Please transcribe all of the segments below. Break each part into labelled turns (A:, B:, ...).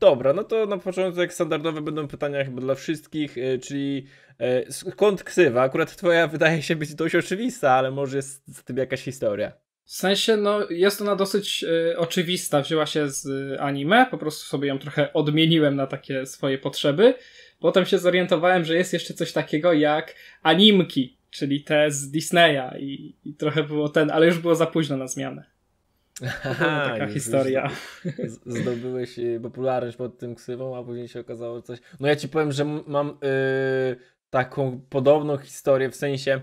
A: Dobra, no to na początek standardowe będą pytania chyba dla wszystkich, y, czyli y, skąd ksywa? Akurat twoja wydaje się być dość oczywista, ale może jest z tym jakaś historia.
B: W sensie, no, jest ona dosyć y, oczywista. Wzięła się z y, anime, po prostu sobie ją trochę odmieniłem na takie swoje potrzeby. Potem się zorientowałem, że jest jeszcze coś takiego jak animki, czyli te z Disneya i, i trochę było ten, ale już było za
A: późno na zmianę. Aha, taka historia. Zdobyłeś y, popularność pod tym ksywą, a później się okazało coś. No ja ci powiem, że mam yy, taką podobną historię w sensie.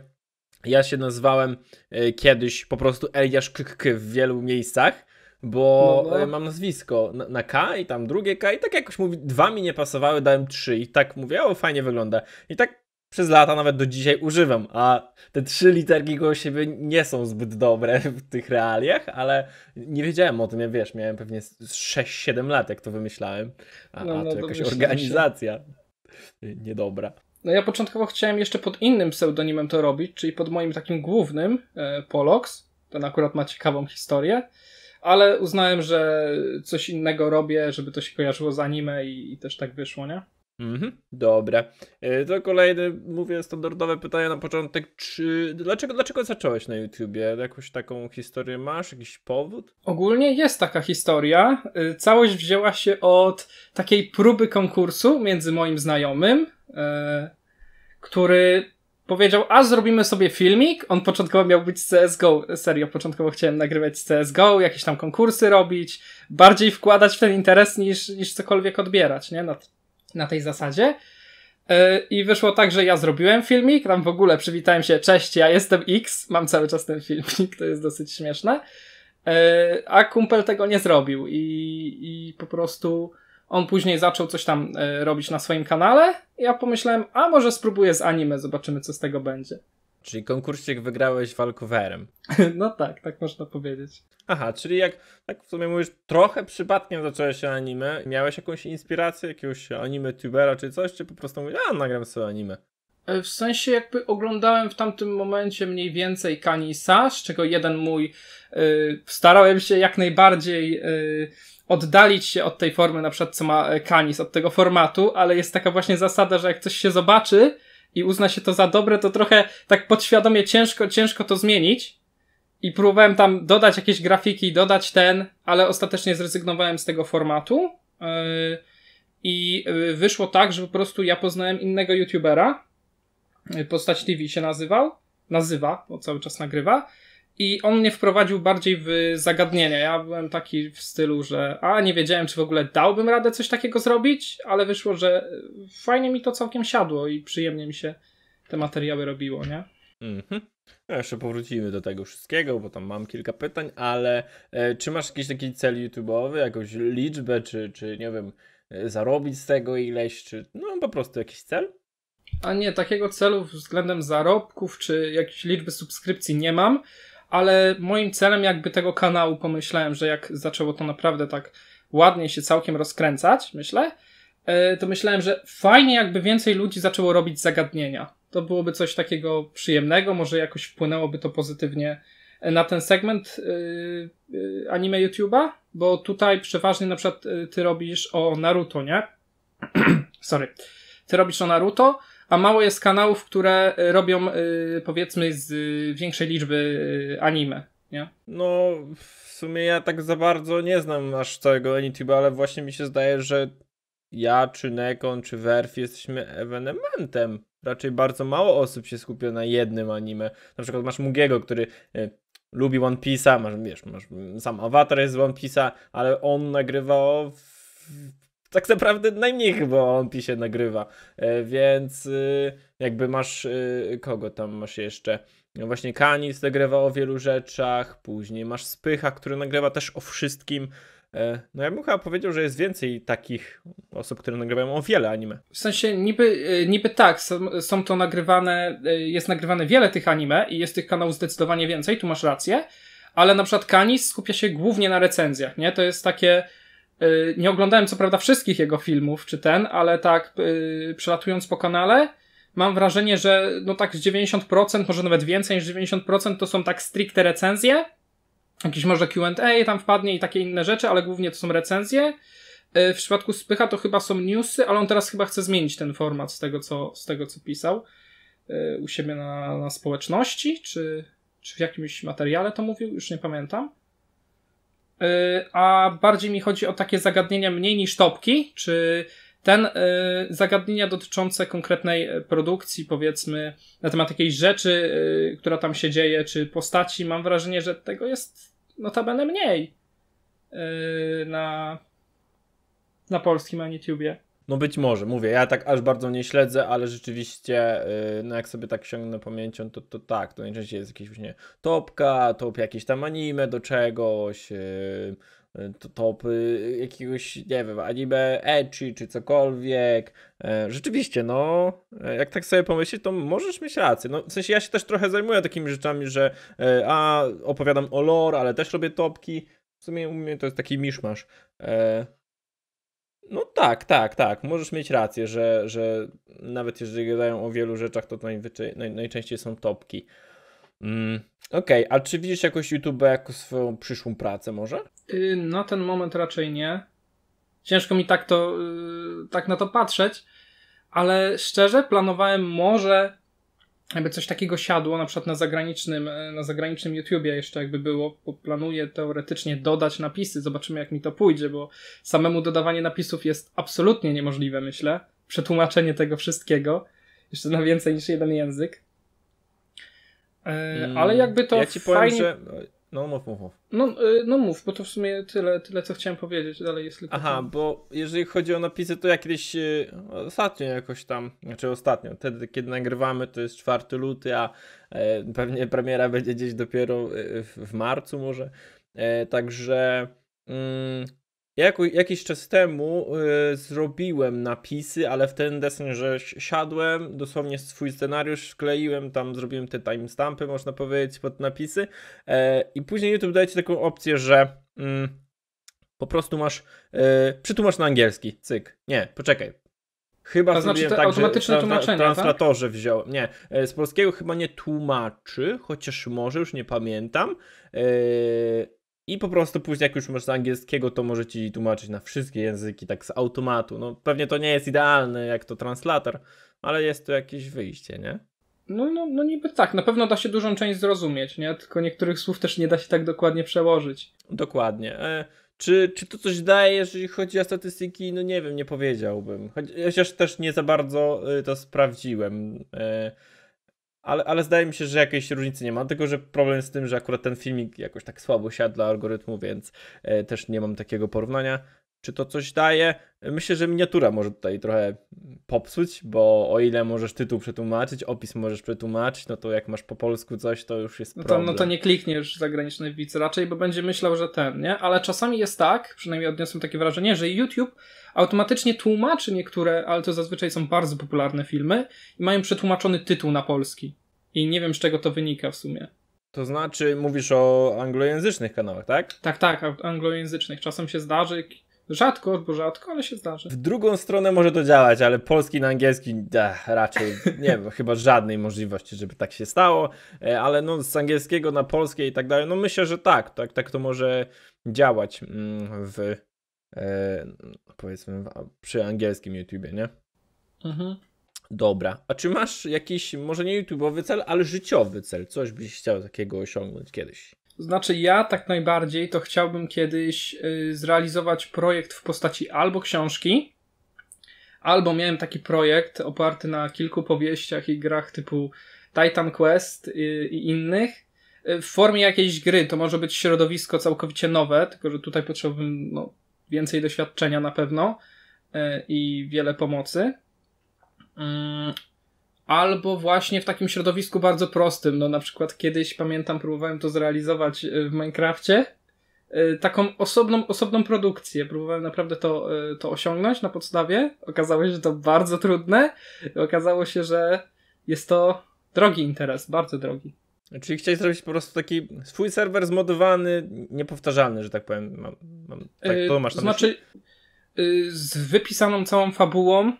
A: Ja się nazywałem yy, kiedyś po prostu Eliasz KK w wielu miejscach, bo no, no. Y, mam nazwisko na, na, K i tam drugie K i tak jakoś mówi, dwa mi nie pasowały, dałem trzy i tak mówię, o fajnie wygląda. I tak przez lata, nawet do dzisiaj używam, a te trzy literki koło siebie nie są zbyt dobre w tych realiach, ale nie wiedziałem o tym, ja wiesz, miałem pewnie 6-7 lat, jak to wymyślałem, a, no, no, to jakaś organizacja się. niedobra.
B: No ja początkowo chciałem jeszcze pod innym pseudonimem to robić, czyli pod moim takim głównym, e, Polox, ten akurat ma ciekawą historię, ale uznałem, że coś innego robię, żeby to się kojarzyło z anime i, i też tak wyszło, nie?
A: Mhm, dobra. E, to kolejne, mówię, standardowe pytanie na początek. Czy, dlaczego, dlaczego zacząłeś na YouTubie? Jakąś taką historię masz? Jakiś powód?
B: Ogólnie jest
A: taka historia. E, całość wzięła się od
B: takiej próby konkursu między moim znajomym, e, który powiedział, a zrobimy sobie filmik. On początkowo miał być z CSGO. Serio, początkowo chciałem nagrywać z CSGO, jakieś tam konkursy robić, bardziej wkładać w ten interes niż, niż cokolwiek odbierać, nie? na tej zasadzie. E, I wyszło tak, że ja zrobiłem filmik, tam w ogóle przywitałem się, cześć, ja jestem X, mam cały czas ten filmik, to jest dosyć śmieszne. E, a kumpel tego nie zrobił i, i po prostu on później zaczął coś tam e, robić na swoim kanale. Ja pomyślałem, a może spróbuję z anime,
A: zobaczymy co z tego będzie. Czyli konkursik wygrałeś walkowerem.
B: No tak, tak można powiedzieć.
A: Aha, czyli jak tak w sumie mówisz, trochę przypadkiem zacząłeś się anime, miałeś jakąś inspirację, jakiegoś anime tubera czy coś, czy po prostu mówisz, a nagram sobie anime? E, w
B: sensie jakby oglądałem w tamtym momencie mniej więcej Kani Sa, z czego jeden mój yy, starałem się jak najbardziej yy, oddalić się od tej formy, na przykład co ma Kanis, od tego formatu, ale jest taka właśnie zasada, że jak coś się zobaczy, i uzna się to za dobre, to trochę tak podświadomie ciężko, ciężko to zmienić. I próbowałem tam dodać jakieś grafiki, dodać ten, ale ostatecznie zrezygnowałem z tego formatu. Yy, I yy, wyszło tak, że po prostu ja poznałem innego youtubera. Yy, postać TV się nazywał. Nazywa, bo cały czas nagrywa i on mnie wprowadził bardziej w zagadnienia. Ja byłem taki w stylu, że a nie wiedziałem, czy w ogóle dałbym radę coś takiego zrobić, ale wyszło, że fajnie mi to całkiem siadło i przyjemnie mi się te materiały robiło, nie?
A: Mhm. No jeszcze powrócimy do tego wszystkiego, bo tam mam kilka pytań, ale e, czy masz jakiś taki cel YouTube'owy, jakąś liczbę, czy, czy nie wiem, e, zarobić z tego ileś, czy no po prostu jakiś cel? A nie, takiego celu
B: względem zarobków czy jakiejś liczby subskrypcji nie mam ale moim celem jakby tego kanału pomyślałem, że jak zaczęło to naprawdę tak ładnie się całkiem rozkręcać, myślę, e, to myślałem, że fajnie jakby więcej ludzi zaczęło robić zagadnienia. To byłoby coś takiego przyjemnego, może jakoś wpłynęłoby to pozytywnie e, na ten segment e, anime YouTube'a, bo tutaj przeważnie na przykład ty robisz o Naruto, nie? Sorry. Ty robisz o Naruto, a mało jest kanałów,
A: które y, robią y, powiedzmy z y, większej liczby anime, nie? No, w sumie ja tak za bardzo nie znam aż całego AnyTube, ale właśnie mi się zdaje, że ja, czy Nekon, czy Werf jesteśmy ewenementem. Raczej bardzo mało osób się skupia na jednym anime. Na przykład masz Mugiego, który lubi One Piece'a, masz, wiesz, masz, sam Avatar jest z One Piece'a, ale on nagrywał tak naprawdę najmniej chyba on pi się nagrywa. E, więc y, jakby masz y, kogo tam masz jeszcze? No właśnie Kanis nagrywa o wielu rzeczach, później masz Spycha, który nagrywa też o wszystkim. E, no ja bym chyba powiedział, że jest więcej takich osób, które nagrywają o wiele anime.
B: W sensie niby, e, niby tak, są, są to nagrywane, jest nagrywane wiele tych anime i jest tych kanałów zdecydowanie więcej, tu masz rację, ale na przykład Kanis skupia się głównie na recenzjach, nie? To jest takie Y, nie oglądałem co prawda wszystkich jego filmów, czy ten, ale tak y, przelatując po kanale, mam wrażenie, że no tak z 90%, może nawet więcej niż 90% to są tak stricte recenzje. Jakieś może QA tam wpadnie i takie inne rzeczy, ale głównie to są recenzje. Y, w przypadku Spycha to chyba są newsy, ale on teraz chyba chce zmienić ten format z tego, co, z tego, co pisał u siebie na, na społeczności, czy, czy w jakimś materiale to mówił, już nie pamiętam. Y, a bardziej mi chodzi o takie zagadnienia mniej niż topki, czy ten y, zagadnienia dotyczące konkretnej e, produkcji, powiedzmy, na temat jakiejś rzeczy, y, która tam się dzieje, czy postaci, mam wrażenie, że tego jest notabene mniej na, na
A: polskim tubie. No być może, mówię, ja tak aż bardzo nie śledzę, ale rzeczywiście, y, no jak sobie tak sięgnę pamięcią, to, to tak, to najczęściej jest jakieś właśnie topka, top jakieś tam anime do czegoś, y, y, to top jakiegoś, nie wiem, anime ecchi czy cokolwiek. E, rzeczywiście, no, e, jak tak sobie pomyśleć, to możesz mieć rację. No, w sensie ja się też trochę zajmuję takimi rzeczami, że e, a, opowiadam o lore, ale też robię topki. W sumie u mnie to jest taki miszmasz. E, no tak, tak, tak. Możesz mieć rację, że, że nawet jeżeli gadają o wielu rzeczach, to najwyżej, naj, najczęściej są topki. Mm, Okej, okay. a czy widzisz jakoś YouTube jako swoją przyszłą pracę może? Yy, na ten moment raczej nie. Ciężko mi tak
B: to, yy, tak na to patrzeć, ale szczerze planowałem może jakby coś takiego siadło na przykład na zagranicznym, e, na zagranicznym YouTubie jeszcze jakby było, bo planuję teoretycznie dodać napisy, zobaczymy jak mi to pójdzie, bo samemu dodawanie napisów jest absolutnie niemożliwe, myślę. Przetłumaczenie tego wszystkiego, jeszcze na więcej niż jeden język.
A: E, mm, ale jakby to ja ci powiem, że no mów, mów, mów.
B: No, y, no mów, bo to w sumie tyle, tyle co chciałem powiedzieć, dalej jest tylko... Aha,
A: bo jeżeli chodzi o napisy, to ja kiedyś y, ostatnio jakoś tam, znaczy ostatnio, wtedy kiedy nagrywamy to jest 4 luty, a e, pewnie premiera będzie gdzieś dopiero e, w, marcu może, e, także... Mm, jak, jakiś czas temu y, zrobiłem napisy, ale w ten desen, że siadłem, dosłownie swój scenariusz wkleiłem, tam zrobiłem te timestampy, można powiedzieć, pod napisy. E, I później YouTube daje ci taką opcję, że mm, po prostu masz, yy, e, przytłumacz na angielski, cyk. Nie, poczekaj, Chyba to znaczy to tak, automatyczne tłumaczenie, tak? translatorze tak? wziąłem. Nie, e, z polskiego chyba nie tłumaczy, chociaż może, już nie pamiętam. Yy, i po prostu później, jak już masz z angielskiego, to może ci tłumaczyć na wszystkie języki, tak z automatu. No pewnie to nie jest idealne, jak to translator, ale jest to jakieś wyjście, nie?
B: No, no, no niby tak, na pewno da się dużą część zrozumieć, nie? Tylko niektórych słów też nie da się tak dokładnie
A: przełożyć. Dokładnie. E, czy, czy to coś daje, jeżeli chodzi o statystyki? No nie wiem, nie powiedziałbym. Chociaż też nie za bardzo e, to sprawdziłem. E, ale, ale zdaje mi się, że jakiejś różnicy nie ma, tylko że problem jest z tym, że akurat ten filmik jakoś tak słabo siadł dla algorytmu, więc e, też nie mam takiego porównania, czy to coś daje. Myślę, że miniatura może tutaj trochę popsuć, bo o ile możesz tytuł przetłumaczyć, opis możesz przetłumaczyć, no to jak masz po polsku coś, to już jest no to, No to
B: nie klikniesz zagraniczny widz raczej, bo będzie myślał, że ten, nie? Ale czasami jest tak, przynajmniej odniosłem takie wrażenie, że YouTube automatycznie tłumaczy niektóre, ale to zazwyczaj są bardzo popularne filmy i mają przetłumaczony tytuł na polski. I nie wiem, z czego to wynika w sumie.
A: To znaczy, mówisz o anglojęzycznych kanałach, tak?
B: Tak, tak, anglojęzycznych. Czasem się zdarzy, Rzadko, bo rzadko, ale się zdarza.
A: W drugą stronę może to działać, ale polski na angielski ach, raczej nie ma chyba żadnej możliwości, żeby tak się stało, e, ale no z angielskiego na polskie i tak dalej, no myślę, że tak, tak, tak to może działać mm, w e, powiedzmy przy angielskim YouTubie, nie? Mhm. Dobra, a czy masz jakiś, może nie YouTubeowy cel, ale życiowy cel? Coś byś chciał takiego osiągnąć kiedyś?
B: Znaczy, ja tak najbardziej to chciałbym kiedyś y, zrealizować projekt w postaci albo książki, albo miałem taki projekt oparty na kilku powieściach i grach typu Titan Quest y, i innych y, w formie jakiejś gry. To może być środowisko całkowicie nowe, tylko że tutaj potrzebowałbym no, więcej doświadczenia na pewno i wiele pomocy. Mm, albo właśnie w takim środowisku bardzo prostym. No na przykład kiedyś pamiętam, próbowałem to zrealizować e, w Minecrafcie. E, taką osobną, osobną produkcję. Próbowałem naprawdę to, e, to osiągnąć na podstawie. Okazało się, że to bardzo trudne. Okazało się, że jest to
A: drogi interes, bardzo drogi. Czyli chciałeś zrobić po prostu taki swój serwer zmodowany, niepowtarzalny, że tak powiem. Mam, mam, tak, to masz na znaczy,
B: z wypisaną całą fabułą,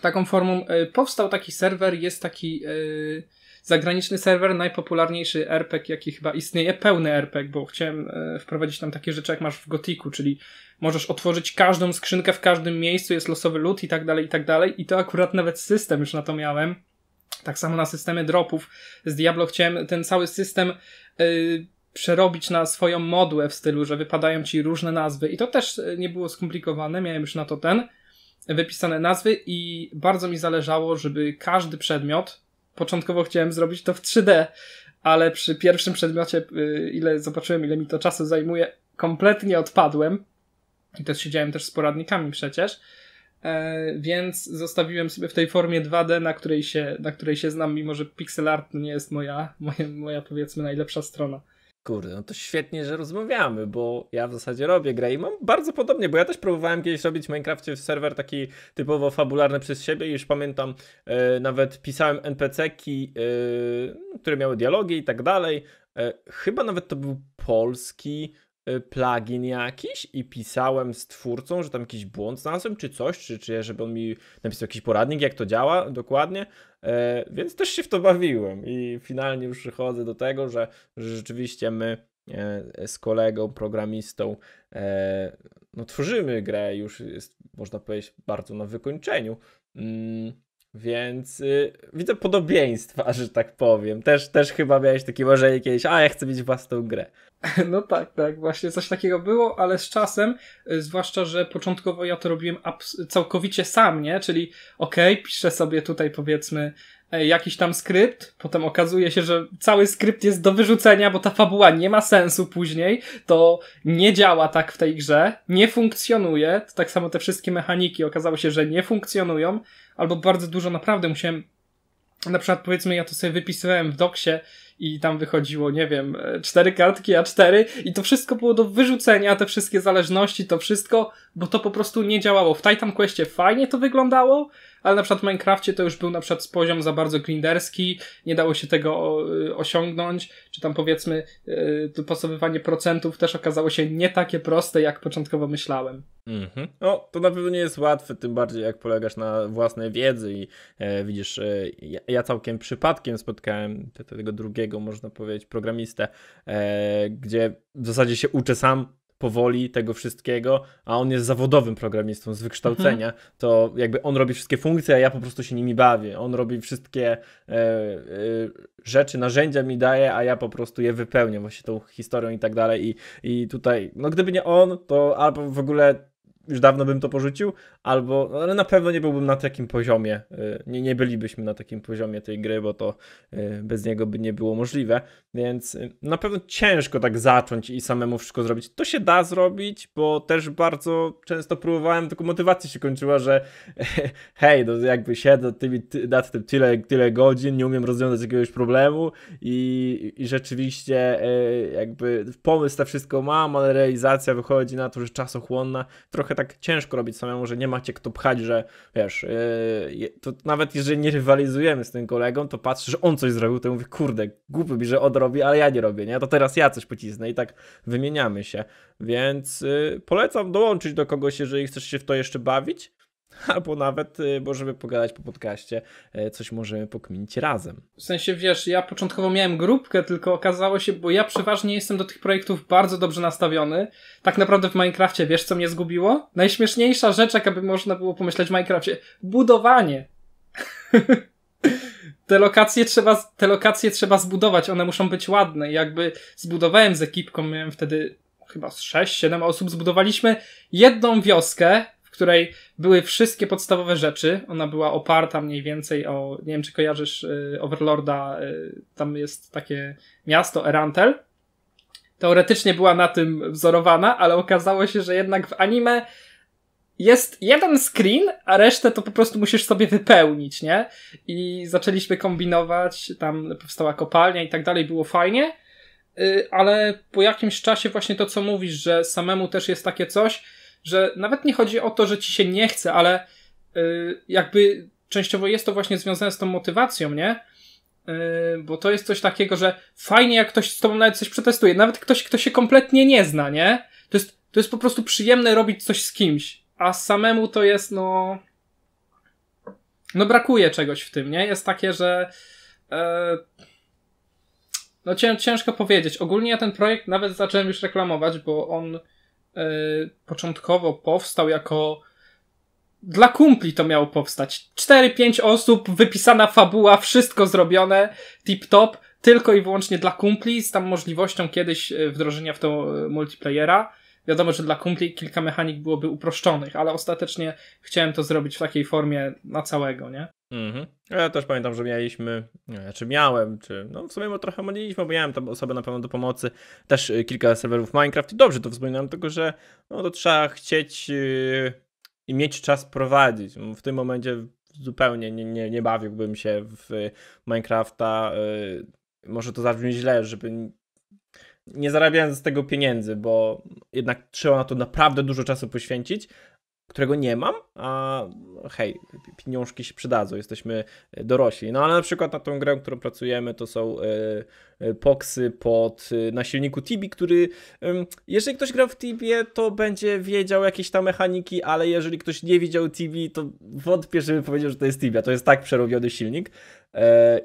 B: taką formą e, powstał taki serwer, jest taki e, zagraniczny serwer, najpopularniejszy RPG, jaki chyba istnieje, pełny RPG, bo chciałem e, wprowadzić tam takie rzeczy, jak masz w Gotiku, czyli możesz otworzyć każdą skrzynkę w każdym miejscu, jest losowy loot i tak dalej, i tak dalej. I to akurat nawet system już na to miałem. Tak samo na systemy dropów z Diablo chciałem ten cały system yy, przerobić na swoją modłę w stylu, że wypadają ci różne nazwy. I to też nie było skomplikowane, miałem już na to ten wypisane nazwy i bardzo mi zależało, żeby każdy przedmiot, początkowo chciałem zrobić to w 3D, ale przy pierwszym przedmiocie, y, ile zobaczyłem, ile mi to czasu zajmuje, kompletnie odpadłem. I też siedziałem też z poradnikami przecież. E, więc zostawiłem sobie w tej formie 2D, na której się, na której się znam, mimo
A: że pixel art nie jest moja, moja, moja powiedzmy najlepsza strona. Kurde, no to świetnie, że rozmawiamy, bo ja w zasadzie robię grę i mam bardzo podobnie, bo ja też próbowałem kiedyś robić w Minecrafcie serwer taki typowo fabularny przez siebie i już pamiętam, e, nawet pisałem NPC-ki, e, które miały dialogi i tak dalej. E, chyba nawet to był polski Y, plugin jakiś i pisałem z twórcą, że tam jakiś błąd znalazłem, czy coś, czy, czy żeby on mi napisał jakiś poradnik, jak to działa dokładnie, e, więc też się w to bawiłem i finalnie już przychodzę do tego, że, że rzeczywiście my e, z kolegą, programistą e, no tworzymy grę, już jest można powiedzieć bardzo na wykończeniu, mm, więc y, widzę podobieństwa, że tak powiem. Też, też chyba miałeś takie może kiedyś, a ja chcę mieć własną grę. No
B: tak, tak, właśnie coś takiego było, ale z czasem, y, zwłaszcza, że początkowo ja to robiłem całkowicie sam, nie? Czyli okej, okay, piszę sobie tutaj powiedzmy E, jakiś tam skrypt, potem okazuje się, że cały skrypt jest do wyrzucenia, bo ta fabuła nie ma sensu później, to nie działa tak w tej grze, nie funkcjonuje, to tak samo te wszystkie mechaniki okazało się, że nie funkcjonują, albo bardzo dużo naprawdę musiałem, na przykład powiedzmy ja to sobie wypisywałem w doksie i tam wychodziło, nie wiem, e, cztery kartki A4 i to wszystko było do wyrzucenia, te wszystkie zależności, to wszystko, bo to po prostu nie działało. W Titan Questie fajnie to wyglądało, ale na przykład w Minecrafcie to już był na przykład poziom za bardzo grinderski, nie dało się tego y, osiągnąć, czy tam powiedzmy y, dopasowywanie procentów też okazało się nie takie proste, jak początkowo myślałem.
A: No, to na pewno nie jest łatwe, tym bardziej jak polegasz na własnej wiedzy i e, widzisz, e, ja, całkiem przypadkiem spotkałem tego drugiego, można powiedzieć, programistę, e, gdzie w zasadzie się uczę sam powoli tego wszystkiego, a on jest zawodowym programistą z wykształcenia, mhm. to jakby on robi wszystkie funkcje, a ja po prostu się nimi bawię. On robi wszystkie e, e, rzeczy, narzędzia mi daje, a ja po prostu je wypełniam właśnie tą historią i tak dalej. I, i tutaj, no gdyby nie on, to albo w ogóle już dawno bym to porzucił, albo, no, ale na pewno nie byłbym na takim poziomie, y, nie, nie bylibyśmy na takim poziomie tej gry, bo to y, bez niego by nie było możliwe, więc y, na pewno ciężko tak zacząć i samemu wszystko zrobić. To się da zrobić, bo też bardzo często próbowałem, tylko motywacja się kończyła, że hej, no jakby siedzę nad tym tyle, tyle godzin, nie umiem rozwiązać jakiegoś problemu i, i rzeczywiście jakby pomysł to wszystko mam, ale realizacja wychodzi na to, że czasochłonna, trochę trochę tak ciężko robić samemu, że nie macie kto pchać, że wiesz, yy, to nawet jeżeli nie rywalizujemy z tym kolegą, to patrz, że on coś zrobił, to mówię, kurde, głupy mi, że on robi, ale ja nie robię, nie? To teraz ja coś pocisnę i tak wymieniamy się. Więc yy, polecam dołączyć do kogoś, jeżeli chcesz się w to jeszcze bawić. Albo nawet możemy y, pogadać po podcaście, y, coś możemy pokminić razem.
B: W sensie wiesz, ja początkowo miałem grupkę, tylko okazało się, bo ja przeważnie jestem do tych projektów bardzo dobrze nastawiony. Tak naprawdę w Minecrafcie wiesz, co mnie zgubiło? Najśmieszniejsza rzecz, jaka by można było pomyśleć w Minecrafcie budowanie. te lokacje trzeba, te lokacje trzeba zbudować, one muszą być ładne. Jakby zbudowałem z ekipką, miałem wtedy chyba 6-7 osób, zbudowaliśmy jedną wioskę, której były wszystkie podstawowe rzeczy. Ona była oparta mniej więcej o, nie wiem czy kojarzysz y, Overlorda, y, tam jest takie miasto Erantel. Teoretycznie była na tym wzorowana, ale okazało się, że jednak w anime jest jeden screen, a resztę to po prostu musisz sobie wypełnić, nie? I zaczęliśmy kombinować, tam powstała kopalnia i tak dalej, było fajnie, y, ale po jakimś czasie właśnie to, co mówisz, że samemu też jest takie coś, że nawet nie chodzi o to, że ci się nie chce, ale y, jakby częściowo jest to właśnie związane z tą motywacją, nie? Y, bo to jest coś takiego, że fajnie jak ktoś z tobą nawet coś przetestuje, nawet ktoś, kto się kompletnie nie zna, nie? To jest, to jest po prostu przyjemne robić coś z kimś, a samemu to jest, no... No brakuje czegoś w tym, nie? Jest takie, że... E, no ciężko powiedzieć. Ogólnie ja ten projekt nawet zacząłem już reklamować, bo on E, początkowo powstał jako dla kumpli to miało powstać. 4-5 osób, wypisana fabuła, wszystko zrobione, tip-top, tylko i wyłącznie dla kumpli, z tam możliwością kiedyś e, wdrożenia w to e, multiplayera. Wiadomo, że dla kumpli kilka mechanik byłoby uproszczonych, ale ostatecznie chciałem to zrobić w takiej formie na całego, nie?
A: Mhm. Ja też pamiętam, że mieliśmy, czy miałem, czy no w sumie trochę modliliśmy, bo miałem tam osobę na pewno do pomocy, też y, kilka serwerów Minecraft i dobrze to wspominałem, tylko że no to trzeba chcieć y, i mieć czas prowadzić. W tym momencie zupełnie nie, nie, nie bawiłbym się w Minecrafta, y, może to zabrzmi źle, żeby nie zarabiając z tego pieniędzy, bo jednak trzeba na to naprawdę dużo czasu poświęcić, którego nie mam, a hej, pieniążki się przydadzą, jesteśmy e, dorośli. No ale na przykład na tą grę, którą pracujemy, to są e, e, poksy pod, na silniku Tibi, który jeżeli ktoś gra w Tibie, to będzie wiedział jakieś tam mechaniki, ale jeżeli ktoś nie widział Tibi, to wątpię, żeby powiedział, że to jest Tibia. To jest tak przerobiony silnik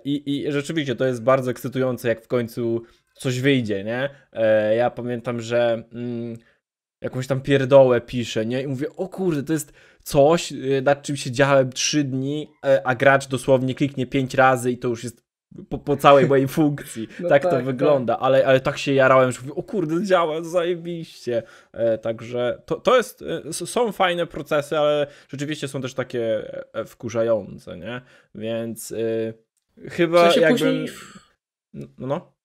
A: i, rzeczywiście to jest bardzo ekscytujące, jak w końcu coś wyjdzie, nie? Ja pamiętam, że... Mm, jakąś tam pierdołę pisze, nie? I mówię, o kurde, to jest coś, y, nad czym siedziałem trzy dni, e, a gracz dosłownie kliknie pięć razy i to już jest po, po całej mojej funkcji. No tak, tak, to tak. wygląda, Ale, ale tak się jarałem, że mówię, o kurde, działa, zajebiście. E, także to, to jest, e, są fajne procesy, ale rzeczywiście są też takie e, wkurzające, nie? Więc y, chyba w sensie jakbym... Później... No, no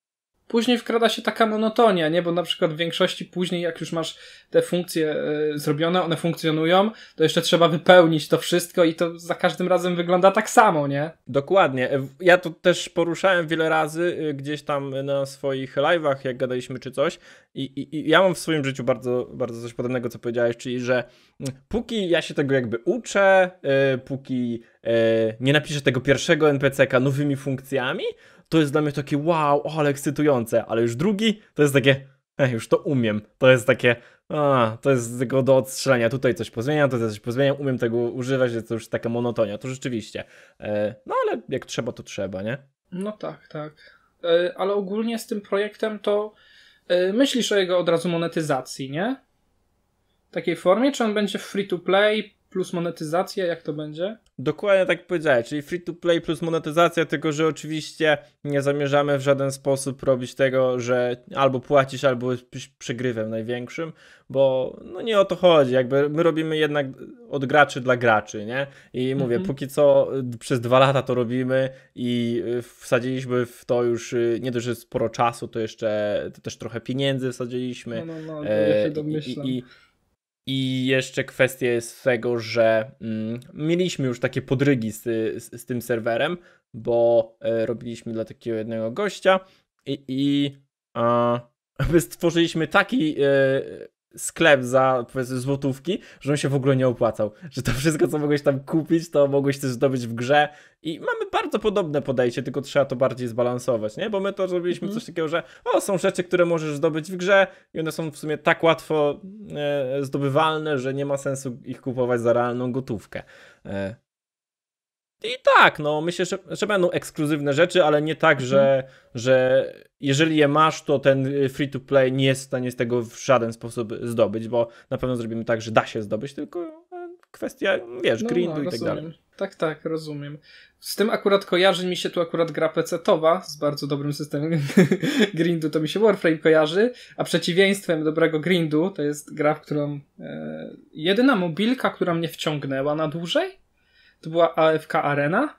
B: później wkrada się taka monotonia, nie? Bo na przykład w większości później, jak już masz te funkcje y, zrobione, one funkcjonują, to jeszcze trzeba
A: wypełnić to wszystko i to za każdym razem wygląda tak samo, nie? Dokładnie. E, ja to też poruszałem wiele razy y, gdzieś tam na swoich live'ach, jak gadaliśmy czy coś I, i, i ja mam w swoim życiu bardzo, bardzo coś podobnego, co powiedziałeś, czyli że mm, póki ja się tego jakby uczę, póki nie napiszę tego pierwszego NPC-ka nowymi funkcjami, to jest dla mnie takie wow, o, ale ekscytujące, ale już drugi to jest takie, eh, już to umiem, to jest takie, a, to jest tylko do odstrzelania, tutaj coś pozmienia, tutaj coś pozmienia, umiem tego używać, że to już taka monotonia, to rzeczywiście, e, no ale jak trzeba, to trzeba, nie?
B: No tak, tak, e, ale ogólnie z tym projektem to e, myślisz o jego od razu monetyzacji, nie? W takiej formie, czy on będzie free to play plus monetyzacja, jak to będzie?
A: Dokładnie tak powiedziałeś, czyli free to play plus monetyzacja, tylko że oczywiście nie zamierzamy w żaden sposób robić tego, że albo płacisz, albo jesteś przegrywem największym, bo no nie o to chodzi, jakby my robimy jednak od graczy dla graczy, nie? I mówię, mm -hmm. póki co y, przez dwa lata to robimy i y, wsadziliśmy w to już y, nie dość, że sporo czasu, to jeszcze też trochę pieniędzy wsadziliśmy. No, no, no, e, ja się domyślam. I, i, i jeszcze kwestia jest tego, że mm, mieliśmy już takie podrygi z, z, z tym serwerem, bo e, robiliśmy dla takiego jednego gościa i, i stworzyliśmy taki e, sklep za powiedzmy złotówki, że on się w ogóle nie opłacał. Że to wszystko, co mogłeś tam kupić, to mogłeś też zdobyć w grze. I mamy bardzo podobne podejście, tylko trzeba to bardziej zbalansować, nie? Bo my to zrobiliśmy mm. coś takiego, że o, są rzeczy, które możesz zdobyć w grze i one są w sumie tak łatwo e, zdobywalne, że nie ma sensu ich kupować za realną gotówkę. E, i tak, no myślę, że, że będą ekskluzywne rzeczy, ale nie tak, że, mhm. że jeżeli je masz, to ten y, free to play nie jest w stanie z tego w żaden sposób zdobyć, bo na pewno zrobimy tak, że da się zdobyć, tylko e, kwestia,
B: wiesz, no, grindu no, i tak dalej. Tak, tak, rozumiem. Z tym akurat kojarzy mi się tu akurat gra PC-towa z bardzo dobrym systemem grindu, to mi się Warframe kojarzy, a przeciwieństwem dobrego grindu to jest gra, w którą e, jedyna mobilka, która mnie wciągnęła na dłużej, to była AFK Arena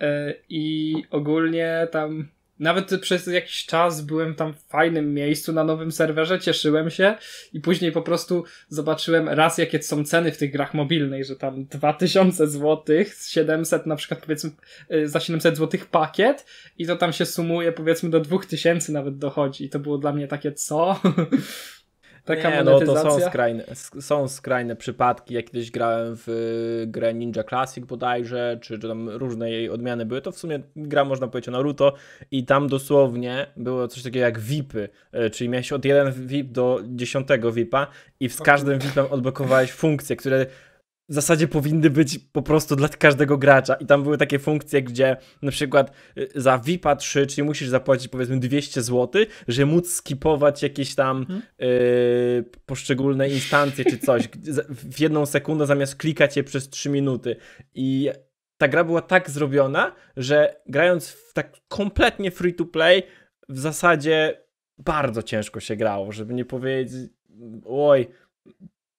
B: e, i ogólnie tam nawet przez jakiś czas byłem tam w fajnym miejscu na nowym serwerze, cieszyłem się i później po prostu zobaczyłem raz, jakie są ceny w tych grach mobilnych, że tam 2000 zł, 700 na przykład powiedzmy e, za 700 zł pakiet i to tam się sumuje powiedzmy do 2000 nawet dochodzi i to było dla mnie takie co?
A: Taka nie, no to są skrajne, są skrajne przypadki. Ja kiedyś grałem w y, grę Ninja Classic bodajże, czy, czy tam różne jej odmiany były. To w sumie gra można powiedzieć o Naruto i tam dosłownie było coś takiego jak VIPy, y, czyli miałeś od jeden VIP do dziesiątego VIPa i z każdym VIPem odblokowałeś funkcje, które w zasadzie powinny być po prostu dla każdego gracza. I tam były takie funkcje, gdzie na przykład y, za VIPa 3, czyli musisz zapłacić powiedzmy 200 zł, że móc skipować jakieś tam hmm? poszczególne instancje czy coś. W jedną sekundę zamiast klikać je przez 3 minuty. I ta gra była tak zrobiona, że grając w tak kompletnie free to play, w zasadzie bardzo ciężko się grało, żeby nie powiedzieć oj,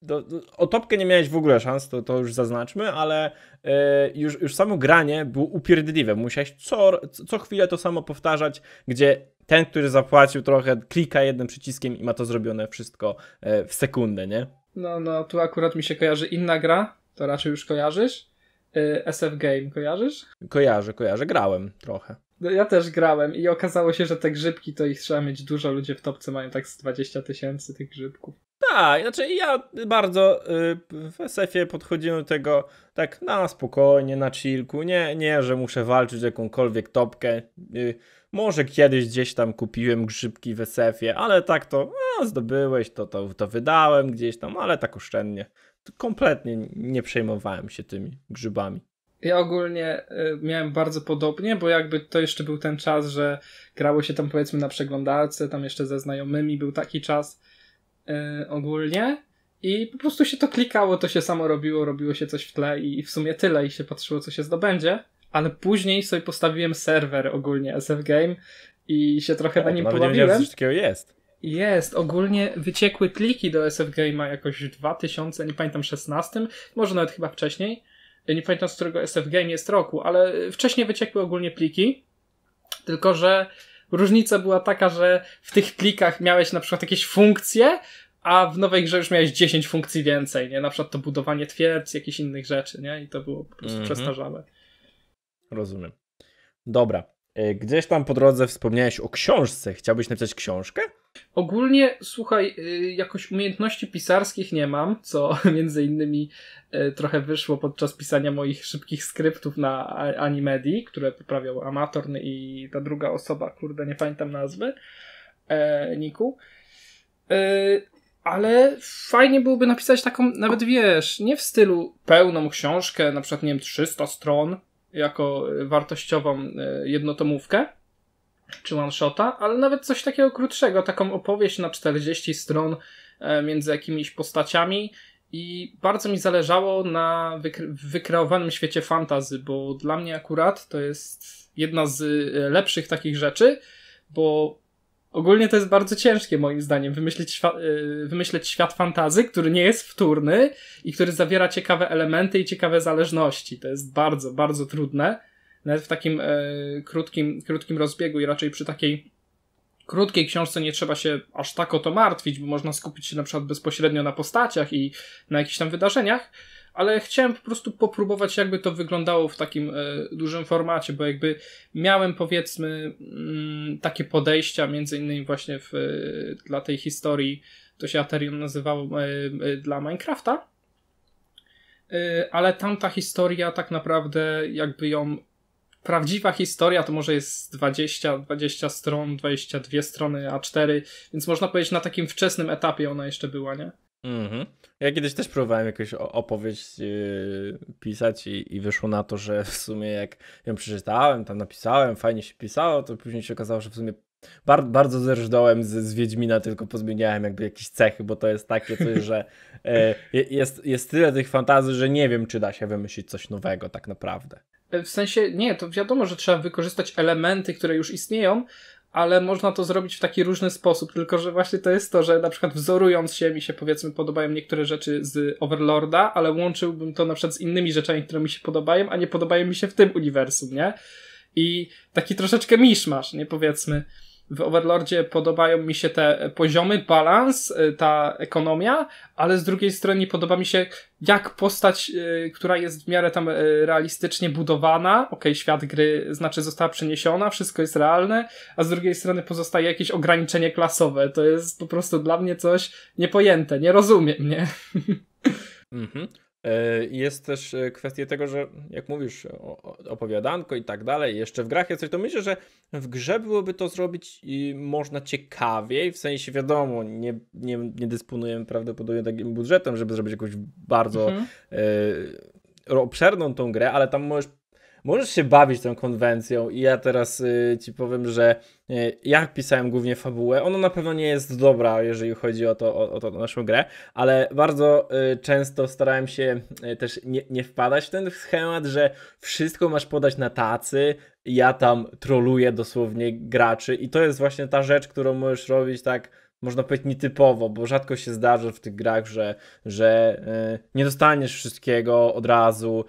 A: do, do, o topkę nie miałeś w ogóle szans, to, to już zaznaczmy, ale e, już, już samo granie było upierdliwe. Musiałeś co, co chwilę to samo powtarzać, gdzie ten, który zapłacił trochę, klika jednym przyciskiem i ma to zrobione wszystko e, w sekundę, nie?
B: No, no, tu akurat mi się kojarzy inna gra, to raczej już kojarzysz. E, SF Game, kojarzysz?
A: Kojarzę, kojarzę, grałem trochę.
B: No, ja też grałem i okazało się, że te grzybki to ich trzeba mieć dużo. Ludzie w topce mają tak z 20 tysięcy tych grzybków.
A: A, tak, znaczy ja bardzo y, w SF-ie podchodziłem do tego tak na spokojnie, na chillku, nie, nie, że muszę walczyć jakąkolwiek topkę. Y, może kiedyś gdzieś tam kupiłem grzybki w SF-ie, ale tak to zdobyłeś, to, to, to wydałem gdzieś tam, ale tak oszczędnie. Kompletnie nie przejmowałem się tymi grzybami. Ja
B: ogólnie y, miałem bardzo podobnie, bo jakby to jeszcze był ten czas, że grało się tam powiedzmy na przeglądarce, tam jeszcze ze znajomymi był taki czas, E, ogólnie. I po prostu się to klikało, to się samo robiło, robiło się coś w tle i, w sumie tyle i się patrzyło, co się zdobędzie. Ale później sobie postawiłem serwer ogólnie SF Game i się trochę na nim nawet no, pobawiłem. Nawet nie takiego jest. Jest. Ogólnie wyciekły pliki do SF Game'a jakoś w 2000, nie pamiętam, 16, może nawet chyba wcześniej. E, nie pamiętam, z którego SF Game jest roku, ale wcześniej wyciekły ogólnie pliki. Tylko, że Różnica była taka, że w tych plikach miałeś na przykład jakieś funkcje, a w nowej grze już miałeś 10 funkcji więcej, nie? Na przykład to budowanie twierdz, jakichś innych rzeczy, nie? I to było po prostu mm -hmm. przestarzałe.
A: Rozumiem. Dobra. Y, gdzieś tam po drodze wspomniałeś o książce. Chciałbyś napisać książkę?
B: Ogólnie, słuchaj, y, jakoś umiejętności pisarskich nie mam, co między innymi y, trochę wyszło podczas pisania moich szybkich skryptów na Animedi, które poprawiał Amatorn i ta druga osoba, kurde, nie pamiętam nazwy, e, Niku. E, ale fajnie byłoby napisać taką, nawet wiesz, nie w stylu pełną książkę, na przykład, nie wiem, 300 stron, jako wartościową e, jednotomówkę, czy one-shota, ale nawet coś takiego krótszego, taką opowieść na 40 stron e, między jakimiś postaciami i bardzo mi zależało na wykre wykreowanym świecie fantazy, bo dla mnie akurat to jest jedna z e, lepszych takich rzeczy, bo ogólnie to jest bardzo ciężkie moim zdaniem wymyślić, e, wymyśleć świat fantazy, który nie jest wtórny i który zawiera ciekawe elementy i ciekawe zależności. To jest bardzo, bardzo trudne nawet w takim e, krótkim, krótkim rozbiegu i raczej przy takiej krótkiej książce nie trzeba się aż tak o to martwić, bo można skupić się na przykład bezpośrednio na postaciach i na jakichś tam wydarzeniach, ale chciałem po prostu popróbować, jakby to wyglądało w takim e, dużym formacie, bo jakby miałem powiedzmy m, mm, takie podejścia, między innymi właśnie w, e, dla tej historii, to się Aterium nazywało e, e, dla Minecrafta, e, ale tamta historia tak naprawdę jakby ją prawdziwa historia to może jest 20, 20 stron, 22 strony A4, więc można powiedzieć na takim wczesnym etapie ona jeszcze była, nie?
A: Mhm. Ja kiedyś też próbowałem jakąś opowieść yy, pisać i, i, wyszło na to, że w sumie jak ją przeczytałem, tam napisałem, fajnie się pisało, to później się okazało, że w sumie bar bardzo zerżdołem z, z Wiedźmina, tylko pozmieniałem jakby jakieś cechy, bo to jest takie coś, że yy, jest, jest tyle tych fantazji, że nie wiem, czy da się wymyślić coś nowego tak naprawdę.
B: W sensie, nie, to wiadomo, że trzeba wykorzystać elementy, które już istnieją, ale można to zrobić w taki różny sposób, tylko że właśnie to jest to, że na przykład wzorując się, mi się powiedzmy podobają niektóre rzeczy z Overlorda, ale łączyłbym to na przykład z innymi rzeczami, które mi się podobają, a nie podobają mi się w tym uniwersum, nie? I taki troszeczkę masz nie powiedzmy w Overlordzie podobają mi się te poziomy, balans, y, ta ekonomia, ale z drugiej strony podoba mi się, jak postać, y, która jest w miarę tam y, realistycznie budowana, okej, okay, świat gry znaczy została przeniesiona, wszystko jest realne, a z drugiej strony pozostaje jakieś ograniczenie klasowe. To jest po prostu dla mnie coś niepojęte, nie rozumiem, nie?
A: Mhm. E, jest też e, kwestia tego, że jak mówisz, opowiadanko i tak dalej, jeszcze w grach jest coś, to myślę, że w grze byłoby to zrobić można ciekawiej, w sensie wiadomo, nie, nie, nie dysponujemy prawdopodobnie takim budżetem, żeby zrobić jakąś bardzo mhm. E, obszerną tą grę, ale tam możesz możesz się bawić tą konwencją i ja teraz y, ci powiem, że y, ja pisałem głównie fabułę, ona na pewno nie jest dobra, jeżeli chodzi o to, o, o, to, naszą grę, ale bardzo y, często starałem się y, też nie, nie wpadać w ten schemat, że wszystko masz podać na tacy, ja tam troluję dosłownie graczy i to jest właśnie ta rzecz, którą możesz robić tak można powiedzieć, nietypowo, bo rzadko się zdarza w tych grach, że, że e, nie dostaniesz wszystkiego od razu,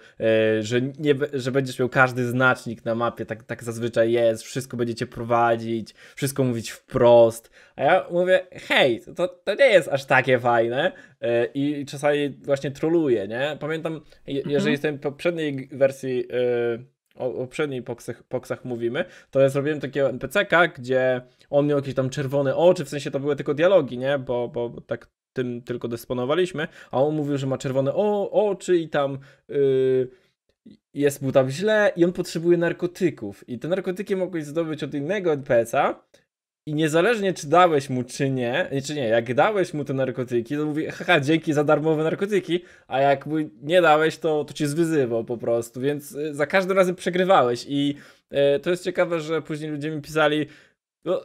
A: e, że, nie, że będziesz miał każdy znacznik na mapie, tak, tak zazwyczaj jest, wszystko będziecie prowadzić, wszystko mówić wprost, a ja mówię, hej, to, to nie jest aż takie fajne e, i czasami właśnie troluję, nie? Pamiętam, je, mhm. jeżeli jestem w poprzedniej wersji o poprzednich poksach, poksach mówimy, to ja zrobiłem takiego NPC-ka, gdzie on miał jakieś tam czerwone oczy, w sensie to były tylko dialogi, nie? Bo, bo, bo tak tym tylko dysponowaliśmy, a on mówił, że ma czerwone o, oczy i tam yy, jest mu tam źle i on potrzebuje narkotyków. I te narkotyki mogłeś zdobyć od innego NPC-a, i niezależnie czy dałeś mu czy nie, czy nie, jak dałeś mu te narkotyki, to mówi haha, dzięki za darmowe narkotyki, a jak mu nie dałeś, to, to cię zwyzywał po prostu, więc y, za każdym razem przegrywałeś i y, to jest ciekawe, że później ludzie mi pisali, no,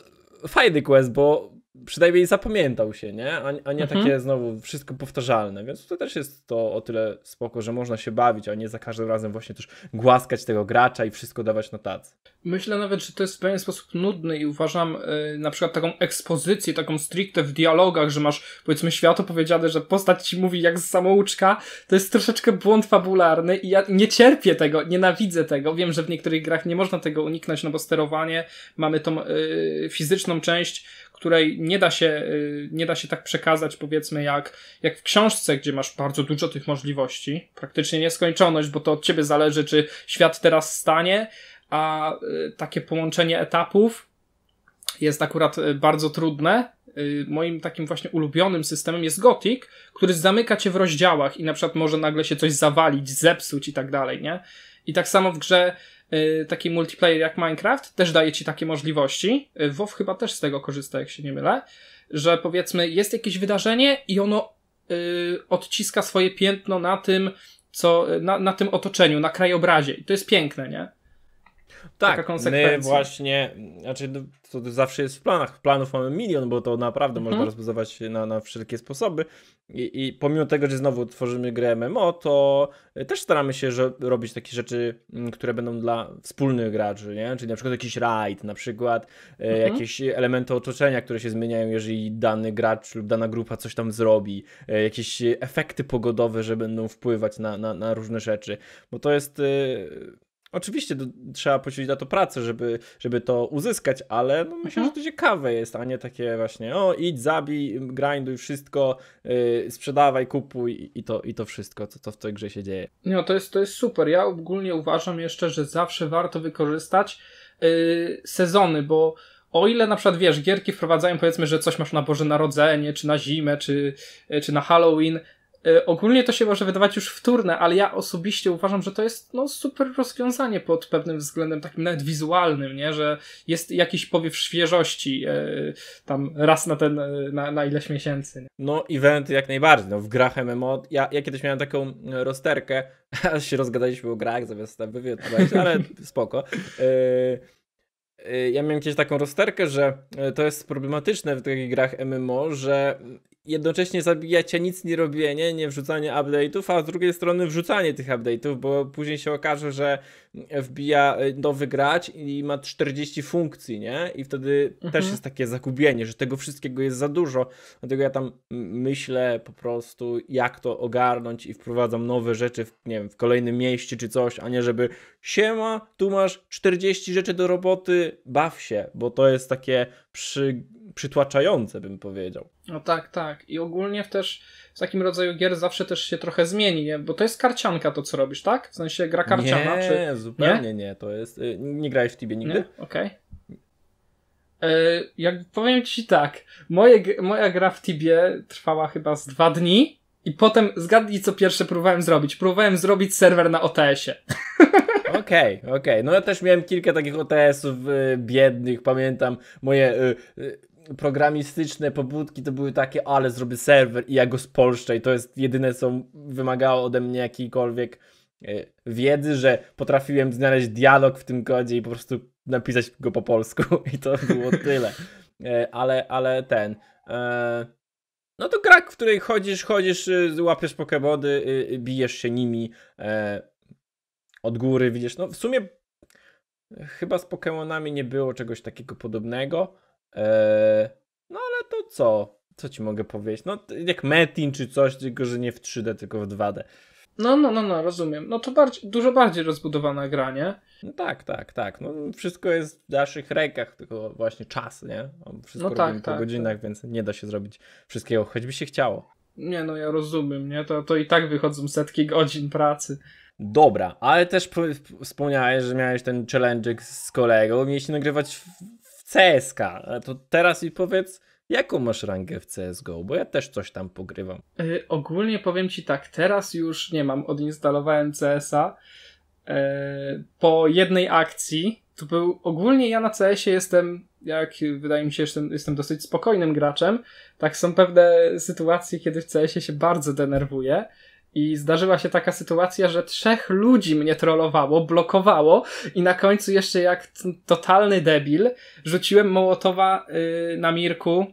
A: fajny quest, bo przynajmniej zapamiętał się, nie? A, a nie mhm. takie znowu wszystko powtarzalne. Więc to też jest to o tyle spoko, że można się bawić, a nie za każdym razem właśnie też głaskać tego gracza i wszystko dawać na tacy. Myślę nawet, że to
B: jest w pewien sposób nudny i uważam yy, na przykład taką ekspozycję, taką stricte w dialogach, że masz powiedzmy świat opowiedziane, że postać ci mówi jak z samouczka, to jest troszeczkę błąd fabularny i ja nie cierpię tego, nienawidzę tego. Wiem, że w niektórych grach nie można tego uniknąć, no bo sterowanie, mamy tą yy, fizyczną część, której nie da się, y, nie da się tak przekazać, powiedzmy, jak, jak w książce, gdzie masz bardzo dużo tych możliwości, praktycznie nieskończoność, bo to od ciebie zależy, czy świat teraz stanie, a y, takie połączenie etapów jest akurat y, bardzo trudne. Moim takim właśnie ulubionym systemem jest Gothic, który zamyka cię w rozdziałach i na przykład może nagle się coś zawalić, zepsuć i tak dalej, nie? I tak samo w grze E, taki multiplayer jak Minecraft też daje ci takie możliwości. E, WoW chyba też z tego korzysta, jak się nie mylę, że powiedzmy jest jakieś wydarzenie i ono e, odciska swoje piętno na tym, co, na, na tym otoczeniu, na krajobrazie. I to jest piękne, nie? Tak, my właśnie,
A: znaczy no, to zawsze jest w planach. Planów mamy milion, bo to naprawdę mhm. można rozbudować na, na wszelkie sposoby. I, I, pomimo tego, że znowu tworzymy grę MMO, to też staramy się że, robić takie rzeczy, mm, które będą dla wspólnych graczy, nie? Czyli na przykład jakiś raid, na przykład e, mhm. jakieś elementy otoczenia, które się zmieniają, jeżeli dany gracz lub dana grupa coś tam zrobi, e, jakieś efekty pogodowe, że będą wpływać na, na, na różne rzeczy, bo to jest e, Oczywiście do, trzeba poświęcić na to pracę, żeby, żeby to uzyskać, ale no, myślę, mhm. że to ciekawe jest, a nie takie właśnie o idź, zabij, grinduj wszystko, yy, sprzedawaj, kupuj i to, i to wszystko, co to w tej grze się dzieje. No
B: to jest, to jest super. Ja ogólnie uważam jeszcze, że zawsze warto wykorzystać yy, sezony, bo o ile na przykład wiesz, gierki wprowadzają powiedzmy, że coś masz na Boże Narodzenie, czy na zimę, czy, y, czy na Halloween, E, ogólnie to się może wydawać już wtórne, ale ja osobiście uważam, że to jest no, super rozwiązanie pod pewnym względem takim nawet wizualnym, nie? że
A: jest jakiś powiew świeżości e, tam raz na ten, e, na, na ileś miesięcy. Nie? No eventy jak najbardziej, no w grach MMO, ja, ja kiedyś miałem taką e, rozterkę, aż się rozgadaliśmy o grach zamiast tam wywiad, ale spoko. Y, ja miałem kiedyś taką rozterkę, że y, to jest problematyczne w takich grach MMO, że jednocześnie zabijacie nic nie robienie, nie wrzucanie update'ów, a z drugiej strony wrzucanie tych update'ów, bo później się okaże, że wbija y, nowy wygrać i ma 40 funkcji, nie? I wtedy mhm. też jest takie zagubienie, że tego wszystkiego jest za dużo, dlatego ja tam myślę po prostu jak to ogarnąć i wprowadzam nowe rzeczy w, nie wiem, w kolejnym mieście czy coś, a nie żeby siema, tu masz 40 rzeczy do roboty, baw się, bo to jest takie przy, przytłaczające, bym powiedział.
B: No tak, tak. I ogólnie też w takim rodzaju gier zawsze też się trochę zmieni, nie? Bo to jest karcianka to, co robisz, tak? W sensie
A: gra karciana, nie, czy... Zupełnie nie, zupełnie nie. To jest... Y, nie grałeś w Tibie nigdy?
B: Okej. Okay. E, jak powiem ci tak, moje, moja gra w Tibie trwała chyba z dwa dni i potem zgadnij co pierwsze próbowałem zrobić. Próbowałem zrobić
A: serwer na OTS-ie. okej, okay, okej. Okay. No ja też miałem kilka takich OTS-ów y, biednych, pamiętam moje... Y, y, programistyczne pobudki to były takie, ale zrobię serwer i ja go spolszczę i to jest jedyne, co wymagało ode mnie jakiejkolwiek y, wiedzy, że potrafiłem znaleźć dialog w tym kodzie i po prostu napisać go po polsku i to było tyle. Y, ale, ale ten... Y, no to krak, w której chodzisz, chodzisz, łapiesz pokebody, bijesz się nimi, od góry widzisz. No w sumie chyba z Pokémonami nie było czegoś takiego podobnego. Eee, no ale to co? Co ci mogę powiedzieć? No jak Metin czy coś, tylko że nie w 3D, tylko w 2D.
B: No, no, no, no, rozumiem.
A: No to bardziej, dużo bardziej rozbudowane granie. No tak, tak, tak. No, wszystko jest w naszych rękach, tylko właśnie czas, nie? No, wszystko no tak, tak, po tak, godzinach, tak. więc nie da się zrobić wszystkiego, choćby się chciało. Nie, no ja rozumiem, nie? To, to i tak wychodzą setki godzin pracy. Dobra, ale też wspomniałeś, że miałeś ten challenge z kolegą, mieliście nagrywać w, CSK. To teraz mi powiedz, jaką masz rangę w CSGO, bo ja też coś tam pogrywam.
B: Yy, ogólnie powiem ci tak, teraz już nie mam, odinstalowałem CSA yy, po jednej akcji. To był ogólnie ja na CS:IE jestem, jak wydaje mi się, jestem, jestem dosyć spokojnym graczem. Tak są pewne sytuacje, kiedy w CS:IE się bardzo denerwuję. I zdarzyła się taka sytuacja, że trzech ludzi mnie trollowało, blokowało i na końcu jeszcze jak totalny debil rzuciłem Mołotowa yy, na Mirku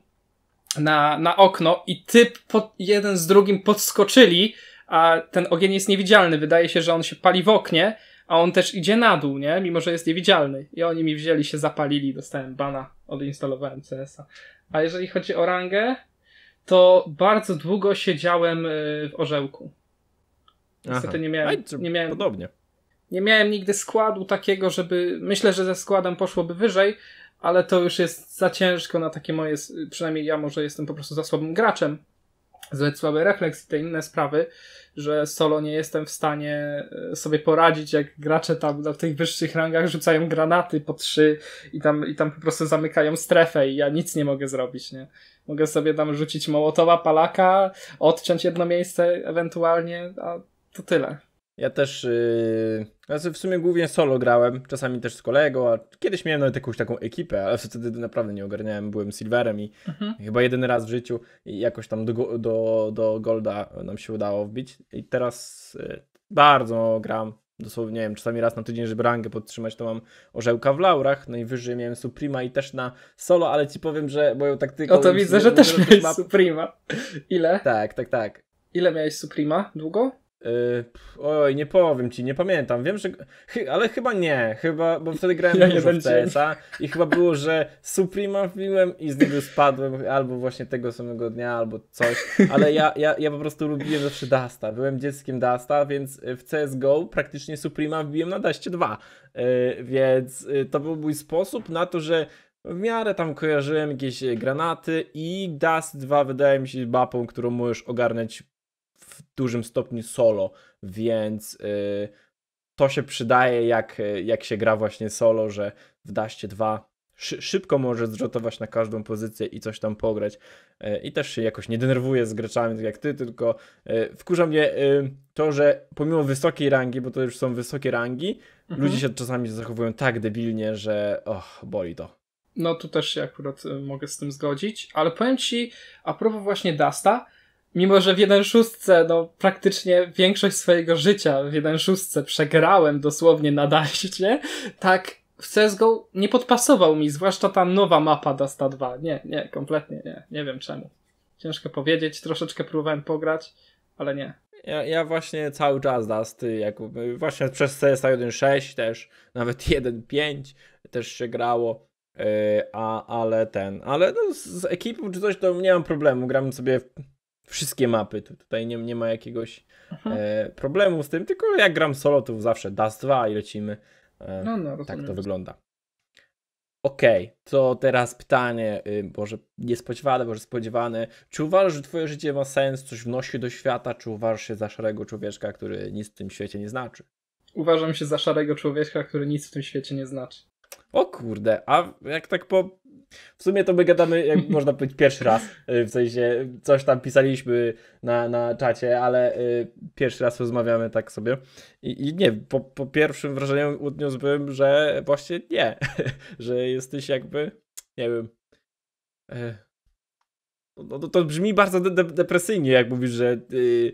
B: na, na okno i typ pod, jeden z drugim podskoczyli, a ten ogień jest niewidzialny. Wydaje się, że on się pali w oknie, a on też idzie na dół, nie? Mimo, że jest niewidzialny. I oni mi wzięli się, zapalili, dostałem bana, odinstalowałem CS-a. A jeżeli chodzi o rangę, to bardzo długo siedziałem y, w orzełku. Niestety nie miałem, nie miałem. Podobnie. Nie miałem nigdy składu takiego, żeby. Myślę, że ze składem poszłoby wyżej, ale to już jest za ciężko na takie moje. Przynajmniej ja może jestem po prostu za słabym graczem. Zbyt słaby refleks i te inne sprawy, że solo nie jestem w stanie e, sobie poradzić, jak gracze tam na tych wyższych rangach rzucają granaty po trzy i tam, i tam po prostu zamykają strefę i ja nic nie mogę zrobić, nie? Mogę sobie tam rzucić mołotowa,
A: palaka, odciąć jedno miejsce ewentualnie, a to tyle. Ja też yy, w sumie głównie solo grałem, czasami też z kolegą, a kiedyś miałem nawet jakąś taką ekipę, ale wtedy naprawdę nie ogarniałem, byłem silverem i mhm. chyba jeden raz w życiu i jakoś tam do, do, do golda nam się udało wbić i teraz yy, bardzo gram, dosłownie, nie wiem, czasami raz na tydzień, żeby rangę podtrzymać, to mam orzełka w laurach, najwyżej miałem Suprema i też na solo, ale ci powiem, że moją taktyką... O to widzę, y, że też miałeś map... Suprema. Ile? Tak, tak, tak. Ile miałeś Suprema? Długo? Yy, oj, nie powiem ci, nie pamiętam. Wiem, że. Chy, ale chyba nie, chyba, bo wtedy grałem ja dużo w CS-a i chyba było, że Suprema wbiłem i z niego spadłem albo właśnie tego samego dnia, albo coś. Ale ja, ja, ja po prostu lubiłem zawsze Dasta. Byłem dzieckiem Dasta, więc y, w CSGO praktycznie Suprema wbiłem na Daście 2. Yy, więc y, to był mój sposób na to, że w miarę tam kojarzyłem jakieś y, granaty i Dust 2 wydaje mi się mapą, którą możesz ogarnąć w dużym stopniu solo, więc y, to się przydaje, jak, y, jak się gra właśnie solo, że w Daście 2 szybko może zrzutować na każdą pozycję i coś tam pograć. Y, I też się jakoś nie denerwuje, z graczami, tak jak ty, tylko wkurza mnie to, że pomimo wysokiej rangi, bo to już są wysokie rangi, mhm. ludzie się czasami zachowują tak debilnie, że och, boli to.
B: No tu też się akurat mogę z tym zgodzić, ale powiem ci, a propos właśnie Dasta, mimo że w 1.6 no, praktycznie większość swojego życia w 1.6 przegrałem dosłownie na daście, tak w CSGO nie podpasował mi, zwłaszcza ta nowa mapa Dasta 2. Nie, nie, kompletnie nie. Nie wiem czemu. Ciężko powiedzieć, troszeczkę próbowałem pograć, ale nie.
A: Ja, ja właśnie cały czas Dusty, jak, właśnie przez CSA 1.6 też, nawet 1.5 też się grało, yy, a, ale ten, ale no z, z ekipą czy coś to nie mam problemu, gram sobie w wszystkie mapy. tutaj nie, nie ma jakiegoś e, problemu z tym, tylko jak gram solo, to zawsze DAS 2 i lecimy. E, no, no, tak to wygląda. Okej, okay, to teraz pytanie, y, może niespodziewane, może spodziewane. Czy uważasz, że twoje życie ma sens, coś wnosi do świata, czy uważasz się za szarego człowieczka, który nic w tym świecie nie znaczy?
B: Uważam się za szarego człowieczka, który nic w tym świecie nie znaczy.
A: O kurde, a jak tak po w sumie to my gadamy, jak można powiedzieć, pierwszy raz. Y, w sensie coś tam pisaliśmy na, na czacie, ale y, pierwszy raz rozmawiamy tak sobie. I, i nie, po, po, pierwszym wrażeniu odniósłbym, że właśnie nie, że jesteś jakby, nie wiem. Y, no, to, no to brzmi bardzo de de depresyjnie, jak mówisz, że. Y,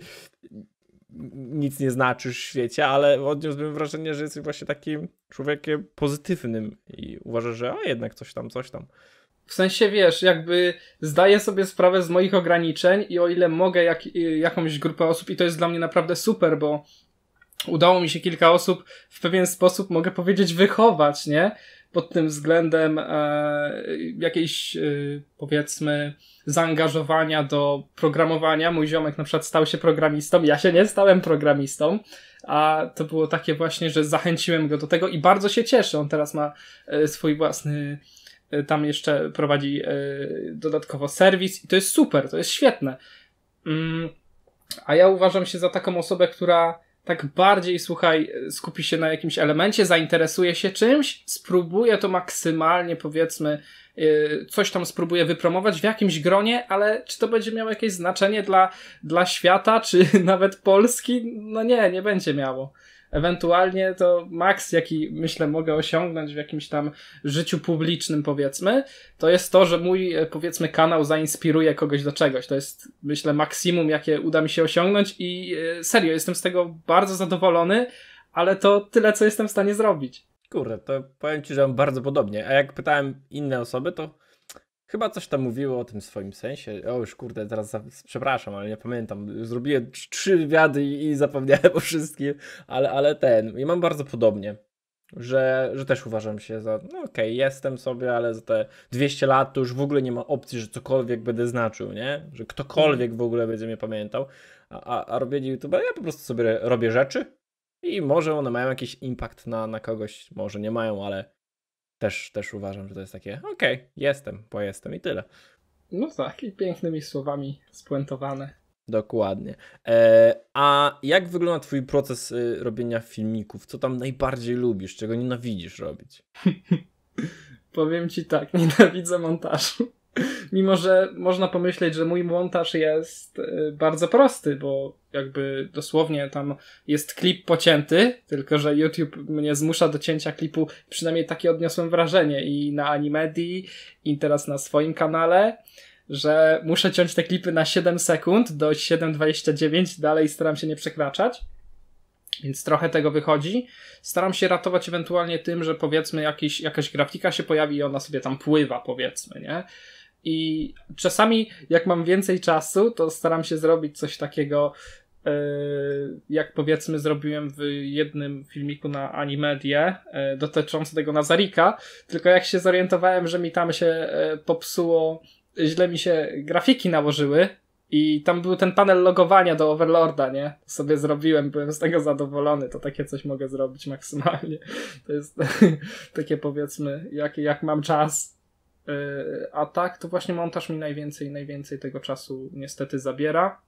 A: nic nie znaczysz w świecie, ale odniósłbym wrażenie, że jesteś właśnie takim człowiekiem pozytywnym i uważasz, że a jednak coś tam, coś tam. W sensie wiesz, jakby zdaję sobie sprawę z moich ograniczeń
B: i o ile mogę jak, y, jakąś grupę osób, i to jest dla mnie naprawdę super, bo udało mi się kilka osób w pewien sposób, mogę powiedzieć, wychować, nie? Pod tym względem e, jakiejś, e, powiedzmy, zaangażowania do programowania. Mój ziomek na przykład stał się programistą, ja się nie stałem programistą, a to było takie właśnie, że zachęciłem go do tego i bardzo się cieszę. On teraz ma e, swój własny e, tam jeszcze prowadzi e, dodatkowo serwis i to jest super, to jest świetne. Mm, a ja uważam się za taką osobę, która tak bardziej, słuchaj, skupi się na jakimś elemencie, zainteresuje się czymś, spróbuje to maksymalnie, powiedzmy, y, coś tam spróbuje wypromować w jakimś gronie, ale czy to będzie miało jakieś znaczenie dla, dla świata, czy nawet Polski? No nie, nie będzie miało. Ewentualnie to maks, jaki myślę mogę osiągnąć w jakimś tam życiu publicznym, powiedzmy, to jest to, że mój, e, powiedzmy, kanał zainspiruje kogoś do czegoś. To jest, myślę, maksimum, jakie uda mi się osiągnąć i e, serio, jestem z tego bardzo zadowolony,
A: ale to tyle, co jestem w stanie zrobić. Kurde, to powiem Ci, że mam bardzo podobnie. A jak pytałem inne osoby, to Chyba coś tam mówiło o tym swoim sensie. O już kurde, teraz za... przepraszam, ale nie pamiętam. Zrobiłem trzy wywiady i, zapomniałem o wszystkim, ale, ale ten. I mam bardzo podobnie, że, że też uważam się za, no okej, okay, jestem sobie, ale za te 200 lat to już w ogóle nie ma opcji, że cokolwiek będę znaczył, nie? Że ktokolwiek w ogóle będzie mnie pamiętał. A, a, a robienie YouTube, ja po prostu sobie robię rzeczy i może one mają jakiś impact na, na kogoś, może nie mają, ale też, też uważam, że to jest takie, okej, okay, jestem, bo jestem i tyle. No tak, i pięknymi słowami
B: spuentowane.
A: Dokładnie. E, a jak wygląda Twój proces y, robienia filmików? Co tam najbardziej lubisz? Czego nienawidzisz robić? Powiem
B: Ci tak, nienawidzę montażu. Mimo, że można pomyśleć, że mój montaż jest y, bardzo prosty, bo jakby dosłownie tam jest klip pocięty, tylko że YouTube mnie zmusza do cięcia klipu, przynajmniej takie odniosłem wrażenie i na Animedii, i teraz na swoim kanale że muszę ciąć te klipy na 7 sekund do 7.29, dalej staram się nie przekraczać. Więc trochę tego wychodzi. Staram się ratować ewentualnie tym, że powiedzmy jakiś, jakaś grafika się pojawi i ona sobie tam pływa, powiedzmy, nie? I czasami, jak mam więcej czasu, to staram się zrobić coś takiego, e, jak powiedzmy zrobiłem w jednym filmiku na Animedie dotyczącym tego Nazarika, tylko jak się zorientowałem, że mi tam się e, popsuło, źle mi się grafiki nałożyły i tam był ten panel logowania do Overlorda, nie? sobie zrobiłem, byłem z tego zadowolony, to takie coś mogę zrobić maksymalnie. To jest takie powiedzmy, jak, jak mam czas, E, a tak, to właśnie montaż mi najwięcej, najwięcej tego czasu niestety zabiera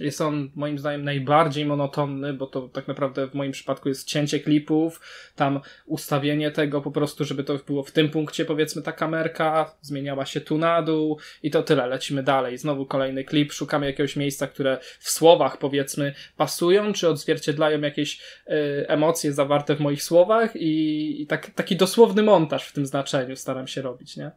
B: jest on moim zdaniem najbardziej monotonny, bo to tak naprawdę w moim przypadku jest cięcie klipów, tam ustawienie tego po prostu, żeby to było w tym punkcie powiedzmy ta kamerka, zmieniała się tu na dół i to tyle, lecimy dalej. Znowu kolejny klip, szukamy jakiegoś miejsca, które w słowach powiedzmy pasują, czy odzwierciedlają jakieś y, emocje zawarte w moich słowach i, i tak, taki dosłowny montaż w tym znaczeniu staram się robić, nie?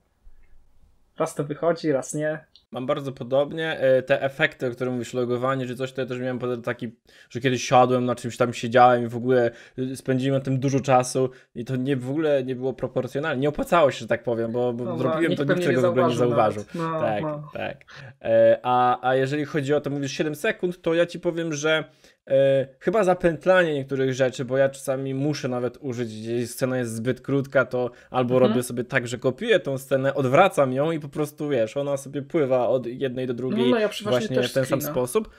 B: Raz to wychodzi, raz nie.
A: Mam bardzo podobnie. E, te efekty, o których mówisz, logowanie czy coś, to ja też miałem taki, że kiedyś siadłem na czymś tam, siedziałem i w ogóle y, spędziłem na tym dużo czasu i to nie w ogóle nie było proporcjonalne. Nie opłacało się, że tak powiem, bo, bo no, zrobiłem no, to, nikt tego w ogóle nie zauważył. No, tak, no. tak. E, a, a jeżeli chodzi o to, mówisz 7 sekund, to ja ci powiem, że E, chyba zapętlanie niektórych rzeczy, bo ja czasami muszę nawet użyć, jeśli scena jest zbyt krótka, to albo mhm. robię sobie tak, że kopiuję tą scenę, odwracam ją i po prostu wiesz, ona sobie pływa od jednej do drugiej no, no ja właśnie w ten screena. sam sposób.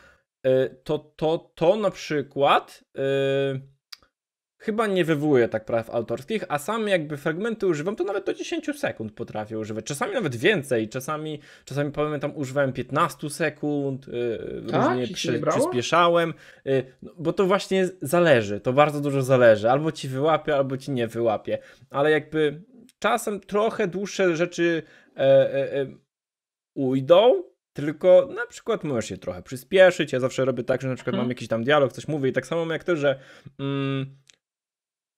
A: E, to, to, to na przykład. Yy chyba nie wywołuje tak praw autorskich, a sam jakby fragmenty używam, to nawet do 10 sekund potrafię używać. Czasami nawet więcej, czasami, czasami pamiętam, używałem 15 sekund, yy, tak? różnie przy, przyspieszałem, yy, bo to właśnie zależy, to bardzo dużo zależy. Albo ci wyłapie, albo ci nie wyłapie, ale jakby czasem trochę dłuższe rzeczy yy, yy, ujdą, tylko na przykład możesz się trochę przyspieszyć. Ja zawsze robię tak, że na przykład hmm. mam jakiś tam dialog, coś mówię i tak samo jak to, że mm,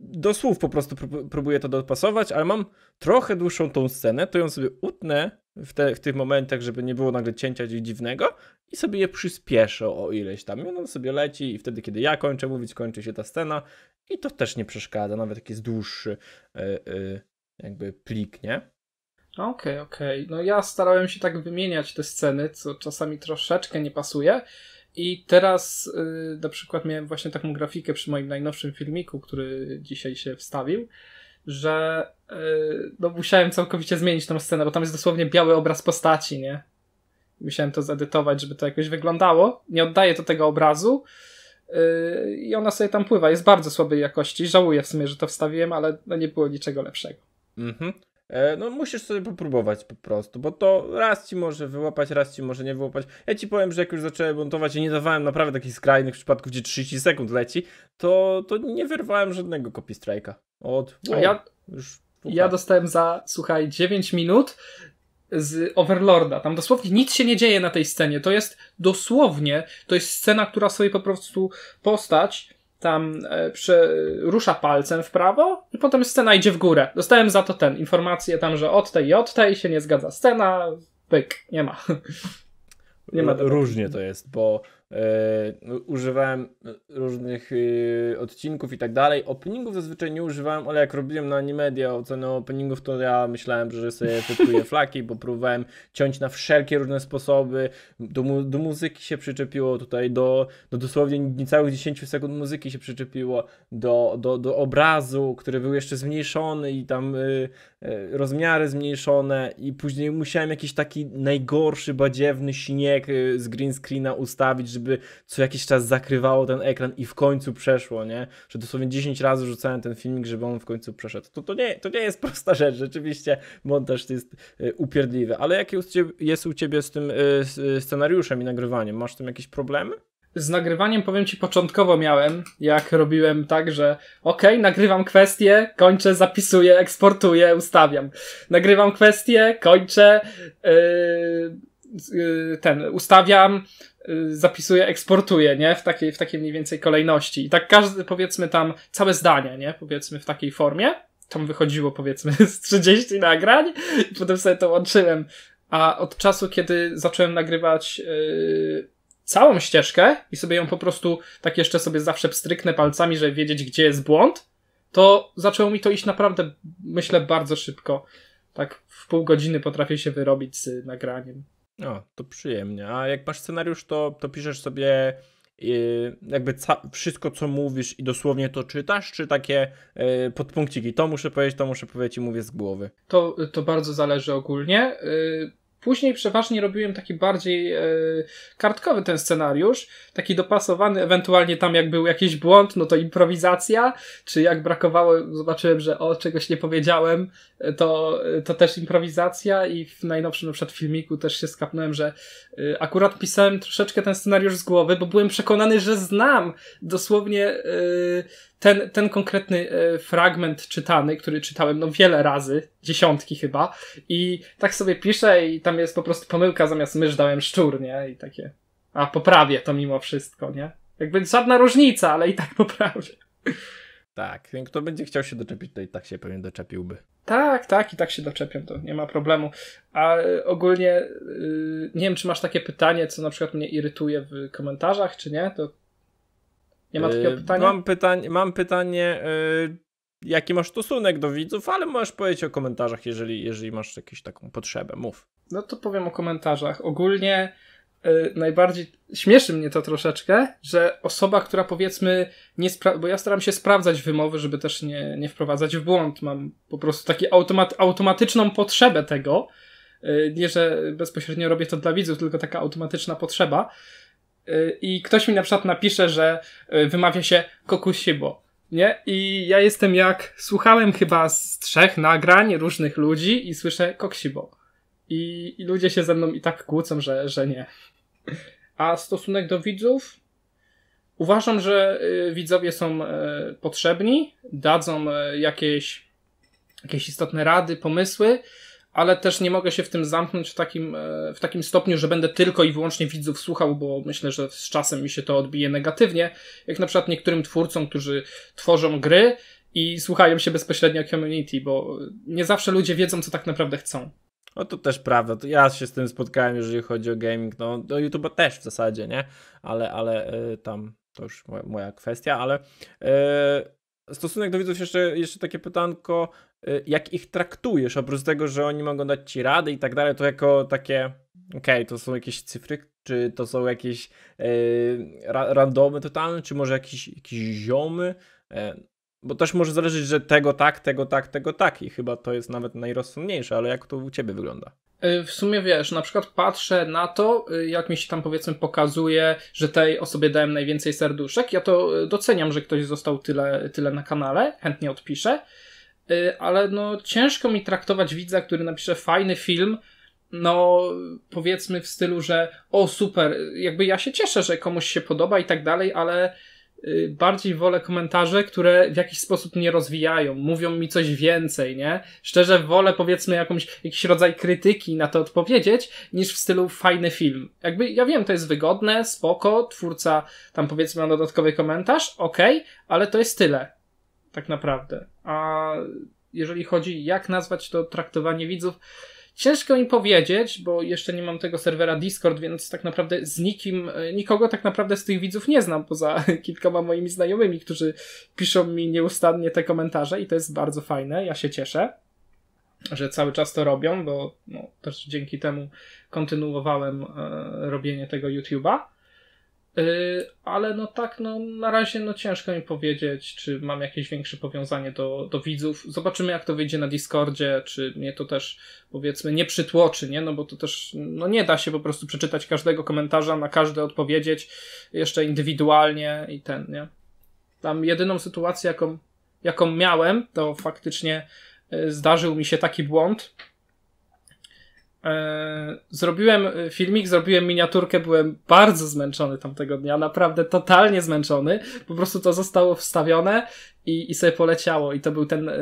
A: do słów po prostu próbuję to dopasować, ale mam trochę dłuższą tą scenę, to ją sobie utnę w, te, w tych momentach, żeby nie było nagle cięcia gdzieś dziwnego i sobie je przyspieszę o ileś tam. I ona sobie leci i wtedy, kiedy ja kończę mówić, kończy się ta scena i to też nie przeszkadza, nawet jak jest dłuższy y, y, jakby plik, nie?
B: Okej, okay, okej. Okay. No ja starałem się tak wymieniać te sceny, co czasami troszeczkę nie pasuje, i teraz y, na przykład miałem właśnie taką grafikę przy moim najnowszym filmiku, który dzisiaj się wstawił, że y, no, musiałem całkowicie zmienić tą scenę, bo tam jest dosłownie biały obraz postaci, nie? Musiałem to zedytować, żeby to jakoś wyglądało. Nie oddaje to tego obrazu y, i ona sobie tam pływa. Jest
A: bardzo słabej jakości. Żałuję w sumie,
B: że to wstawiłem, ale no, nie było niczego lepszego. Mhm. E,
A: no musisz sobie popróbować po prostu, bo to raz ci może wyłapać, raz ci może nie wyłapać. Ja ci powiem, że jak już zacząłem montować i nie dawałem naprawdę takich skrajnych przypadków, gdzie 30 sekund leci, to, to nie wyrwałem żadnego copy strike'a. Od, A ja,
B: już, ja dostałem za, słuchaj, 9 minut z Overlorda. Tam dosłownie nic się nie dzieje na tej scenie. To jest dosłownie, to jest scena, która sobie po prostu postać tam e, prze, rusza palcem w prawo i potem scena idzie w górę. Dostałem za to ten, informację tam, że od tej i od tej się nie zgadza scena, pyk, nie ma. nie ma Różnie to
A: jest, bo E, no, używałem e, różnych e, odcinków i tak dalej. Openingów zazwyczaj nie używałem, ale jak robiłem na Animedia ocenę openingów, to ja myślałem, że sobie wypluję flaki, bo próbowałem ciąć na wszelkie różne sposoby. Do, mu do muzyki się przyczepiło tutaj, do, do no, dosłownie niecałych 10 sekund muzyki się przyczepiło, do, do, do obrazu, który był jeszcze zmniejszony i tam y, y, rozmiary zmniejszone i później musiałem jakiś taki najgorszy, badziewny śnieg z green screena ustawić, żeby by co jakiś czas zakrywało ten ekran i w końcu przeszło, nie? Że dosłownie 10 razy rzucałem ten filmik, żeby on w końcu przeszedł. To, to, nie, to nie jest prosta rzecz, rzeczywiście montaż jest y, upierdliwy. Ale jakie jest u ciebie z tym y, y, scenariuszem i nagrywaniem? Masz tam jakieś problemy? z nagrywaniem powiem ci początkowo miałem, jak robiłem
B: tak, że okej, okay, nagrywam kwestię, kończę, zapisuję, eksportuję, ustawiam. Nagrywam kwestię, kończę, yy, yy, ten, ustawiam, Y, zapisuje, eksportuje, nie? W takiej, w takiej mniej więcej kolejności. I tak każdy, powiedzmy tam, całe zdanie, nie? Powiedzmy w takiej formie. Tam wychodziło, powiedzmy, z 30 nagrań i potem sobie to łączyłem. A od czasu, kiedy zacząłem nagrywać yy, całą ścieżkę i sobie ją po prostu tak jeszcze sobie zawsze pstryknę palcami, żeby wiedzieć, gdzie jest błąd, to zaczęło mi to iść naprawdę, myślę, bardzo szybko. Tak w pół godziny potrafię się wyrobić z nagraniem.
A: O, to przyjemnie. A jak masz scenariusz, to, to piszesz sobie yy, jakby wszystko, co mówisz i dosłownie to czytasz, czy takie yy, podpunkciki, to muszę powiedzieć, to muszę powiedzieć i mówię z głowy? To,
B: to bardzo zależy ogólnie.
A: Yy Później przeważnie robiłem taki bardziej e,
B: kartkowy ten scenariusz, taki dopasowany, ewentualnie tam jak był jakiś błąd, no to improwizacja, czy jak brakowało, zobaczyłem, że o, czegoś nie powiedziałem, e, to, e, to też improwizacja i w najnowszym na przykład filmiku też się skapnąłem, że e, akurat pisałem troszeczkę ten scenariusz z głowy, bo byłem przekonany, że znam dosłownie e, ten, ten konkretny e, fragment czytany, który czytałem no wiele razy, dziesiątki chyba, i tak sobie piszę i tam jest po prostu pomyłka, zamiast mysz dałem szczur, nie? I takie, a poprawię to mimo wszystko, nie? Jakby żadna różnica, ale i tak poprawię.
A: Tak, kto będzie chciał się doczepić, to i tak się pewnie doczepiłby.
B: Tak, tak, i tak się doczepiam, to nie ma problemu. A e, ogólnie yy, nie wiem, czy masz takie pytanie, co na przykład mnie irytuje w komentarzach, czy nie? To
A: nie ma y, takiego pytania? Mam, pytań, mam pytanie, y, jaki masz stosunek do widzów, ale możesz powiedzieć o komentarzach, jeżeli, jeżeli masz jakąś taką potrzebę. Mów. No to powiem o komentarzach. Ogólnie y,
B: najbardziej śmieszy mnie to troszeczkę, że osoba, która powiedzmy nie spra- bo ja staram się sprawdzać wymowy, żeby też nie, nie wprowadzać w błąd. Mam po prostu taką automat- automatyczną potrzebę tego. nie, że bezpośrednio robię to dla widzów, tylko taka automatyczna potrzeba, Y, i ktoś mi na przykład napisze, że y, wymawia się kokusibo, nie? I ja jestem jak, słuchałem chyba z trzech nagrań różnych ludzi i słyszę koksibo. I, I ludzie się ze mną i tak kłócą, że, że nie. A stosunek do widzów? Uważam, że y, widzowie są potrzebni, dadzą jakieś, jakieś istotne rady, pomysły, ale też nie mogę się w tym zamknąć w takim, e, w takim stopniu, że będę tylko i wyłącznie widzów słuchał, bo myślę, że z czasem mi się to odbije negatywnie, jak na przykład niektórym twórcom, którzy tworzą gry i słuchają się bezpośrednio community, bo nie zawsze ludzie wiedzą, co tak
A: naprawdę chcą. No to też prawda, to ja się z tym spotkałem, jeżeli chodzi o gaming, no do YouTube'a też w zasadzie, nie? Ale, ale yy, tam, to już moja, moja kwestia, ale yy... Stosunek do widzów, jeszcze, jeszcze takie pytanko. Y, jak ich traktujesz, oprócz tego, że oni mogą dać ci rady i tak dalej, to jako takie, okej, okay, to są jakieś cyfry, czy to są jakieś yy, randomy totalne, czy może jakieś, jakieś ziomy, yy, bo też może zależeć, że tego tak, tego tak, tego tak i chyba to jest nawet najrozsądniejsze, ale jak to u Ciebie wygląda?
B: Y, w sumie wiesz, na przykład patrzę na to, y, jak mi się tam powiedzmy pokazuje, że tej osobie dałem najwięcej serduszek. Ja to doceniam, że ktoś został tyle, tyle na kanale, chętnie odpiszę. Y, ale no ciężko mi traktować widza, który napisze fajny film, no powiedzmy w stylu, że o super, jakby ja się cieszę, że komuś się podoba i tak dalej, ale y, bardziej wolę komentarze, które w jakiś sposób mnie rozwijają, mówią mi coś więcej, nie? Szczerze wolę powiedzmy jakąś, jakiś rodzaj krytyki na to odpowiedzieć, niż w stylu fajny film. Jakby, ja wiem, to jest wygodne, spoko, twórca tam powiedzmy ma dodatkowy komentarz, okej, okay, ale to jest tyle tak naprawdę. A jeżeli chodzi, jak nazwać to traktowanie widzów, ciężko mi powiedzieć, bo jeszcze nie mam tego serwera Discord, więc tak naprawdę z nikim, e, nikogo tak naprawdę z tych widzów nie znam, poza kilkoma moimi znajomymi, którzy piszą mi nieustannie te komentarze i to jest bardzo fajne, ja się cieszę że cały czas to robią, bo no, też dzięki temu kontynuowałem e, robienie tego YouTube'a. Y, ale no tak, no na razie no ciężko mi powiedzieć, czy mam jakieś większe powiązanie do, do widzów. Zobaczymy, jak to wyjdzie na Discordzie, czy mnie to też powiedzmy nie przytłoczy, nie? No bo to też no nie da się po prostu przeczytać każdego komentarza, na każde odpowiedzieć jeszcze indywidualnie i ten, nie? Tam jedyną sytuację, jaką, jaką miałem, to faktycznie y, zdarzył mi się taki błąd, E, zrobiłem e, filmik, zrobiłem miniaturkę, byłem bardzo zmęczony tamtego dnia, naprawdę totalnie zmęczony. Po prostu to zostało wstawione i, i sobie poleciało. I to był ten e,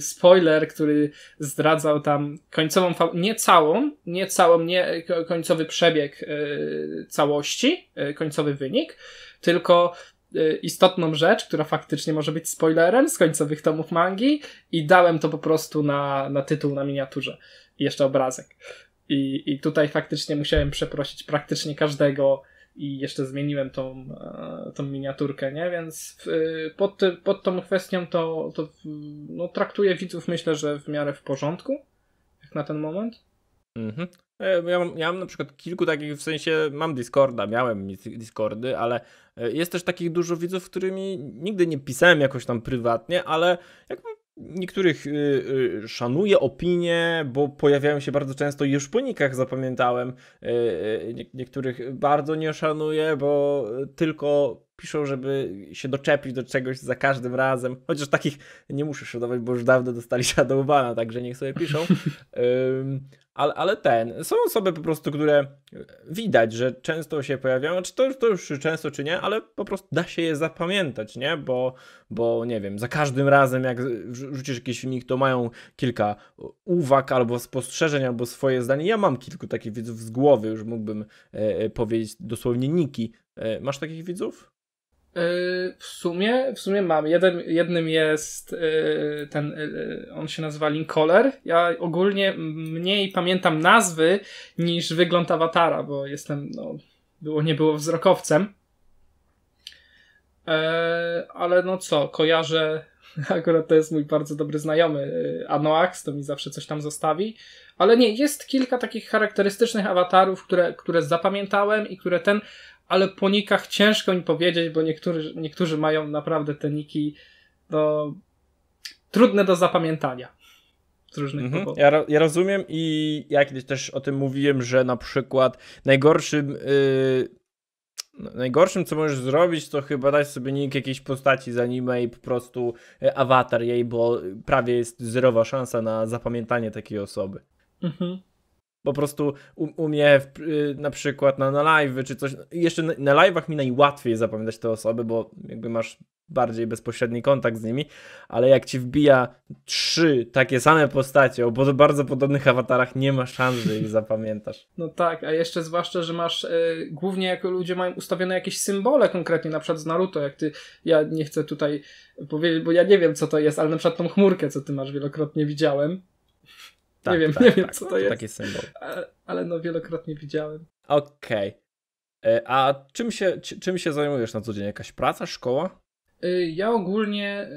B: spoiler, który zdradzał tam końcową, nie całą, nie całą, nie końcowy przebieg całości, końcowy wynik, tylko istotną rzecz, która faktycznie może być spoilerem z końcowych tomów mangi i dałem to po prostu na, na tytuł na miniaturze i jeszcze obrazek. I, I tutaj faktycznie musiałem przeprosić praktycznie każdego i jeszcze zmieniłem tą, e, tą miniaturkę, nie? Więc y, pod, pod tą kwestią to, to no, traktuję widzów myślę, że w miarę w porządku, jak na ten moment.
A: Mhm. E, ja mam, ja mam na przykład kilku takich, w sensie mam Discorda, miałem Discordy, ale e, jest też takich dużo widzów, którymi nigdy nie pisałem jakoś tam prywatnie, ale jakby niektórych y, y, szanuję opinie, bo pojawiają się bardzo często już po nikach, zapamiętałem. Y, niektórych bardzo nie szanuję, bo tylko piszą, żeby się doczepić do czegoś za każdym razem. Chociaż takich nie muszę szydować, bo już dawno dostali Shadowbana, także niech sobie piszą. um, ale, ale ten, są osoby po prostu, które widać, że często się pojawiają, czy znaczy to, to już często, czy nie, ale po prostu da się je zapamiętać, nie? Bo, bo nie wiem, za każdym razem jak rzucisz jakiś filmik, to mają kilka uwag albo spostrzeżeń, albo swoje zdanie. Ja mam kilku takich widzów z głowy, już mógłbym e, e powiedzieć dosłownie niki. E, masz takich widzów? E, w sumie, w sumie mam.
B: Jeden, jednym jest e, ten, e, on się nazywa Linkoler. Ja ogólnie mniej pamiętam nazwy niż wygląd awatara, bo jestem, no, było nie było wzrokowcem. Ale no co, kojarzę, akurat to jest mój bardzo dobry znajomy Anoax, to mi zawsze coś tam zostawi. Ale nie, jest kilka takich charakterystycznych awatarów, które, które zapamiętałem i które ten, ale po nikach ciężko mi powiedzieć, bo niektórzy, niektórzy mają naprawdę te niki no, trudne do zapamiętania z różnych mhm. powodów.
A: Ja, ja, rozumiem i ja kiedyś też o tym mówiłem, że na przykład najgorszym yy, no, najgorszym co możesz zrobić to chyba dać sobie nick jakiejś postaci z anime i po prostu yy, awatar jej, bo prawie jest zerowa szansa na zapamiętanie takiej osoby. Mhm po prostu u, mnie w, y, na przykład na, na live czy coś. Jeszcze na, na live'ach mi najłatwiej zapamiętać te osoby, bo jakby masz bardziej bezpośredni kontakt z nimi, ale jak ci wbija trzy takie same postacie o bardzo podobnych awatarach, nie ma szans, że ich zapamiętasz.
B: No tak, a jeszcze zwłaszcza, że masz y, głównie jako ludzie mają ustawione jakieś symbole konkretnie, na przykład z Naruto, jak ty, ja nie chcę tutaj powiedzieć, bo ja nie wiem co to jest, ale na przykład tą chmurkę, co ty masz, wielokrotnie widziałem,
A: tak, nie wiem, tak, nie tak. wiem co no to jest. Taki symbol. Ale,
B: ale no wielokrotnie widziałem.
A: Okej. Okay. E, a czym się, czym się zajmujesz na co dzień? Jakaś praca, szkoła? E, ja ogólnie
B: e,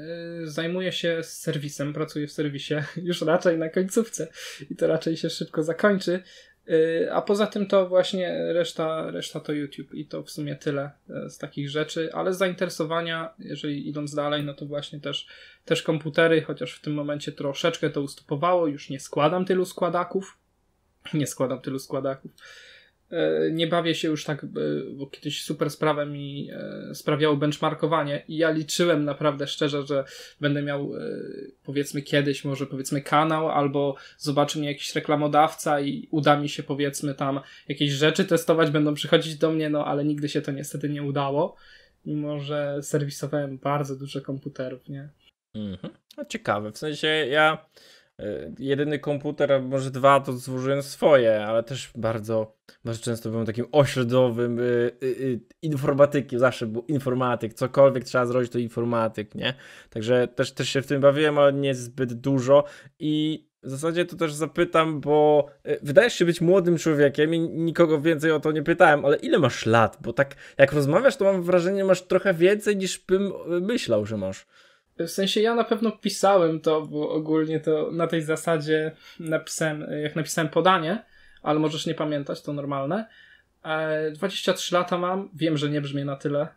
B: zajmuję się serwisem, pracuję w serwisie, już raczej na końcówce i to raczej się szybko zakończy, Y, a poza tym to właśnie reszta, reszta to YouTube i to w sumie tyle e, z takich rzeczy, ale z zainteresowania, jeżeli idąc dalej, no to właśnie też, też komputery, chociaż w tym momencie troszeczkę to ustupowało, już nie składam tylu składaków, nie składam tylu składaków, E, nie bawię się już tak, e, bo kiedyś super sprawę mi e, sprawiało benchmarkowanie i ja liczyłem naprawdę szczerze, że będę miał powiedzmy kiedyś może powiedzmy kanał albo zobaczy mnie jakiś reklamodawca i uda mi się powiedzmy tam jakieś rzeczy testować, będą przychodzić do mnie, no ale nigdy się to niestety nie udało, mimo że serwisowałem bardzo dużo komputerów,
A: nie? Mhm. No ciekawe, w sensie ja E, jedyny komputer, a może dwa, to złożyłem swoje, ale też bardzo, bardzo często byłem takim ośrodowym y, y, y, informatykiem, zawsze był informatyk, cokolwiek trzeba zrobić, to informatyk, nie? Także też, też się w tym bawiłem, ale nie zbyt dużo i w zasadzie to też zapytam, bo e, wydajesz się być młodym człowiekiem i nikogo więcej o to nie pytałem, ale ile masz lat? Bo tak jak rozmawiasz, to mam wrażenie, masz trochę więcej niż bym e, myślał, że masz.
B: W sensie ja na pewno pisałem to, bo ogólnie to na tej zasadzie napisałem, jak napisałem podanie, ale możesz nie pamiętać, to normalne. 23
A: e, lata mam, wiem, że nie brzmię na tyle,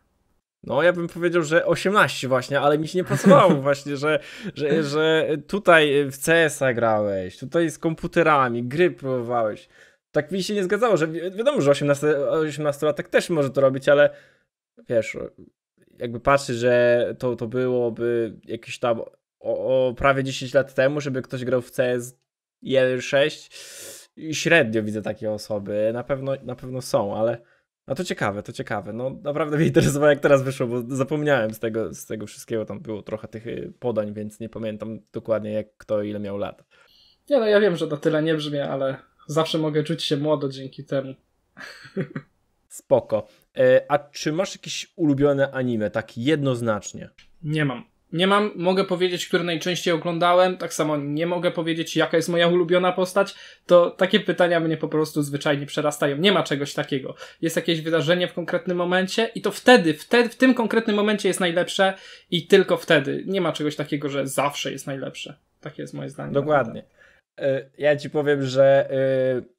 A: no, ja bym powiedział, że 18 właśnie, ale mi się nie pasowało właśnie, że, że, że tutaj w CS-a grałeś, tutaj z komputerami, gry próbowałeś. Tak mi się nie zgadzało, że wi wiadomo, że 18, 18 latek też może to robić, ale wiesz, jakby patrzy, że to, to byłoby jakieś tam o, o prawie 10 lat temu, żeby ktoś grał w CS 1.6 średnio widzę takie osoby. Na pewno, na pewno są, ale no to ciekawe, to ciekawe. No naprawdę mnie interesowało jak teraz wyszło, bo zapomniałem z tego, z tego wszystkiego, tam było trochę tych y, podań, więc nie pamiętam dokładnie jak kto ile miał lat.
B: Nie no, ja wiem, że to tyle nie brzmi, ale zawsze mogę czuć się młodo dzięki temu.
A: Spoko. E, a czy masz jakieś ulubione anime, tak jednoznacznie?
B: Nie mam. Nie mam, mogę powiedzieć, które najczęściej oglądałem, tak samo nie mogę powiedzieć, jaka jest moja ulubiona postać, to takie pytania mnie po prostu zwyczajnie przerastają. Nie ma czegoś takiego. Jest jakieś wydarzenie w konkretnym momencie i to wtedy, wtedy w tym konkretnym momencie jest najlepsze i tylko wtedy. Nie ma czegoś takiego, że zawsze jest najlepsze. Takie jest moje zdanie. Dokładnie.
A: E, ja ci powiem, że e,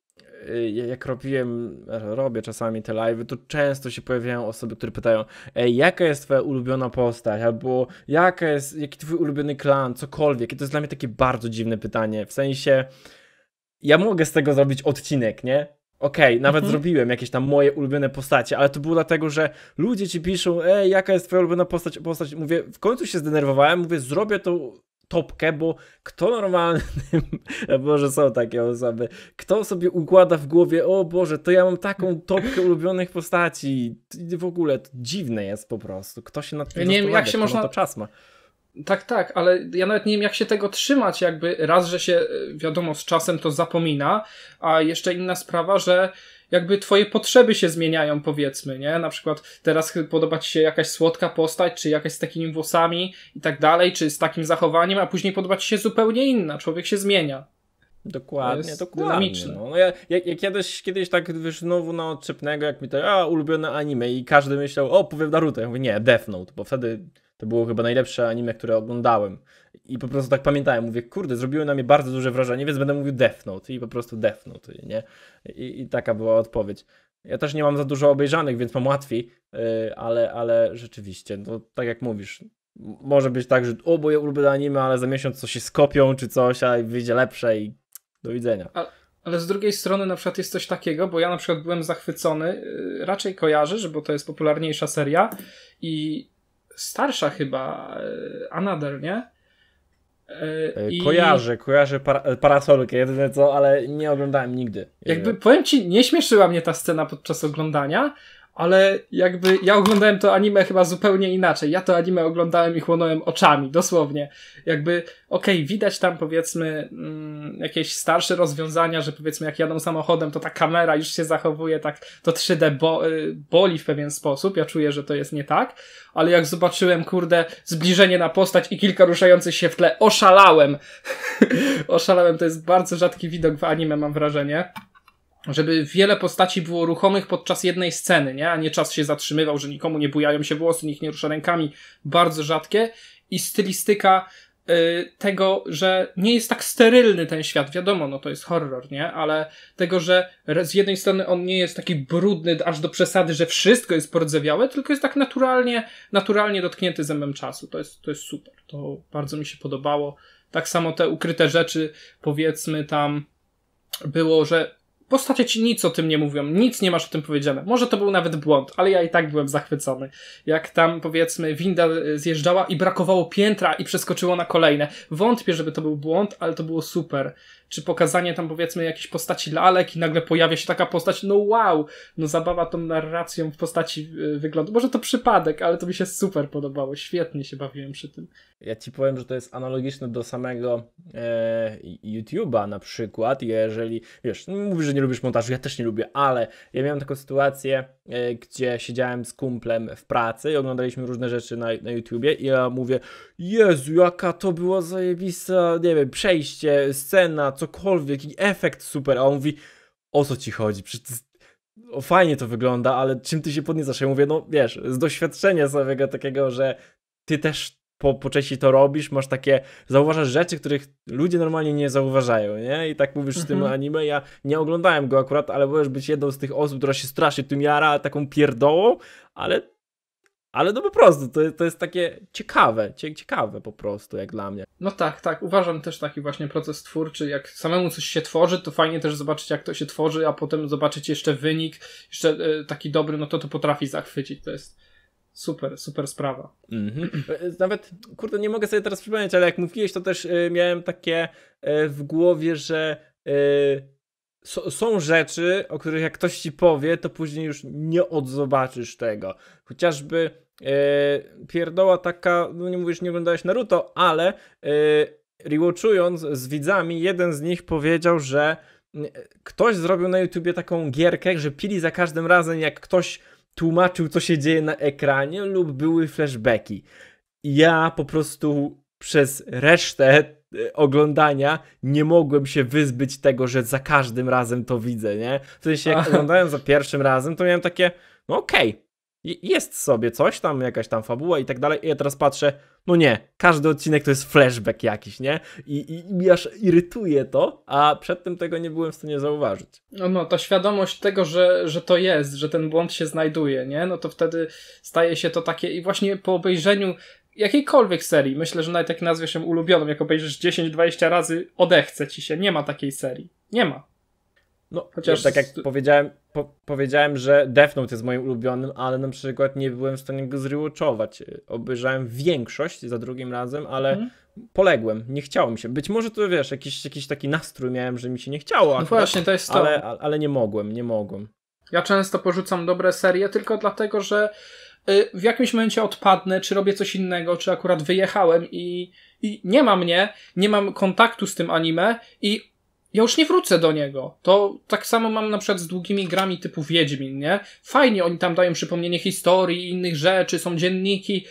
A: Y, jak robiłem, robię czasami te live, to często się pojawiają osoby, które pytają, ej, jaka jest twoja ulubiona postać, albo jaka jest, jaki twój ulubiony klan, cokolwiek. I to jest dla mnie takie bardzo dziwne pytanie, w sensie, ja mogę z tego zrobić odcinek, nie? Okej, okay, nawet mhm. zrobiłem jakieś tam moje ulubione postacie, ale to było dlatego, że ludzie ci piszą, ej, jaka jest twoja ulubiona postać, postać. Mówię, w końcu się zdenerwowałem, mówię, zrobię to topkę, bo kto normalny, Boże, są takie osoby, kto sobie układa w głowie, o Boże, to ja mam taką topkę ulubionych postaci. W ogóle to dziwne jest po prostu. Kto się nad tym Nie jak się można... to czas ma.
B: Tak, tak, ale ja nawet nie wiem, jak się tego trzymać, jakby raz, że się e, wiadomo, z czasem to zapomina, a jeszcze inna sprawa, że jakby twoje potrzeby się zmieniają, powiedzmy, nie? Na przykład teraz podoba ci się jakaś słodka postać, czy jakaś z takimi włosami i tak dalej, czy z takim zachowaniem, a później podoba ci się zupełnie inna, człowiek się zmienia. Dokładnie, dokładnie. Dynamiczne. No. no
A: ja, ja, ja, kiedyś, kiedyś tak wiesz, znowu na odczepnego, jak mi to, a ulubione anime i każdy myślał, o powiem Naruto, ja mówię, nie, Death Note, bo wtedy to było chyba najlepsze anime, które oglądałem. I po prostu tak pamiętałem, mówię, kurde, zrobiły na mnie bardzo duże wrażenie, więc będę mówił Death Note i po prostu Death Note, nie? I, i taka była odpowiedź. Ja też nie mam za dużo obejrzanych, więc mam łatwiej, yy, ale, ale rzeczywiście, no tak jak mówisz, może być tak, że o, bo ja ulubię anime, ale za miesiąc coś się skopią czy coś, a wyjdzie lepsze i do widzenia.
B: Ale, ale, z drugiej strony na przykład jest coś takiego, bo ja na przykład byłem zachwycony, y, raczej kojarzę, że bo to jest popularniejsza seria i starsza chyba, e, Another, nie? E, e, I... Kojarzę,
A: kojarzę par parasolkę, jedyne co, ale nie oglądałem nigdy. Jakby
B: powiem ci, nie śmieszyła mnie ta scena
A: podczas oglądania,
B: ale jakby ja oglądałem to anime chyba zupełnie inaczej. Ja to anime oglądałem i chłonąłem oczami, dosłownie. Jakby, okej, okay, widać tam powiedzmy mm, jakieś starsze rozwiązania, że powiedzmy jak jadą samochodem, to ta kamera już się zachowuje tak, to 3D bo, y, boli w pewien sposób, ja czuję, że to jest nie tak, ale jak zobaczyłem, kurde, zbliżenie na postać i kilka ruszających się w tle, oszalałem. oszalałem, to jest bardzo rzadki widok w anime, mam wrażenie żeby wiele postaci było ruchomych podczas jednej sceny, nie? A nie czas się zatrzymywał, że nikomu nie bujają się włosy, nikt nie rusza rękami. Bardzo rzadkie. I stylistyka y, tego, że nie jest tak sterylny ten świat. Wiadomo, no to jest horror, nie? Ale tego, że z jednej strony on nie jest taki brudny aż do przesady, że wszystko jest pordzewiałe, tylko jest tak naturalnie, naturalnie dotknięty zębem czasu. To jest, to jest super. To bardzo mi się podobało. Tak samo te ukryte rzeczy, powiedzmy tam było, że Postacie ci nic o tym nie mówią, nic nie masz o tym powiedziane. Może to był nawet błąd, ale ja i tak byłem zachwycony. Jak tam powiedzmy winda e, zjeżdżała i brakowało piętra i przeskoczyło na kolejne. Wątpię, żeby to był błąd, ale to było super czy pokazanie tam powiedzmy jakiejś postaci lalek i nagle pojawia się taka postać, no wow, no zabawa tą narracją w
A: postaci y, wyglądu. Może to przypadek, ale to mi się super podobało, świetnie się bawiłem przy tym. Ja ci powiem, że to jest analogiczne do samego e, YouTube'a na przykład, jeżeli, wiesz, no mówisz, że nie lubisz montażu, ja też nie lubię, ale ja miałem taką sytuację, E, gdzie siedziałem z kumplem w pracy i oglądaliśmy różne rzeczy na, na YouTubie i ja mówię, Jezu, jaka to była zajebista, nie wiem, przejście, scena, cokolwiek, i efekt super, a on mówi, o co ci chodzi, przecież o, fajnie to wygląda, ale czym ty się podniecasz? Ja mówię, no wiesz, z doświadczenia samego takiego, że ty też po, po części to robisz, masz takie, zauważasz rzeczy, których ludzie normalnie nie zauważają, nie? I tak mówisz mhm. z tym anime, ja nie oglądałem go akurat, ale możesz być jedną z tych osób, która się straszy tym jara taką pierdołą, ale ale no po prostu, to, to jest takie ciekawe, ciekawe po prostu, jak dla mnie.
B: No tak, tak, uważam też taki właśnie proces twórczy, jak samemu coś się tworzy, to fajnie też zobaczyć, jak to się tworzy, a potem zobaczyć jeszcze wynik, jeszcze e, taki dobry, no to to
A: potrafi zachwycić, to jest Super, super sprawa. Mm-hmm. Nawet, kurde, nie mogę sobie teraz przypomnieć, ale jak mówiłeś, to też y, miałem takie y, w głowie, że y, so, są rzeczy, o których jak ktoś ci powie, to później już nie odzobaczysz tego. Chociażby pierdoła taka, no nie mówisz, nie oglądałeś Naruto, ale rewatchując z widzami, jeden z nich powiedział, że mm, ktoś zrobił na YouTubie taką gierkę, że pili za każdym razem, jak ktoś tłumaczył, co się dzieje na ekranie, lub były flashbacki. Ja po prostu przez resztę e, oglądania nie mogłem się wyzbyć tego, że za każdym razem to widzę, nie? W sensie jak oglądałem za pierwszym razem, to miałem takie, no okej, okay, jest sobie coś tam, jakaś tam fabuła i tak dalej. I ja teraz patrzę, no nie, każdy odcinek to jest flashback jakiś, nie? I, i, i aż irytuje to, a przedtem tego
B: nie byłem w stanie zauważyć. No, no, ta świadomość tego, że, że to jest, że ten błąd się znajduje, nie? No to wtedy staje się to takie i właśnie po obejrzeniu jakiejkolwiek serii, myślę, że nawet jak nazwiesz ją ulubioną, jak obejrzysz 10-20 razy, odechce ci się. Nie ma takiej serii. Nie ma.
A: No, chociaż tak jak powiedziałem, po powiedziałem, że Death Note jest moim ulubionym, ale na przykład nie byłem w stanie go zrewatchować. Obejrzałem większość za drugim razem, ale mm. poległem, nie chciało mi się. Być może to wiesz, jakiś, jakiś taki nastrój miałem, że mi się nie chciało. No akurat, właśnie, to jest to. Ale, ale nie mogłem, nie mogłem.
B: Ja często porzucam dobre serie tylko dlatego, że y, w jakimś momencie odpadnę, czy robię coś innego, czy akurat wyjechałem i, i nie ma mnie, nie mam kontaktu z tym anime i ja już nie wrócę do niego. To tak samo mam na przykład z długimi grami typu Wiedźmin, nie? Fajnie oni tam dają przypomnienie historii, innych rzeczy, są dzienniki,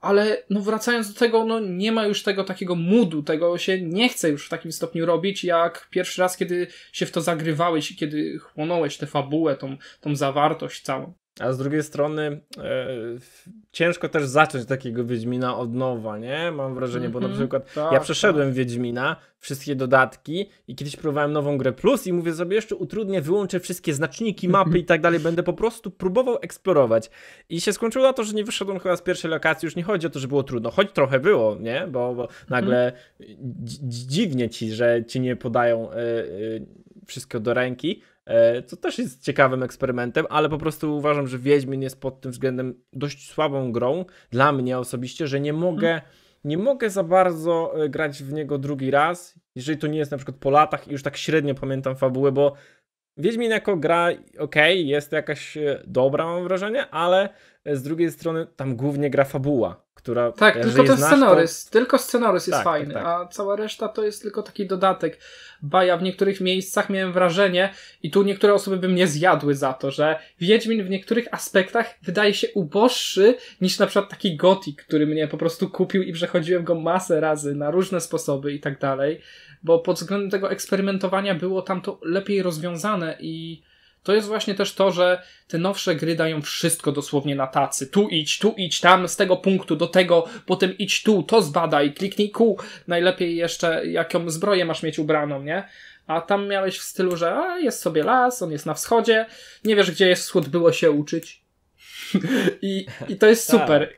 B: ale no wracając do tego, no nie ma już tego takiego moodu, tego się nie chce już w takim stopniu robić, jak pierwszy raz, kiedy
A: się w to zagrywałeś i kiedy chłonąłeś tę fabułę, tą, tą zawartość całą. A z drugiej strony e, ciężko też zacząć takiego Wiedźmina od nowa, nie? Mam wrażenie, bo na mhm. przykład tak, ja przeszedłem tak. Wiedźmina, wszystkie dodatki i kiedyś próbowałem nową grę plus i mówię sobie jeszcze utrudnię, wyłączę wszystkie znaczniki, mapy i tak dalej, będę po prostu próbował eksplorować. I się skończyło na to, że nie wyszedłem chyba z pierwszej lokacji, już nie chodzi o to, że było trudno, choć trochę było, nie? Bo, bo nagle mhm. dziwnie ci, że ci nie podają y, y, wszystko do ręki, E, co też jest ciekawym eksperymentem, ale po prostu uważam, że Wiedźmin jest pod tym względem dość słabą grą dla mnie osobiście, że nie mogę, nie mogę za bardzo e, grać w niego drugi raz, jeżeli to nie jest na przykład po latach i już tak średnio pamiętam fabułę, bo Wiedźmin jako gra, ok, jest jakaś e, dobra, mam wrażenie, ale z drugiej strony tam głównie gra fabuła która. Tak, tylko ten scenorys. To...
B: Tylko scenorys tak, jest fajny, tak, tak. a cała reszta to jest tylko taki dodatek. Baja w niektórych miejscach miałem wrażenie, i tu niektóre osoby by mnie zjadły za to, że Wiedźmin w niektórych aspektach wydaje się uboższy niż na przykład taki Gothic, który mnie po prostu kupił i przechodziłem go masę razy na różne sposoby i tak dalej, bo pod względem tego eksperymentowania było tam to lepiej rozwiązane i to jest właśnie też to, że te nowsze gry dają wszystko dosłownie na tacy. Tu idź, tu idź, tam z tego punktu do tego, potem idź tu, to zbadaj, kliknij ku. Najlepiej jeszcze jaką zbroję masz mieć ubraną, nie? A tam miałeś w stylu, że a, jest sobie las, on jest na wschodzie, nie wiesz gdzie jest wschód, było się uczyć.
A: I, I to jest tak. super.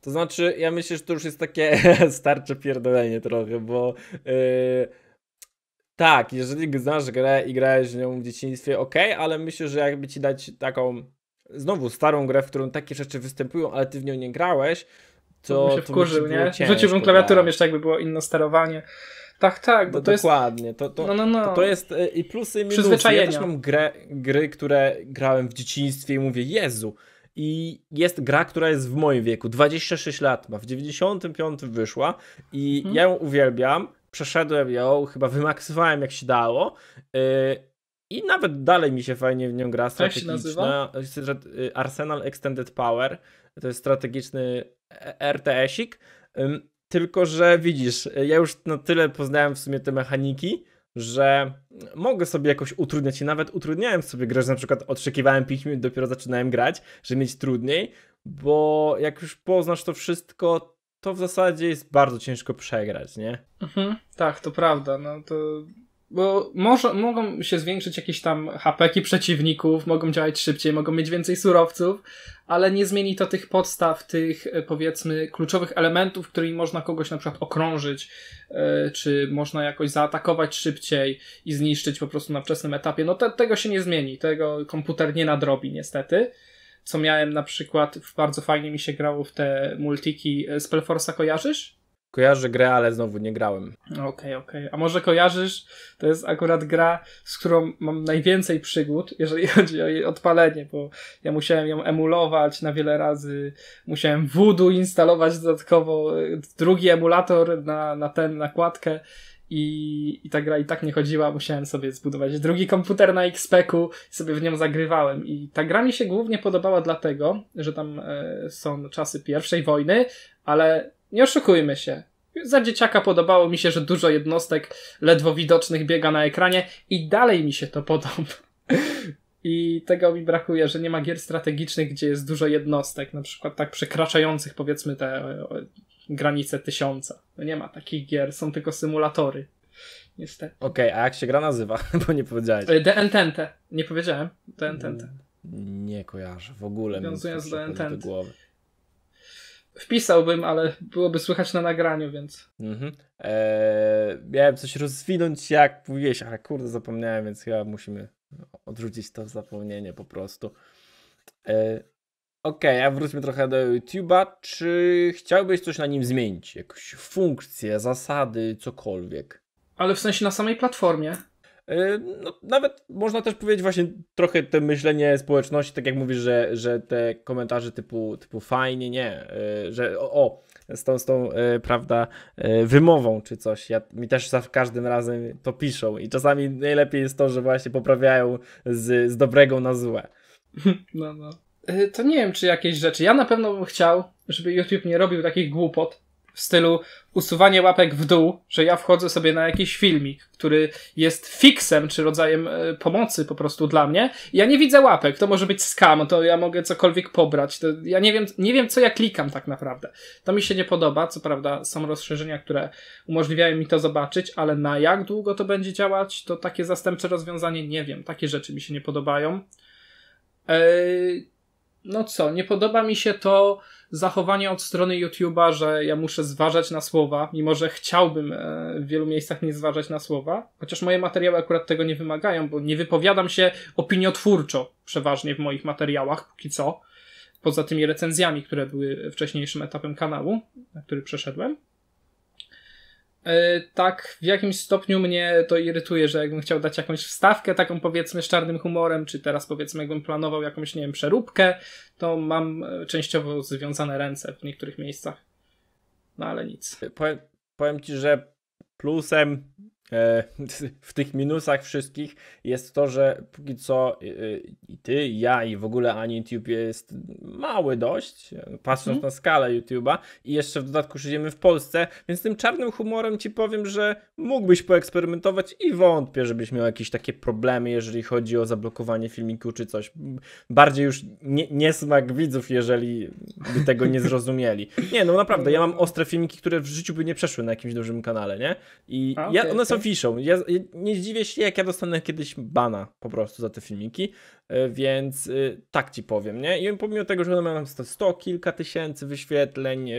A: To znaczy, ja myślę, że to już jest takie starcze pierdolenie trochę, bo yy, tak, jeżeli znasz grę i grałeś w nią w dzieciństwie, ok, ale myślę, że jakby ci dać taką znowu starą grę, w którą takie rzeczy występują, ale ty w nią nie grałeś, to. No, bym się wkurzył, nie? Rzuciłbym klawiaturą tak. jeszcze, jakby było inne sterowanie. Tak, tak, bo no, to dokładnie. Jest... To, to, no, no, no. to jest e, i plusy, i minusy. Ja też mam grę, gry, które grałem w dzieciństwie i mówię, Jezu. I jest gra, która jest w moim wieku, 26 lat ma, w 95 wyszła i hmm. ja ją uwielbiam, Przeszedłem ją, chyba wymaksowałem jak się dało. Yy, I nawet dalej mi się fajnie w nią gra tak strategiczna. Y, Arsenal Extended Power to jest strategiczny e, RTS-ik. Tylko, że widzisz, ja już na tyle poznałem w sumie te mechaniki, że mogę sobie jakoś utrudniać i nawet utrudniałem sobie grę, że na przykład odszukiwałem 5 minut, dopiero zaczynałem grać, żeby mieć trudniej, bo jak już poznasz to wszystko, to w zasadzie jest bardzo ciężko przegrać, nie?
B: Mhm, tak, to prawda. No to bo może, mogą się zwiększyć jakieś tam hapeki przeciwników, mogą działać szybciej, mogą mieć więcej surowców, ale nie zmieni to tych podstaw, tych e, powiedzmy kluczowych elementów, którymi można kogoś na przykład okrążyć, e, czy można jakoś zaatakować szybciej i zniszczyć po prostu na wczesnym etapie. No te, tego się nie zmieni, tego komputer nie nadrobi niestety co miałem na przykład, bardzo fajnie mi się grało w te multiki. E, Spellforce'a
A: kojarzysz? Kojarzę grę, ale znowu nie grałem.
B: Okej, okay, okej. Okay. A może kojarzysz? To jest akurat gra, z którą mam najwięcej przygód, jeżeli chodzi o jej odpalenie, bo ja musiałem ją emulować na wiele razy. Musiałem Voodoo instalować dodatkowo, e, drugi emulator na, na ten nakładkę i, i ta gra i tak nie chodziła, musiałem sobie zbudować drugi komputer na XP-ku i sobie w nią zagrywałem. I ta gra mi się głównie podobała dlatego, że tam e, są czasy pierwszej wojny, ale nie oszukujmy się. Za dzieciaka podobało mi się, że dużo jednostek ledwo widocznych biega na ekranie i dalej mi się to podoba. I tego mi brakuje, że nie ma gier strategicznych, gdzie jest dużo jednostek, na przykład tak przekraczających powiedzmy te e, granicę tysiąca. No nie ma takich gier, są tylko symulatory. Niestety. Okej, okay, a jak się gra
A: nazywa? Bo nie powiedziałeś. E, The
B: Entente. Nie powiedziałem. The Entente.
A: Nie kojarzę w ogóle. Wiązując do Entente. Do głowy.
B: Wpisałbym, ale byłoby słychać
A: na nagraniu, więc. Mhm. Eee, miałem coś rozwinąć, jak mówiłeś, ale kurde, zapomniałem, więc chyba musimy odrzucić to zapomnienie po prostu. Eee, Okej, okay, a wróćmy trochę do YouTube'a. Czy chciałbyś coś na nim zmienić? Jakąś funkcję, zasady, cokolwiek?
B: Ale w sensie na samej platformie.
A: E, no, nawet można też powiedzieć właśnie trochę to myślenie społeczności, tak jak mówisz, że, że te komentarze typu, typu fajnie, nie, e, że o, o z tą, z tą e, prawda, wymową czy coś, ja, mi też za każdym razem to piszą i czasami najlepiej jest to, że właśnie poprawiają z, z dobrego na złe.
B: No, no. Y, to nie wiem, czy jakieś rzeczy. Ja na pewno bym chciał, żeby YouTube nie robił takich głupot w stylu usuwanie łapek w dół, że ja wchodzę sobie na jakiś filmik, który jest fiksem czy rodzajem y, pomocy po prostu dla mnie. Ja nie widzę łapek, to może być skam, to ja mogę cokolwiek pobrać. To ja nie wiem, nie wiem, co ja klikam tak naprawdę. To mi się nie podoba, co prawda są rozszerzenia, które umożliwiają mi to zobaczyć, ale na jak długo to będzie działać, to takie zastępcze rozwiązanie nie wiem. Takie rzeczy mi się nie podobają. Yy no co, nie podoba mi się to zachowanie od strony YouTube'a, że ja muszę zważać na słowa, mimo że chciałbym e, w wielu miejscach nie zważać na słowa, chociaż moje materiały akurat tego nie wymagają, bo nie wypowiadam się opiniotwórczo przeważnie w moich materiałach, póki co, poza tymi recenzjami, które były wcześniejszym etapem kanału, na który przeszedłem. E, tak w jakimś stopniu mnie to irytuje, że jakbym chciał dać jakąś wstawkę taką powiedzmy z czarnym humorem, czy teraz powiedzmy jakbym planował jakąś, nie wiem, przeróbkę, to mam e, częściowo związane ręce w niektórych miejscach.
A: No ale nic. Powiem, powiem ci, że plusem E, w tych minusach wszystkich jest to, że póki co e, e, i ty, i ja i w ogóle ani YouTube jest mały dość, patrząc mm. na skalę YouTube'a i jeszcze w dodatku żyjemy w Polsce, więc tym czarnym humorem ci powiem, że mógłbyś poeksperymentować i wątpię, żebyś miał jakieś takie problemy, jeżeli chodzi o zablokowanie filmiku czy coś. Bardziej już nie, niesmak widzów, jeżeli by tego nie zrozumieli. Nie, no naprawdę, ja mam ostre filmiki, które w życiu by nie przeszły na jakimś dużym kanale, nie? I A, okay, ja, one są wiszą. Ja, nie zdziwię się, jak ja dostanę kiedyś bana po prostu za te filmiki, e, więc e, tak ci powiem, nie? I pomimo tego, że one mają 100, kilka tysięcy wyświetleń, e,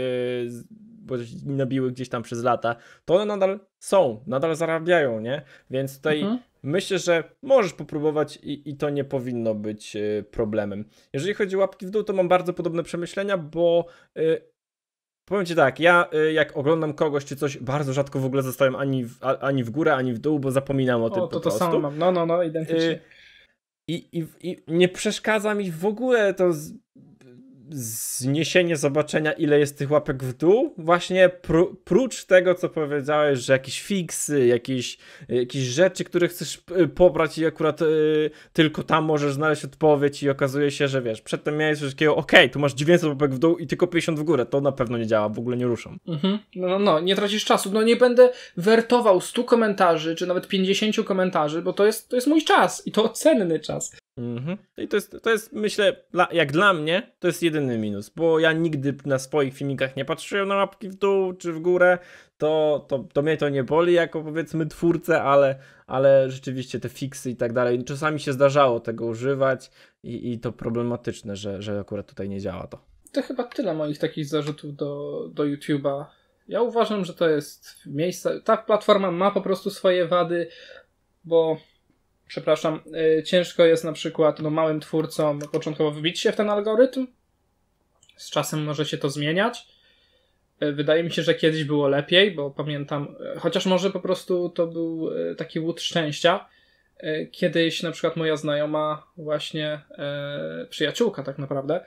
A: bo nabiły gdzieś tam przez lata, to one nadal są, nadal zarabiają, nie? Więc tutaj mhm. myślę, że możesz popróbować i, i to nie powinno być problemem. Jeżeli chodzi o łapki w dół, to mam bardzo podobne przemyślenia, bo Powiem ci tak, ja y, jak oglądam kogoś czy coś, bardzo rzadko w ogóle zostałem ani w, ani w górę, ani w dół, bo zapominam o, o tym to po to prostu. samo mam. No, no, no, identycznie. I, y, i, I nie przeszkadza mi w ogóle to z zniesienie zobaczenia, ile jest tych łapek w dół, właśnie pró prócz tego, co powiedziałeś, że jakieś fiksy, jakieś, jakieś rzeczy, które chcesz y, pobrać i akurat y, tylko tam możesz znaleźć odpowiedź i okazuje się, że wiesz, przedtem miałeś coś takiego, okej, okay, tu masz 900 łapek w dół i tylko 50 w górę, to na pewno nie działa, w ogóle nie ruszam. Mhm.
B: No, no, no nie tracisz czasu, no nie będę wertował 100 komentarzy, czy nawet 50 komentarzy, bo to jest, to jest mój czas i to cenny czas.
A: Mhm. No I to jest, to jest myślę, jak dla mnie, to jest jedyny minus, bo ja nigdy na swoich filmikach nie patrzyłem na łapki w dół czy w górę, to, to, to mnie to nie boli jako powiedzmy twórcę, ale, ale rzeczywiście te fiksy i tak dalej, czasami się zdarzało tego używać i, i to problematyczne, że, że akurat tutaj nie działa to.
B: To chyba tyle moich takich zarzutów do, do YouTube'a. Ja uważam, że to jest miejsce, ta platforma ma po prostu swoje wady, bo przepraszam, y, ciężko jest na przykład no, małym twórcom początkowo wybić się w ten algorytm. Z czasem może się to zmieniać. Y, wydaje mi się, że kiedyś było lepiej, bo pamiętam, y, chociaż może po prostu to był taki łód szczęścia. Kiedyś na przykład moja znajoma, właśnie przyjaciółka tak naprawdę,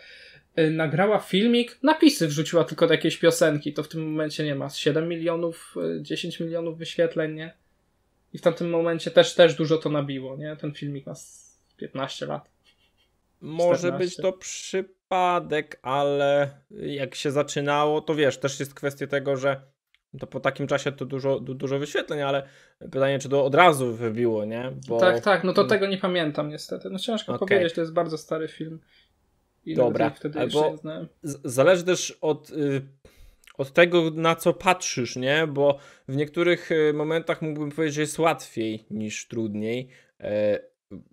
B: nagrała filmik, napisy wrzuciła tylko do jakiejś piosenki, to w tym momencie nie ma 7 milionów, 10 milionów wyświetleń, nie? I w tamtym momencie też, też dużo to nabiło, nie? Ten filmik ma 15 lat. 14. Może być to
A: przypadek, ale jak się zaczynało, to wiesz, też jest kwestia tego, że to po takim czasie to dużo, dużo wyświetleń, ale pytanie, czy to od razu wybiło, nie? Bo... Tak, tak, no to tego
B: nie pamiętam niestety. No ciężko okay. powiedzieć, to jest bardzo stary film.
A: I Dobra, wtedy Albo zależy też od y, od tego, na co patrzysz, nie? Bo w niektórych e, momentach mógłbym powiedzieć, że jest łatwiej niż trudniej. E,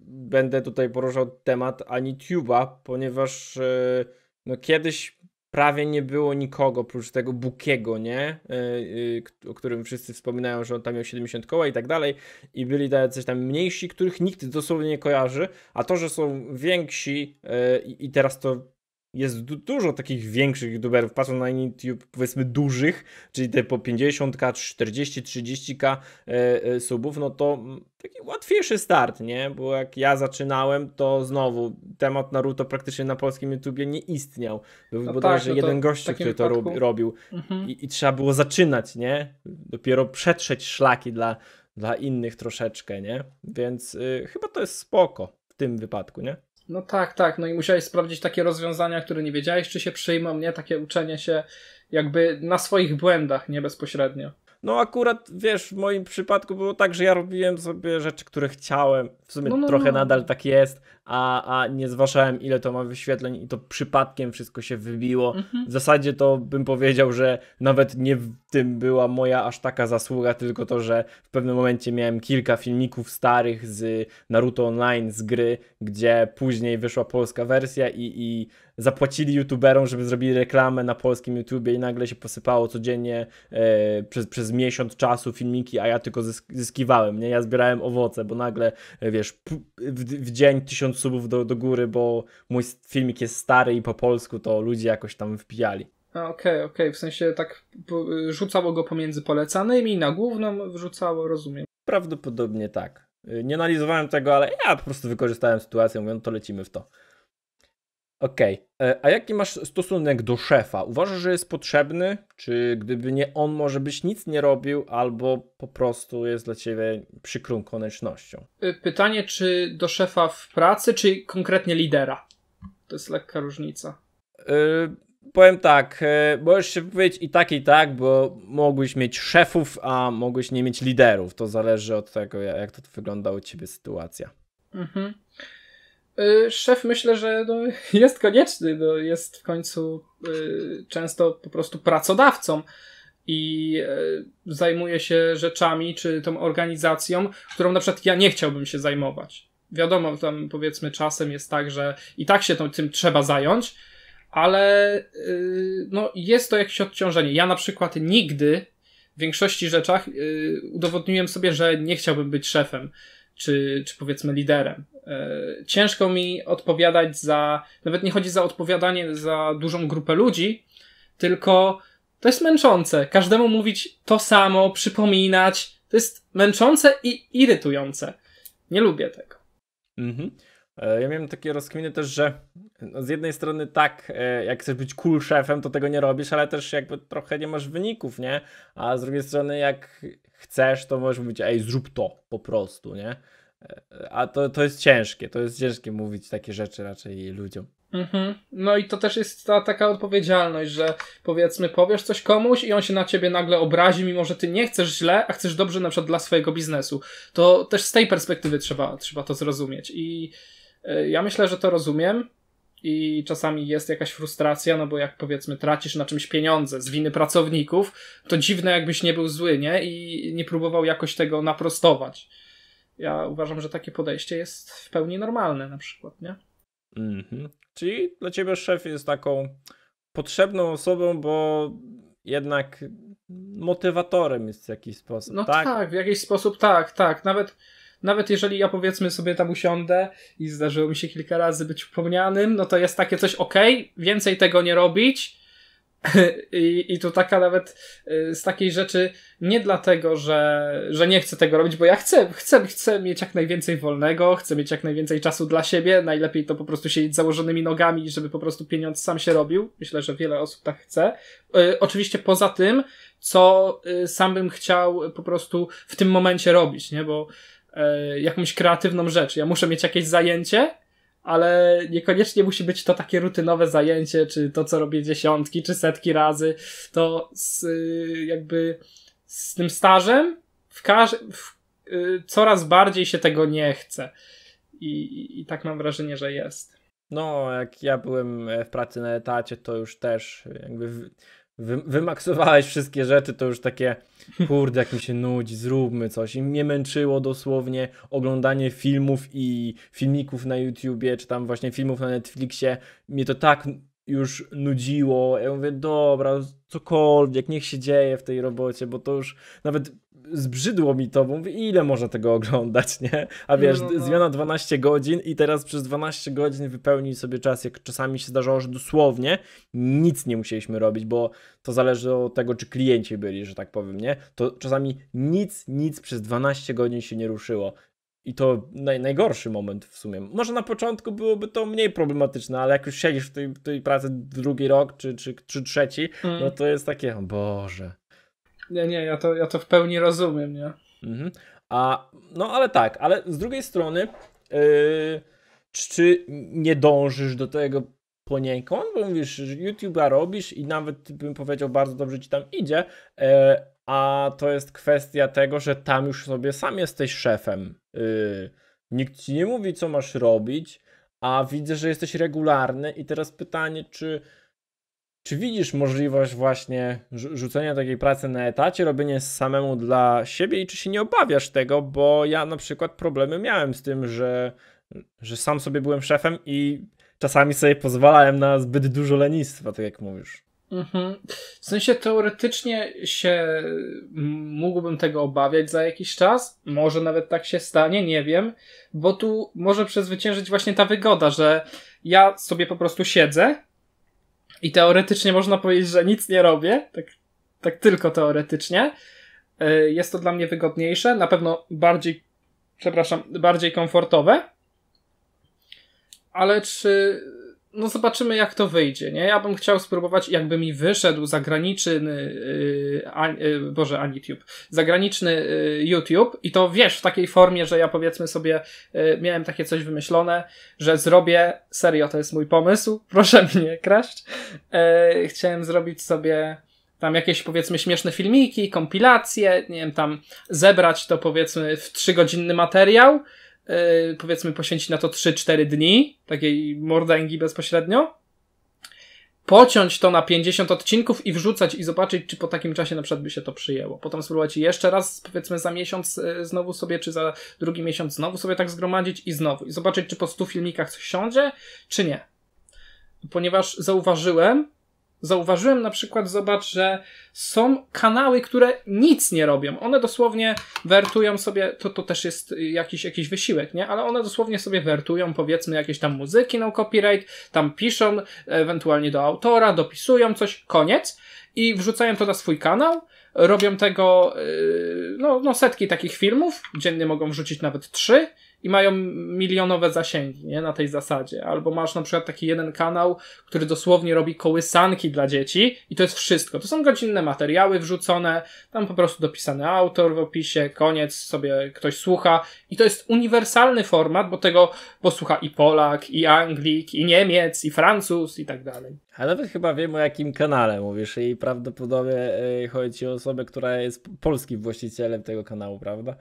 A: będę tutaj poruszał temat tuba, ponieważ e, no, kiedyś prawie nie było nikogo oprócz tego Bukiego, nie? O którym wszyscy wspominają, że on tam miał 70 koła i tak dalej. I byli coś tam mniejsi, których nikt dosłownie nie kojarzy. A to, że są więksi i teraz to jest du dużo takich większych youtuberów, patrząc na YouTube, powiedzmy dużych, czyli te po 50k, 40, 30k subów, no to mm, taki łatwiejszy start, nie? Bo jak ja zaczynałem, to znowu temat Naruto praktycznie na polskim YouTubie nie istniał. Był no bodajże tak, no jeden gość, który to robił mhm. I, I, trzeba było zaczynać, nie? Dopiero przetrzeć szlaki dla, dla innych troszeczkę, nie? Więc y, chyba to jest spoko w tym wypadku, nie?
B: No tak, tak. No i musiałeś sprawdzić takie rozwiązania, które nie wiedziałeś, czy się przyjmą, nie? Takie uczenie się jakby na swoich błędach,
A: nie bezpośrednio. No akurat, wiesz, w moim przypadku było tak, że ja robiłem sobie rzeczy, które chciałem, w sumie no, no, trochę no. nadal tak jest, a, a nie zważałem ile to ma wyświetleń i to przypadkiem wszystko się wybiło. Mhm. W zasadzie to bym powiedział, że nawet nie w tym była moja aż taka zasługa, tylko to, że w pewnym momencie miałem kilka filmików starych z Naruto Online, z gry, gdzie później wyszła polska wersja i, i zapłacili youtuberom, żeby zrobili reklamę na polskim YouTubie i nagle się posypało codziennie e, przez, przez miesiąc czasu filmiki, a ja tylko zysk zyskiwałem, nie? Ja zbierałem owoce, bo nagle, e, wiesz, w, w, dzień tysiąc subów do, do góry, bo mój filmik jest stary i po polsku to ludzie jakoś tam wpijali.
B: Okej, okej, okay, okay. w sensie tak
A: rzucało go pomiędzy polecanymi, na główną wrzucało, rozumiem. Prawdopodobnie tak. E, nie analizowałem tego, ale ja po prostu wykorzystałem sytuację, mówiąc, no to lecimy w to. Okej, okay. E, a jaki masz stosunek do szefa? Uważasz, że jest potrzebny? Czy gdyby nie on, może byś nic nie robił, albo po prostu jest dla ciebie przykrą koniecznością?
B: E, pytanie, czy do szefa w pracy, czy konkretnie lidera? To jest lekka
A: różnica. Yy, powiem tak, yy, możesz się powiedzieć i tak, i tak, bo mogłeś mieć szefów, a mogłeś nie mieć liderów. To zależy od tego, jak to wygląda u ciebie sytuacja.
C: Mhm.
B: Yy Y, szef myślę, że no, jest konieczny, no, jest w końcu y, często po prostu pracodawcą i y, zajmuje się rzeczami czy tą organizacją, którą na przykład ja nie chciałbym się zajmować. Wiadomo, tam powiedzmy czasem jest tak, że i tak się tą, tym trzeba zająć, ale y, no, jest to jakieś odciążenie. Ja na przykład nigdy w większości rzeczach y, udowodniłem sobie, że nie chciałbym być szefem czy, czy powiedzmy liderem. E, ciężko mi odpowiadać za, nawet nie chodzi za odpowiadanie za dużą grupę ludzi, tylko to jest męczące. Każdemu mówić to samo, przypominać, to jest męczące i irytujące.
A: Nie lubię tego. Mhm. E, ja miałem takie rozkminy też, że no, z jednej strony tak, e, jak chcesz być cool szefem, to tego nie robisz, ale też jakby trochę nie masz wyników, nie? A z drugiej strony, jak chcesz, to możesz mówić, ej, zrób to po prostu, nie? E, a to, to jest ciężkie, to jest ciężkie mówić takie rzeczy raczej ludziom. Mhm.
B: No i to też jest ta taka odpowiedzialność, że powiedzmy powiesz coś komuś i on się na ciebie nagle obrazi, mimo że ty nie chcesz źle, a chcesz dobrze na przykład dla swojego biznesu. To też z tej perspektywy trzeba, trzeba to zrozumieć i e, ja myślę, że to rozumiem i czasami jest jakaś frustracja, no bo jak powiedzmy tracisz na czymś pieniądze z winy pracowników, to dziwne jakbyś nie był zły, nie? I nie próbował jakoś tego naprostować. Ja
A: uważam, że takie podejście jest w pełni normalne na przykład, nie? Mhm. Czyli dla ciebie szef jest taką potrzebną osobą, bo jednak motywatorem jest w jakiś sposób, no tak? tak, w jakiś sposób tak, tak. Nawet nawet
B: jeżeli ja powiedzmy sobie tam usiądę i zdarzyło mi się kilka razy być upomnianym, no to jest takie coś ok, więcej tego nie robić. I, I tu taka nawet y, z takiej rzeczy nie dlatego, że, że nie chcę tego robić, bo ja chcę, chcę, chcę mieć jak najwięcej wolnego, chcę mieć jak najwięcej czasu dla siebie, najlepiej to po prostu siedzieć założonymi nogami, żeby po prostu pieniądz sam się robił. Myślę, że wiele osób tak chce. Y, oczywiście poza tym, co y, sam bym chciał po prostu w tym momencie robić, nie? Bo e, jakąś kreatywną rzecz. Ja muszę mieć jakieś zajęcie, ale niekoniecznie musi być to takie rutynowe zajęcie, czy to, co robię dziesiątki, czy setki razy. To z, y, jakby z tym stażem w każ- w, y, coraz bardziej się tego nie chce. I, i, I tak mam wrażenie, że jest.
A: No, jak ja byłem w pracy na etacie, to już też jakby wy, wymaksowałeś wszystkie rzeczy, to już takie kurde, jak mi się nudzi, zróbmy coś. I mnie męczyło dosłownie oglądanie filmów i filmików na YouTubie, czy tam właśnie filmów na Netflixie. Mnie to tak już nudziło. Ja mówię, dobra, cokolwiek, niech się dzieje w tej robocie, bo to już nawet zbrzydło mi to, bo mówię, ile można tego oglądać, nie? A no, wiesz, no, no. zmiana 12 godzin i teraz przez 12 godzin wypełnił sobie czas, jak czasami się zdarzało, że dosłownie nic nie musieliśmy robić, bo to zależy od tego, czy klienci byli, że tak powiem, nie? To czasami nic, nic przez 12 godzin się nie ruszyło. I to naj, najgorszy moment w sumie. Może na początku byłoby to mniej problematyczne, ale jak już siedzisz w tej, tej pracy drugi rok czy, czy, czy trzeci, no mm. no to jest takie, Boże. Nie, nie, ja to, ja to w pełni rozumiem, nie? Mhm. A, no ale tak, ale z drugiej strony, yy, czy nie dążysz do tego poniekąd? Bo mówisz, YouTube'a robisz i nawet bym powiedział, bardzo dobrze ci tam idzie, yy, a to jest kwestia tego, że tam już sobie sam jesteś szefem. Yy, nikt ci nie mówi, co masz robić, a widzę, że jesteś regularny i teraz pytanie, czy czy widzisz możliwość właśnie rzucenia takiej pracy na etacie, robienie samemu dla siebie i czy się nie obawiasz tego, bo ja na przykład problemy miałem z tym, że, że sam sobie byłem szefem i czasami sobie pozwalałem na zbyt dużo lenistwa, tak jak mówisz.
B: Mhm. W sensie teoretycznie się mógłbym tego obawiać za jakiś czas. Może nawet tak się stanie, nie wiem, bo tu może przezwyciężyć właśnie ta wygoda, że ja sobie po prostu siedzę i teoretycznie można powiedzieć, że nic nie robię, tak, tak tylko teoretycznie. E, jest to dla mnie wygodniejsze, na pewno bardziej, przepraszam, bardziej komfortowe. Ale czy no zobaczymy jak to wyjdzie, nie? Ja bym chciał spróbować, jakby mi wyszedł zagraniczny, yy, a, yy, Boże, Anitube, zagraniczny yy, YouTube i to wiesz, w takiej formie, że ja powiedzmy sobie, yy, miałem takie coś wymyślone, że zrobię, serio, to jest mój pomysł, proszę mnie kraść, yy, chciałem zrobić sobie tam jakieś powiedzmy śmieszne filmiki, kompilacje, nie wiem, tam zebrać to powiedzmy w trzygodzinny materiał, E, powiedzmy poświęcić na to 3-4 dni, takiej mordęgi bezpośrednio, pociąć to na 50 odcinków i wrzucać i zobaczyć, czy po takim czasie na przykład by się to przyjęło. Potem spróbować jeszcze raz, powiedzmy za miesiąc e, znowu sobie, czy za drugi miesiąc znowu sobie tak zgromadzić i znowu. I zobaczyć, czy po 100 filmikach coś siądzie, czy nie. Ponieważ zauważyłem, Zauważyłem na przykład, zobacz, że są kanały, które nic nie robią. One dosłownie wertują sobie, to, to też jest jakiś, jakiś wysiłek, nie? Ale one dosłownie sobie wertują, powiedzmy, jakieś tam muzyki no copyright, tam piszą, ewentualnie do autora, dopisują coś, koniec. I wrzucają to na swój kanał, robią tego, yy, no, no setki takich filmów, dziennie mogą wrzucić nawet trzy i mają milionowe zasięgi, nie? Na tej zasadzie. Albo masz na przykład taki jeden kanał, który dosłownie robi kołysanki dla dzieci i to jest wszystko. To są godzinne materiały wrzucone, tam po prostu dopisany autor w opisie, koniec, sobie ktoś słucha i to jest uniwersalny format, bo tego posłucha i Polak, i Anglik, i Niemiec, i Francuz i tak dalej.
A: A nawet chyba wiem o jakim kanale mówisz i prawdopodobnie y, chodzi o osobę, która jest polskim właścicielem tego kanału, prawda?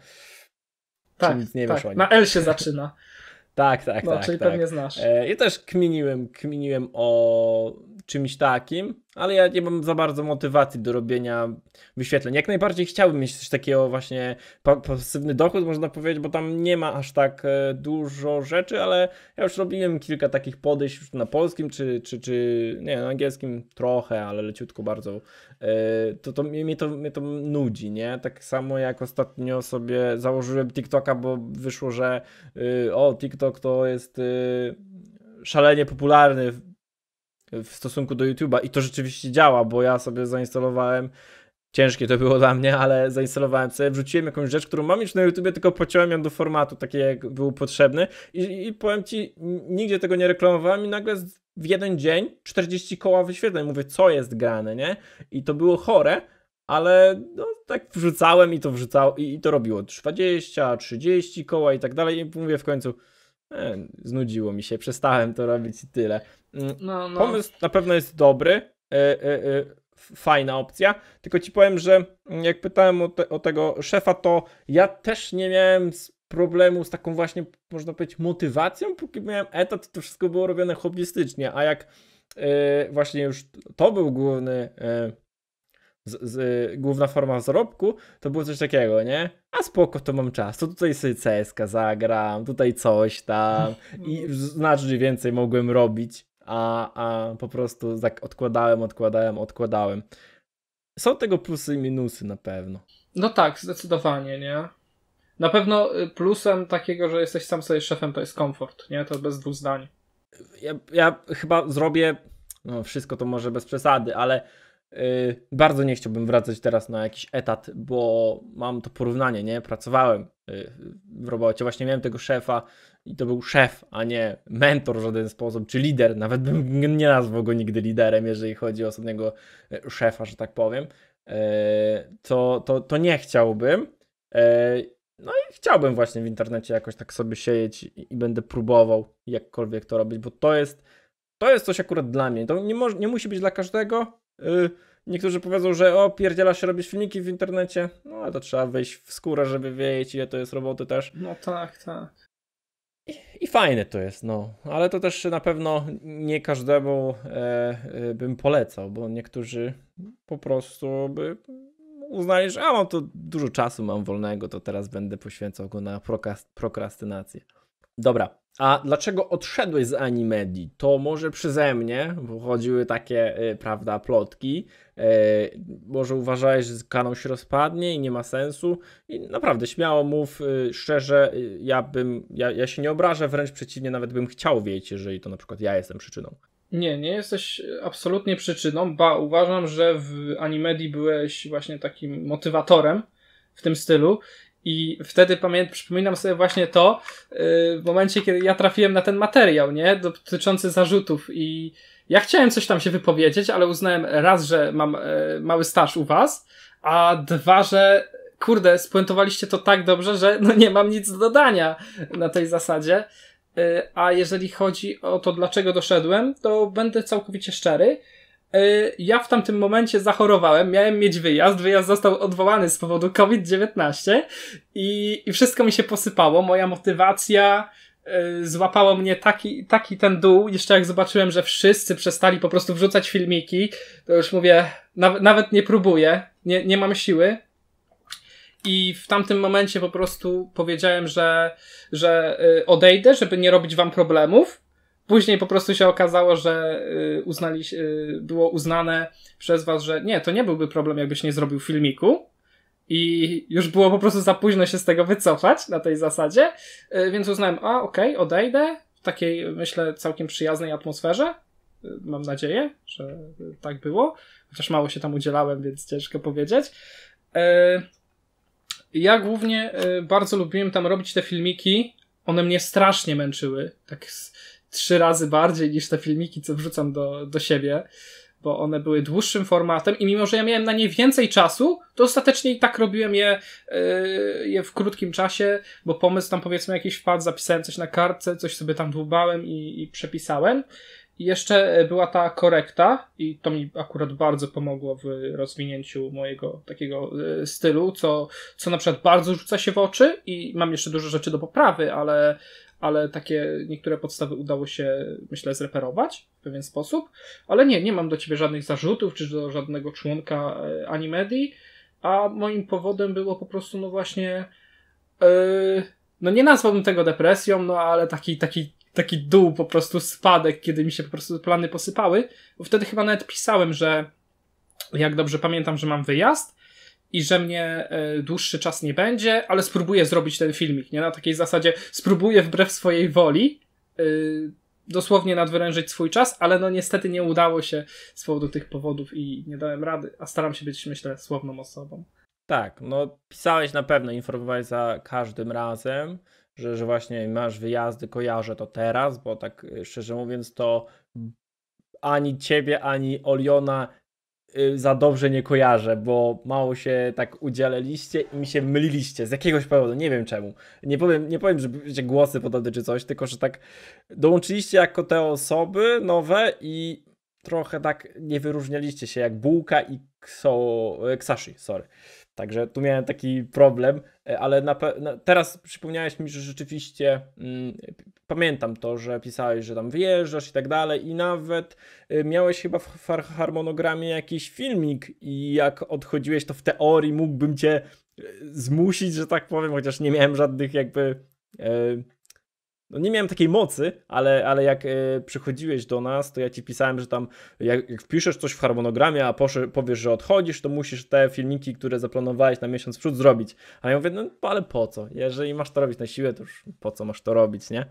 A: tak, nic nie tak. wyszło. Na L się zaczyna. tak, tak, no, tak. Czyli tak. pewnie znasz. E, I też kminiłem, kminiłem o czymś takim, ale ja nie mam za bardzo motywacji do robienia wyświetleń. Jak najbardziej chciałbym mieć coś takiego właśnie pasywny dochód, można powiedzieć, bo tam nie ma aż tak e, dużo rzeczy, ale ja już robiłem kilka takich podejść już na polskim, czy, czy, czy nie, na angielskim trochę, ale leciutko bardzo. E, to, to, mnie, to mnie to nudzi, nie? Tak samo jak ostatnio sobie założyłem TikToka, bo wyszło, że y, o, TikTok to jest y, szalenie popularny w stosunku do YouTube'a i to rzeczywiście działa, bo ja sobie zainstalowałem Ciężkie to było dla mnie, ale zainstalowałem sobie, wrzuciłem jakąś rzecz, którą mam już na YouTubie, tylko pociąłem ją do formatu, taki jak był potrzebny i, i powiem Ci, nigdzie tego nie reklamowałem i nagle w jeden dzień 40 koła wyświetleń. Mówię, co jest grane, nie? I to było chore, ale no, tak wrzucałem i to wrzucało i, i to robiło 20, 30 koła i tak dalej i mówię w końcu, E, znudziło mi się, przestałem to robić i tyle. Mm, no, no. Pomysł na pewno jest dobry, e, e, e fajna opcja, tylko ci powiem, że jak pytałem o, te, o tego szefa, to ja też nie miałem problemu z taką właśnie, można powiedzieć, motywacją, póki miałem etat, to wszystko było robione hobbystycznie, a jak e, właśnie już to był główny z, z, główna forma zarobku, to było coś takiego, nie? A spoko, to mam czas, to tutaj sobie CSK zagram, tutaj coś tam i znacznie więcej mogłem robić, a, a po prostu tak odkładałem, odkładałem, odkładałem. Są tego plusy i minusy na pewno.
B: No tak, zdecydowanie, nie? Na pewno y, plusem takiego, że jesteś sam sobie szefem, to jest komfort, nie? To bez dwóch zdań.
A: Ja, ja chyba zrobię, no wszystko to może bez przesady, ale Y, bardzo nie chciałbym wracać teraz na jakiś etat, bo mam to porównanie, nie? Pracowałem y, w robocie, właśnie miałem tego szefa i to był szef, a nie mentor w żaden sposób, czy lider. Nawet bym nie nazwał go nigdy liderem, jeżeli chodzi o osobnego y, szefa, że tak powiem. To, to, to nie chciałbym. No i chciałbym właśnie w internecie jakoś tak sobie siejeć i będę próbował jakkolwiek to robić, bo to jest, to jest coś akurat dla mnie. To nie, może, nie musi być dla każdego, Y, niektórzy powiedzą, że o, się robić filmiki w internecie. No, ale to trzeba wejść w skórę, żeby wiedzieć, ile to jest roboty też. No tak, tak. I, I fajne to jest, no, ale to też na pewno nie każdemu e, e, bym polecał, bo niektórzy po prostu by uznali, że a mam to dużo czasu, mam wolnego, to teraz będę poświęcał go na prokrast prokrastynację. Dobra, a dlaczego odszedłeś z Animedii? To może przeze mnie, bo chodziły takie, y, prawda, plotki. Y, może uważałeś, że kanał się rozpadnie i nie ma sensu. I naprawdę, śmiało mów, y, szczerze, ja bym, ja, ja się nie obrażę, wręcz przeciwnie, nawet bym chciał wiedzieć, jeżeli to na przykład ja jestem przyczyną.
B: Nie, nie jesteś absolutnie przyczyną, ba, uważam, że w Animedii byłeś właśnie takim motywatorem w tym stylu i wtedy pamiętam, przypominam sobie właśnie to, y, w momencie, kiedy ja trafiłem na ten materiał, nie? Dotyczący zarzutów i ja chciałem coś tam się wypowiedzieć, ale uznałem raz, że mam e, mały staż u was, a dwa, że kurde, spuentowaliście to tak dobrze, że no nie mam nic do dodania na tej zasadzie. E, a jeżeli chodzi o to, dlaczego doszedłem, to będę całkowicie szczery. E, ja w tamtym momencie zachorowałem, miałem mieć wyjazd, wyjazd został odwołany z powodu COVID-19 i, i wszystko mi się posypało, moja motywacja e, złapało mnie taki, taki ten dół, jeszcze jak zobaczyłem, że wszyscy przestali po prostu wrzucać filmiki, to już mówię, nawet, nawet nie próbuję, nie, nie mam siły, i w tamtym momencie po prostu powiedziałem, że, że e, odejdę, żeby nie robić wam problemów. Później po prostu się okazało, że y, uznali, y, było uznane przez was, że nie, to nie byłby problem, jakbyś nie zrobił filmiku, i już było po prostu za późno się z tego wycofać na tej zasadzie, y, więc uznałem, a okej, okay, odejdę w takiej, myślę, całkiem przyjaznej atmosferze. Mam nadzieję, że tak było, chociaż mało się tam udzielałem, więc ciężko powiedzieć. Ja głównie bardzo lubiłem tam robić te filmiki. One mnie strasznie męczyły. Tak trzy razy bardziej niż te filmiki, co wrzucam do, do siebie, bo one były dłuższym formatem i mimo, że ja miałem na nie więcej czasu, to ostatecznie i tak robiłem je, yy, je w krótkim czasie, bo pomysł tam powiedzmy jakiś wpadł, zapisałem coś na kartce, coś sobie tam dłubałem i, i przepisałem i jeszcze e, była ta korekta, i to mi akurat bardzo pomogło w rozwinięciu mojego takiego e, stylu, co, co na przykład bardzo rzuca się w oczy i mam jeszcze dużo rzeczy do poprawy, ale, ale takie niektóre podstawy udało się, myślę, zreperować w pewien sposób. Ale nie, nie mam do ciebie żadnych zarzutów, czy do żadnego członka e, animedii a moim powodem było po prostu, no właśnie. Yy, no nie nazwałbym tego depresją, no ale taki, taki taki dół, po prostu spadek, kiedy mi się po prostu plany posypały. Bo wtedy chyba nawet pisałem, że jak dobrze pamiętam, że mam wyjazd i że mnie e, dłuższy czas nie będzie, ale spróbuję zrobić ten filmik, nie? Na takiej zasadzie spróbuję wbrew swojej woli e, dosłownie nadwyrężyć swój czas, ale no niestety nie udało się z powodu tych powodów i nie dałem rady, a staram się być, myślę, słowną osobą.
A: Tak, no pisałeś na pewno, informowałeś za każdym razem że, że właśnie masz wyjazdy, kojarzę to teraz, bo tak y, szczerze mówiąc, to ani ciebie, ani Oliona y, za dobrze nie kojarzę, bo mało się tak udzielaliście i mi się myliliście z jakiegoś powodu, nie wiem czemu. Nie powiem, nie powiem że głosy podobne czy coś, tylko że tak dołączyliście jako te osoby nowe i trochę tak nie wyróżnialiście się jak Bułka i Ksashi, sorry. Także tu miałem taki problem, e, ale na, na, teraz przypomniałeś mi, że rzeczywiście mm, pamiętam to, że pisałeś, że tam wyjeżdżasz i tak dalej, i nawet y, miałeś chyba w harmonogramie jakiś filmik, i jak odchodziłeś, to w teorii mógłbym cię e, zmusić, że tak powiem, chociaż nie miałem żadnych jakby. Y, no nie miałem takiej mocy, ale, ale jak e, przychodziłeś do nas, to ja ci pisałem, że tam jak, jak wpiszesz coś w harmonogramie, a posz, powiesz, że odchodzisz, to musisz te filmiki, które zaplanowałeś na miesiąc w przód zrobić. A ja mówię, no ale po co? Jeżeli masz to robić na siłę, to już po co masz to robić, nie?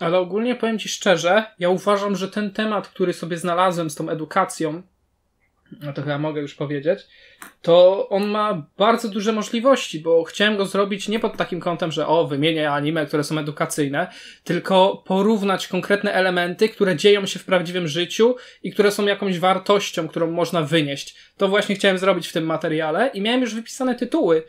B: Ale ogólnie powiem ci szczerze, ja uważam, że ten temat, który sobie znalazłem z tą edukacją, no to chyba mogę już powiedzieć, to on ma bardzo duże możliwości, bo chciałem go zrobić nie pod takim kątem, że o, wymienię anime, które są edukacyjne, tylko porównać konkretne elementy, które dzieją się w prawdziwym życiu i które są jakąś wartością, którą można wynieść. To właśnie chciałem zrobić w tym materiale i miałem już wypisane tytuły,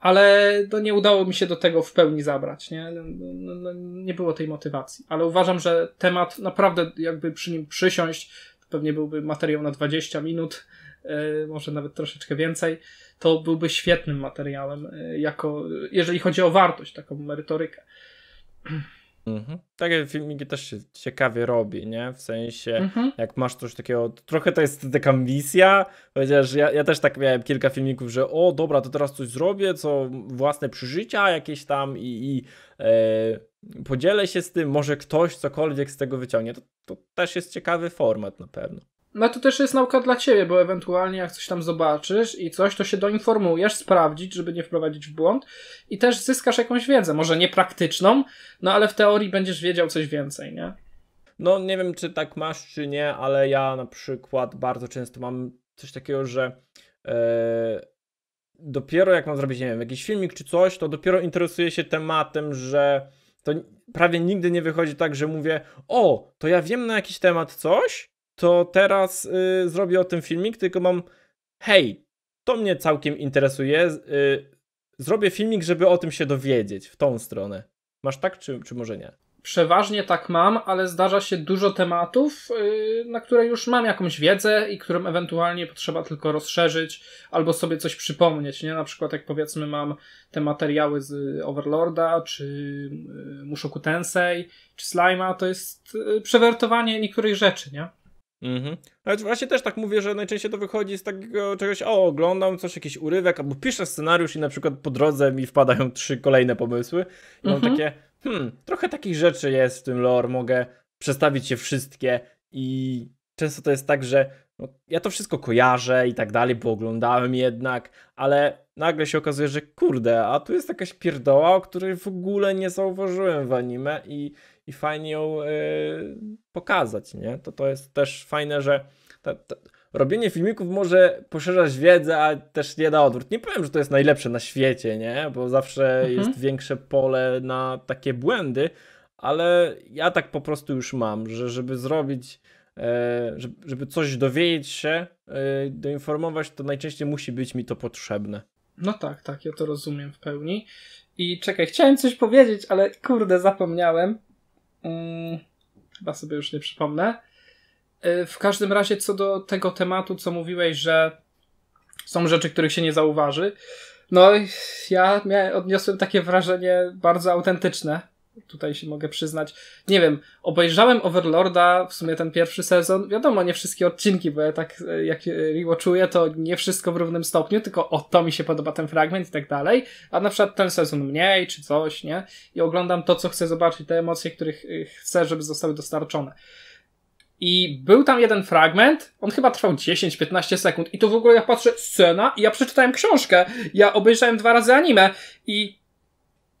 B: ale to no nie udało mi się do tego w pełni zabrać, nie? No no, no, no, nie było tej motywacji, ale uważam, że temat naprawdę jakby przy nim przysiąść, pewnie byłby materiał na 20 minut, e, może nawet troszeczkę więcej, to byłby świetnym materiałem, e, jako, jeżeli chodzi o wartość, taką merytorykę.
A: Mhm. Takie filmiki też się ciekawie robi, nie? W sensie, mhm. jak masz coś takiego, trochę to jest taka misja, chociaż ja, ja też tak miałem kilka filmików, że o dobra, to teraz coś zrobię, co własne przeżycia jakieś tam i, i e, podzielę się z tym, może ktoś cokolwiek z tego wyciągnie. To, to też jest ciekawy format na pewno.
B: No to też jest nauka dla ciebie, bo ewentualnie jak coś tam zobaczysz i coś, to się doinformujesz, sprawdzić, żeby nie wprowadzić w błąd i też zyskasz jakąś wiedzę, może nie praktyczną,
A: no ale w teorii będziesz wiedział coś więcej, nie? No nie wiem, czy tak masz, czy nie, ale ja na przykład bardzo często mam coś takiego, że e, dopiero jak mam zrobić, nie wiem, jakiś filmik czy coś, to dopiero interesuję się tematem, że to prawie nigdy nie wychodzi tak, że mówię, o, to ja wiem na jakiś temat coś, to teraz y, zrobię o tym filmik, tylko mam hej, to mnie całkiem interesuje, y, zrobię filmik, żeby o tym się dowiedzieć, w tą stronę. Masz tak, czy, czy może nie?
B: Przeważnie tak mam, ale zdarza się dużo tematów, y, na które już mam jakąś wiedzę i którym ewentualnie potrzeba tylko rozszerzyć albo sobie coś przypomnieć, nie? Na przykład jak powiedzmy mam te materiały z y, Overlorda, czy yy, Mushoku Tensei, czy Slime'a, to jest y, przewertowanie niektórych rzeczy, nie?
A: Mhm. Ale właśnie też tak mówię, że najczęściej to wychodzi z takiego czegoś, o, oglądam coś, jakiś urywek, albo piszę scenariusz i na przykład po drodze mi wpadają trzy kolejne pomysły. I mhm. mam takie, hmm, trochę takich rzeczy jest w tym lore, mogę przestawić je wszystkie i często to jest tak, że no, ja to wszystko kojarzę i tak dalej, bo oglądałem jednak, ale nagle się okazuje, że kurde, a tu jest jakaś pierdoła, o której w ogóle nie zauważyłem w anime i i fajnie ją e, pokazać, nie? To, to jest też fajne, że ta, ta, robienie filmików może poszerzać wiedzę, a też nie da odwrót. Nie powiem, że to jest najlepsze na świecie, nie? Bo zawsze mhm. jest większe pole na takie błędy, ale ja tak po prostu już mam, że żeby zrobić e, żeby coś dowiedzieć się, e, doinformować, to najczęściej musi być mi to potrzebne.
B: No tak, tak, ja to rozumiem w pełni. I czekaj, chciałem coś powiedzieć, ale kurde, zapomniałem. Hmm, chyba sobie już nie przypomnę. Y, w każdym razie, co do tego tematu, co mówiłeś, że są rzeczy, których się nie zauważy. No, ja miałem, odniosłem takie wrażenie bardzo autentyczne, tutaj się mogę przyznać. Nie wiem, obejrzałem Overlorda, w sumie ten pierwszy sezon, wiadomo, nie wszystkie odcinki, bo ja tak e, jak e, czuję to nie wszystko w równym stopniu, tylko o to mi się podoba ten fragment i tak dalej, a na przykład ten sezon mniej, czy coś, nie? I oglądam to, co chcę zobaczyć, te emocje, których e, chcę, żeby zostały dostarczone. I był tam jeden fragment, on chyba trwał 10-15 sekund, i to w ogóle ja patrzę, scena, i ja przeczytałem książkę, ja obejrzałem dwa razy anime, i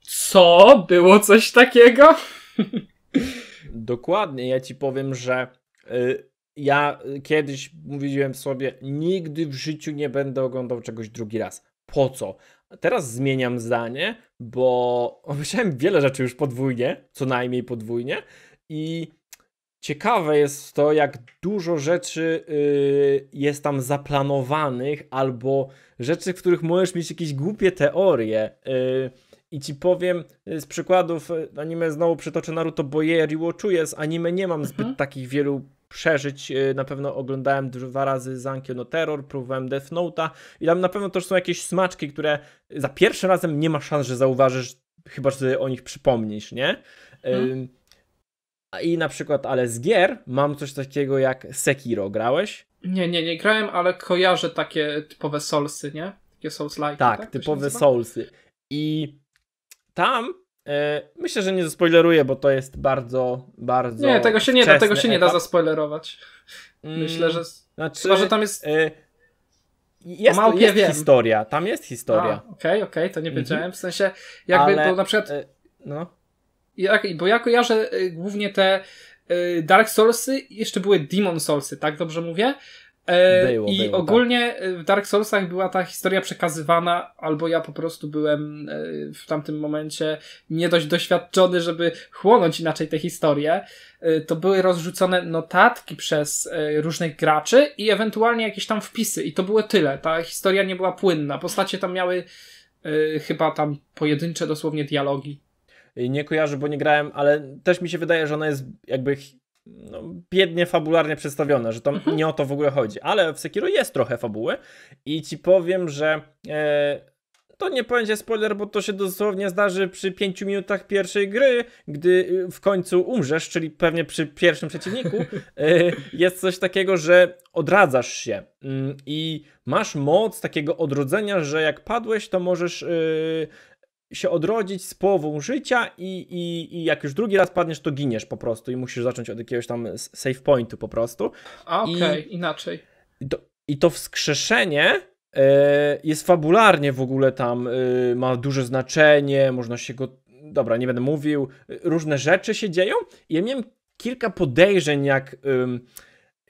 B: co? Było coś takiego?
A: Dokładnie, ja ci powiem, że y, ja kiedyś mówiłem sobie, nigdy w życiu nie będę oglądał czegoś drugi raz. Po co? Teraz zmieniam zdanie, bo obejrzałem wiele rzeczy już podwójnie, co najmniej podwójnie i ciekawe jest to, jak dużo rzeczy y, jest tam zaplanowanych albo rzeczy, w których możesz mieć jakieś głupie teorie. Y, i ci powiem y, z przykładów, y, anime znowu przytoczę Naruto, bo je rewatchuję, z anime nie mam zbyt mhm. takich wielu przeżyć. Y, na pewno oglądałem dwa razy Zankio no Terror, próbowałem Death Note'a i tam na pewno też są jakieś smaczki, które za pierwszym razem nie ma szans, że zauważysz, chyba że o nich przypomnisz, nie? Hmm. I na przykład, ale z gier mam coś takiego jak Sekiro. Grałeś?
B: Nie, nie, nie grałem, ale kojarzę takie typowe Soulsy, nie? Takie Souls-like.
A: Tak, tak, typowe Soulsy. I tam e, Myślę, że nie zaspoileruję, bo to jest bardzo, bardzo. Nie, tego się nie da, tego się etap. nie da
B: zaspoilerować. Myślę, mm, że. Znaczy, chyba, że tam jest. E, jest, to, jest wiem. historia,
A: tam jest historia. Okej,
B: okej, okay, okay, to nie mhm. wiedziałem. Mhm. W sensie, jakby, Ale, bo na przykład. E, no. Jak, bo ja kojarzę głównie te Dark Soulsy, jeszcze były Demon Soulsy, tak dobrze mówię? E, było, I było, tak. ogólnie tak. w Dark Soulsach była ta historia przekazywana, albo ja po prostu byłem e, w tamtym momencie nie dość doświadczony, żeby chłonąć inaczej tę historię. To były rozrzucone notatki przez różnych graczy i ewentualnie jakieś tam wpisy, i to było tyle. Ta historia nie była płynna. Postacie tam
A: miały chyba tam pojedyncze dosłownie dialogi. Nie kojarzę, bo nie grałem, ale też mi się wydaje, że ona jest jakby no, biednie fabularnie przedstawione, że to mhm. nie o to w ogóle chodzi. Ale w Sekiro jest trochę fabuły i ci powiem, że e, to nie będzie spoiler, bo to się dosłownie zdarzy przy 5 minutach pierwszej gry, gdy y, w końcu umrzesz, czyli pewnie przy pierwszym przeciwniku. E, jest coś takiego, że odradzasz się mm, i masz moc takiego odrodzenia, że jak padłeś, to możesz y, się odrodzić z połową życia i, i, i jak już drugi raz padniesz, to giniesz po prostu i musisz zacząć od jakiegoś tam save pointu po prostu. A okej, okay, inaczej. I to, I to wskrzeszenie e, jest fabularnie w ogóle tam, e, ma duże znaczenie, można się go, dobra, nie będę mówił, różne rzeczy się dzieją ja miałem kilka podejrzeń, jak...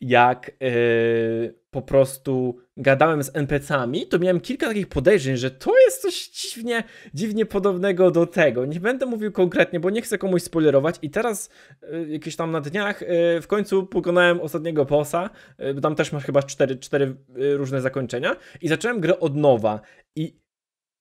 A: jak e, po prostu gadałem z NPC-ami, to miałem kilka takich podejrzeń, że to jest coś dziwnie, dziwnie podobnego do tego. Nie będę mówił konkretnie, bo nie chcę komuś spoilerować i teraz y, jakieś tam na dniach y, w końcu pokonałem ostatniego posa. y, tam też masz chyba cztery, cztery y, różne zakończenia i zacząłem grę od nowa i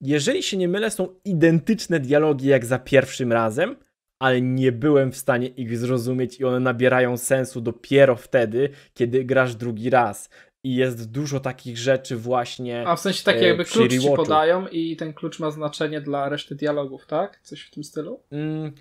A: jeżeli się nie mylę, są identyczne dialogi jak za pierwszym razem, ale nie byłem w stanie ich zrozumieć i one nabierają sensu dopiero wtedy, kiedy grasz drugi raz i jest dużo takich rzeczy właśnie. A w sensie takie e, jakby klucz ci
B: podają i ten klucz ma znaczenie dla reszty dialogów, tak? Coś w tym stylu?
A: Mm,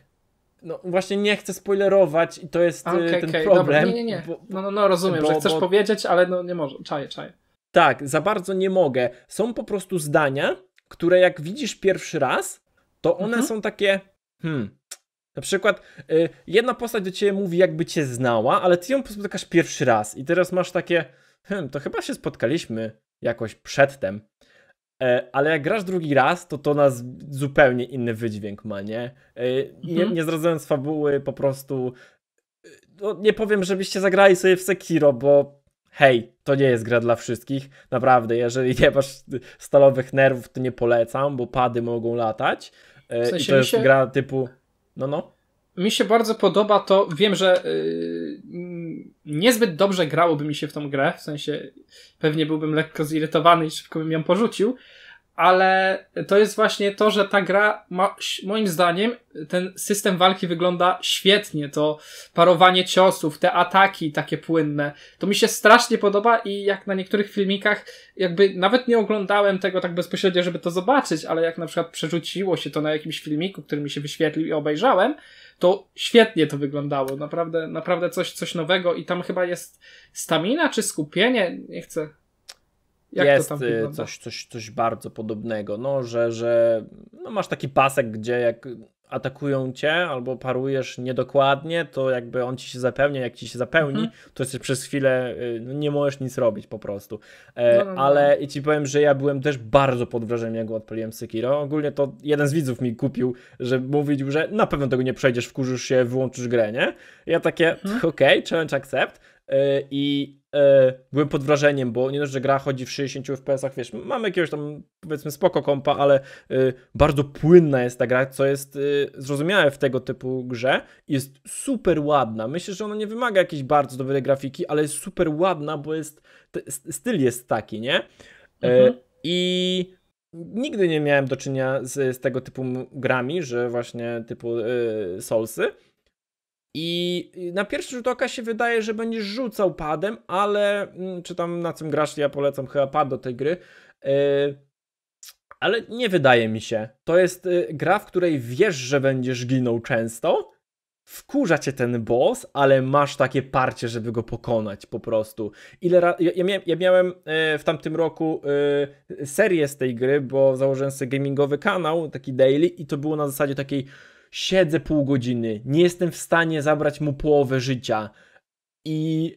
A: no właśnie nie chcę spoilerować i to jest e, okay, ten okay. problem. Dobra, nie, nie, nie. no, no, no rozumiem, bo, że chcesz bo... powiedzieć, ale no nie może. Czaję, czaję. Tak, za bardzo nie mogę. Są po prostu zdania, które jak widzisz pierwszy raz, to one mhm. są takie hmm. Na przykład y, jedna postać do ciebie mówi jakby cię znała, ale ty ją po spotykasz pierwszy raz i teraz masz takie Hmm, to chyba się spotkaliśmy jakoś przedtem. E, ale jak grasz drugi raz, to to nas zupełnie inny wydźwięk ma, nie? E, nie, mhm. nie zdradzając fabuły, po prostu e, no, nie powiem, żebyście zagrali sobie w Sekiro, bo hej, to nie jest gra dla wszystkich. Naprawdę, jeżeli nie masz stalowych nerwów, to nie polecam, bo pady mogą latać. W sensie I to jest się... gra typu... No, no mi się bardzo podoba to, wiem, że yy, niezbyt dobrze grałoby mi
B: się w tą grę, w sensie pewnie byłbym lekko zirytowany i szybko bym ją porzucił, ale to jest właśnie to, że ta gra ma, moim zdaniem, ten system walki wygląda świetnie, to parowanie ciosów, te ataki takie płynne, to mi się strasznie podoba i jak na niektórych filmikach, jakby nawet nie oglądałem tego tak bezpośrednio, żeby to zobaczyć, ale jak na przykład przerzuciło się to na jakimś filmiku, który mi się wyświetlił i obejrzałem, to świetnie to wyglądało, naprawdę, naprawdę coś, coś nowego i tam chyba jest stamina czy skupienie, nie chcę jak jest y, coś,
A: coś, coś bardzo podobnego, no, że, że no, masz taki pasek, gdzie jak atakują cię albo parujesz niedokładnie, to jakby on ci się zapełnia, jak ci się zapełni, mhm. to jesteś przez chwilę y, no, nie możesz nic robić po prostu. E, no no, no, no, ale i ci powiem, że ja byłem też bardzo pod wrażeniem, jak odpaliłem Sekiro. Ogólnie to jeden z widzów mi kupił, że mówił, że na pewno tego nie przejdziesz, wkurzysz się, wyłączysz grę, nie? Ja takie, mhm. okej, okay, challenge accept, E, i e, byłem pod wrażeniem, bo nie dość, że gra chodzi w 60 FPS-ach, wiesz, mamy jakiegoś tam powiedzmy spoko kompa, ale e, bardzo płynna jest ta gra, co jest zrozumiałe w tego typu grze. Jest super ładna. Myślę, że ona nie wymaga jakiejś bardzo dobrej grafiki, ale jest super ładna, bo jest styl jest taki, nie? Mhm. I nigdy nie miałem do czynienia z, z tego typu grami, że właśnie typu yy, Soulsy. I na pierwszy rzut oka się wydaje, że będziesz rzucał padem, ale mm, czy tam na czym grasz, ja polecam chyba pad do tej gry. E, ale nie wydaje mi się. To jest y, gra, w której wiesz, że będziesz ginął często. Wkurza cię ten boss, ale masz takie parcie, żeby go pokonać po prostu. Ile ra- ja, miałem, ja miałem e, w tamtym roku e, serię z tej gry, bo założyłem sobie gamingowy kanał, taki daily, i to było na zasadzie takiej siedzę pół godziny, nie jestem w stanie zabrać mu połowę życia i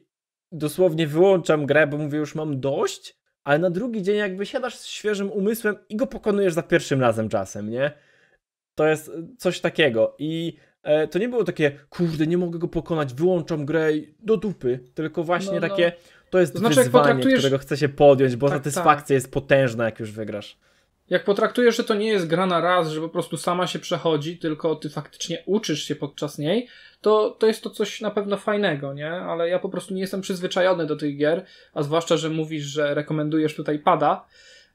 A: dosłownie wyłączam grę, bo mówię, już mam dość, ale na drugi dzień jakby siadasz z świeżym umysłem i go pokonujesz za pierwszym razem czasem, nie? To jest e, coś takiego i e, to nie było takie, kurde, nie mogę go pokonać, wyłączam grę i do dupy, tylko właśnie no, no. takie, to jest to znaczy, wyzwanie, którego chce się podjąć, bo tak, satysfakcja tak. jest potężna, jak już wygrasz
B: jak potraktujesz, że to nie jest gra na raz, że po prostu sama się przechodzi, tylko ty faktycznie uczysz się podczas niej, to, to jest to coś na pewno fajnego, nie? Ale ja po prostu nie jestem przyzwyczajony do tych gier, a zwłaszcza, że mówisz, że rekomendujesz tutaj pada,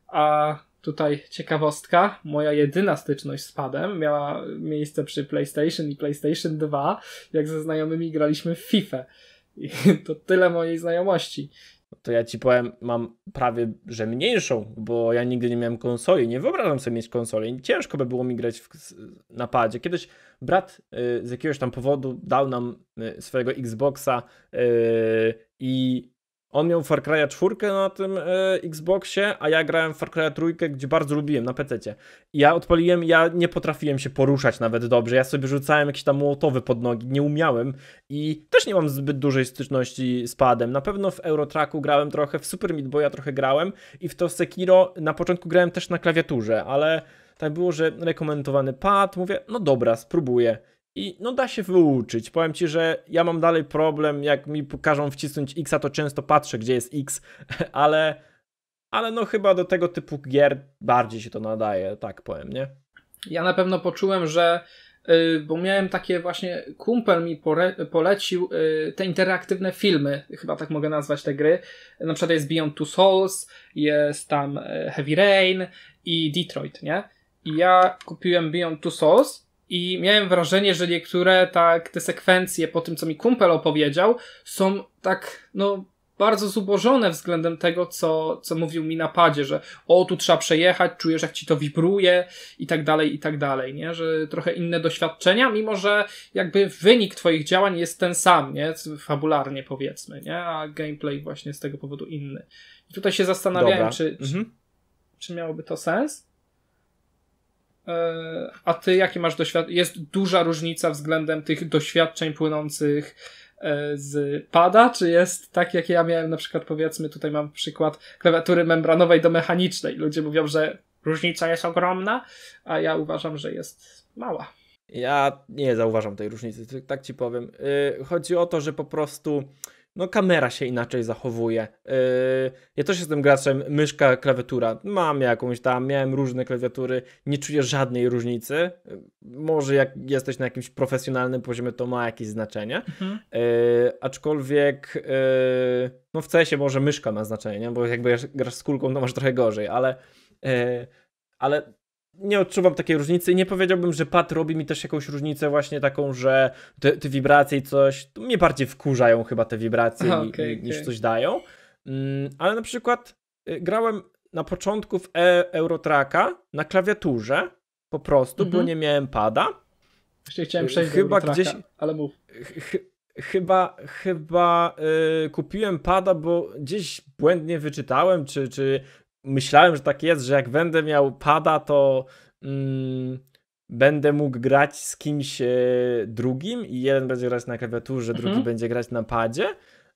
B: a tutaj ciekawostka, moja jedyna styczność z padem miała miejsce przy PlayStation i PlayStation
A: 2, jak ze znajomymi graliśmy w FIFA. I to tyle mojej znajomości to ja ci powiem, mam prawie, że mniejszą, bo ja nigdy nie miałem konsoli, nie wyobrażam sobie mieć konsoli, ciężko by było mi grać w napadzie. Kiedyś brat y, z jakiegoś tam powodu dał nam y, swojego Xboxa y, i on miał Far Cry'a czwórkę na tym y, Xboxie, a ja grałem Far Cry'a 3, gdzie bardzo lubiłem na PC. Ja odpaliłem, ja nie potrafiłem się poruszać nawet dobrze. Ja sobie rzucałem jakieś tam młotowy pod nogi, nie umiałem i też nie mam zbyt dużej styczności z padem. Na pewno w Eurotracku grałem trochę, w Super Meat Boya trochę grałem i w to Sekiro na początku grałem też na klawiaturze, ale tak było, że rekomendowany pad, mówię, no dobra, spróbuję. I no da się wyuczyć. Powiem ci, że ja mam dalej problem, jak mi pokażą wcisnąć X, to często patrzę, gdzie jest X, ale, ale no chyba do tego typu gier bardziej się to nadaje, tak powiem, nie? Ja na pewno poczułem, że y, bo miałem takie właśnie,
B: kumpel mi polecił y, te interaktywne filmy, chyba tak mogę nazwać te gry. Na przykład jest Beyond Two Souls, jest tam y, Heavy Rain i Detroit, nie? I ja kupiłem Beyond Two Souls i miałem wrażenie, że niektóre tak te sekwencje po tym, co mi kumpel opowiedział, są tak, no, bardzo zubożone względem tego, co, co mówił mi na padzie, że o, tu trzeba przejechać, czujesz jak ci to wibruje i tak dalej, i tak dalej, nie? Że trochę inne doświadczenia, mimo że jakby wynik twoich działań jest ten sam, nie? Fabularnie powiedzmy, nie? A gameplay właśnie z tego powodu inny. I tutaj się zastanawiałem, czy, mhm. czy, czy miałoby to sens? E, a ty jakie masz doświadczenie? Jest duża różnica względem tych doświadczeń płynących e, z pada, czy jest tak, jak ja miałem na przykład, powiedzmy, tutaj mam przykład klawiatury membranowej do mechanicznej. Ludzie mówią, że różnica jest ogromna, a ja uważam, że jest mała.
A: Ja nie zauważam tej różnicy, tak ci powiem. Y, chodzi o to, że po prostu no kamera się inaczej zachowuje. Yy, ja też jestem graczem myszka, klawiatura. Mam jakąś tam, miałem różne klawiatury, nie czuję żadnej różnicy. Yy, może jak jesteś na jakimś profesjonalnym poziomie, to ma jakieś znaczenie. Mhm. Yy, aczkolwiek yy, no w się może myszka ma znaczenie, nie? bo jakby grasz z kulką, to masz trochę gorzej, ale yy, ale nie odczuwam takiej różnicy i nie powiedziałbym, że pad robi mi też jakąś różnicę właśnie taką, że te, te wibracje i coś, mnie bardziej wkurzają chyba te wibracje okay, okay. niż coś dają, mm, ale na przykład y, grałem na początku w e Eurotraka na klawiaturze po prostu, bo mhm. nie miałem pada. Właśnie chciałem y, przejść chyba do gdzieś, ale mów. chyba chyba y, kupiłem pada, bo gdzieś błędnie wyczytałem, czy, czy myślałem, że tak jest, że jak będę miał pada, to mm, będę mógł grać z kimś e, drugim i jeden będzie grać na klawiaturze, mhm. drugi będzie grać na padzie.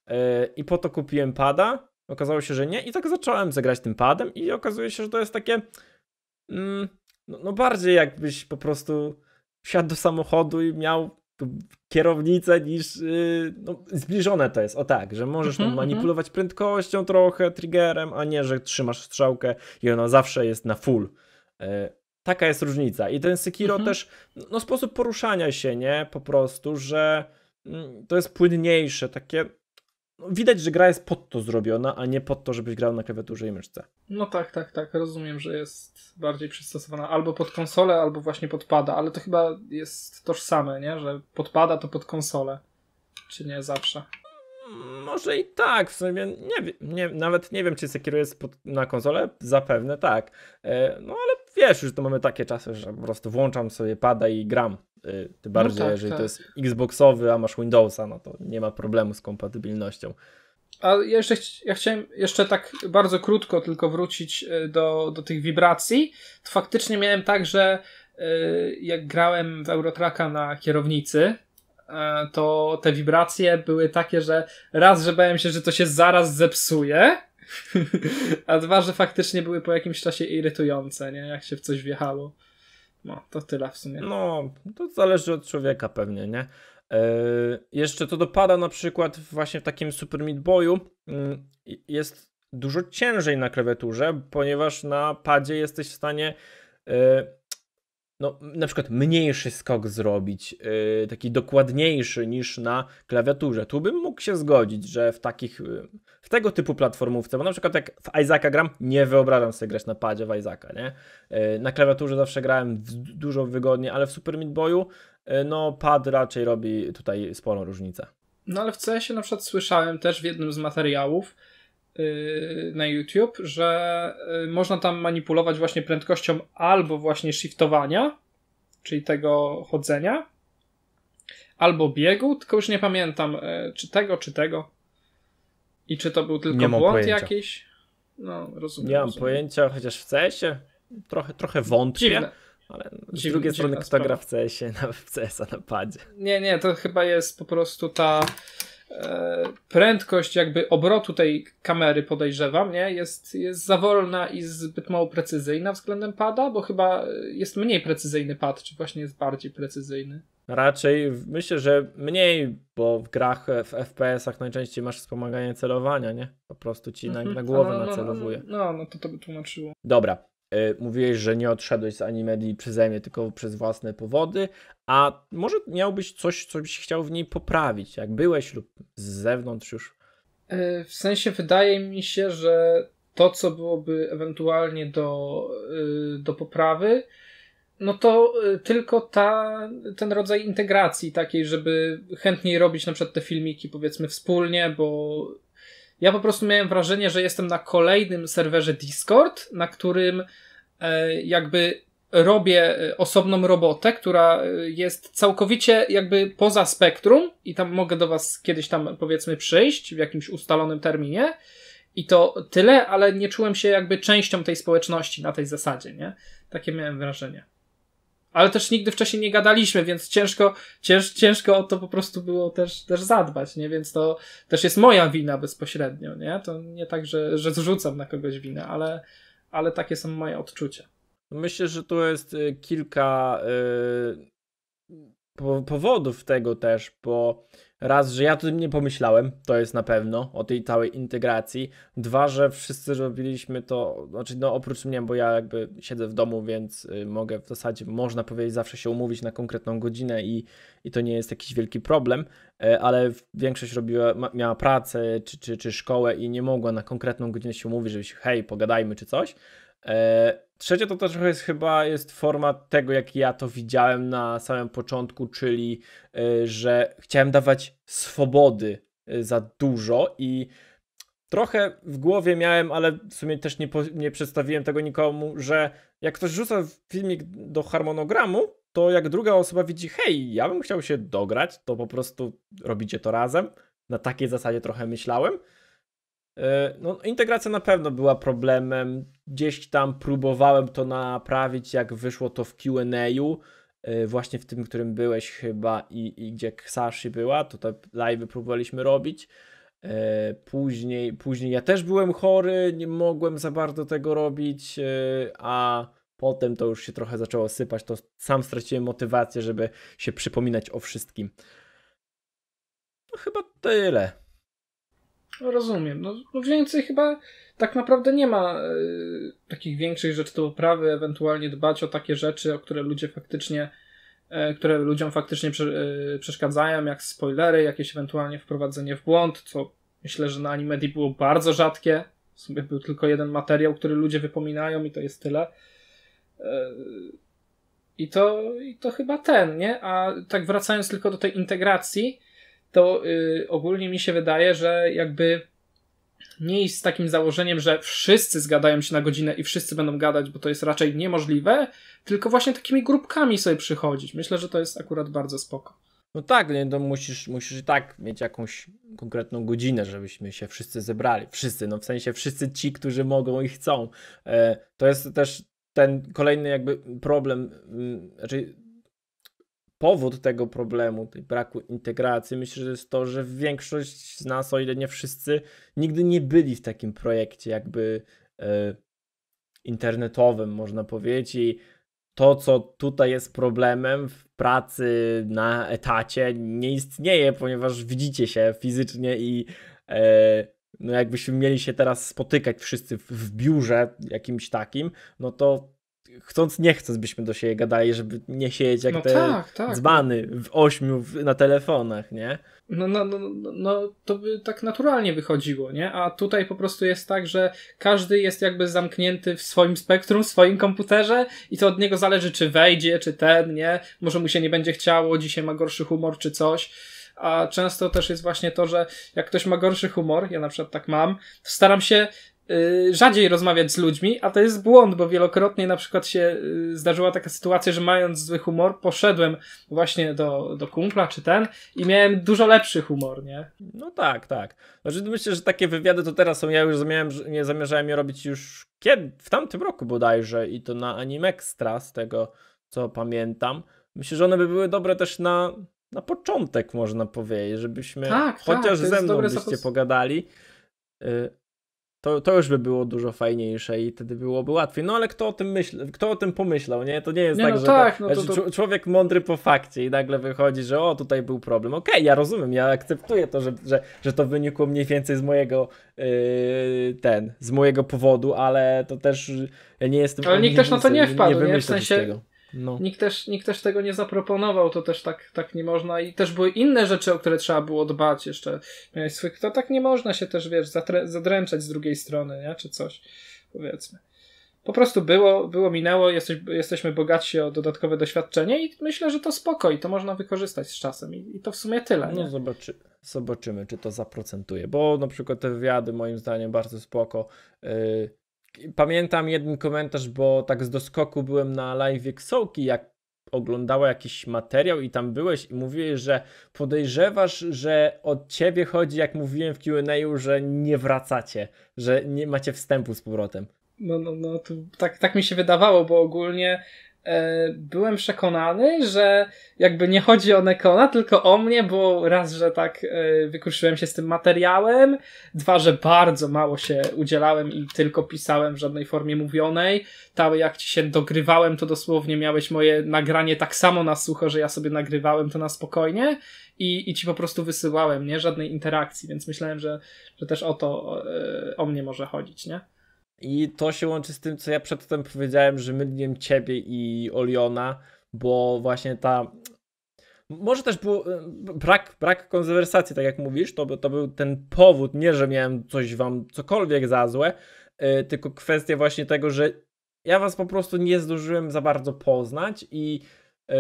A: E, I po to kupiłem pada. Okazało się, że nie, i tak zacząłem zagrać tym padem, i okazuje się, że to jest takie. Mm, no, no bardziej jakbyś po prostu wsiadł do samochodu i miał kierownicę niż y, no, zbliżone to jest, o tak, że możesz mm -hmm, manipulować mm -hmm. prędkością trochę, triggerem, a nie, że trzymasz strzałkę i ona zawsze jest na full. E, taka jest różnica. I ten Sekiro mm -hmm. też, no sposób poruszania się, nie? Po prostu, że mm, to jest płynniejsze, takie no, widać, że gra jest pod to zrobiona, a nie pod to, żebyś grał na klawiaturze i myszce.
B: No tak, tak, tak. Rozumiem, że jest bardziej przystosowana albo pod konsolę, albo właśnie podpada, ale to chyba jest tożsame, nie? Że podpada to pod konsolę. Czy nie zawsze?
A: Może i tak, w sumie nie, nie, nawet nie wiem, czy se kieruje na konsolę, zapewne tak. E, no ale wiesz, już to mamy takie czasy, że po prostu włączam sobie pada i gram. Y, tym no bardziej, no tak, jeżeli tak. to jest Xboxowy, a masz Windowsa, no to nie ma problemu z kompatybilnością.
B: A ja jeszcze ja chciałem jeszcze tak bardzo krótko tylko wrócić y, do, do tych wibracji. To faktycznie miałem tak, że y, jak grałem w Eurotraka na kierownicy, to te wibracje były takie, że raz, że bałem się, że to się zaraz zepsuje, a dwa, że faktycznie były po jakimś czasie irytujące, nie? jak się w coś wjechało. No, to tyle w sumie.
A: No, to zależy od człowieka pewnie, nie? Yy, jeszcze to dopada na przykład właśnie w takim Super Meat Boyu yy, jest dużo ciężej na klawiaturze, ponieważ na padzie jesteś w stanie yy, no, na przykład mniejszy skok zrobić, yy, taki dokładniejszy niż na klawiaturze. Tu bym mógł się zgodzić, że w takich, yy, w tego typu platformówce, bo na przykład jak w Isaaca gram, nie wyobrażam sobie grać na padzie w Isaaca, nie? Yy, na klawiaturze zawsze grałem w, dużo wygodniej, ale w Super Meat Boyu, y, no, pad raczej robi tutaj sporą różnicę.
B: No ale w cs na przykład słyszałem też w jednym z materiałów, Y, na YouTube, że y, można tam manipulować właśnie prędkością albo właśnie shiftowania, czyli tego chodzenia, albo biegu, tylko już nie pamiętam y, czy tego, czy tego. I czy to był tylko błąd pojęcia. jakiś?
A: No, rozumiem. Nie mam rozumiem. pojęcia, chociaż w CS-ie trochę, trochę wątpię. Dziwne. Ale no, z dziwne, drugiej strony, kto gra w CS-ie, nawet w CS-a padzie.
B: Nie, nie, to chyba jest po prostu ta E, prędkość jakby obrotu tej kamery, podejrzewam, nie, jest, jest za wolna i zbyt mało precyzyjna względem pada, bo chyba jest mniej precyzyjny pad, czy właśnie jest bardziej precyzyjny?
A: Raczej myślę, że mniej, bo w grach, w FPS-ach najczęściej masz wspomaganie celowania, nie? Po prostu ci na, mhm. na głowę no, no, no, nacelowuje.
B: No, no, no to to by tłumaczyło.
A: Dobra, E, mówiłeś, że nie odszedłeś z Animedii przeze mnie, tylko przez własne powody, a może miałbyś coś, co byś chciał w niej poprawić, jak byłeś lub z zewnątrz już? E, w sensie
B: wydaje mi się, że to, co byłoby ewentualnie do, e, do poprawy, no to tylko ta, ten rodzaj integracji takiej, żeby chętniej robić na przykład te filmiki powiedzmy wspólnie, bo ja po prostu miałem wrażenie, że jestem na kolejnym serwerze Discord, na którym e, jakby robię e, osobną robotę, która e, jest całkowicie jakby poza spektrum i tam mogę do was kiedyś tam powiedzmy przyjść w jakimś ustalonym terminie i to tyle, ale nie czułem się jakby częścią tej społeczności na tej zasadzie, nie? Takie miałem wrażenie ale też nigdy wcześniej nie gadaliśmy, więc ciężko, cięż, ciężko o to po prostu było też, też zadbać, nie? Więc to też jest moja wina bezpośrednio, nie? To nie tak, że, że zrzucam na kogoś winę, ale, ale takie są moje odczucia.
A: Myślę, że tu jest y, kilka yy, powodów tego też, bo Raz, że ja tu nie pomyślałem, to jest na pewno, o tej całej integracji. Dwa, że wszyscy robiliśmy to, znaczy no oprócz mnie, bo ja jakby siedzę w domu, więc y, mogę w zasadzie, można powiedzieć, zawsze się umówić na konkretną godzinę i, i to nie jest jakiś wielki problem, e, ale większość robiła, miała pracę czy, czy, czy szkołę i nie mogła na konkretną godzinę się umówić, żeby się hej, pogadajmy czy coś. E, Trzecie to, trochę jest chyba jest forma tego, jak ja to widziałem na samym początku, czyli y, że chciałem dawać swobody y, za dużo i trochę w głowie miałem, ale w sumie też nie, nie przedstawiłem tego nikomu, że jak ktoś rzuca filmik do harmonogramu, to jak druga osoba widzi, hej, ja bym chciał się dograć, to po prostu robicie to razem. Na takiej zasadzie trochę myślałem. E, no, integracja na pewno była problemem. Gdzieś tam próbowałem to naprawić, jak wyszło to w QA. E, właśnie w tym, którym byłeś chyba i, i gdzie Ksashi była, to te live próbowaliśmy robić. E, później, później ja też byłem chory, nie mogłem za bardzo tego robić, a potem to już się trochę zaczęło sypać. To sam straciłem motywację, żeby się przypominać o wszystkim. No, chyba tyle.
B: Rozumiem. No, no więcej chyba tak naprawdę nie ma y, takich większych rzeczy do poprawy, ewentualnie dbać o takie rzeczy, o które ludzie faktycznie y, które ludziom faktycznie prze, y, przeszkadzają, jak spoilery, jakieś ewentualnie wprowadzenie w błąd, co myślę, że na Animedi było bardzo rzadkie. W sumie był tylko jeden materiał, który ludzie wypominają i to jest tyle. I to, I to chyba ten, nie? A tak wracając tylko do tej integracji, to y, ogólnie mi się wydaje, że jakby nie iść z takim założeniem, że wszyscy zgadają się na godzinę i wszyscy będą gadać, bo to jest raczej niemożliwe,
A: tylko właśnie takimi grupkami sobie przychodzić. Myślę, że to jest akurat bardzo spoko. No tak, nie, to musisz, musisz i tak mieć jakąś konkretną godzinę, żebyśmy się wszyscy zebrali. Wszyscy, no w sensie wszyscy ci, którzy mogą i chcą. E, to jest też ten kolejny jakby problem, znaczy powód tego problemu, tej braku integracji, myślę, że jest to, że większość z nas, o ile nie wszyscy, nigdy nie byli w takim projekcie jakby e, internetowym, można powiedzieć. I to, co tutaj jest problemem w pracy na etacie, nie istnieje, ponieważ widzicie się fizycznie i e, no jakbyśmy mieli się teraz spotykać wszyscy w, w biurze jakimś takim, no to chcąc nie chcąc byśmy do siebie gadali, żeby nie siedzieć jak no te tak, tak. dzbany w ośmiu na telefonach, nie? No, no, no, no, no to by tak naturalnie wychodziło, nie? A tutaj
B: po prostu jest tak, że każdy jest jakby zamknięty w swoim spektrum, w swoim komputerze i to od niego zależy, czy wejdzie, czy ten, nie? Może mu się nie będzie chciało, dzisiaj ma gorszy humor, czy coś a często też jest właśnie to, że jak ktoś ma gorszy humor, ja na przykład tak mam, to staram się Y, rzadziej rozmawiać z ludźmi, a to jest błąd, bo wielokrotnie na przykład się y, zdarzyła taka sytuacja, że mając zły humor, poszedłem właśnie do, do kumpla czy ten i miałem dużo lepszy humor, nie?
A: No tak, tak. Znaczy myślę, że takie wywiady to teraz są, ja już zamierzałem, nie zamierzałem je robić już kiedy? W tamtym roku bodajże i to na Animextra z tego co pamiętam. Myślę, że one by były dobre też na, na początek można powiedzieć, żebyśmy tak, tak chociaż tak, ze mną byście zapos... pogadali. Y, to, to już by było dużo fajniejsze i wtedy byłoby łatwiej. No ale kto o tym myśl, kto o tym pomyślał, nie? To nie jest nie, tak, no że tak, no znaczy, to, to... człowiek mądry po fakcie i nagle wychodzi, że o, tutaj był problem. Okej, okay, ja rozumiem, ja akceptuję to, że, że, że to wynikło mniej więcej z mojego yy, ten, z mojego powodu, ale to też ja nie jestem... Ale nikt też na to nie wpadł, nie, nie w sensie... Tego.
B: No. Nikt, też, nikt też tego nie zaproponował, to też tak, tak nie można. I też były inne rzeczy, o które trzeba było dbać jeszcze. Miałeś swój, to tak nie można się też, wiesz, zadręczać z drugiej strony, nie? czy coś, powiedzmy. Po prostu było, było minęło, jesteś,
A: jesteśmy bogatsi o dodatkowe doświadczenie i myślę, że to spoko i to można wykorzystać z czasem. I, i to w sumie tyle. No, nie? No zobaczy, zobaczymy, czy to zaprocentuje, bo na przykład te wywiady moim zdaniem bardzo spoko. Yy pamiętam jeden komentarz, bo tak z doskoku byłem na live Ksołki, jak oglądała jakiś materiał i tam byłeś i mówiłeś, że podejrzewasz, że od ciebie chodzi, jak mówiłem w Q&A, że nie wracacie, że nie macie wstępu z powrotem.
B: No, no, no, tak, tak mi się wydawało, bo ogólnie E, byłem przekonany, że jakby nie chodzi o Nekona, tylko o mnie, bo raz, że tak e, wykruszyłem się z tym materiałem, dwa, że bardzo mało się udzielałem i tylko pisałem w żadnej formie mówionej, tam jak ci się dogrywałem, to dosłownie miałeś moje nagranie tak samo na sucho, że ja sobie nagrywałem to na spokojnie i, i ci po prostu wysyłałem, nie? Żadnej interakcji, więc myślałem, że, że też o to,
A: e, o mnie może chodzić, nie? I to się łączy z tym, co ja przedtem powiedziałem, że myliłem ciebie i Oliona, bo właśnie ta. Może też był e, brak, brak konwersacji, tak jak mówisz, to, to był ten powód, nie że miałem coś wam cokolwiek za złe, yy, tylko kwestia właśnie tego, że ja was po prostu nie zdążyłem za bardzo poznać i yy,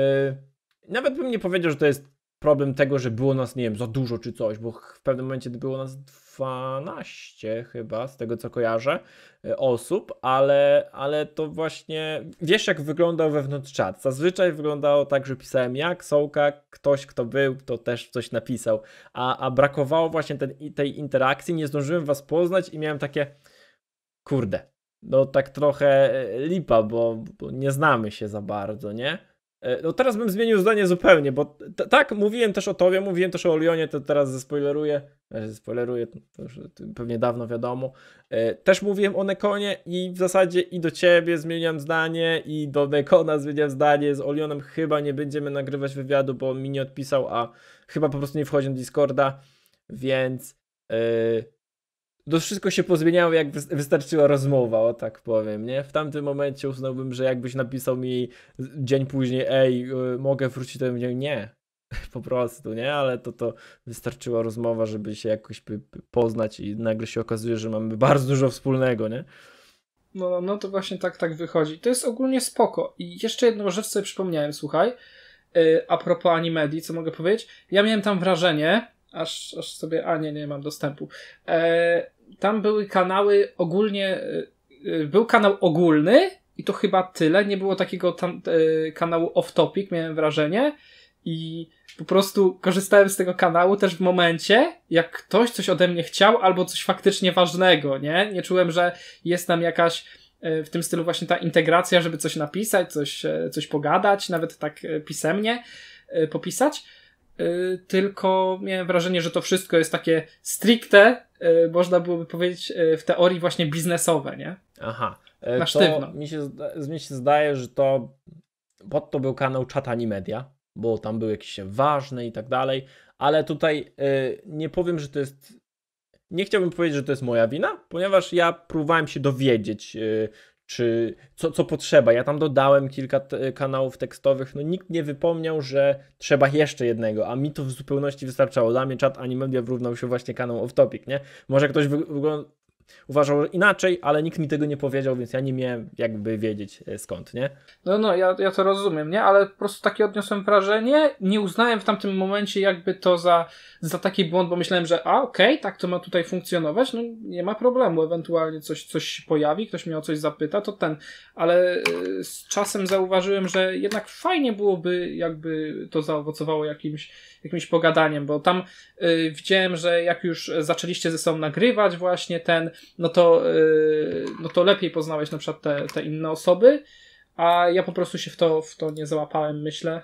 A: nawet bym nie powiedział, że to jest problem tego, że było nas, nie wiem, za dużo czy coś, bo w pewnym momencie było nas 12 chyba, z tego co kojarzę, y, osób, ale, ale to właśnie, wiesz jak wyglądał wewnątrz czat. Zazwyczaj wyglądało tak, że pisałem jak Sołka, ktoś kto był, to też coś napisał, a, a brakowało właśnie ten, tej interakcji, nie zdążyłem was poznać i miałem takie, kurde, no tak trochę y, lipa, bo, bo nie znamy się za bardzo, nie? E, no teraz bym zmienił zdanie zupełnie, bo tak, mówiłem też o tobie, mówiłem też o Olionie, to teraz zespoileruję, e, spoileruję, to już pewnie dawno wiadomo. E, też mówiłem o Nekonie i w zasadzie i do ciebie zmieniam zdanie i do Nekona zmieniam zdanie, z Olionem chyba nie będziemy nagrywać wywiadu, bo on mi nie odpisał, a chyba po prostu nie wchodzi do Discorda, więc... Yy to wszystko się pozmieniało, jak wystarczyła rozmowa, o tak powiem, nie? W tamtym momencie uznałbym, że jakbyś napisał mi dzień później, ej, y, mogę wrócić, to bym nie, po prostu, nie? Ale to, to wystarczyła rozmowa, żeby się jakoś poznać i nagle się okazuje, że mamy bardzo dużo wspólnego, nie? No, no, no to właśnie tak, tak wychodzi. To jest ogólnie spoko.
B: I jeszcze jedną rzecz sobie przypomniałem, słuchaj, y, a propos animedii, co mogę powiedzieć? Ja miałem tam wrażenie, aż, aż sobie, a nie, nie mam dostępu, e, tam były kanały ogólnie, e, e, był kanał ogólny i to chyba tyle, nie było takiego tam, e, kanału off-topic, miałem wrażenie i po prostu korzystałem z tego kanału też w momencie, jak ktoś coś ode mnie chciał albo coś faktycznie ważnego, nie? Nie czułem, że jest tam jakaś w tym stylu właśnie ta integracja, żeby coś napisać, coś, coś pogadać, nawet tak pisemnie popisać Y, tylko miałem wrażenie, że to wszystko jest takie stricte, y, można byłoby powiedzieć, y, w teorii właśnie biznesowe, nie? Aha. E, Na sztywno.
A: Mi się, mi się zdaje, że to pod to był kanał Chatani Media, bo tam były jakieś ważne i tak dalej, ale tutaj e, nie powiem, że to jest nie chciałbym powiedzieć, że to jest moja wina, ponieważ ja próbowałem się dowiedzieć, e, czy co, co potrzeba. Ja tam dodałem kilka t- kanałów tekstowych, no nikt nie wypomniał, że trzeba jeszcze jednego, a mi to w zupełności wystarczało. Dla mnie czat Animedia wyrównał się właśnie kanał Off Topic, nie? Może ktoś wygląda uważał inaczej, ale nikt mi tego nie powiedział, więc ja nie miałem jakby wiedzieć e, skąd, nie?
B: No, no, ja, ja to rozumiem, nie? Ale po prostu takie odniosłem wrażenie, nie uznałem w tamtym momencie jakby to za, za taki błąd, bo myślałem, że a, okej, okay, tak to ma tutaj funkcjonować, no nie ma problemu, ewentualnie coś, coś się pojawi, ktoś mnie o coś zapyta, to ten, ale e, z czasem zauważyłem, że jednak fajnie byłoby jakby to zaowocowało jakimś jakimś pogadaniem, bo tam y, widziałem, że jak już zaczęliście ze sobą nagrywać właśnie ten, no to, y, no to lepiej poznałeś na przykład te, te inne osoby, a ja po
A: prostu się w to, w to nie załapałem, myślę.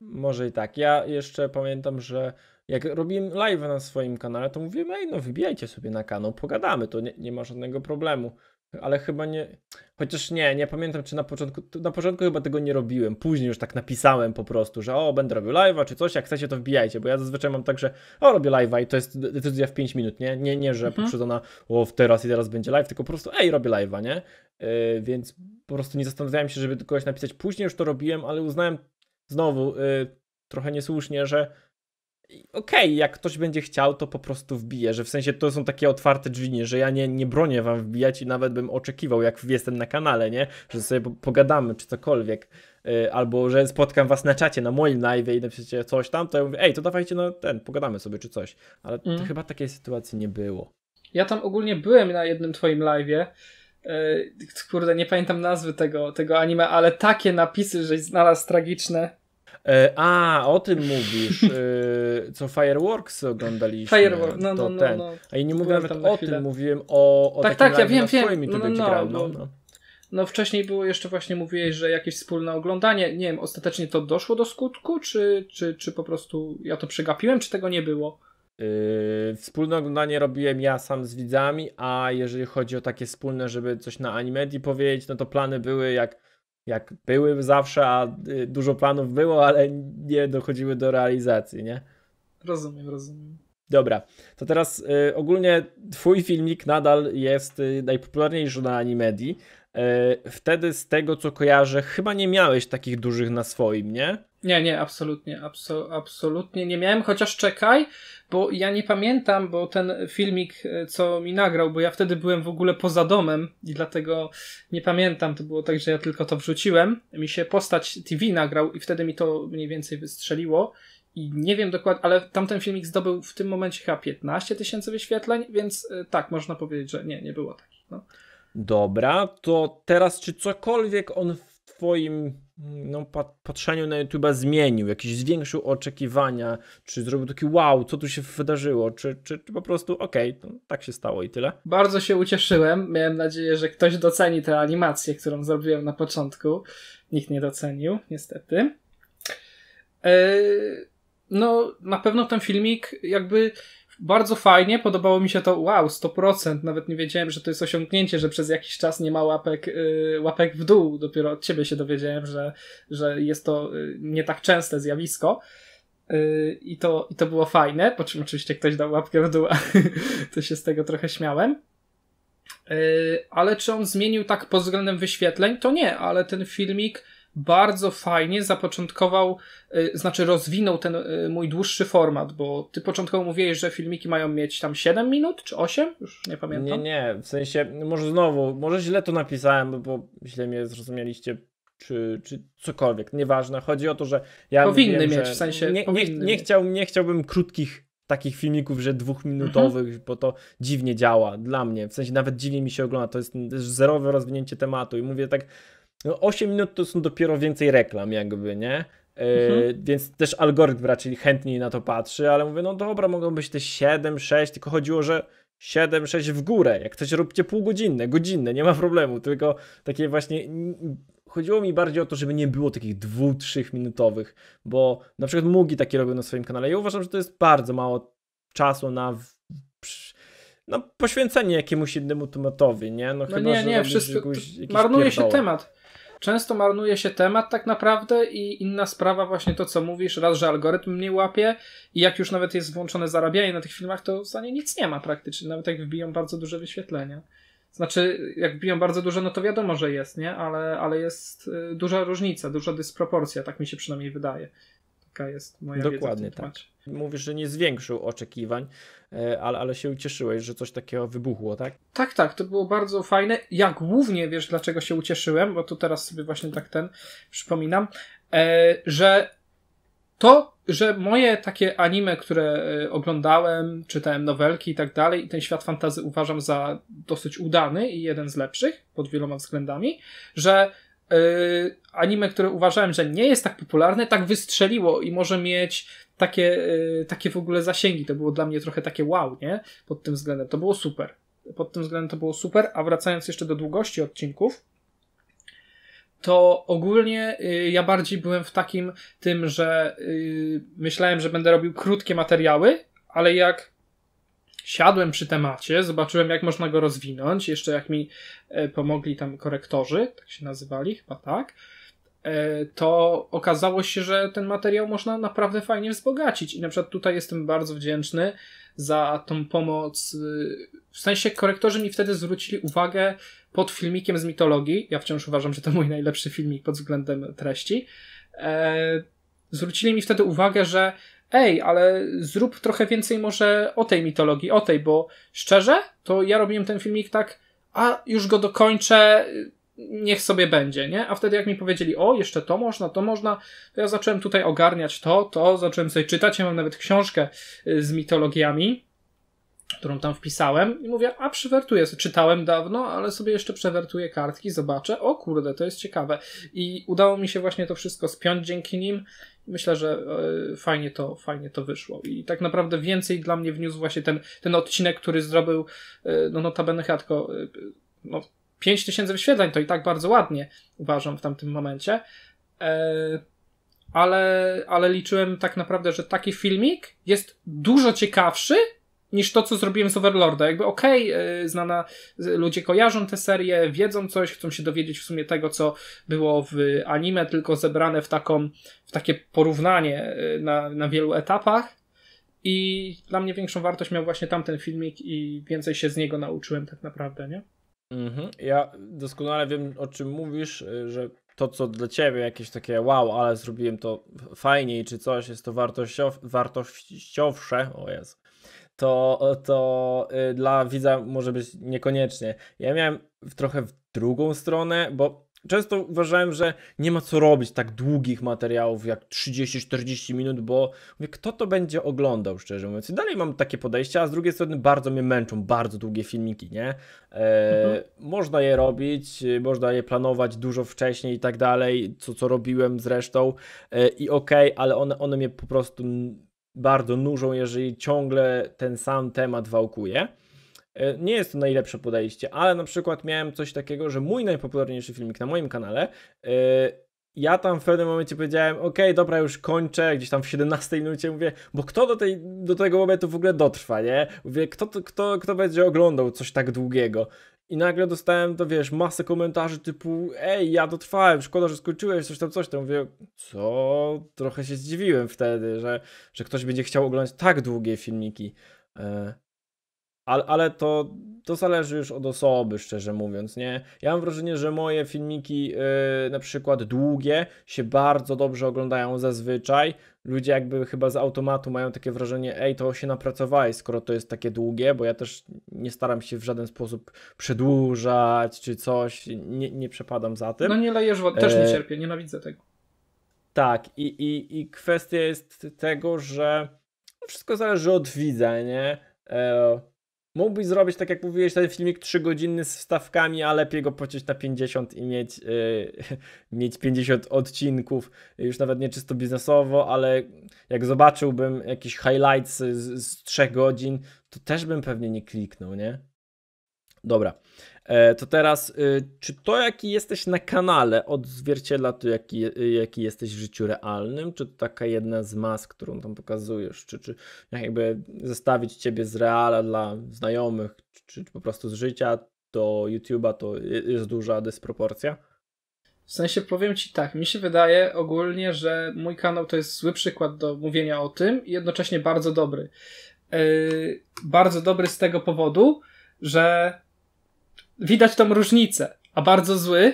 A: Może i tak. Ja jeszcze pamiętam, że jak robiłem live na swoim kanale, to mówiłem, ej, no wybijajcie sobie na kanał, pogadamy, to nie, nie ma żadnego problemu ale chyba nie. Chociaż nie, nie pamiętam, czy na początku. Na początku chyba tego nie robiłem. Później już tak napisałem po prostu, że o, będę robił live'a czy coś, jak chcecie, to wbijajcie, bo ja zazwyczaj mam tak, że o, robię live'a i to jest decyzja w 5 minut, nie? Nie, nie że mhm. poprzedzona, o, teraz i teraz będzie live, tylko po prostu, ej, robię live'a, nie? Yy, więc po prostu nie zastanawiałem się, żeby kogoś napisać. Później już to robiłem, ale uznałem znowu yy, trochę niesłusznie, że okej, okay, jak ktoś będzie chciał, to po prostu wbije, że w sensie to są takie otwarte drzwi, nie? że ja nie, nie bronię wam wbijać i nawet bym oczekiwał, jak jestem na kanale, nie? Że sobie pogadamy czy cokolwiek. Y, albo że spotkam was na czacie, na moim live i napiszecie coś tam, to ja mówię, ej, to dawajcie no ten, pogadamy sobie czy coś. Ale mm. to mhm. chyba takiej sytuacji nie było.
B: Ja tam ogólnie byłem na jednym twoim live'ie, y, kurde, nie pamiętam nazwy tego, tego anime, ale takie
A: napisy, żeś znalazł tragiczne, a, o tym mówisz, co Fireworks oglądaliśmy. Fireworks, no, no, no, no. A ja nie mówię nawet o tym, mówiłem o, o tak, tak, ja wiem, wiem. No, no, no,
B: no, wcześniej było jeszcze właśnie mówiłeś, że jakieś wspólne oglądanie. Nie wiem, ostatecznie to doszło do skutku, czy, czy, czy po prostu ja to przegapiłem, czy tego
A: nie było? Yy, wspólne oglądanie robiłem ja sam z widzami, a jeżeli chodzi o takie wspólne, żeby coś na animedii powiedzieć, no to plany były jak jak były zawsze, a y, dużo planów było, ale nie dochodziły do realizacji, nie?
B: Rozumiem, rozumiem.
A: Dobra, to teraz y, ogólnie twój filmik nadal jest y, najpopularniejszy na Animedii. Y, wtedy z tego co kojarzę, chyba nie miałeś takich dużych na swoim, nie?
B: Nie, nie, absolutnie, abso, absolutnie nie miałem, chociaż czekaj, bo ja nie pamiętam, bo ten filmik, e, co mi nagrał, bo ja wtedy byłem w ogóle poza domem i dlatego nie pamiętam, to było tak, że ja tylko to wrzuciłem, mi się postać TV nagrał i wtedy mi to mniej więcej wystrzeliło i nie wiem dokładnie, ale tamten filmik zdobył w tym momencie chyba 15 tysięcy wyświetleń, więc e, tak, można powiedzieć, że nie, nie
A: było takich. No. Dobra, to teraz czy cokolwiek on w twoim no, patrzeniu na YouTube'a zmienił, jakiś zwiększył oczekiwania, czy zrobił taki wow, co tu się wydarzyło, czy, czy, czy po prostu okej, okay, tak się stało i tyle. Bardzo się ucieszyłem,
B: miałem nadzieję, że ktoś doceni tę animację, którą zrobiłem na początku. Nikt nie docenił, niestety. Yy, no, na pewno ten filmik jakby bardzo fajnie, podobało mi się to, wow, 100%, nawet nie wiedziałem, że to jest osiągnięcie, że przez jakiś czas nie ma łapek, y, łapek w dół, dopiero od ciebie się dowiedziałem, że, że jest to y, nie tak częste zjawisko. Y, I to, I to było fajne, po czym oczywiście ktoś dał łapkę w dół, a to się z tego trochę śmiałem. Ale czy on zmienił tak pod względem wyświetleń? To nie, ale ten filmik bardzo fajnie zapoczątkował, y, znaczy rozwinął ten y, mój dłuższy format, bo ty początkowo mówiłeś, że filmiki mają mieć tam 7 minut czy 8? Już
A: nie pamiętam. Nie, nie, w sensie, może znowu, może źle to napisałem, bo źle mnie zrozumieliście czy, czy cokolwiek, nieważne. Chodzi o to, że ja. Powinny wiem, mieć, w sensie. Nie, nie, nie, chciał, nie chciałbym krótkich takich filmików, że dwóchminutowych, mhm. bo to dziwnie działa dla mnie. W sensie nawet dziwnie mi się ogląda. to jest zerowe rozwinięcie tematu. I mówię tak 8 no, minut to są dopiero więcej reklam, jakby, nie? E, mhm. Więc też algorytm raczej chętniej na to patrzy, ale mówię, no dobra, mogą być te 7, 6, tylko chodziło, że 7, 6 w górę. Jak coś robicie półgodzinne, godzinne, nie ma problemu, tylko takie właśnie. Chodziło mi bardziej o to, żeby nie było takich dwu, trzech minutowych, bo na przykład Mugi takie robią na swoim kanale. Ja uważam, że to jest bardzo mało czasu na no, poświęcenie jakiemuś innemu tematowi, nie? No, no chyba, nie, nie, wszystko, jakiegoś, marnuje się temat często marnuje się
B: temat tak naprawdę i inna sprawa właśnie to, co mówisz, raz, że algorytm mnie łapie i jak już nawet jest włączone zarabianie na tych filmach, to za nie nic nie ma praktycznie, nawet jak wbiją bardzo duże wyświetlenia. Znaczy, jak biją bardzo dużo, no to wiadomo, że jest, nie? Ale, ale jest y, duża różnica, duża dysproporcja, tak mi się przynajmniej wydaje. Taka jest moja Dokładnie wiedza. Dokładnie tak. Temacie.
A: Mówisz, że nie zwiększył oczekiwań. E, ale, ale się ucieszyłeś, że coś takiego wybuchło, tak? Tak, tak,
B: to było bardzo fajne. Ja głównie, wiesz, dlaczego się ucieszyłem, bo tu teraz sobie właśnie tak ten przypominam, e, że to, że moje takie anime, które e, oglądałem, czytałem nowelki i tak dalej, i ten świat fantazy uważam za dosyć udany i jeden z lepszych pod wieloma względami, że anime, które uważałem, że nie jest tak popularne, tak wystrzeliło i może mieć takie, y, takie w ogóle zasięgi. To było dla mnie trochę takie wow, nie? Pod tym względem. To było super. Pod tym względem to było super. A wracając jeszcze do długości odcinków, to ogólnie y, ja bardziej byłem w takim tym, że y, myślałem, że będę robił krótkie materiały, ale jak siadłem przy temacie, zobaczyłem jak można go rozwinąć, jeszcze jak mi e, pomogli tam korektorzy, tak się nazywali, chyba tak, E, to okazało się, że ten materiał można naprawdę fajnie wzbogacić. I na przykład tutaj jestem bardzo wdzięczny za tą pomoc. Y, w sensie korektorzy mi wtedy zwrócili uwagę pod filmikiem z mitologii. Ja wciąż uważam, że to mój najlepszy filmik pod względem treści. E, zwrócili mi wtedy uwagę, że ej, ale zrób trochę więcej może o tej mitologii, o tej, bo szczerze, to ja robiłem ten filmik tak, a już go dokończę, niech sobie będzie, nie? A wtedy jak mi powiedzieli, o, jeszcze to można, to można, to ja zacząłem tutaj ogarniać to, to, zacząłem sobie czytać, ja mam nawet książkę y, z mitologiami, którą tam wpisałem i mówię, a przewertuję, czytałem dawno, ale sobie jeszcze przewertuję kartki, zobaczę, o kurde, to jest ciekawe. I udało mi się właśnie to wszystko spiąć dzięki nim. Myślę, że e, fajnie to, fajnie to wyszło. I tak naprawdę więcej dla mnie wniósł właśnie ten, ten odcinek, który zrobił, e, no notabene chyba tylko, e, no, 5000 wyświetleń to i tak bardzo ładnie, uważam w tamtym momencie. E, ale, ale liczyłem tak naprawdę, że taki filmik jest dużo ciekawszy niż to, co zrobiłem z Overlorda. Jakby okej, okay, e, znana, ludzie kojarzą tę serię, wiedzą coś, chcą się dowiedzieć w sumie tego, co było w anime, tylko zebrane w taką, w takie porównanie e, na, na wielu etapach. I dla mnie większą wartość miał właśnie tamten filmik i więcej się z niego nauczyłem tak naprawdę,
A: nie? Mhm. Ja doskonale wiem, o czym mówisz, y, że to, co dla ciebie jakieś takie wow, ale zrobiłem to fajniej, czy coś, jest to wartościow, wartościowsze, o jest, to, to y, dla widza może być niekoniecznie. Ja miałem trochę w drugą stronę, bo Często uważałem, że nie ma co robić tak długich materiałów jak 30-40 minut, bo mówię, kto to będzie oglądał, szczerze mówiąc. I dalej mam takie podejście, a z drugiej strony bardzo mnie męczą bardzo długie filmiki, nie? E, mhm. Można je robić, y, można je planować dużo wcześniej i tak dalej, co, co robiłem zresztą e, i okej, okay, ale one, one mnie po prostu bardzo nużą, jeżeli ciągle ten sam temat wałkuje. E, nie jest to najlepsze podejście, ale na przykład miałem coś takiego, że mój najpopularniejszy filmik na moim kanale e, ja tam w pewnym momencie powiedziałem, ok, dobra, już kończę, gdzieś tam w 17 minucie mówię, bo kto do, tej, do tego momentu w ogóle dotrwa, nie? Mówię, kto, kto, kto będzie oglądał coś tak długiego? I nagle dostałem, to wiesz, masę komentarzy typu, ej, ja dotrwałem, szkoda, że skończyłeś, coś tam, coś tam. Mówię, co? Trochę się zdziwiłem wtedy, że, że ktoś będzie chciał oglądać tak długie filmiki. E, ale, ale to, to zależy już od osoby, szczerze mówiąc, nie? Ja mam wrażenie, że moje filmiki, yy, na przykład długie, się bardzo dobrze oglądają zazwyczaj. Ludzie jakby chyba z automatu mają takie wrażenie, ej, to się napracowałeś, skoro to jest takie długie, bo ja też nie staram się w żaden sposób przedłużać czy coś, nie, nie przepadam za tym. No nie lejesz, też nie e, cierpię, nienawidzę tego. Tak, i, i, i kwestia jest tego, że wszystko zależy od widza, nie? E, Mógłbyś zrobić, tak jak mówiłeś, ten filmik 3 godziny z wstawkami, a lepiej go pociąć na 50 i mieć, yy, mieć 50 odcinków, już nawet nie czysto biznesowo, ale jak zobaczyłbym jakiś highlights z, z 3 godzin, to też bym pewnie nie kliknął, nie? Dobra. E, to teraz, y, czy to jaki jesteś na kanale odzwierciedla to jaki, y, jaki jesteś w życiu realnym? Czy to taka jedna z mas, którą tam pokazujesz? Czy, czy jakby zestawić ciebie z reala dla znajomych, czy, czy po prostu z życia do YouTube'a to jest duża dysproporcja? W sensie powiem ci tak, mi się
B: wydaje ogólnie, że mój kanał to jest zły przykład do mówienia o tym i jednocześnie bardzo dobry. Yy, bardzo dobry z tego powodu, że widać tą różnicę, a bardzo zły,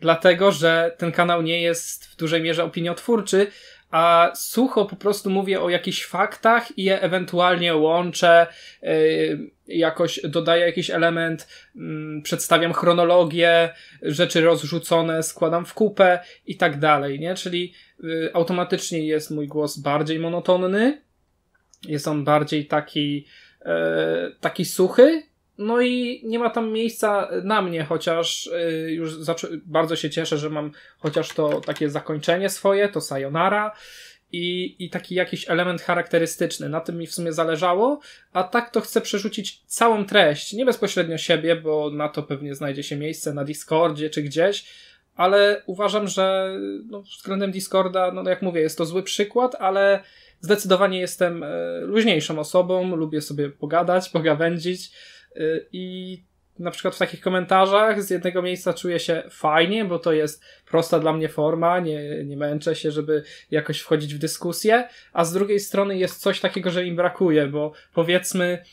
B: dlatego że ten kanał nie jest w dużej mierze opiniotwórczy, a sucho po prostu mówię o jakichś faktach i je ewentualnie łączę, yy, jakoś dodaję jakiś element, yy, przedstawiam chronologię, rzeczy rozrzucone składam w kupę i tak dalej, nie? Czyli yy, automatycznie jest mój głos bardziej monotonny, jest on bardziej taki, e, taki suchy, no i nie ma tam miejsca na mnie, chociaż y, już bardzo się cieszę, że mam chociaż to takie zakończenie swoje, to sayonara i, i taki jakiś element charakterystyczny. Na tym mi w sumie zależało, a tak to chcę przerzucić całą treść, nie bezpośrednio siebie, bo na to pewnie znajdzie się miejsce na Discordzie czy gdzieś, ale uważam, że no, względem Discorda, no jak mówię, jest to zły przykład, ale zdecydowanie jestem e, luźniejszą osobą, lubię sobie pogadać, pogawędzić Y, I na przykład w takich komentarzach z jednego miejsca czuję się fajnie, bo to jest prosta dla mnie forma, nie, nie męczę się, żeby jakoś wchodzić w dyskusję, a z drugiej strony jest coś takiego, że im brakuje, bo powiedzmy,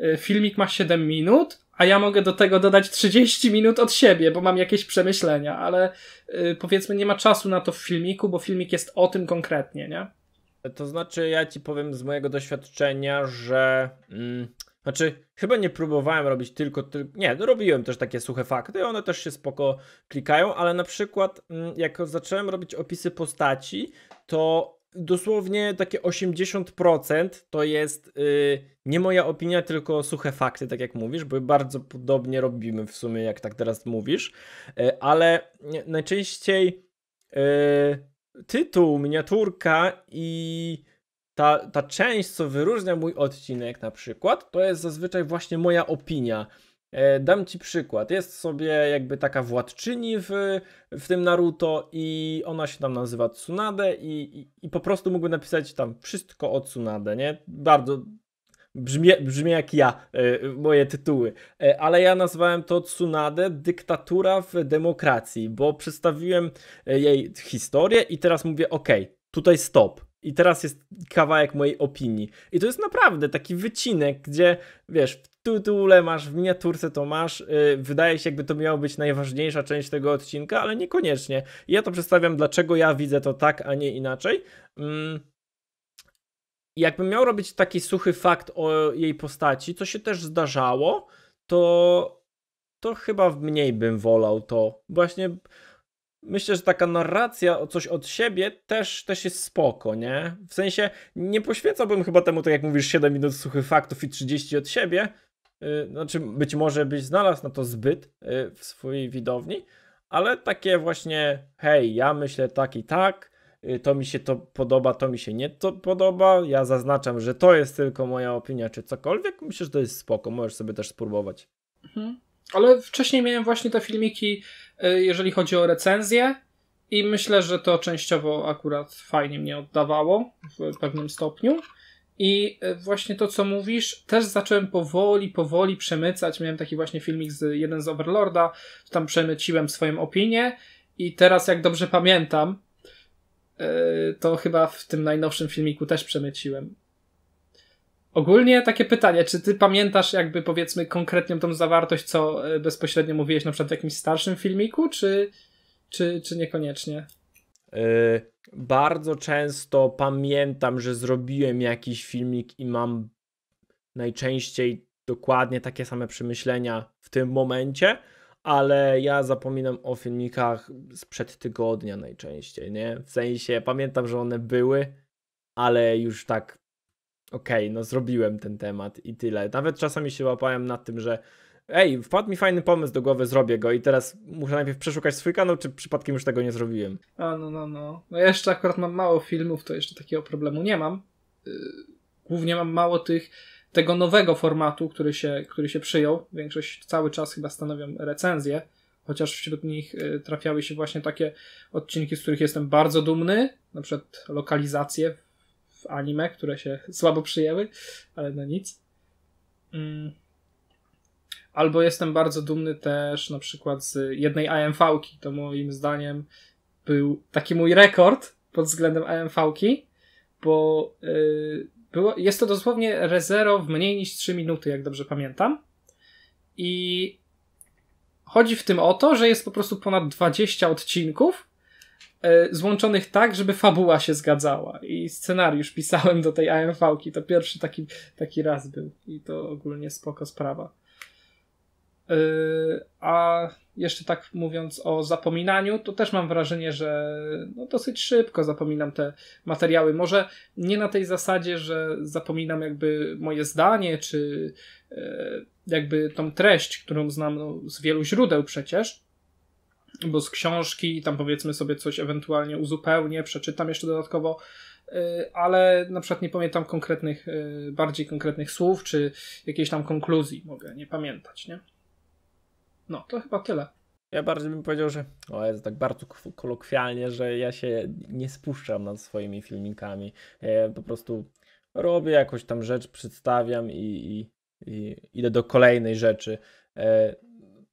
B: y, filmik ma 7 minut, a ja mogę do tego dodać 30 minut od siebie, bo mam jakieś przemyślenia, ale y, powiedzmy, nie ma czasu na to w filmiku, bo filmik jest o tym konkretnie, nie?
A: To znaczy, ja ci powiem z mojego doświadczenia, że. Mm znaczy, chyba nie próbowałem robić tylko, nie, no robiłem też takie suche fakty, one też się spoko klikają, ale na przykład mm, jak zacząłem robić opisy postaci, to dosłownie takie 80% to jest yy, nie moja opinia, tylko suche fakty, tak jak mówisz, bo bardzo podobnie robimy w sumie, jak tak teraz mówisz, yy, ale najczęściej yy, tytuł, miniaturka i ta, ta część, co wyróżnia mój odcinek na przykład, to jest zazwyczaj właśnie moja opinia. E, dam ci przykład. Jest sobie jakby taka władczyni w, w tym Naruto i ona się tam nazywa Tsunade i, i, i po prostu mógłbym napisać tam wszystko o Tsunade, nie? Bardzo brzmi, brzmi jak ja, e, moje tytuły. E, ale ja nazwałem to Tsunade dyktatura w demokracji, bo przedstawiłem jej historię i teraz mówię ok, tutaj stop i teraz jest kawałek mojej opinii. I to jest naprawdę taki wycinek, gdzie wiesz, w tytule masz, w miniaturce to masz. Yy, wydaje się, jakby to miała być najważniejsza część tego odcinka, ale niekoniecznie. I ja to przedstawiam, dlaczego ja widzę to tak, a nie inaczej. Mm. Jakbym miał robić taki suchy fakt o jej postaci, co się też zdarzało, to, to chyba mniej bym wolał to. Właśnie myślę, że taka narracja o coś od siebie też, też jest spoko, nie? W sensie nie poświęcałbym chyba temu, tak jak mówisz, 7 minut suchych faktów i 30 od siebie. Y, znaczy, być może byś znalazł na to zbyt y, w swojej widowni, ale takie właśnie, hej, ja myślę tak i tak, y, to mi się to podoba, to mi się nie to podoba, ja zaznaczam, że to jest tylko moja opinia, czy cokolwiek, myślę, że to jest spoko, możesz sobie też spróbować.
B: Mhm. Ale wcześniej miałem właśnie te filmiki E, jeżeli chodzi o recenzję. I myślę, że to częściowo akurat fajnie mnie oddawało w pewnym stopniu. I e, właśnie to, co mówisz, też zacząłem powoli, powoli przemycać. Miałem taki właśnie filmik z jeden z Overlorda, tam przemyciłem swoją opinię. I teraz, jak dobrze pamiętam, e, to chyba w tym najnowszym filmiku też przemyciłem. Ogólnie takie pytanie, czy ty pamiętasz jakby powiedzmy konkretnie tą zawartość, co e, bezpośrednio
A: mówiłeś na przykład w jakimś starszym filmiku, czy, czy, czy niekoniecznie? Yy, bardzo często pamiętam, że zrobiłem jakiś filmik i mam najczęściej dokładnie takie same przemyślenia w tym momencie, ale ja zapominam o filmikach sprzed tygodnia najczęściej, nie? W sensie pamiętam, że one były, ale już tak okej, okay, no zrobiłem ten temat i tyle. Nawet czasami się łapałem nad tym, że ej, wpadł mi fajny pomysł do głowy, zrobię go i teraz muszę najpierw przeszukać swój kanał, czy przypadkiem już tego nie zrobiłem.
B: A, no, no, no. No ja jeszcze akurat mam mało filmów, to jeszcze takiego problemu nie mam. Y, głównie mam mało tych, tego nowego formatu, który się, który się przyjął. Większość cały czas chyba stanowią recenzje, chociaż wśród nich y, trafiały się właśnie takie odcinki, z których jestem bardzo dumny, na przykład lokalizacje anime, które się słabo przyjęły, ale na no nic. Mm. Albo jestem bardzo dumny też na przykład z jednej AMV-ki. To moim zdaniem był taki mój rekord pod względem AMV-ki, bo yy, było, jest to dosłownie rezero w mniej niż 3 minuty, jak dobrze pamiętam. I chodzi w tym o to, że jest po prostu ponad 20 odcinków E, złączonych tak, żeby fabuła się zgadzała. I scenariusz pisałem do tej AMV-ki. To pierwszy taki, taki raz był. I to ogólnie spoko sprawa. E, a jeszcze tak mówiąc o zapominaniu, to też mam wrażenie, że no dosyć szybko zapominam te materiały. Może nie na tej zasadzie, że zapominam jakby moje zdanie, czy e, jakby tą treść, którą znam no, z wielu źródeł przecież, bo z książki tam powiedzmy sobie coś ewentualnie uzupełnię, przeczytam jeszcze dodatkowo, y, ale na przykład nie pamiętam konkretnych, y, bardziej konkretnych słów, czy jakiejś tam konkluzji mogę
A: nie pamiętać, nie? No, to chyba tyle. Ja bardziej bym powiedział, że o jest tak bardzo kolokwialnie, że ja się nie spuszczam nad swoimi filmikami. Ja po prostu robię jakąś tam rzecz, przedstawiam i, i, i idę do kolejnej rzeczy. E,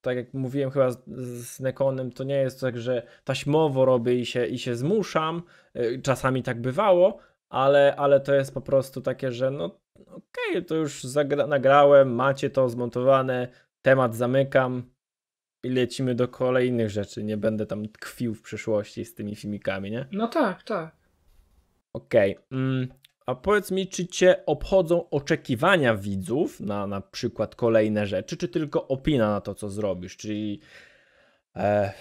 A: tak jak mówiłem chyba z, z Nekonem, to nie jest tak, że taśmowo robię i się, i się zmuszam. E, czasami tak bywało, ale, ale to jest po prostu takie, że no okej, okay, to już zagra- nagrałem, macie to zmontowane, temat zamykam i lecimy do kolejnych rzeczy. Nie będę tam tkwił w przyszłości z tymi filmikami, nie?
B: No tak, tak.
A: Okej. Okay. Mm, a powiedz mi, czy cię obchodzą oczekiwania widzów na na przykład kolejne rzeczy, czy tylko opina na to, co zrobisz? Czyli e,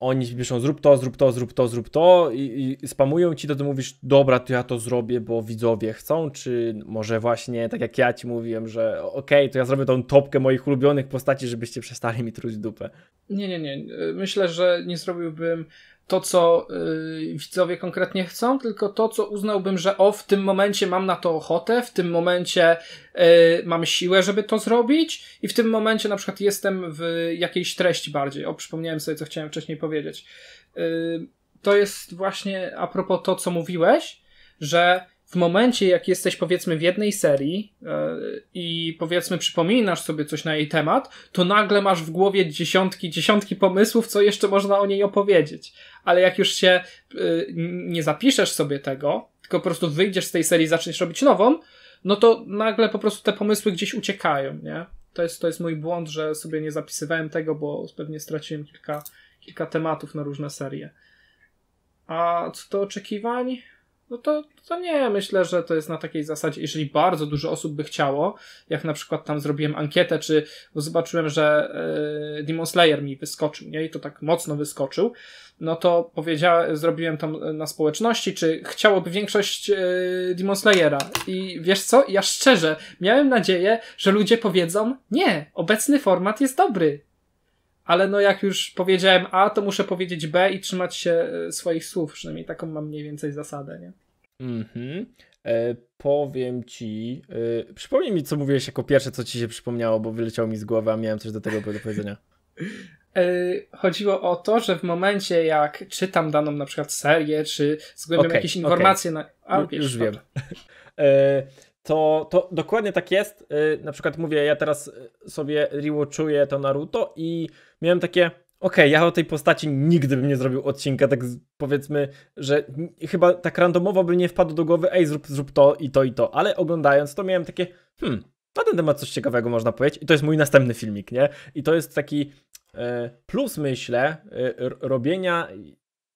A: oni ci piszą zrób to, zrób to, zrób to, zrób to i, i spamują ci, to to mówisz dobra, to ja to zrobię, bo widzowie chcą, czy może właśnie tak jak ja ci mówiłem, że okej, okay, to ja zrobię tą topkę moich ulubionych postaci, żebyście przestali mi truć dupę.
B: Nie, nie, nie. Myślę, że nie zrobiłbym to, co yy, widzowie konkretnie chcą, tylko to, co uznałbym, że o, w tym momencie mam na to ochotę, w tym momencie yy, mam siłę, żeby to zrobić i w tym momencie na przykład jestem w jakiejś treści bardziej. O, przypomniałem sobie, co chciałem wcześniej powiedzieć. Yy, to jest właśnie a propos to, co mówiłeś, że w momencie, jak jesteś powiedzmy w jednej serii yy, i powiedzmy przypominasz sobie coś na jej temat, to nagle masz w głowie dziesiątki, dziesiątki pomysłów, co jeszcze można o niej opowiedzieć. Ale jak już się yy, nie zapiszesz sobie tego, tylko po prostu wyjdziesz z tej serii, zaczniesz robić nową, no to nagle po prostu te pomysły gdzieś uciekają, nie? To jest, to jest mój błąd, że sobie nie zapisywałem tego, bo pewnie straciłem kilka, kilka tematów na różne serie. A co do oczekiwań? No to, to nie, myślę, że to jest na takiej zasadzie, jeżeli bardzo dużo osób by chciało, jak na przykład tam zrobiłem ankietę, czy zobaczyłem, że y, Demon Slayer mi wyskoczył, nie? I to tak mocno wyskoczył, no to powiedziałem, zrobiłem tam e, na społeczności, czy chciałoby większość y, Demon Slayera. I wiesz co, ja szczerze miałem nadzieję, że ludzie powiedzą, nie, obecny format jest dobry, ale no jak już powiedziałem A, to muszę powiedzieć B i trzymać się swoich słów, przynajmniej taką mam mniej więcej zasadę, nie?
A: Mhm. E, powiem ci. E, przypomnij mi, co mówiłeś jako pierwsze, co ci się przypomniało, bo wyleciało mi z głowy, a miałem coś do tego do powiedzenia.
B: E, chodziło o to, że w momencie jak czytam daną na przykład serię, czy
A: zgłębiam okay, jakieś informacje okay. na. A, już wiem. E, to, to dokładnie tak jest. E, na przykład mówię, ja teraz e, sobie rewatchuję to Naruto i miałem takie, okej, okay, ja o tej postaci nigdy bym nie zrobił odcinka, tak powiedzmy, że chyba tak randomowo by nie wpadł do głowy, ej, zrób, zrób to i to i to, ale oglądając to miałem takie, hmm, na ten temat coś ciekawego można powiedzieć i to jest mój następny filmik, nie? I to jest taki y, plus, myślę, y, robienia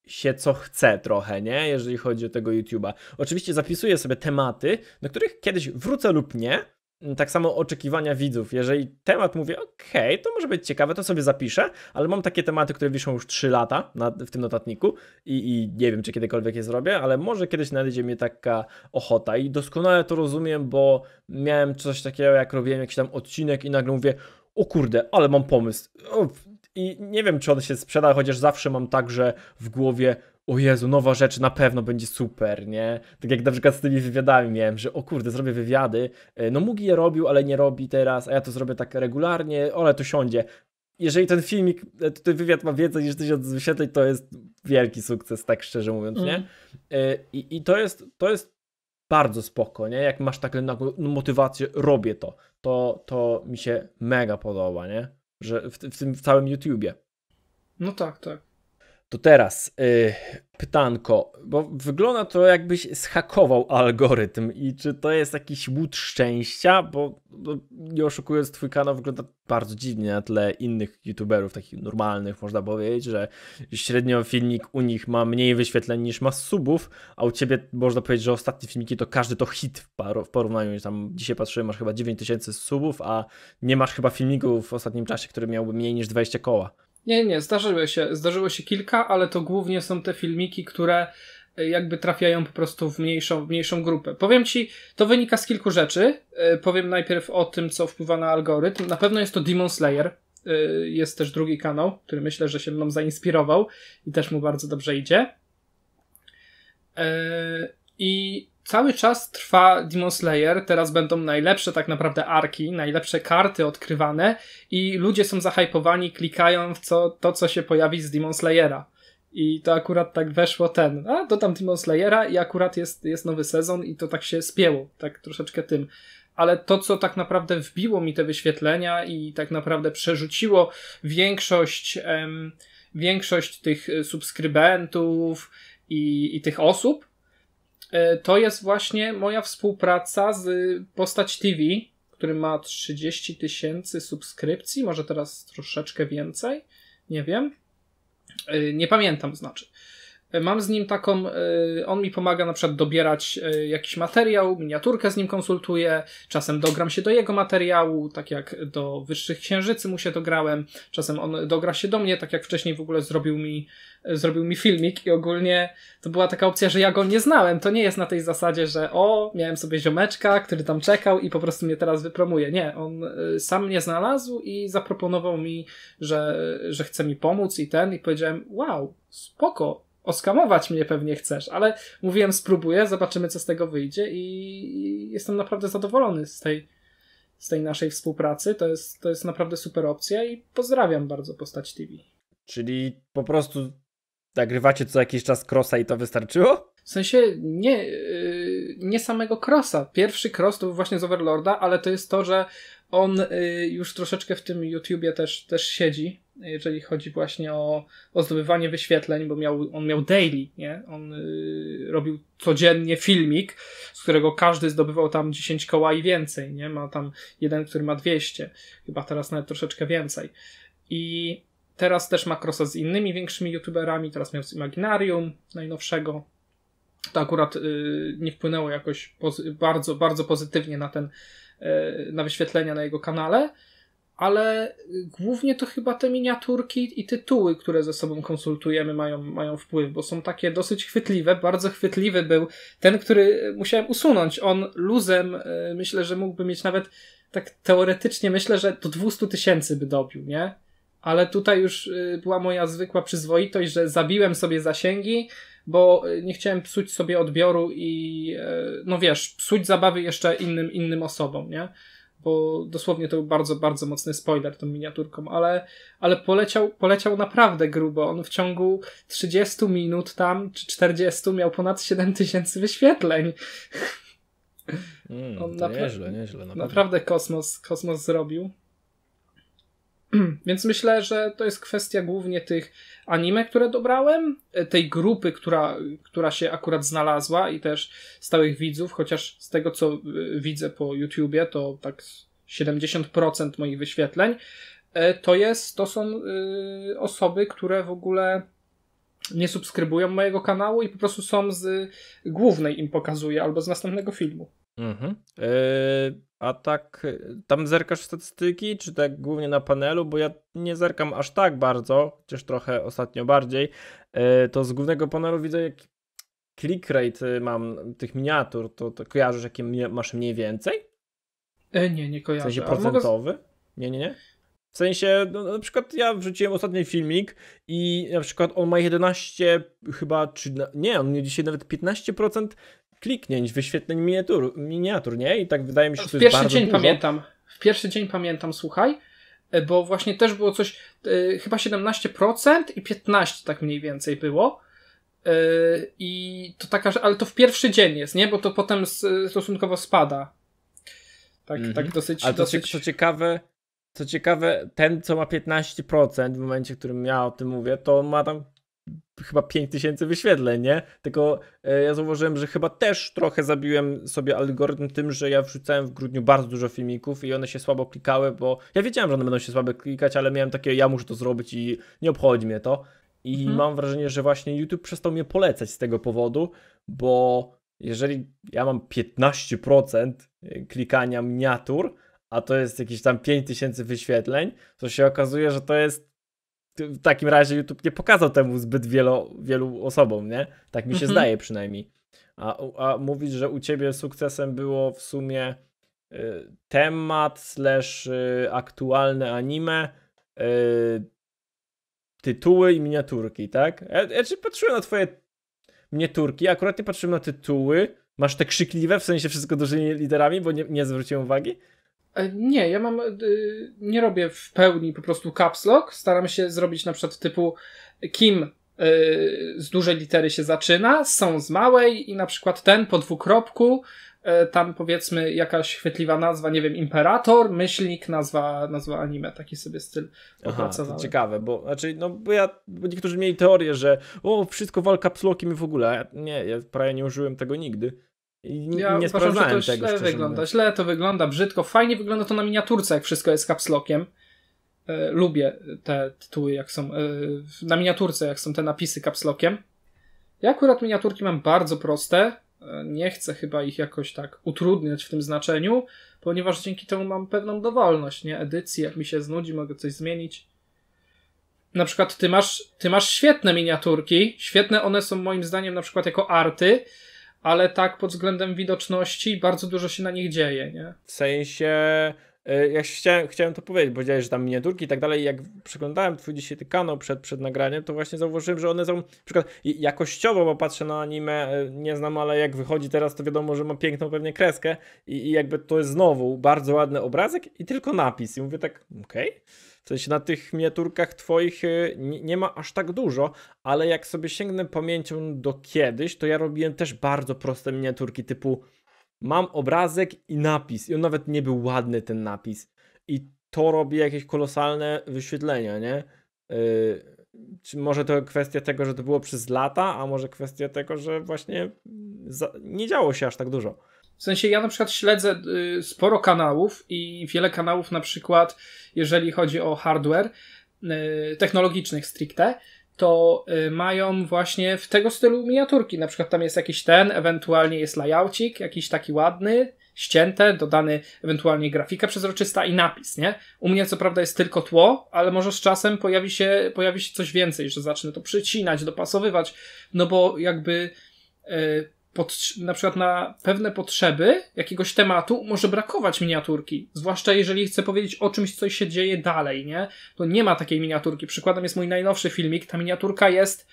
A: się co chce trochę, nie? Jeżeli chodzi o tego YouTube'a. Oczywiście zapisuję sobie tematy, do których kiedyś wrócę lub nie, Mm, tak samo oczekiwania widzów. Jeżeli temat mówię, okej, okay, to może być ciekawe, to sobie zapiszę, ale mam takie tematy, które wiszą już 3 lata na, w tym notatniku i, i, nie wiem, czy kiedykolwiek je zrobię, ale może kiedyś nadejdzie mnie taka ochota i doskonale to rozumiem, bo miałem coś takiego, jak robiłem jakiś tam odcinek i nagle mówię, o kurde, ale mam pomysł. Uf. I nie wiem, czy on się sprzeda, chociaż zawsze mam tak, że w głowie, o Jezu, nowa rzecz na pewno będzie super, nie? Tak jak na przykład z tymi wywiadami miałem, że o kurde, zrobię wywiady, e, no Mugi je robił, ale nie robi teraz, a ja to zrobię tak regularnie, ale to siądzie. Jeżeli ten filmik, e, ten wywiad ma więcej niż tysiąc wyświetleń, to jest wielki sukces, tak szczerze mówiąc, nie? Mm. E, I, I, to, jest, to jest bardzo spoko, nie? Jak masz taką motywację, robię to, to, to mi się mega podoba, nie? Że w, w tym w całym YouTubie.
B: No tak, tak.
A: To teraz y, pytanko, bo wygląda to jakbyś zhakował algorytm i czy to jest jakiś łód szczęścia, bo no, nie oszukując, twój kanał wygląda bardzo dziwnie na tle innych youtuberów, takich normalnych można powiedzieć, że średnio filmik u nich ma mniej wyświetleń niż ma subów, a u ciebie można powiedzieć, że ostatnie filmiki to każdy to hit w porównaniu, że tam dzisiaj patrzyłem, masz chyba 9000 subów, a nie masz chyba filmiku w ostatnim czasie, który miałby mniej niż 20 koła.
B: Nie, nie, Zdarzyło się, zdarzyło się kilka, ale to głównie są te filmiki, które e, jakby trafiają po prostu w mniejszą, w mniejszą grupę. Powiem ci, to wynika z kilku rzeczy. E, powiem najpierw o tym, co wpływa na algorytm. Na pewno jest to Demon Slayer. E, jest też drugi kanał, który myślę, że się mną zainspirował i też mu bardzo dobrze idzie. I cały czas trwa Demon Slayer, teraz będą najlepsze tak naprawdę arki, najlepsze karty odkrywane i ludzie są zahajpowani, klikają w co, to, co się pojawi z Demon Slayera. I to akurat tak weszło ten, a dodam Demon Slayera i akurat jest, jest nowy sezon i to tak się spięło, tak troszeczkę tym. Ale to, co tak naprawdę wbiło mi te wyświetlenia i tak naprawdę przerzuciło większość, em, większość tych e, subskrybentów i, i tych osób, E, to jest właśnie moja współpraca z y, Postać TV, który ma 30 tysięcy subskrypcji, może teraz troszeczkę więcej, nie wiem. E, nie pamiętam, znaczy. Mam z nim taką, y, on mi pomaga na przykład dobierać y, jakiś materiał, miniaturkę z nim konsultuję, czasem dogram się do jego materiału, tak jak do Wyższych Księżycy mu się dograłem, czasem on dogra się do mnie, tak jak wcześniej w ogóle zrobił mi, zrobił mi filmik i ogólnie to była taka opcja, że ja go nie znałem, to nie jest na tej zasadzie, że o, miałem sobie ziomeczka, który tam czekał i po prostu mnie teraz wypromuje. Nie, on y, sam mnie znalazł i zaproponował mi, że, że chce mi pomóc i ten i powiedziałem, wow, spoko, oskamować mnie pewnie chcesz, ale mówiłem, spróbuję, zobaczymy, co z tego wyjdzie i jestem naprawdę zadowolony z tej, z tej naszej współpracy. To jest, to jest naprawdę super opcja i pozdrawiam bardzo postać
A: TV. Czyli po prostu nagrywacie co jakiś czas crossa i to wystarczyło?
B: W sensie nie, y, nie samego crossa. Pierwszy cross to był właśnie z Overlorda, ale to jest to, że on y, już troszeczkę w tym YouTubie też, też siedzi, jeżeli chodzi właśnie o, o zdobywanie wyświetleń, bo miał, on miał daily, nie? On y, robił codziennie filmik, z którego każdy zdobywał tam 10 koła i więcej, nie? Ma tam jeden, który ma 200, chyba teraz nawet troszeczkę więcej. I teraz też ma crossa z innymi większymi youtuberami, teraz miał z Imaginarium najnowszego. To akurat y, nie wpłynęło jakoś bardzo, bardzo pozytywnie na ten E, na wyświetlenia na jego kanale, ale głównie to chyba te miniaturki i tytuły, które ze sobą konsultujemy, mają, mają wpływ, bo są takie dosyć chwytliwe. Bardzo chwytliwy był ten, który musiałem usunąć. On luzem, e, myślę, że mógłby mieć nawet tak teoretycznie, myślę, że do 200 tysięcy by dobił, nie? Ale tutaj już e, była moja zwykła przyzwoitość, że zabiłem sobie zasięgi, bo e, nie chciałem psuć sobie odbioru i, e, no wiesz, psuć zabawy jeszcze innym, innym osobom, nie? Bo dosłownie to był bardzo, bardzo mocny spoiler tą miniaturką, ale, ale poleciał, poleciał naprawdę grubo. On w ciągu 30 minut tam, czy 40, miał ponad 7000 wyświetleń. Mm, On napra- nieźle, nieźle. Naprawdę, naprawdę kosmos, kosmos zrobił. Więc myślę, że to jest kwestia głównie tych anime, które dobrałem, e, tej grupy, która, która się akurat znalazła i też stałych widzów, chociaż z tego co e, widzę po YouTubie, to tak 70% moich wyświetleń e, to jest, to są osoby, które w ogóle nie subskrybują mojego kanału i po prostu są
A: z głównej im
B: pokazuje albo z następnego filmu.
A: Mhm. E, a tak, e, tam zerkasz statystyki, czy tak głównie na panelu? Bo ja nie zerkam aż tak bardzo, chociaż trochę ostatnio bardziej. E, to z głównego panelu widzę, jak click rate mam tych miniatur. To, to kojarzysz, jakie masz mniej więcej?
B: E, nie, nie kojarzę. W sensie procentowy?
A: Mogę... Nie, nie, nie. W sensie, no, na przykład ja wrzuciłem ostatni filmik i na przykład on ma 11, chyba, czy nie, on miał dzisiaj nawet 15% kliknięć, wyświetleń miniatur, miniatur nie? I tak wydaje mi się, że to jest bardzo W pierwszy dzień dużo. pamiętam,
B: w pierwszy dzień pamiętam,
A: słuchaj, e, bo właśnie też było coś, e, chyba
B: 17% i 15% tak mniej więcej było. E, I to taka, ale to w pierwszy dzień jest, nie? Bo to potem stosunkowo spada. Tak, mm -hmm. tak dosyć. Ale to, dosyć... Co,
A: ciekawe, co ciekawe, ten co ma 15% w momencie, w którym ja o tym mówię, to ma tam chyba 5000 wyświetleń, nie? Tylko e, ja zauważyłem, że chyba też trochę zabiłem sobie algorytm tym, że ja wrzucałem w grudniu bardzo dużo filmików i one się słabo klikały, bo ja wiedziałem, że one będą się słabo klikać, ale miałem takie, ja muszę to zrobić i nie obchodzi mnie to. I mhm. mam wrażenie, że właśnie YouTube przestał mnie polecać z tego powodu, bo jeżeli ja mam 15% e, klikania miniatur, a to jest jakieś tam 5000 wyświetleń, to się okazuje, że to jest w takim razie YouTube nie pokazał temu zbyt wielu wielu osobom, nie? Tak mi się mhm. zdaje przynajmniej. A, a mówisz, że u ciebie sukcesem było w sumie y, temat slash y, aktualne anime, y, tytuły i miniaturki, tak? Ja, ja patrzyłem na twoje miniaturki, akurat nie patrzyłem na tytuły. Masz te krzykliwe, w sensie wszystko dużymi literami, bo nie, nie zwróciłem uwagi. E, nie, ja mam, e, nie robię w pełni po prostu caps lock. Staram się
B: zrobić na przykład typu kim e, z dużej litery się zaczyna, są z małej i na przykład ten po dwukropku, tam powiedzmy jakaś chwytliwa nazwa, nie
A: wiem, imperator, myślnik, nazwa, nazwa anime, taki sobie styl Aha, ciekawe, bo znaczy, no bo ja, bo niektórzy mieli teorię, że o, wszystko walka pslokiem i w ogóle, nie, ja prawie nie użyłem tego nigdy. Ja nie uważam, że to tego, źle wygląda.
B: Mówię. Źle to wygląda, brzydko. Fajnie wygląda to na miniaturce, jak wszystko jest kapslokiem. E, lubię te tytuły, jak są e, na miniaturce, jak są te napisy kapslokiem. Ja akurat miniaturki mam bardzo proste. E, nie chcę chyba ich jakoś tak utrudniać w tym znaczeniu, ponieważ dzięki temu mam pewną dowolność, nie? Edycji, jak mi się znudzi, mogę coś zmienić. Na przykład ty masz, ty masz świetne miniaturki, świetne one są moim zdaniem na przykład jako arty, ale tak pod względem widoczności bardzo dużo się na nich dzieje, nie? W sensie,
A: y, jak chciałem, chciałem to powiedzieć, bo powiedziałeś, że tam miniaturki i tak dalej, jak przeglądałem twój dzisiaj kanał przed, przed nagraniem, to właśnie zauważyłem, że one są, na przykład jakościowo, bo patrzę na anime, y, nie znam, ale jak wychodzi teraz, to wiadomo, że ma piękną pewnie kreskę i, i jakby to jest znowu bardzo ładny obrazek i tylko napis. I mówię tak, okej. Okay w sensie na tych miniaturkach twoich e, nie ma aż tak dużo, ale jak sobie sięgnę pamięcią do kiedyś, to ja robiłem też bardzo proste miniaturki typu mam obrazek i napis i on nawet nie był ładny ten napis i to robi jakieś kolosalne wyświetlenia, nie? Yy, czy może to kwestia tego, że to było przez lata, a może kwestia tego, że właśnie za... nie działo się aż tak dużo. W sensie ja na przykład śledzę y, sporo kanałów
B: i wiele kanałów na przykład, jeżeli chodzi o hardware y, technologicznych stricte, to y, mają właśnie w tego stylu miniaturki. Na przykład tam jest jakiś ten, ewentualnie jest layoutik, jakiś taki ładny, ścięte, dodany ewentualnie grafika przezroczysta i napis, nie? U mnie co prawda jest tylko tło, ale może z czasem pojawi się, pojawi się coś więcej, że zacznę to przycinać, dopasowywać, no bo jakby yy, pod, na przykład na pewne potrzeby jakiegoś tematu może brakować miniaturki. Zwłaszcza jeżeli chcę powiedzieć o czymś, co się dzieje dalej, nie? To nie ma takiej miniaturki. Przykładem jest mój najnowszy filmik. Ta miniaturka jest.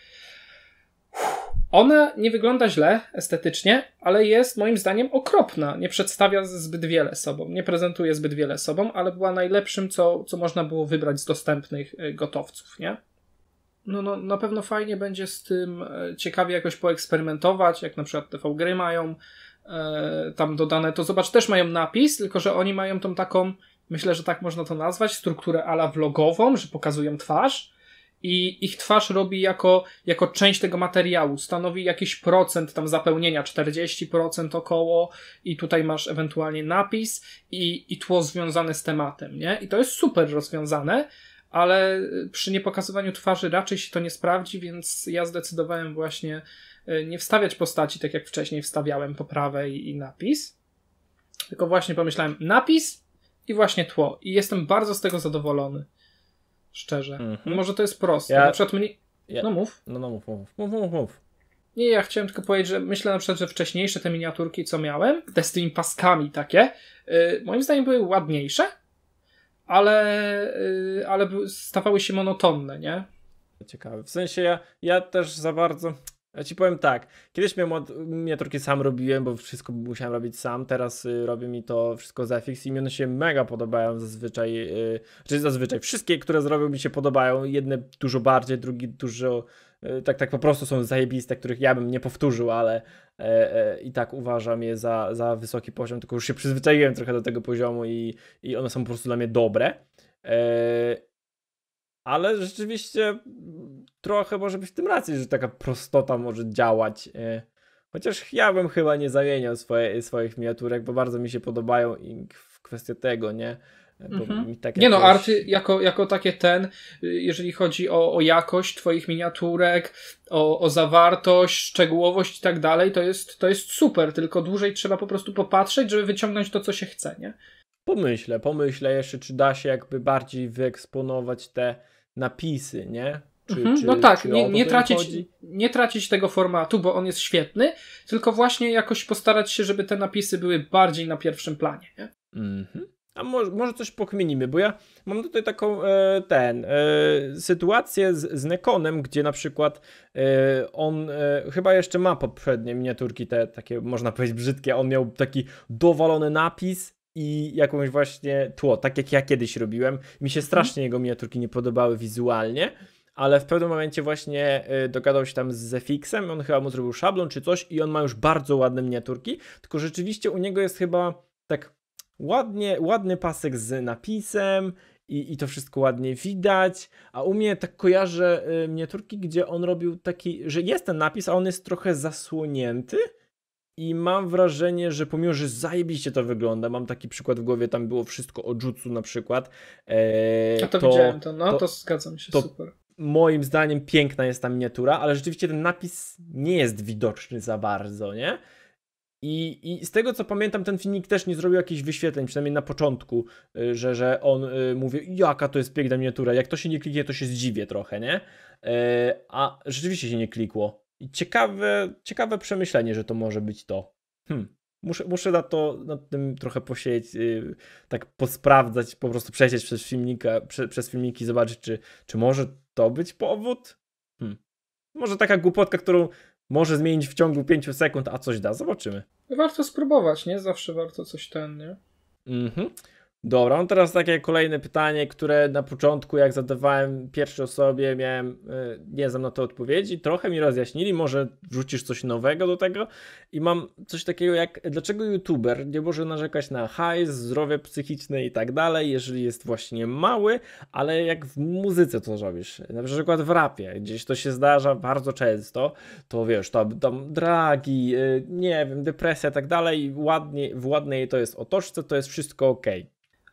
B: Ona nie wygląda źle estetycznie, ale jest moim zdaniem okropna. Nie przedstawia zbyt wiele sobą, nie prezentuje zbyt wiele sobą, ale była najlepszym, co, co można było wybrać z dostępnych e, gotowców, nie? no, no, na pewno fajnie będzie z tym e, ciekawie jakoś poeksperymentować, jak na przykład TV gry mają e, tam dodane, to zobacz, też mają napis, tylko że oni mają tą taką, myślę, że tak można to nazwać, strukturę ala vlogową, że pokazują twarz i ich twarz robi jako, jako część tego materiału, stanowi jakiś procent tam zapełnienia, 40% około i tutaj masz ewentualnie napis i, i tło związane z tematem, nie? I to jest super rozwiązane, ale y, przy niepokazywaniu twarzy raczej się to nie sprawdzi, więc ja zdecydowałem właśnie y, nie wstawiać postaci tak jak wcześniej wstawiałem po prawej i napis, tylko właśnie pomyślałem napis i właśnie tło i jestem bardzo z tego zadowolony. Szczerze. Mm-hmm. Może to jest proste. Ja... Na przykład mnie... Ja... No mów.
A: No, no mów, mów, mów,
B: mów, mów. Nie, ja chciałem tylko powiedzieć, że myślę na przykład, że wcześniejsze te miniaturki, co miałem, te z tymi paskami takie, yy, moim zdaniem były ładniejsze, ale, y, ale stawały się monotonne,
A: nie? Ciekawe. W sensie ja, ja też za bardzo. Ja ci powiem tak, kiedyś miałem od... miniaturki sam robiłem, bo wszystko musiałem robić sam, teraz y, robię mi to wszystko za fix i mi one się mega podobają zazwyczaj, y, znaczy zazwyczaj wszystkie, które zrobił mi się podobają, jedne dużo bardziej, drugie dużo E, tak, tak po prostu są zajebiste, których ja bym nie powtórzył, ale e, e, i tak uważam je za, za wysoki poziom, tylko już się przyzwyczaiłem trochę do tego poziomu i, i one są po prostu dla mnie dobre. E, ale rzeczywiście trochę może być w tym racji, że taka prostota może działać. E, chociaż ja bym chyba nie zamieniał swoje, swoich miniaturek, bo bardzo mi się podobają i w kwestii tego, nie? Mhm. Tak nie no, jakoś... no, arty jako, jako takie ten, jeżeli chodzi
B: o, o jakość twoich miniaturek, o, o zawartość, szczegółowość i tak dalej,
A: to jest, to jest super, tylko dłużej trzeba po prostu popatrzeć, żeby wyciągnąć to, co się chce, nie? Pomyślę, pomyślę jeszcze, czy da się jakby bardziej wyeksponować te napisy, nie? Czy, mhm. czy, no tak, nie, nie, tracić,
B: nie tracić tego formatu, bo on jest świetny, tylko właśnie jakoś postarać się, żeby te napisy były bardziej na pierwszym planie. Nie?
A: Mhm. A może, może coś pokminimy, bo ja mam tutaj taką e, ten e, sytuację z, z Nekonem, gdzie na przykład e, on e, chyba jeszcze ma poprzednie miniaturki, te takie można powiedzieć brzydkie. On miał taki dowalony napis i jakąś właśnie tło, tak jak ja kiedyś robiłem. Mi się mhm. strasznie jego miniaturki nie podobały wizualnie ale w pewnym momencie właśnie e, dogadał się tam z Zefixem, on chyba mu zrobił szablon czy coś i on ma już bardzo ładne miniaturki, tylko rzeczywiście u niego jest chyba tak Ładnie, ładny pasek z napisem i, i to wszystko ładnie widać, a u mnie tak kojarzę y, miniaturki, gdzie on robił taki, że jest ten napis, a on jest trochę zasłonięty i mam wrażenie, że pomimo, że zajebiście to wygląda, mam taki przykład w głowie, tam było wszystko o jutsu na przykład. E, a to, to widziałem to, no to, to zgadzam się, to, super moim zdaniem piękna jest ta miniatura, ale rzeczywiście ten napis nie jest widoczny za bardzo, nie? I, I, z tego co pamiętam, ten filmik też nie zrobił jakichś wyświetleń, przynajmniej na początku, y, że, że on y, mówi, jaka to jest piękna miniatura, jak to się nie kliknie, to się zdziwię trochę, nie? E, a rzeczywiście się nie klikło. I ciekawe, ciekawe przemyślenie, że to może być to. Hmm. Muszę, muszę na to, nad tym trochę posiedzieć, y, tak posprawdzać, po prostu przejść przez, filmika, prze, przez filmiki, zobaczyć, czy, czy może to być powód. Hmm. Może taka głupotka, którą może zmienić w ciągu 5 sekund, a coś da. Zobaczymy.
B: Warto spróbować, nie? Zawsze warto coś ten, nie?
A: Mhm. Dobra, no teraz takie kolejne pytanie, które na początku, jak zadawałem pierwszej osobie, miałem, e, nie znam na to odpowiedzi, trochę mi rozjaśnili, może wrzucisz coś nowego do tego i mam coś takiego jak, dlaczego youtuber nie może narzekać na hajs, zdrowie psychiczne i tak dalej, jeżeli jest właśnie mały, ale jak w muzyce to robisz, na przykład w rapie, gdzieś to się zdarza bardzo często, to wiesz, tam, tam dragi, e, nie wiem, depresja i tak dalej, ładnie, w ładnej to jest otoczce, to jest wszystko ok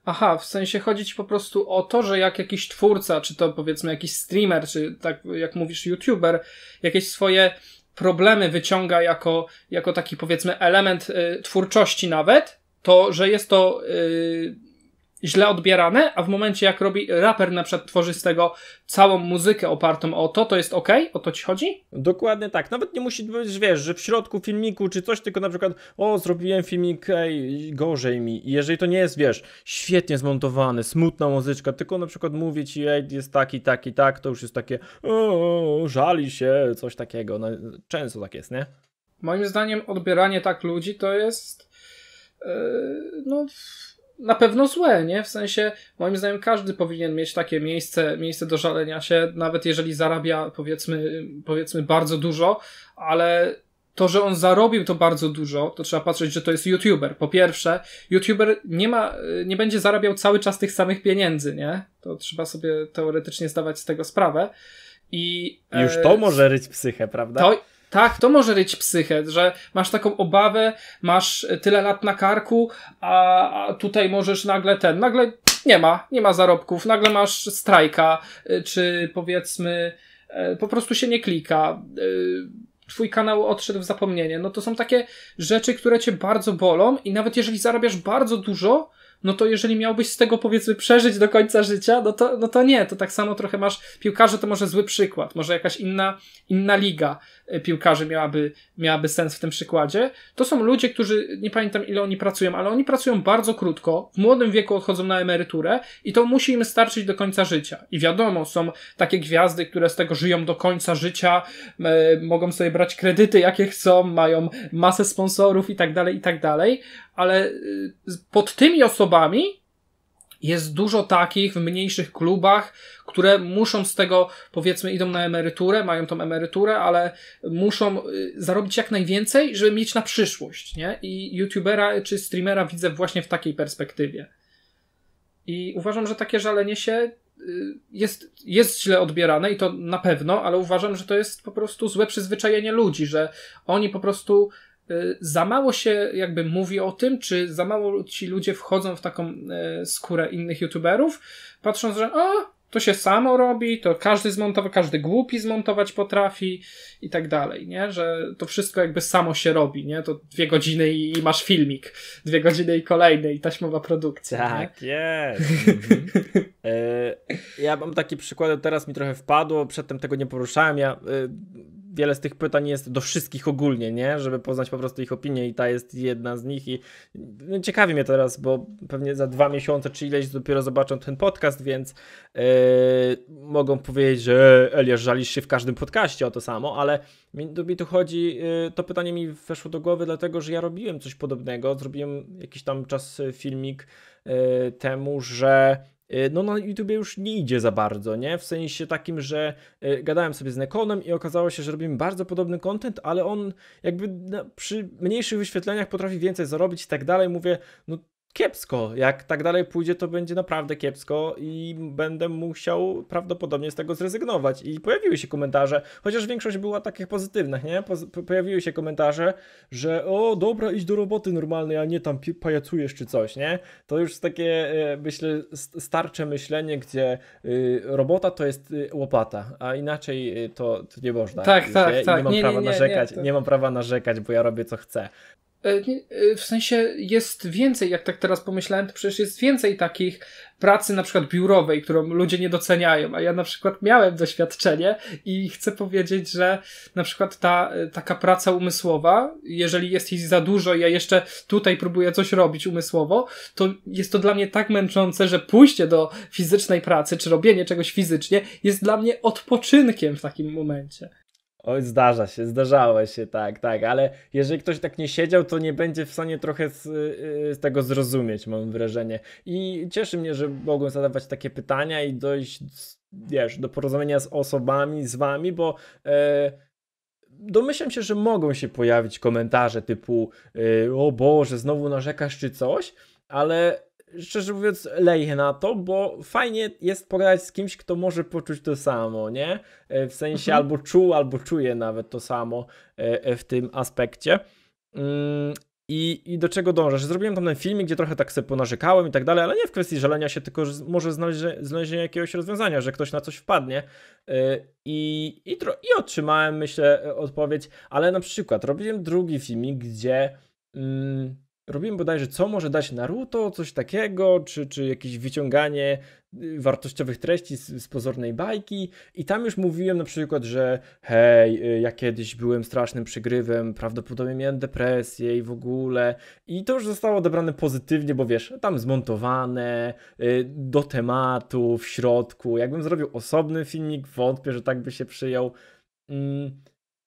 B: Aha, w sensie chodzi ci po prostu o to, że jak jakiś twórca, czy to powiedzmy jakiś streamer, czy tak jak mówisz youtuber, jakieś swoje problemy wyciąga jako, jako taki powiedzmy element y, twórczości nawet, to że jest to y, źle odbierane, a w momencie jak robi raper na przykład tworzy z tego całą muzykę
A: opartą o to, to jest ok? O to ci chodzi? Dokładnie tak. Nawet nie musi być, wiesz, że w środku filmiku czy coś, tylko na przykład o, zrobiłem filmik, ej, gorzej mi. I jeżeli to nie jest, wiesz, świetnie zmontowany, smutna muzyczka, tylko na przykład mówię ci, ej, jest taki, taki, tak, to już jest takie o, żali się, coś takiego. No, często tak jest, nie? Moim
B: zdaniem odbieranie tak ludzi to jest yy, no na pewno złe, nie? W sensie, moim zdaniem każdy powinien mieć takie miejsce, miejsce do żalenia się, nawet jeżeli zarabia, powiedzmy, powiedzmy bardzo dużo, ale to, że on zarobił to bardzo dużo, to trzeba patrzeć, że to jest YouTuber. Po pierwsze, YouTuber nie ma, nie będzie zarabiał cały czas tych samych pieniędzy, nie? To trzeba sobie teoretycznie zdawać z tego sprawę. I, Już e, to e, może
A: ryć psychę, prawda? To,
B: tak, to może ryć psychę, że masz taką obawę, masz tyle lat na karku, a, a tutaj możesz nagle ten, nagle nie ma, nie ma zarobków, nagle masz strajka, y, czy powiedzmy, y, po prostu się nie klika, y, twój kanał odszedł w zapomnienie. No to są takie rzeczy, które cię bardzo bolą i nawet jeżeli zarabiasz bardzo dużo, no to jeżeli miałbyś z tego powiedzmy przeżyć do końca życia, no to, no to nie, to tak samo trochę masz, piłkarze to może zły przykład, może jakaś inna, inna liga, E, piłkarzy miałaby, miałaby sens w tym przykładzie, to są ludzie, którzy nie pamiętam ile oni pracują, ale oni pracują bardzo krótko, w młodym wieku odchodzą na emeryturę i to musi im starczyć do końca życia. I wiadomo, są takie gwiazdy, które z tego żyją do końca życia, e, mogą sobie brać kredyty jakie chcą, mają masę sponsorów i tak dalej, i tak dalej, ale e, pod tymi osobami jest dużo takich w mniejszych klubach, które muszą z tego, powiedzmy, idą na emeryturę, mają tą emeryturę, ale muszą y, zarobić jak najwięcej, żeby mieć na przyszłość, nie? I youtubera czy streamera widzę właśnie w takiej perspektywie. I uważam, że takie żalenie się y, jest, jest źle odbierane i to na pewno, ale uważam, że to jest po prostu złe przyzwyczajenie ludzi, że oni po prostu Y, za mało się jakby mówi o tym, czy za mało ci ludzie wchodzą w taką e, skórę innych youtuberów, patrząc, że o, to się samo robi, to każdy zmontował, każdy głupi zmontować potrafi i tak dalej, nie? Że to wszystko jakby samo się robi, nie? To dwie godziny i, i masz filmik, dwie godziny i kolejny i taśmowa produkcja. Tak, nie?
A: jest. Mhm. e, ja mam taki przykład, teraz mi trochę wpadło, przedtem tego nie poruszałem, ja e, wiele z tych pytań jest do wszystkich ogólnie, nie? Żeby poznać po prostu ich opinię i ta jest jedna z nich i no, ciekawi mnie teraz, bo pewnie za dwa miesiące czy ileś dopiero zobaczą ten podcast, więc yy, mogą powiedzieć, że e, Eliasz, żalisz się w każdym podcaście o to samo, ale mi, mi tu chodzi, yy, to pytanie mi weszło do głowy, dlatego, że ja robiłem coś podobnego, zrobiłem jakiś tam czas yy, filmik yy, temu, że E, no na YouTubie już nie idzie za bardzo, nie? W sensie takim, że e, gadałem sobie z Nekonem i okazało się, że robimy bardzo podobny content, ale on jakby przy mniejszych wyświetleniach potrafi więcej zarobić i tak dalej. Mówię, no kiepsko. Jak tak dalej pójdzie, to będzie naprawdę kiepsko i będę musiał prawdopodobnie z tego zrezygnować. I pojawiły się komentarze, chociaż większość była takich pozytywnych, nie? Po, pojawiły się komentarze, że o, dobra, idź do roboty normalnej, a nie tam pajacujesz czy coś, nie? To już takie, e, myślę, starcze myślenie, gdzie y, robota to jest y, łopata, a inaczej y, to, to nie można. Tak, tak, tak. Nie, mam prawa narzekać, nie mam prawa narzekać, bo ja robię co chcę.
B: E, e, w sensie jest więcej, jak tak teraz pomyślałem, to przecież jest więcej takich pracy na przykład biurowej, którą ludzie nie doceniają, a ja na przykład miałem doświadczenie i chcę powiedzieć, że na przykład ta e, taka praca umysłowa, jeżeli jest jej za dużo i ja jeszcze tutaj próbuję coś robić umysłowo, to jest to dla mnie tak męczące, że pójście do fizycznej pracy, czy robienie czegoś fizycznie jest dla mnie odpoczynkiem w takim momencie.
A: Oj, zdarza się, zdarzało się, tak, tak, ale jeżeli ktoś tak nie siedział, to nie będzie w stanie trochę z, y, y, z tego zrozumieć, mam wrażenie. I cieszy mnie, że mogłem zadawać takie pytania i dojść, wiesz, do porozumienia z osobami, z wami, bo e, domyślam się, że mogą się pojawić komentarze typu e, o Boże, znowu narzekasz czy coś, ale szczerze mówiąc, leję na to, bo fajnie jest pogadać z kimś, kto może poczuć to samo, nie? E, w sensie mhm. albo czuł, albo czuje nawet to samo e, e, w tym aspekcie. Mm, I, I do czego dążę? Że zrobiłem tam ten filmik, gdzie trochę tak sobie ponarzekałem i tak dalej, ale nie w kwestii żalenia się, tylko może znaleźć znalezienia jakiegoś rozwiązania, że ktoś na coś wpadnie. I, i, I otrzymałem, myślę, odpowiedź, ale na przykład robiłem drugi filmik, gdzie. Mm, robiłem bodajże, co może dać Naruto, coś takiego, czy, czy jakieś wyciąganie y, wartościowych treści z, z, pozornej bajki i tam już mówiłem na przykład, że hej, y, ja kiedyś byłem strasznym przygrywem, prawdopodobnie miałem depresję i w ogóle i to już zostało odebrane pozytywnie, bo wiesz, tam zmontowane, y, do tematu, w środku, jakbym zrobił osobny filmik, wątpię, że tak by się przyjął. Mm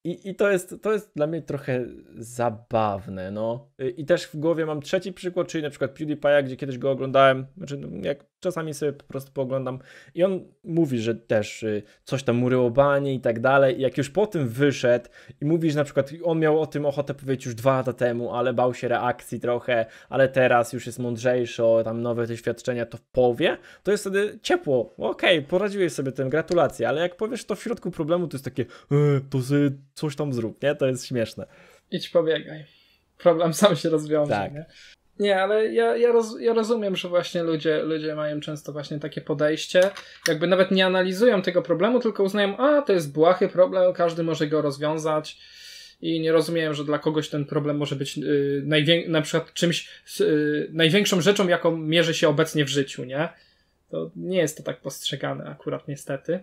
A: i, I to, jest, to jest dla mnie trochę zabawne, no. Y, I też w głowie mam trzeci przykład, czyli na przykład PewDiePie'a, gdzie kiedyś go oglądałem, znaczy no, jak czasami sobie po prostu pooglądam i on mówi, że też y, coś tam mury obanie i tak dalej. I jak już po tym wyszedł i mówi, że na przykład on miał o tym ochotę powiedzieć już dwa lata temu, ale bał się reakcji trochę, ale teraz już jest mądrzejszy, o, tam nowe doświadczenia to powie, to jest wtedy ciepło. Okej, okay, poradziłeś sobie tym, gratulacje, ale jak powiesz to w środku problemu, to jest takie, e, to coś tam zrób, nie? To jest śmieszne. Idź pobiegaj. Problem sam się rozwiąże, tak.
B: nie? Nie, ale ja, ja, roz, ja rozumiem, że właśnie ludzie, ludzie mają często właśnie takie podejście, jakby nawet nie analizują tego problemu, tylko uznają, a to jest błahy problem, każdy może go rozwiązać i nie rozumiem, że dla kogoś ten problem może być yy, najwię- na przykład czymś, yy, największą rzeczą, jaką mierzy się obecnie w życiu, nie? To nie jest to tak postrzegane akurat niestety.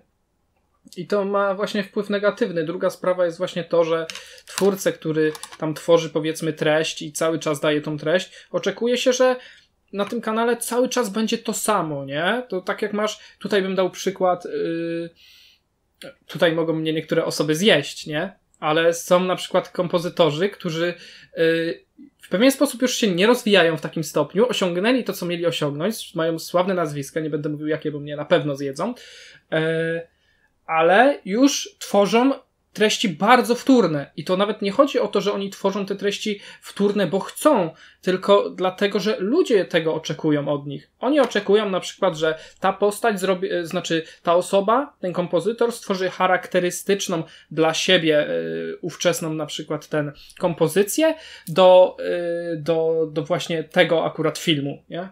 B: I to ma właśnie wpływ negatywny. Druga sprawa jest właśnie to, że twórcę, który tam tworzy powiedzmy treść i cały czas daje tą treść, oczekuje się, że na tym kanale cały czas będzie to samo, nie? To tak jak masz, tutaj bym dał przykład, yy, tutaj mogą mnie niektóre osoby zjeść, nie? Ale są na przykład kompozytorzy, którzy yy, w pewien sposób już się nie rozwijają w takim stopniu, osiągnęli to, co mieli osiągnąć, mają sławne nazwiska, nie będę mówił jakie, bo mnie na pewno zjedzą. Yy, ale już tworzą treści bardzo wtórne. I to nawet nie chodzi o to, że oni tworzą te treści wtórne, bo chcą, tylko dlatego, że ludzie tego oczekują od nich. Oni oczekują na przykład, że ta postać zrobi, e, znaczy ta osoba, ten kompozytor stworzy charakterystyczną dla siebie yy, ówczesną na przykład ten kompozycję do, e, do, do właśnie tego akurat filmu, nie?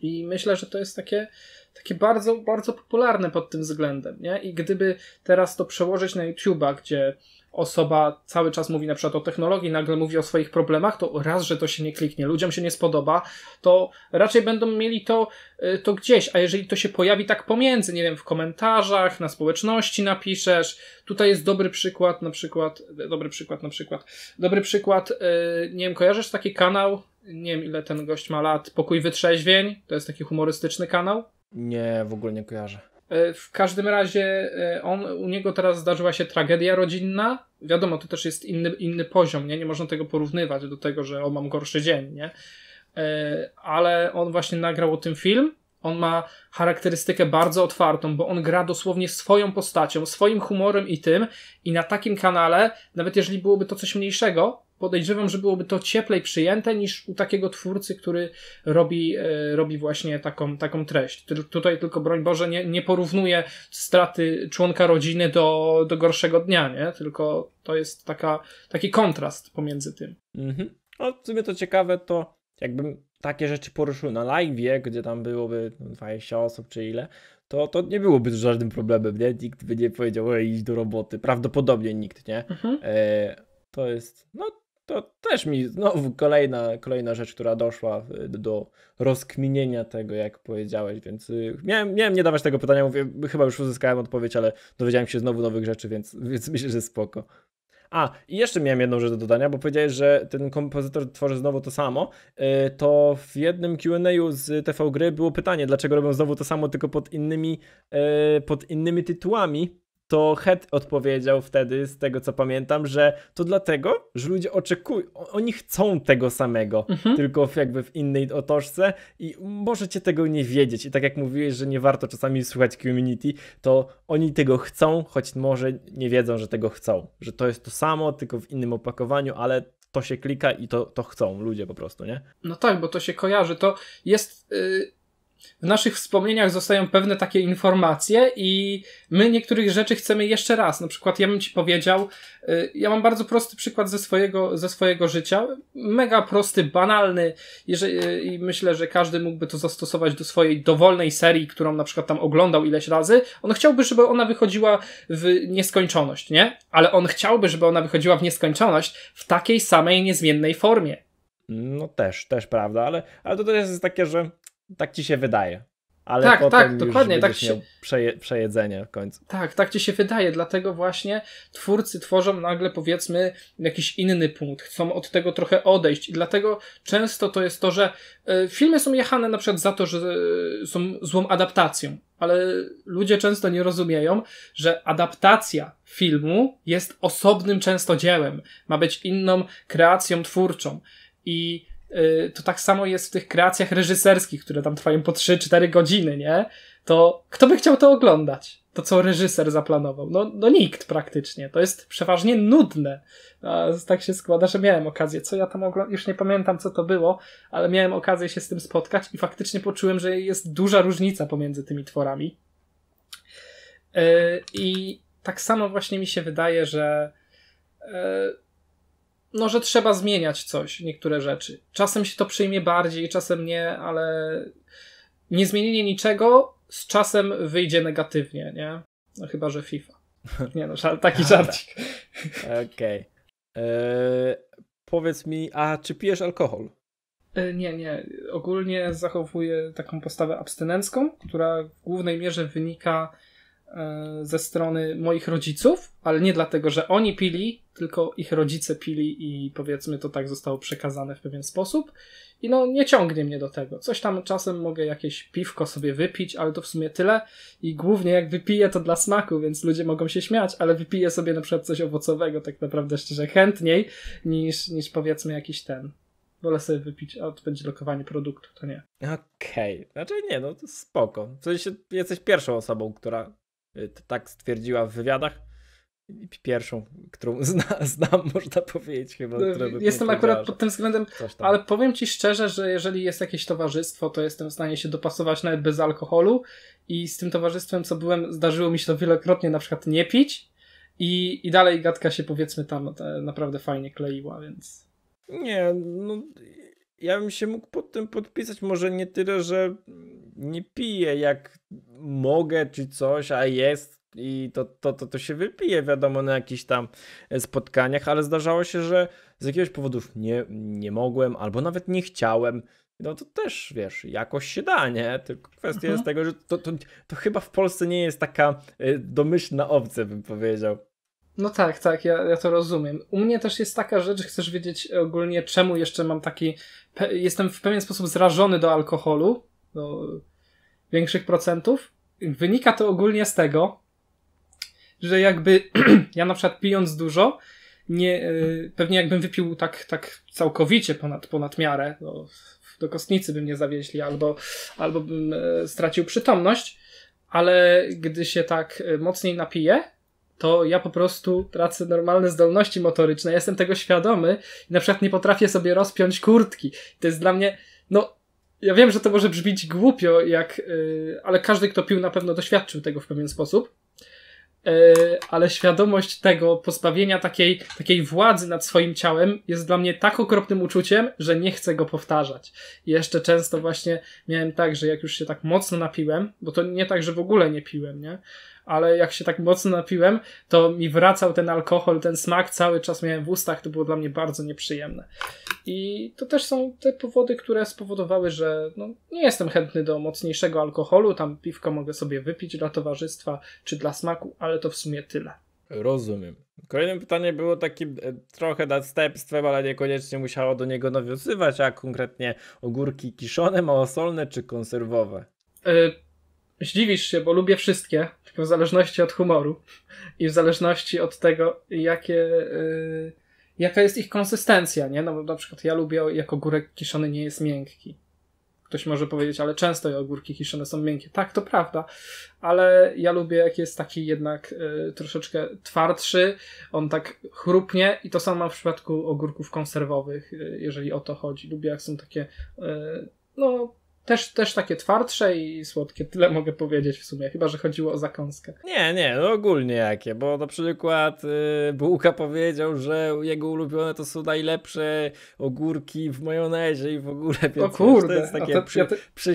B: I myślę, że to jest takie takie bardzo, bardzo popularne pod tym względem, nie? I gdyby teraz to przełożyć na YouTube'a, gdzie osoba cały czas mówi na przykład o technologii, nagle mówi o swoich problemach, to raz, że to się nie kliknie, ludziom się nie spodoba, to raczej będą mieli to, y, to gdzieś, a jeżeli to się pojawi tak pomiędzy, nie wiem, w komentarzach, na społeczności napiszesz, tutaj jest dobry przykład, na przykład, dobry przykład, na przykład, dobry przykład, y, nie wiem, kojarzysz taki kanał, nie wiem ile ten gość ma lat, Pokój Wytrzeźwień, to jest taki humorystyczny kanał, nie, w ogóle nie kojarzę. E, w każdym razie e, on, u niego teraz zdarzyła się tragedia rodzinna. Wiadomo, to też jest inny, inny poziom, nie? nie można tego porównywać do tego, że o mam gorszy dzień, nie? E, ale on właśnie nagrał o tym film. On ma charakterystykę bardzo otwartą, bo on gra dosłownie swoją postacią, swoim humorem i tym. I na takim kanale, nawet jeżeli byłoby to coś mniejszego, podejrzewam, że byłoby to cieplej przyjęte niż u takiego twórcy, który robi, e, robi właśnie taką, taką treść. Tutaj tylko, broń Boże, nie, nie porównuje straty członka rodziny do, do gorszego dnia, nie? Tylko to jest taka, taki kontrast pomiędzy
A: tym. Mhm. No, w sumie to ciekawe, to jakbym takie rzeczy poruszył na live, gdzie tam byłoby 20 osób czy ile, to, to nie byłoby żadnym problemem, nie? Nikt by nie powiedział, ej, iść do roboty. Prawdopodobnie nikt, nie? Mhm. E, to jest, no to też mi znowu kolejna, kolejna rzecz, która doszła y, do rozkminienia tego, jak powiedziałeś, więc y, miałem, miałem nie dawać tego pytania, mówię, chyba już uzyskałem odpowiedź, ale dowiedziałem się znowu nowych rzeczy, więc, więc myślę, że spoko. A, i jeszcze miałem jedną rzecz do dodania, bo powiedziałeś, że ten kompozytor tworzy znowu to samo. Y, to w jednym Q&A z TV Gry było pytanie, dlaczego robią znowu to samo, tylko pod innymi, pod innymi tytułami to Het odpowiedział wtedy, z tego co pamiętam, że to dlatego, że ludzie oczekują, oni chcą tego samego, mhm. tylko w, jakby w innej otoczce i możecie tego nie wiedzieć. I tak jak mówiłeś, że nie warto czasami słuchać community, to oni tego chcą, choć może nie wiedzą, że tego chcą. Że to jest to samo, tylko w innym opakowaniu, ale to się klika i to, to chcą ludzie po prostu, nie?
B: No tak, bo to się kojarzy. To jest. Yy w naszych wspomnieniach zostają pewne takie informacje i my niektórych rzeczy chcemy jeszcze raz. Na przykład ja bym ci powiedział, y, ja mam bardzo prosty przykład ze swojego, ze swojego życia. Mega prosty, banalny jeżeli, y, i myślę, że każdy mógłby to zastosować do swojej dowolnej serii, którą na przykład tam oglądał ileś razy. On chciałby, żeby ona wychodziła w nieskończoność, nie? Ale on chciałby, żeby ona wychodziła w nieskończoność w takiej samej niezmiennej formie.
A: No też, też prawda, ale, ale to też jest takie, że tak ci się wydaje. Ale tak, tak potem tak, już dokładnie, tak się... przeje, przejedzenie w końcu.
B: Tak, tak ci się wydaje, dlatego właśnie twórcy tworzą nagle powiedzmy jakiś inny punkt, chcą od tego trochę odejść i dlatego często to jest to, że e, filmy są jechane na przykład za to, że e, są złą adaptacją, ale ludzie często nie rozumieją, że adaptacja filmu jest osobnym często dziełem, ma być inną kreacją twórczą i Y, to tak samo jest w tych kreacjach reżyserskich, które tam trwają po 3-4 godziny, nie? To kto by chciał to oglądać? To, co reżyser zaplanował? No, no nikt praktycznie. To jest przeważnie nudne. A tak się składa, że miałem okazję. Co ja tam oglądam? Już nie pamiętam, co to było, ale miałem okazję się z tym spotkać i faktycznie poczułem, że jest duża różnica pomiędzy tymi tworami. Yy, I tak samo właśnie mi się wydaje, że. Yy, no, że trzeba zmieniać coś, niektóre rzeczy. Czasem się to przyjmie bardziej, czasem nie, ale niezmienienie niczego z czasem wyjdzie negatywnie, nie? No chyba, że FIFA.
A: Nie no, żart, taki żarcik. Okej. Okay. E, powiedz mi, a czy pijesz alkohol?
B: E, nie, nie. Ogólnie zachowuję taką postawę abstynencką, która w głównej mierze wynika e, ze strony moich rodziców, ale nie dlatego, że oni pili, tylko ich rodzice pili i powiedzmy to tak zostało przekazane w pewien sposób. I no nie ciągnie mnie do tego. Coś tam czasem mogę jakieś piwko sobie wypić, ale to w sumie tyle. I głównie jak wypiję to dla smaku, więc ludzie mogą się śmiać, ale wypiję sobie na przykład coś owocowego tak naprawdę szczerze chętniej niż, niż powiedzmy jakiś ten. Wolę sobie wypić, a to będzie lokowanie produktu, to nie.
A: Okej, okay. znaczy nie, no to spoko. W sensie jesteś pierwszą osobą, która y, tak stwierdziła w wywiadach pierwszą, którą zna, znam, można powiedzieć chyba. No, jestem akurat pod tym względem,
B: ale powiem ci szczerze, że jeżeli jest jakieś towarzystwo, to jestem w stanie się dopasować nawet bez alkoholu i z tym towarzystwem, co byłem, zdarzyło mi się to wielokrotnie na przykład nie pić i, i dalej gadka się powiedzmy tam no, naprawdę fajnie kleiła, więc...
A: Nie, no ja bym się mógł pod tym podpisać, może nie tyle, że nie piję jak mogę czy coś, a jest i to, to, to, to się wypije, wiadomo, na jakichś tam e, spotkaniach, ale zdarzało się, że z jakiegoś powodu nie, nie mogłem albo nawet nie chciałem. No to też, wiesz, jakoś się da, nie? Tylko kwestia jest mhm. tego, że to, to, to chyba w Polsce nie jest taka e, domyślna opcja, bym powiedział.
B: No tak, tak, ja, ja to rozumiem. U mnie też jest taka rzecz, chcesz wiedzieć ogólnie, czemu jeszcze mam taki. Jestem w pewien sposób zrażony do alkoholu, do większych procentów. Wynika to ogólnie z tego, że jakby ja na przykład pijąc dużo, nie, e, pewnie jakbym wypił tak, tak całkowicie ponad, ponad miarę, no, do kostnicy by mnie zawieźli albo, albo bym e, stracił przytomność, ale gdy się tak e, mocniej napiję, to ja po prostu tracę normalne zdolności motoryczne. jestem tego świadomy i na przykład nie potrafię sobie rozpiąć kurtki. To jest dla mnie, no, ja wiem, że to może brzmić głupio, jak, yy, ale każdy, kto pił, na pewno doświadczył tego w pewien sposób. E, ale świadomość tego pozbawienia takiej, takiej władzy nad swoim ciałem jest dla mnie tak okropnym uczuciem, że nie chcę go powtarzać. I jeszcze często właśnie miałem tak, że jak już się tak mocno napiłem, bo to nie tak, że w ogóle nie piłem, nie? ale jak się tak mocno napiłem, to mi wracał ten alkohol, ten smak cały czas miałem w ustach, to było dla mnie bardzo nieprzyjemne. I to też są te powody, które spowodowały, że no, nie jestem chętny do mocniejszego alkoholu, tam piwko mogę sobie wypić dla towarzystwa czy dla smaku, ale to w
A: sumie tyle. Rozumiem. Kolejne pytanie było takim e, trochę nadstępstwem, ale niekoniecznie musiało do niego nawiązywać, a konkretnie ogórki kiszone, małosolne czy konserwowe?
B: E, Zdziwisz się, bo lubię wszystkie, tylko w zależności od humoru i w zależności od tego, jakie, yy, jaka jest ich konsystencja, nie? No bo na przykład ja lubię, jak ogórek kiszony nie jest miękki. Ktoś może powiedzieć, ale często ogórki kiszone są miękkie. Tak, to prawda, ale ja lubię, jak jest taki jednak y, troszeczkę twardszy, on tak chrupnie i to samo w przypadku ogórków konserwowych, y, jeżeli o to chodzi. Lubię, jak są takie, y, no, też, też takie twardsze i słodkie, tyle mogę powiedzieć w sumie, chyba że chodziło o zakąskę.
A: Nie, nie, no ogólnie jakie, bo na przykład yy, Bułka powiedział, że jego ulubione to są najlepsze ogórki w majonezie i w ogóle, więc o kurde, to jest takie to, przy,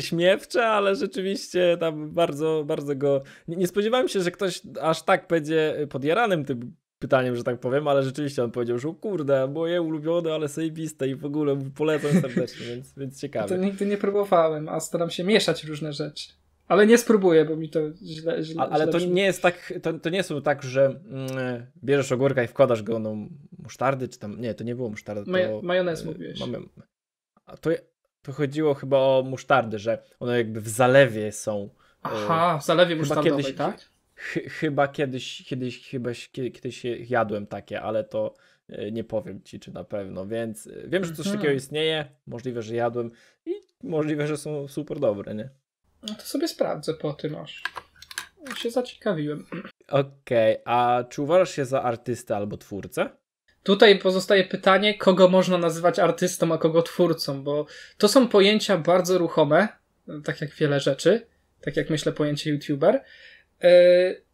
A: ja ale rzeczywiście tam bardzo, bardzo go... Nie, nie spodziewałem się, że ktoś aż tak będzie podjaranym tym pytaniem, że tak powiem, ale rzeczywiście on powiedział, że kurde, moje ulubione, ale sejbiste i w ogóle polecam serdecznie, więc, więc ciekawe. To
B: nigdy nie próbowałem, a staram się mieszać różne rzeczy. Ale nie spróbuję, bo mi to źle. źle ale źle to brzmi.
A: nie jest tak, to, to nie są tak, że mm, bierzesz ogórka i wkładasz go no musztardy, czy tam. Nie, to nie było musztardy. Maj, to, majonez e, mówiłeś. Mamy, a to, to chodziło chyba o musztardy, że one jakby w zalewie są. E, Aha, w zalewie musztardowej, kiedyś, tak? Ch chyba kiedyś, kiedyś, chyba, kiedyś jadłem takie, ale to e, nie powiem ci, czy na pewno, więc e, wiem, że coś mhm. takiego istnieje, możliwe, że jadłem i możliwe, że są super dobre, nie?
B: No to sobie sprawdzę po tym aż. Ja się zaciekawiłem.
A: Okej, okay, a czy uważasz się za artystę albo twórcę?
B: Tutaj pozostaje pytanie, kogo można nazywać artystą, a kogo twórcą, bo to są pojęcia bardzo ruchome, tak jak wiele rzeczy, tak jak myślę pojęcie youtuber, E,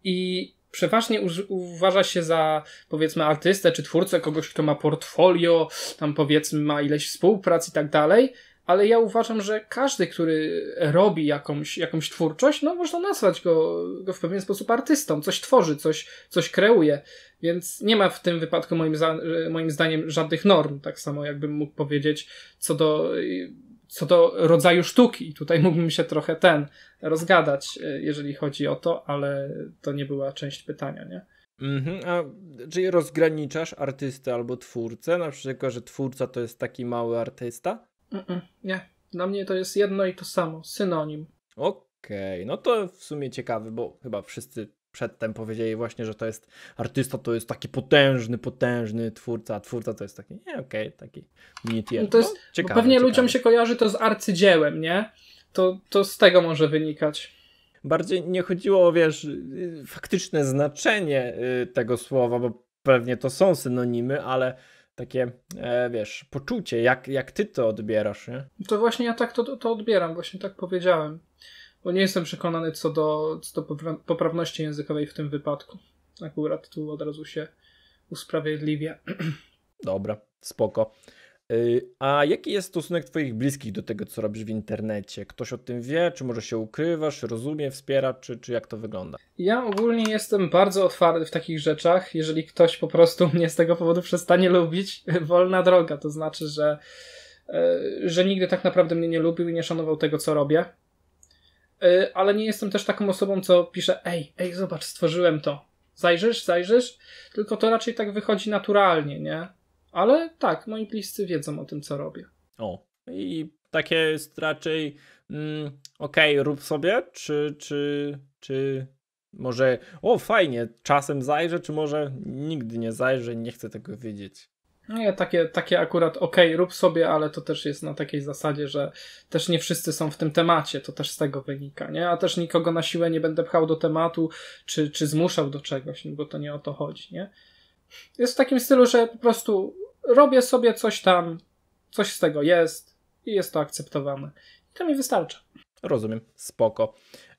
B: I przeważnie uważa się za, powiedzmy, artystę czy twórcę, kogoś, kto ma portfolio, tam powiedzmy, ma ileś współprac i tak dalej. Ale ja uważam, że każdy, który robi jakąś, jakąś twórczość, no można nazwać go, go w pewien sposób artystą, coś tworzy, coś, coś kreuje. Więc nie ma w tym wypadku moim, moim zdaniem żadnych norm, tak samo jakbym mógł powiedzieć co do co do rodzaju sztuki. Tutaj mógłbym się trochę ten rozgadać, e, jeżeli chodzi o to, ale to nie była część pytania,
A: nie? Mhm, a czy rozgraniczasz artystę albo twórcę? Na przykład, że twórca to jest taki mały artysta?
B: Mm-mm, nie,
A: dla mnie to jest jedno i to samo, synonim. Okej, okay, no to w sumie ciekawy, bo chyba wszyscy przedtem powiedzieli właśnie, że to jest artysta, to jest taki potężny, potężny twórca, a twórca to jest taki, nie, okej, okay, taki mini tier. No to jest, no, ciekawe, pewnie ciekawe. ludziom
B: się kojarzy to z arcydziełem, nie? To, to z
A: tego może wynikać. Bardziej nie chodziło o, wiesz, y, faktyczne znaczenie y, tego słowa, bo pewnie to są synonimy, ale takie, e, wiesz, poczucie, jak, jak ty to odbierasz, nie?
B: To właśnie ja tak to, to odbieram, właśnie tak powiedziałem bo nie jestem przekonany co do, co do poprawności językowej w tym wypadku. Akurat tu od razu się usprawiedliwia.
A: Dobra, spoko. Y, a jaki jest stosunek Twoich bliskich do tego, co robisz w internecie? Ktoś o tym wie? Czy może się ukrywasz, rozumie, wspiera, czy, czy jak to wygląda?
B: Ja ogólnie jestem bardzo otwarty w takich rzeczach. Jeżeli ktoś po prostu mnie z tego powodu przestanie lubić, wolna droga. To znaczy, że, e, że nigdy tak naprawdę mnie nie lubił i nie szanował tego, co robię. Y, ale nie jestem też taką osobą, co pisze, ej, ej, zobacz, stworzyłem to. Zajrzysz, zajrzysz, tylko to raczej tak wychodzi naturalnie, nie? Ale tak, moi bliscy wiedzą o tym, co robię.
A: O, i takie jest raczej, mm, okej, okay, rób sobie, czy, czy, czy może, o fajnie, czasem zajrzę, czy może nigdy nie zajrzę, nie chcę tego wiedzieć. No ja takie, takie akurat
B: ok, rób sobie, ale to też jest na takiej zasadzie, że też nie wszyscy są w tym temacie, to też z tego wynika, nie? A też nikogo na siłę nie będę pchał do tematu, czy, czy zmuszał do czegoś, no bo to nie o to chodzi, nie? Jest w takim stylu, że po prostu robię sobie coś tam, coś z tego jest i jest to akceptowane. I to mi wystarcza.
A: Rozumiem, spoko.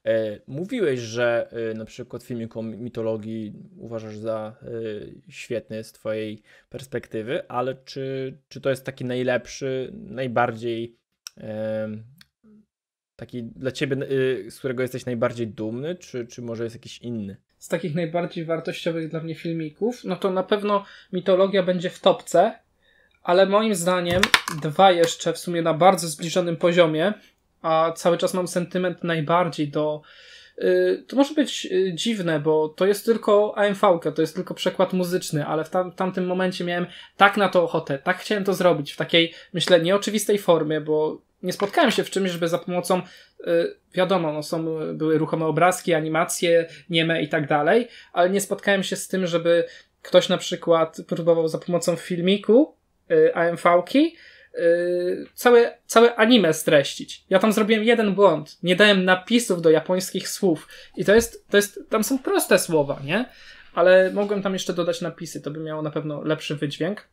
A: E, mówiłeś, że e, na przykład filmik o mitologii uważasz za e, świetny z Twojej perspektywy, ale czy, czy to jest taki najlepszy, najbardziej taki dla Ciebie, y, z którego jesteś najbardziej dumny, czy, czy może jest jakiś inny?
B: Z takich najbardziej wartościowych dla mnie filmików, no to na pewno mitologia będzie w topce, ale moim zdaniem dwa jeszcze w sumie na bardzo zbliżonym poziomie a cały czas mam sentyment najbardziej do. Y, to może być y, dziwne, bo to jest tylko AMV, to jest tylko przekład muzyczny, ale w tam, tamtym momencie miałem tak na to ochotę, tak chciałem to zrobić, w takiej, myślę, nieoczywistej formie, bo nie spotkałem się w czymś, żeby za pomocą, y, wiadomo, no są, były ruchome obrazki, animacje, nieme i tak dalej, ale nie spotkałem się z tym, żeby ktoś na przykład próbował za pomocą filmiku AMV-ki yy, całe, całe anime streścić. Ja tam zrobiłem jeden błąd. Nie dałem napisów do japońskich słów. I to jest, to jest, tam są proste słowa, nie? Ale mogłem tam jeszcze dodać napisy, to by miało na pewno lepszy wydźwięk.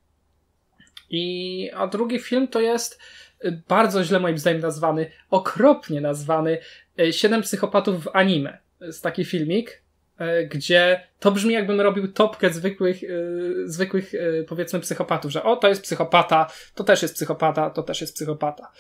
B: I, a drugi film to jest y, bardzo źle moim zdaniem nazwany, okropnie nazwany, y, Siedem psychopatów w anime. Jest taki filmik, E, gdzie to brzmi jakbym robił topkę zwykłych, yy, zwykłych yy, powiedzmy psychopatów, że o, to jest psychopata, to też jest psychopata, to też jest psychopata.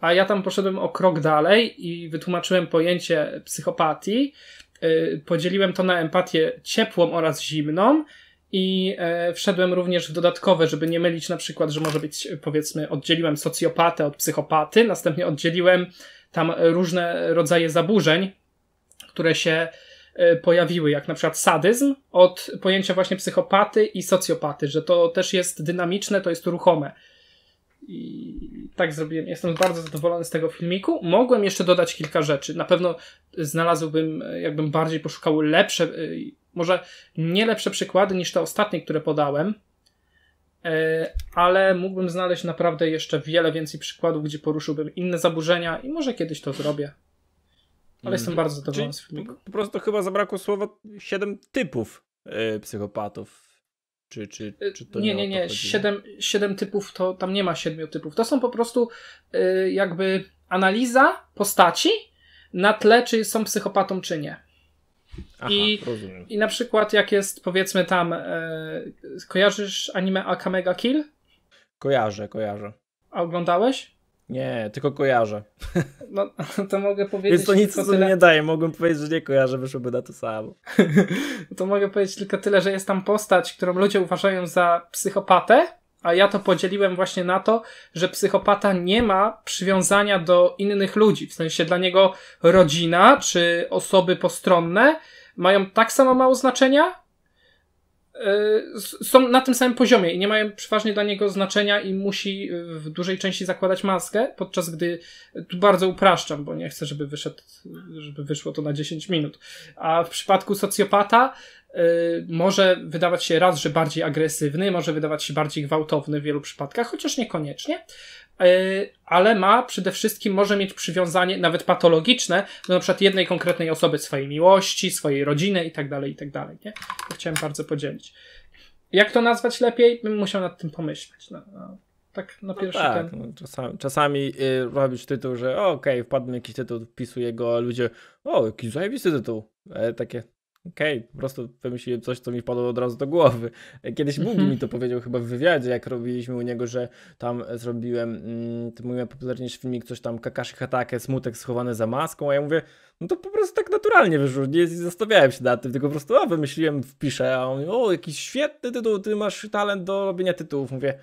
B: A ja tam poszedłem o krok dalej i wytłumaczyłem pojęcie psychopatii, yy, podzieliłem to na empatię ciepłą oraz zimną i wszedłem również w dodatkowe, żeby nie mylić na przykład, że może być, powiedzmy, oddzieliłem socjopatę od psychopaty, następnie oddzieliłem tam różne rodzaje zaburzeń, które się E, pojawiły, jak na przykład sadyzm od pojęcia właśnie psychopaty i socjopaty, że to też jest dynamiczne, to jest ruchome. I tak zrobiłem. Jestem bardzo zadowolony z tego filmiku. Mogłem jeszcze dodać kilka rzeczy. Na pewno znalazłbym, e, jakbym bardziej poszukał lepsze, e, może nie lepsze przykłady niż te ostatnie, które podałem, ale mógłbym znaleźć naprawdę jeszcze wiele więcej przykładów, gdzie poruszyłbym inne zaburzenia i może kiedyś to zrobię. Ale jestem mm. bardzo zadowolony z filmiku. Po
A: prostu chyba zabrakło słowa siedem typów yy, psychopatów. Czy, czy, e, czy to nie, nie, nie. nie. Siedem,
B: siedem typów to tam nie ma siedmiu typów. To są po prostu yy, jakby analiza postaci na tle, czy są psychopatą, czy nie.
A: Aha, I, rozumiem.
B: I na przykład jak jest powiedzmy tam, yy, kojarzysz anime Akamega Kill?
A: Kojarzę, kojarzę.
B: A oglądałeś?
A: Nie, tylko kojarzę.
B: No, to mogę powiedzieć. Więc to nic tyle... nie
A: daje. Mogłem powiedzieć, że nie kojarzę, wyszłoby na to samo.
B: to mogę powiedzieć tylko tyle, że jest tam postać, którą ludzie uważają za psychopatę, a ja to podzieliłem właśnie na to, że psychopata nie ma przywiązania do innych ludzi. W sensie dla niego rodzina czy osoby postronne mają tak samo mało znaczenia, Y, są na tym samym poziomie i nie mają przeważnie dla niego znaczenia i musi w dużej części zakładać maskę, podczas gdy tu bardzo upraszczam, bo nie chcę, żeby wyszedł, żeby wyszło to na 10 minut. A w przypadku socjopata y, może wydawać się raz, że bardziej agresywny, może wydawać się bardziej gwałtowny w wielu przypadkach, chociaż niekoniecznie. E, ale ma przede wszystkim, może mieć przywiązanie nawet patologiczne do na przykład jednej konkretnej osoby, swojej miłości, swojej rodziny itd., tak itd., tak nie? To chciałem bardzo podzielić. Jak to nazwać lepiej? Bym musiał nad tym pomyśleć. No, no, tak na no pierwszy no tak, ten. No,
A: czasami, czasami y, robisz tytuł, że okej, okay, jakiś tytuł, wpisuje go, a ludzie, o, jaki zajebisty tytuł. E, takie, okej, okay, po prostu wymyśliłem coś, co mi wpadło od razu do głowy. Kiedyś Bugi mi to mhm. powiedział chyba w wywiadzie, jak robiliśmy u niego, że tam zrobiłem, mm, to mój najpopularniejszy filmik, coś tam Kakashi Hatake, smutek schowany za maską, a ja mówię, no to po prostu tak naturalnie wyszło, nie zastanawiałem się nad tym, tylko po prostu, a wymyśliłem, wpiszę, a on mówi, o, jakiś świetny tytuł, ty masz talent do robienia tytułów, mówię,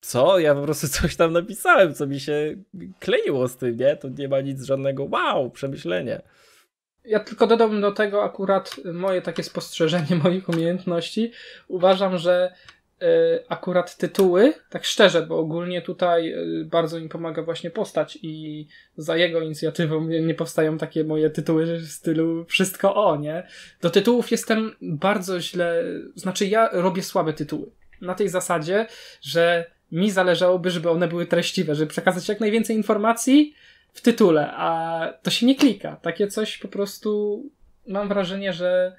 A: co? Ja po prostu coś tam napisałem, co mi się kleiło z tym, nie? To nie ma nic żadnego wow, przemyślenie. Ja tylko dodałbym do tego akurat moje takie spostrzeżenie moich
B: umiejętności. Uważam, że e, akurat tytuły, tak szczerze, bo ogólnie tutaj e, bardzo mi pomaga właśnie postać i za jego inicjatywą nie powstają takie moje tytuły w stylu wszystko o, nie? Do tytułów jestem bardzo źle, znaczy ja robię słabe tytuły. Na tej zasadzie, że mi zależałoby, żeby one były treściwe, żeby przekazać jak najwięcej informacji, w tytule, a to się nie klika. Takie coś po prostu mam wrażenie, że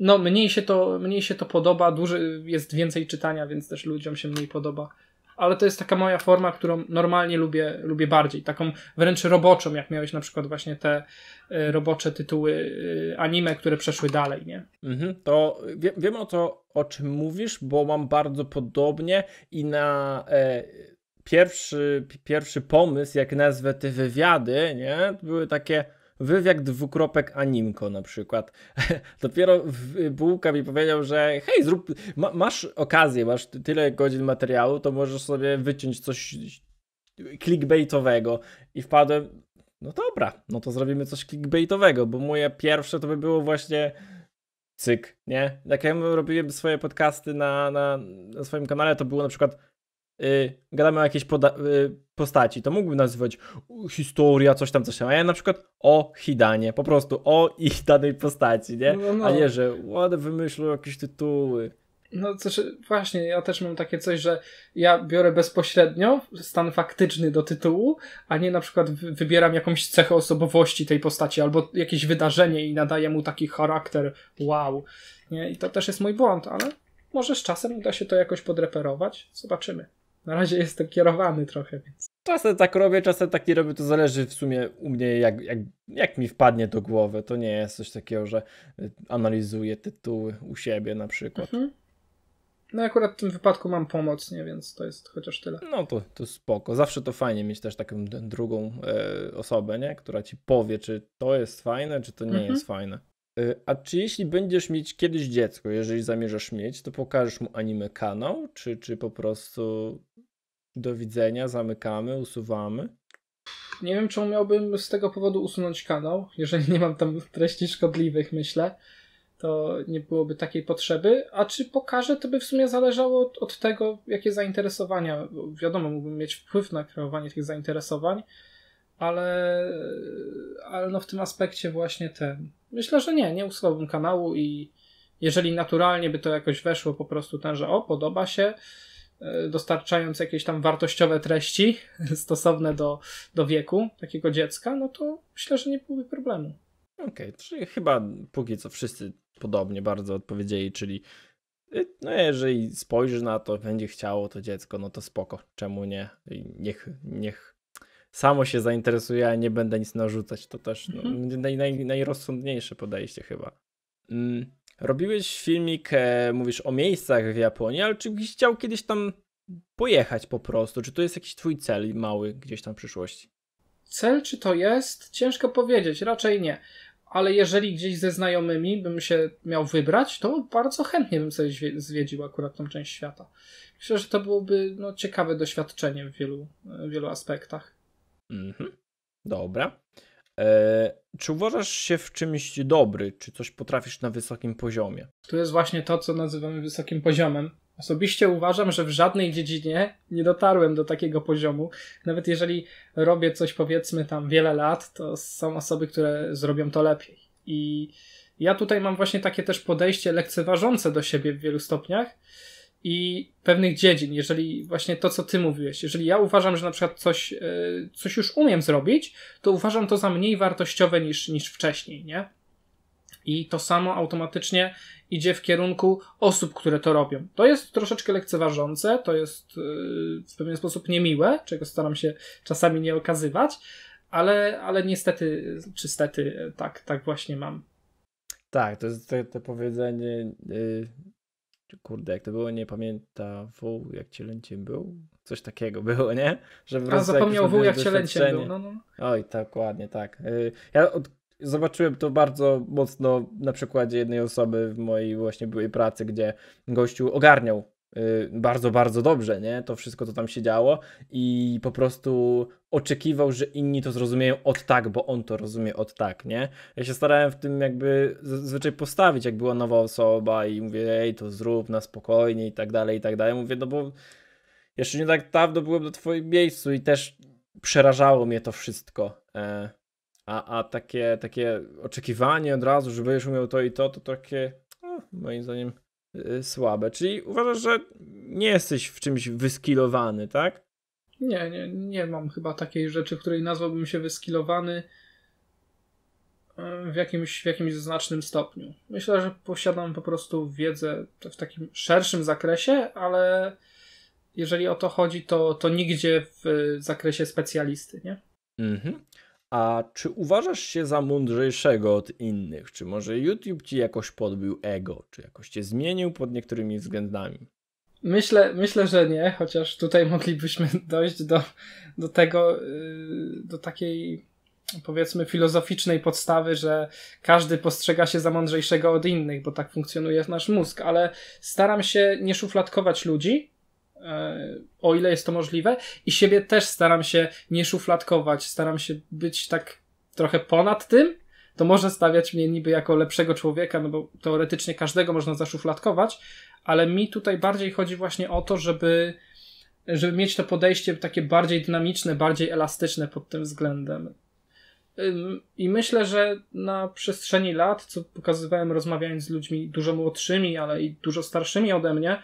B: no mniej się to, mniej się to podoba, duży, jest więcej czytania, więc też ludziom się mniej podoba. Ale to jest taka moja forma, którą normalnie lubię, lubię bardziej. Taką wręcz roboczą, jak miałeś na przykład właśnie te
A: y, robocze tytuły y, anime, które przeszły dalej, nie? Mhm, to wie, wiem o to, o czym mówisz, bo mam bardzo podobnie i na. Y pierwszy, pierwszy pomysł, jak nazwę te wywiady, nie? Były takie wywiad dwukropek animko na przykład. Dopiero Bułka mi powiedział, że hej, zrób, ma, masz okazję, masz tyle godzin materiału, to możesz sobie wyciąć coś clickbaitowego. I wpadłem, no dobra, no to zrobimy coś clickbaitowego, bo moje pierwsze to by było właśnie cyk, nie? Jak ja robiłem swoje podcasty na, na, na swoim kanale, to było na przykład y, gadamy o jakiejś poda- y, postaci, to mógłbym nazywać historia, coś tam, coś tam, a ja na przykład o Hidanie, po prostu o ich danej postaci, nie? No, no. A nie, że ładne wymyślą jakieś
B: tytuły. No to znaczy, właśnie, ja też mam takie coś, że ja biorę bezpośrednio stan faktyczny do tytułu, a nie na przykład wybieram jakąś cechę osobowości tej postaci albo jakieś wydarzenie i nadaję mu taki charakter wow. Nie? I to też jest mój błąd, ale może z czasem uda się to jakoś podreperować. Zobaczymy. Na razie jestem kierowany trochę, więc.
A: Czasem tak robię, czasem tak nie robię, to zależy w sumie u mnie, jak, jak, jak mi wpadnie do głowy. To nie jest coś takiego, że y, analizuję tytuły u siebie na przykład. Mhm. No akurat w tym wypadku mam pomoc, nie, więc to jest chociaż tyle. No to, to spoko. Zawsze to fajnie mieć też taką drugą e, osobę, nie? która ci powie, czy to jest fajne, czy to nie mhm. jest fajne. Y, a czy jeśli będziesz mieć kiedyś dziecko, jeżeli zamierzasz mieć, to pokażesz mu anime kanał, czy, czy po prostu do widzenia, zamykamy, usuwamy?
B: Nie wiem, czy miałbym z tego powodu usunąć kanał,
A: jeżeli nie mam tam treści szkodliwych, myślę. To nie byłoby takiej potrzeby.
B: A czy pokażę, to by w sumie zależało od, od tego, jakie zainteresowania. Wiadomo, mógłbym mieć wpływ na kreowanie tych zainteresowań ale, ale no w tym aspekcie właśnie ten. Myślę, że nie, nie usłyszałbym kanału i jeżeli naturalnie by to jakoś weszło po prostu ten, tak, że o, podoba się, e, dostarczając jakieś tam wartościowe treści stosowne do, do wieku takiego dziecka, no to myślę, że nie byłoby problemu.
A: Okej, okay, czyli chyba póki co wszyscy podobnie bardzo odpowiedzieli, czyli y, no jeżeli spojrzy na to, będzie chciało to dziecko, no to spoko, czemu nie? niech, niech samo się zainteresuje, a nie będę nic narzucać. To też no, mhm. naj, naj, najrozsądniejsze podejście chyba. Mm, robiłeś filmik, e, mówisz o miejscach w Japonii, ale czy byś chciał kiedyś tam pojechać po prostu? Czy to jest jakiś twój cel mały gdzieś tam w przyszłości? Cel czy to jest? Ciężko powiedzieć,
B: raczej nie. Ale jeżeli gdzieś ze znajomymi bym się miał wybrać, to bardzo chętnie bym sobie zwiedził akurat tą część świata. Myślę, że to byłoby no, ciekawe doświadczenie w wielu, w wielu aspektach.
A: Mhm. Dobra. E, czy uważasz się w czymś dobry? Czy coś potrafisz na wysokim poziomie?
B: To jest właśnie to, co nazywamy wysokim poziomem. Osobiście uważam, że w żadnej dziedzinie nie dotarłem do takiego poziomu. Nawet jeżeli robię coś powiedzmy tam wiele lat, to są osoby, które zrobią to lepiej. I ja tutaj mam właśnie takie też podejście lekceważące do siebie w wielu stopniach, i pewnych dziedzin, jeżeli właśnie to, co ty mówiłeś, jeżeli ja uważam, że na przykład coś, e, coś już umiem zrobić, to uważam to za mniej wartościowe niż, niż wcześniej, nie? I to samo automatycznie idzie w kierunku osób, które to robią. To jest troszeczkę lekceważące, to jest e, w pewien sposób niemiłe, czego staram się czasami nie okazywać, ale, ale niestety, czy
A: stety, e, tak, tak właśnie mam. Tak, to jest to, to powiedzenie, y, kurde, jak to było, nie pamięta W, jak cielęciem był? Coś takiego było, nie? Że po A zapomniał W, jak cielęciem był, no, no. Oj, tak, ładnie, tak. Y, ja od... zobaczyłem to bardzo mocno na przykładzie jednej osoby w mojej właśnie byłej pracy, gdzie gościu ogarniał Y, bardzo, bardzo dobrze, nie? To wszystko, co tam się działo i po prostu oczekiwał, że inni to zrozumieją od tak, bo on to rozumie od tak, nie? Ja się starałem w tym jakby zazwyczaj postawić, jak była nowa osoba i mówię, ej, to zrób na spokojnie i tak dalej, i tak dalej. Mówię, no bo jeszcze nie tak dawno byłem na twoim miejscu i też przerażało mnie to wszystko. E, a, a takie, takie oczekiwanie od razu, że będziesz umiał to i to, to takie, moim zdaniem Y, słabe. Czyli uważasz, że nie jesteś w czymś wyskilowany, tak?
B: Nie, nie, nie mam chyba takiej rzeczy, której nazwałbym się wyskilowany e, w jakimś, w jakimś znacznym stopniu. Myślę, że posiadam po prostu wiedzę w takim szerszym zakresie, ale jeżeli o to chodzi, to, to nigdzie w zakresie specjalisty, nie?
A: Mhm. A czy uważasz się za mądrzejszego od innych? Czy może YouTube ci jakoś podbił ego? Czy jakoś cię zmienił pod niektórymi względami?
B: Myślę, myślę, że nie, chociaż tutaj moglibyśmy dojść do, do tego, yy, do takiej powiedzmy filozoficznej podstawy, że każdy postrzega się za mądrzejszego od innych, bo tak funkcjonuje nasz mózg, ale staram się nie szufladkować ludzi, E, o ile jest to możliwe. I siebie też staram się nie szufladkować, staram się być tak trochę ponad tym. To może stawiać mnie niby jako lepszego człowieka, no bo teoretycznie każdego można zaszufladkować, ale mi tutaj bardziej chodzi właśnie o to, żeby, żeby mieć to podejście takie bardziej dynamiczne, bardziej elastyczne pod tym względem. I myślę, że na przestrzeni lat, co pokazywałem rozmawiając z ludźmi dużo młodszymi, ale i dużo starszymi ode mnie,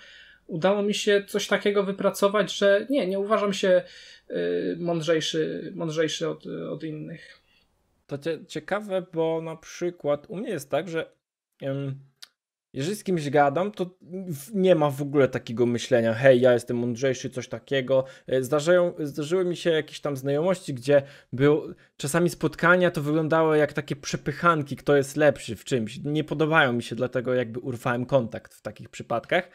B: udało mi się coś takiego wypracować, że nie, nie uważam się y, mądrzejszy, mądrzejszy od, od innych. To ciekawe,
A: bo na przykład u mnie jest tak, że jeżeli z kimś gadam, to nie ma w ogóle takiego myślenia, hej, ja jestem mądrzejszy, coś takiego. E, zdarzają, zdarzyły mi się jakieś tam znajomości, gdzie był, czasami spotkania to wyglądały jak takie przepychanki, kto jest lepszy w czymś. Nie podobają mi się, dlatego jakby urwałem kontakt w takich przypadkach.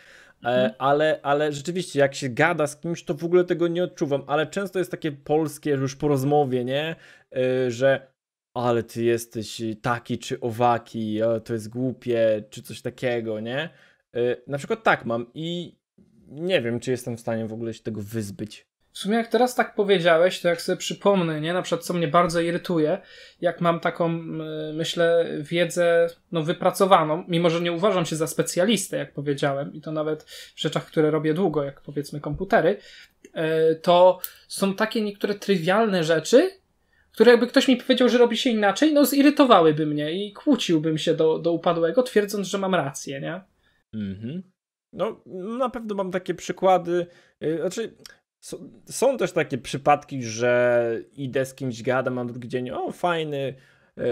A: E, mhm. ale, ale rzeczywiście, jak się gada z kimś, to w ogóle tego nie odczuwam, ale często jest takie polskie już po rozmowie, nie? E, że ale ty jesteś y, taki czy owaki, to jest głupie, czy coś takiego, nie? E, na przykład tak mam i nie wiem, czy jestem w stanie w ogóle się tego wyzbyć. W sumie
B: jak teraz tak powiedziałeś, to jak sobie przypomnę, nie? Na przykład co mnie bardzo irytuje, jak mam taką, myślę, wiedzę no, wypracowaną, mimo że nie uważam się za specjalistę, jak powiedziałem, i to nawet w rzeczach, które robię długo, jak powiedzmy komputery, e, to są takie niektóre trywialne rzeczy, które jakby ktoś mi powiedział, że robi się inaczej, no zirytowałyby mnie i kłóciłbym się do, do upadłego, twierdząc, że mam rację, nie?
A: Mhm. No, na pewno mam takie przykłady. Y, znaczy, są, też takie przypadki, że idę z kimś, gadam, a drugi dzień, o fajny, yy,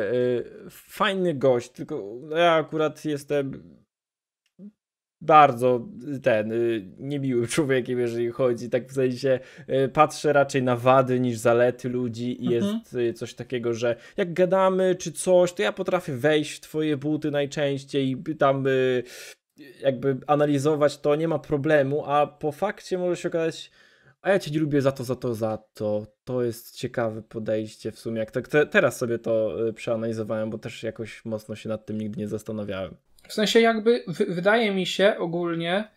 A: fajny gość, tylko ja akurat jestem bardzo y, ten y, niebiły człowiekiem, jeżeli chodzi, tak w sensie e, patrzę raczej na wady niż zalety ludzi i mhm. jest y, coś takiego, że jak gadamy czy coś, to ja potrafię wejść w twoje buty najczęściej i tam jakby analizować to, nie ma problemu, a po fakcie może się okazać, a ja cię lubię za to, za to, za to. To jest ciekawe podejście w sumie. Jak tak te, teraz sobie to y, przeanalizowałem, bo też jakoś mocno się nad tym nigdy nie zastanawiałem.
B: W sensie jakby w, wydaje mi się ogólnie,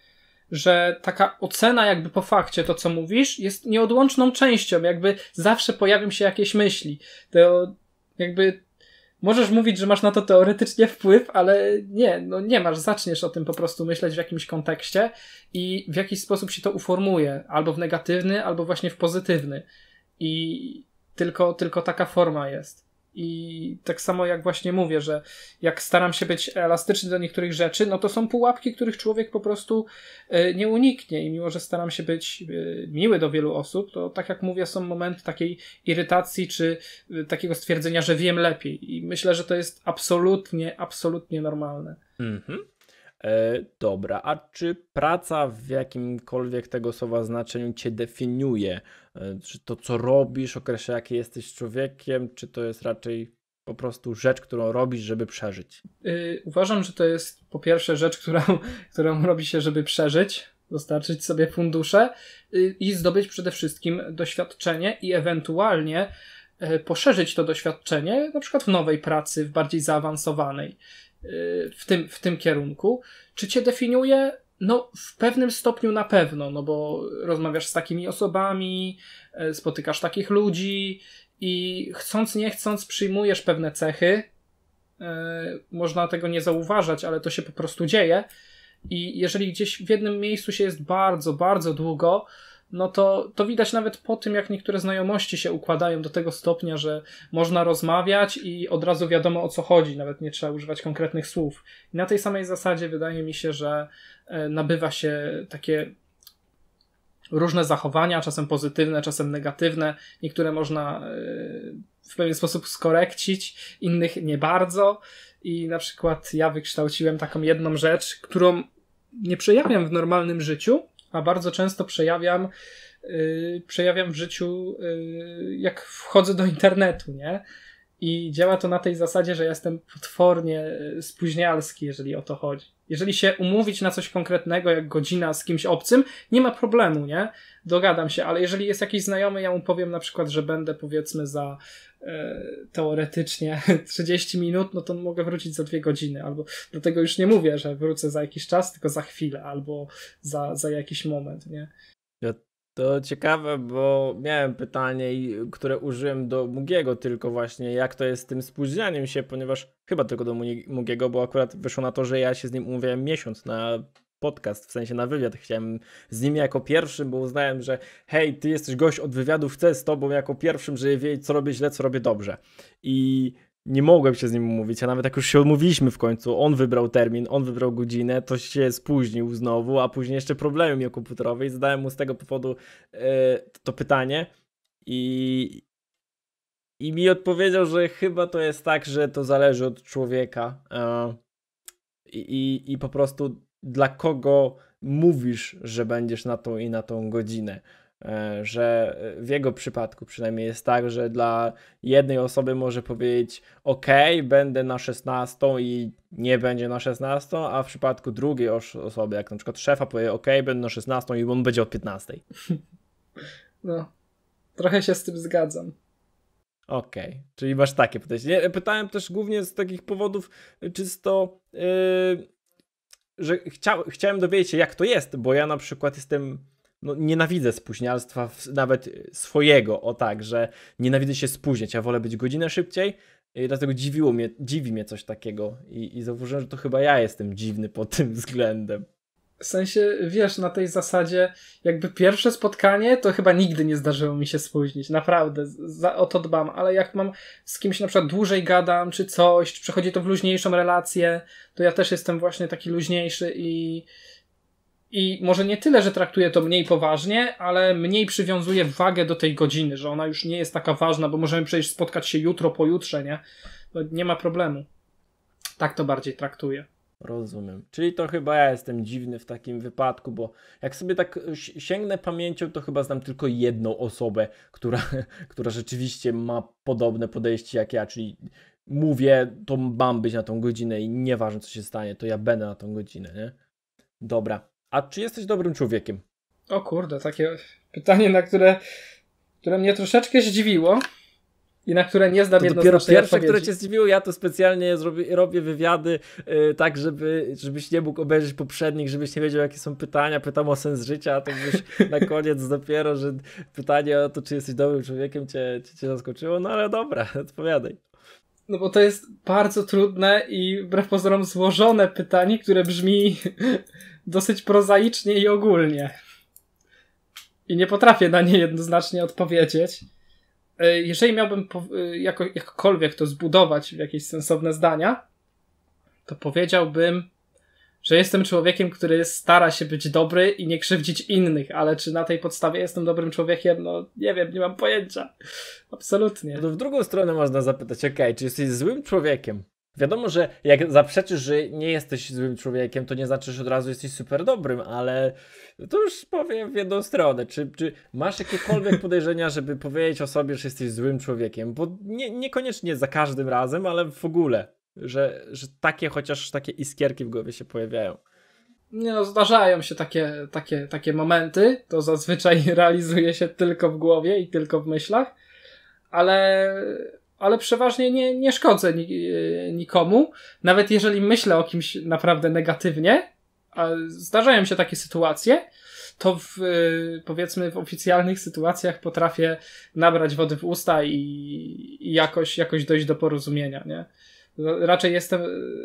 B: że taka ocena jakby po fakcie to, co mówisz, jest nieodłączną częścią. Jakby zawsze pojawią się jakieś myśli. To jakby możesz mówić, że masz na to teoretycznie wpływ, ale nie, no nie masz. Zaczniesz o tym po prostu myśleć w jakimś kontekście i w jakiś sposób się to uformuje, albo w negatywny, albo właśnie w pozytywny. I tylko, tylko taka forma jest. I tak samo jak właśnie mówię, że jak staram się być elastyczny do niektórych rzeczy, no to są pułapki, których człowiek po prostu e, nie uniknie. I mimo, że staram się być e, miły do wielu osób, to tak jak mówię, są momenty takiej irytacji czy e, takiego stwierdzenia, że wiem lepiej. I myślę, że to jest absolutnie, absolutnie normalne.
A: Mhm. E, dobra, a czy praca w jakimkolwiek tego słowa znaczeniu Cię definiuje? E, czy to, co robisz, określa, jaki jesteś człowiekiem, czy to jest raczej po prostu rzecz, którą robisz, żeby przeżyć?
B: Yy, uważam, że to jest po pierwsze rzecz, którą, którą robi się, żeby przeżyć, dostarczyć sobie fundusze yy, i zdobyć przede wszystkim doświadczenie i ewentualnie poszerzyć to doświadczenie, na przykład w nowej pracy, w bardziej zaawansowanej w tym, w tym kierunku. Czy cię definiuje? No, w pewnym stopniu na pewno, no bo rozmawiasz z takimi osobami, e, spotykasz takich ludzi i chcąc, nie chcąc, przyjmujesz pewne cechy. E, można tego nie zauważać, ale to się po prostu dzieje. I jeżeli gdzieś w jednym miejscu się jest bardzo, bardzo długo, no to, to widać nawet po tym, jak niektóre znajomości się układają do tego stopnia, że można rozmawiać i od razu wiadomo o co chodzi, nawet nie trzeba używać konkretnych słów. I na tej samej zasadzie wydaje mi się, że e, nabywa się takie różne zachowania, czasem pozytywne, czasem negatywne. Niektóre można e, w pewien sposób skorekcić, innych nie bardzo. I na przykład ja wykształciłem taką jedną rzecz, którą nie przejawiam w normalnym życiu, a bardzo często przejawiam, yy, przejawiam w życiu, yy, jak wchodzę do internetu, nie? I działa to na tej zasadzie, że jestem potwornie y, spóźnialski, jeżeli o to chodzi. Jeżeli się umówić na coś konkretnego, jak godzina z kimś obcym, nie ma problemu, nie? Dogadam się, ale jeżeli jest jakiś znajomy, ja mu powiem na przykład, że będę powiedzmy za E, teoretycznie 30 minut, no to mogę wrócić za dwie godziny, albo do tego już nie mówię, że wrócę za jakiś czas, tylko za chwilę, albo za, za jakiś moment, nie?
A: Ja to ciekawe, bo miałem pytanie, które użyłem do Mugiego, tylko właśnie jak to jest z tym spóźnianiem się, ponieważ chyba tylko do Mugiego, bo akurat wyszło na to, że ja się z nim umówiłem miesiąc na podcast, w sensie na wywiad. Chciałem z nim jako pierwszym, bo uznałem, że hej, ty jesteś gość od wywiadu, chcę z tobą jako pierwszym, żeby wiedzieć, co robię źle, co robię dobrze. I nie mogłem się z nim umówić, a nawet jak już się umówiliśmy w końcu, on wybrał termin, on wybrał godzinę, to się spóźnił znowu, a później jeszcze problemy miał komputerowe i zadałem mu z tego powodu yy, to pytanie i, i mi odpowiedział, że chyba to jest tak, że to zależy od człowieka e, i, i po prostu dla kogo mówisz, że będziesz na tą i na tą godzinę. E, że w jego przypadku przynajmniej jest tak, że dla jednej osoby może powiedzieć: OK, będę na 16 i nie będzie na 16, a w przypadku drugiej osoby, jak na przykład szefa, powie: OK, będę na 16 i on będzie o 15.
B: No, trochę się z tym zgadzam.
A: Okej, okay. czyli masz takie podejście. Pytałem też głównie z takich powodów czysto. Yy że chcia, chciałem dowiedzieć się, jak to jest, bo ja na przykład jestem. No, nienawidzę spóźnialstwa, nawet swojego, o tak, że nienawidzę się spóźniać, ja wolę być godzinę szybciej, i dlatego dziwiło mnie, dziwi mnie coś takiego i, i zauważyłem, że to chyba ja jestem dziwny pod tym względem.
B: W sensie, wiesz, na tej zasadzie, jakby pierwsze spotkanie, to chyba nigdy nie zdarzyło mi się spóźnić, naprawdę, za, o to dbam, ale jak mam z kimś na przykład dłużej gadam, czy coś, czy przechodzi to w luźniejszą relację, to ja też jestem właśnie taki luźniejszy i, i może nie tyle, że traktuję to mniej poważnie, ale mniej przywiązuję wagę do tej godziny, że ona już nie jest taka ważna, bo możemy przecież spotkać się jutro, pojutrze, nie? No, nie ma
A: problemu. Tak to bardziej traktuję. Rozumiem. Czyli to chyba ja jestem dziwny w takim wypadku, bo jak sobie tak sięgnę pamięcią, to chyba znam tylko jedną osobę, która, która rzeczywiście ma podobne podejście jak ja, czyli mówię, to mam być na tą godzinę i nieważne co się stanie, to ja będę na tą godzinę, nie? Dobra. A czy jesteś dobrym człowiekiem?
B: O kurde, takie
A: pytanie, na które, które mnie troszeczkę zdziwiło
B: i na które nie znam to dopiero pierwsze, które cię
A: zdziwiło, ja to specjalnie zrobię, robię wywiady yy, tak, żeby, żebyś nie mógł obejrzeć poprzednich, żebyś nie wiedział, jakie są pytania, pytam o sens życia, a to już na koniec dopiero, że pytanie o to, czy jesteś dobrym człowiekiem cię, cię, cię zaskoczyło, no ale dobra, odpowiadaj. No bo to jest
B: bardzo trudne i wbrew pozorom złożone pytanie, które brzmi dosyć prozaicznie i ogólnie. I nie potrafię na nie jednoznacznie odpowiedzieć. E, jeżeli miałbym e, jako, jakkolwiek to zbudować w jakieś sensowne zdania, to powiedziałbym, że jestem człowiekiem, który stara się być dobry i nie krzywdzić innych, ale czy na tej podstawie jestem dobrym człowiekiem? No nie
A: wiem, nie mam pojęcia. Absolutnie. No w drugą stronę można zapytać, okej, okay, czy jesteś złym człowiekiem? Wiadomo, że jak zaprzeczysz, że nie jesteś złym człowiekiem, to nie znaczy, że od razu jesteś super dobrym, ale to już powiem w jedną stronę. Czy, czy masz jakiekolwiek podejrzenia, żeby powiedzieć o sobie, że jesteś złym człowiekiem? Bo nie, niekoniecznie za każdym razem, ale w ogóle, że, że takie chociaż takie iskierki w głowie się pojawiają.
B: Nie no, zdarzają się takie, takie, takie momenty. To zazwyczaj realizuje się tylko w głowie i tylko w myślach, ale ale przeważnie nie, nie szkodzę e, nikomu. Nawet jeżeli myślę o kimś naprawdę negatywnie, a zdarzają się takie sytuacje, to w, e, powiedzmy w oficjalnych sytuacjach potrafię nabrać wody w usta i, i jakoś, jakoś dojść do porozumienia, nie?
A: Raczej jestem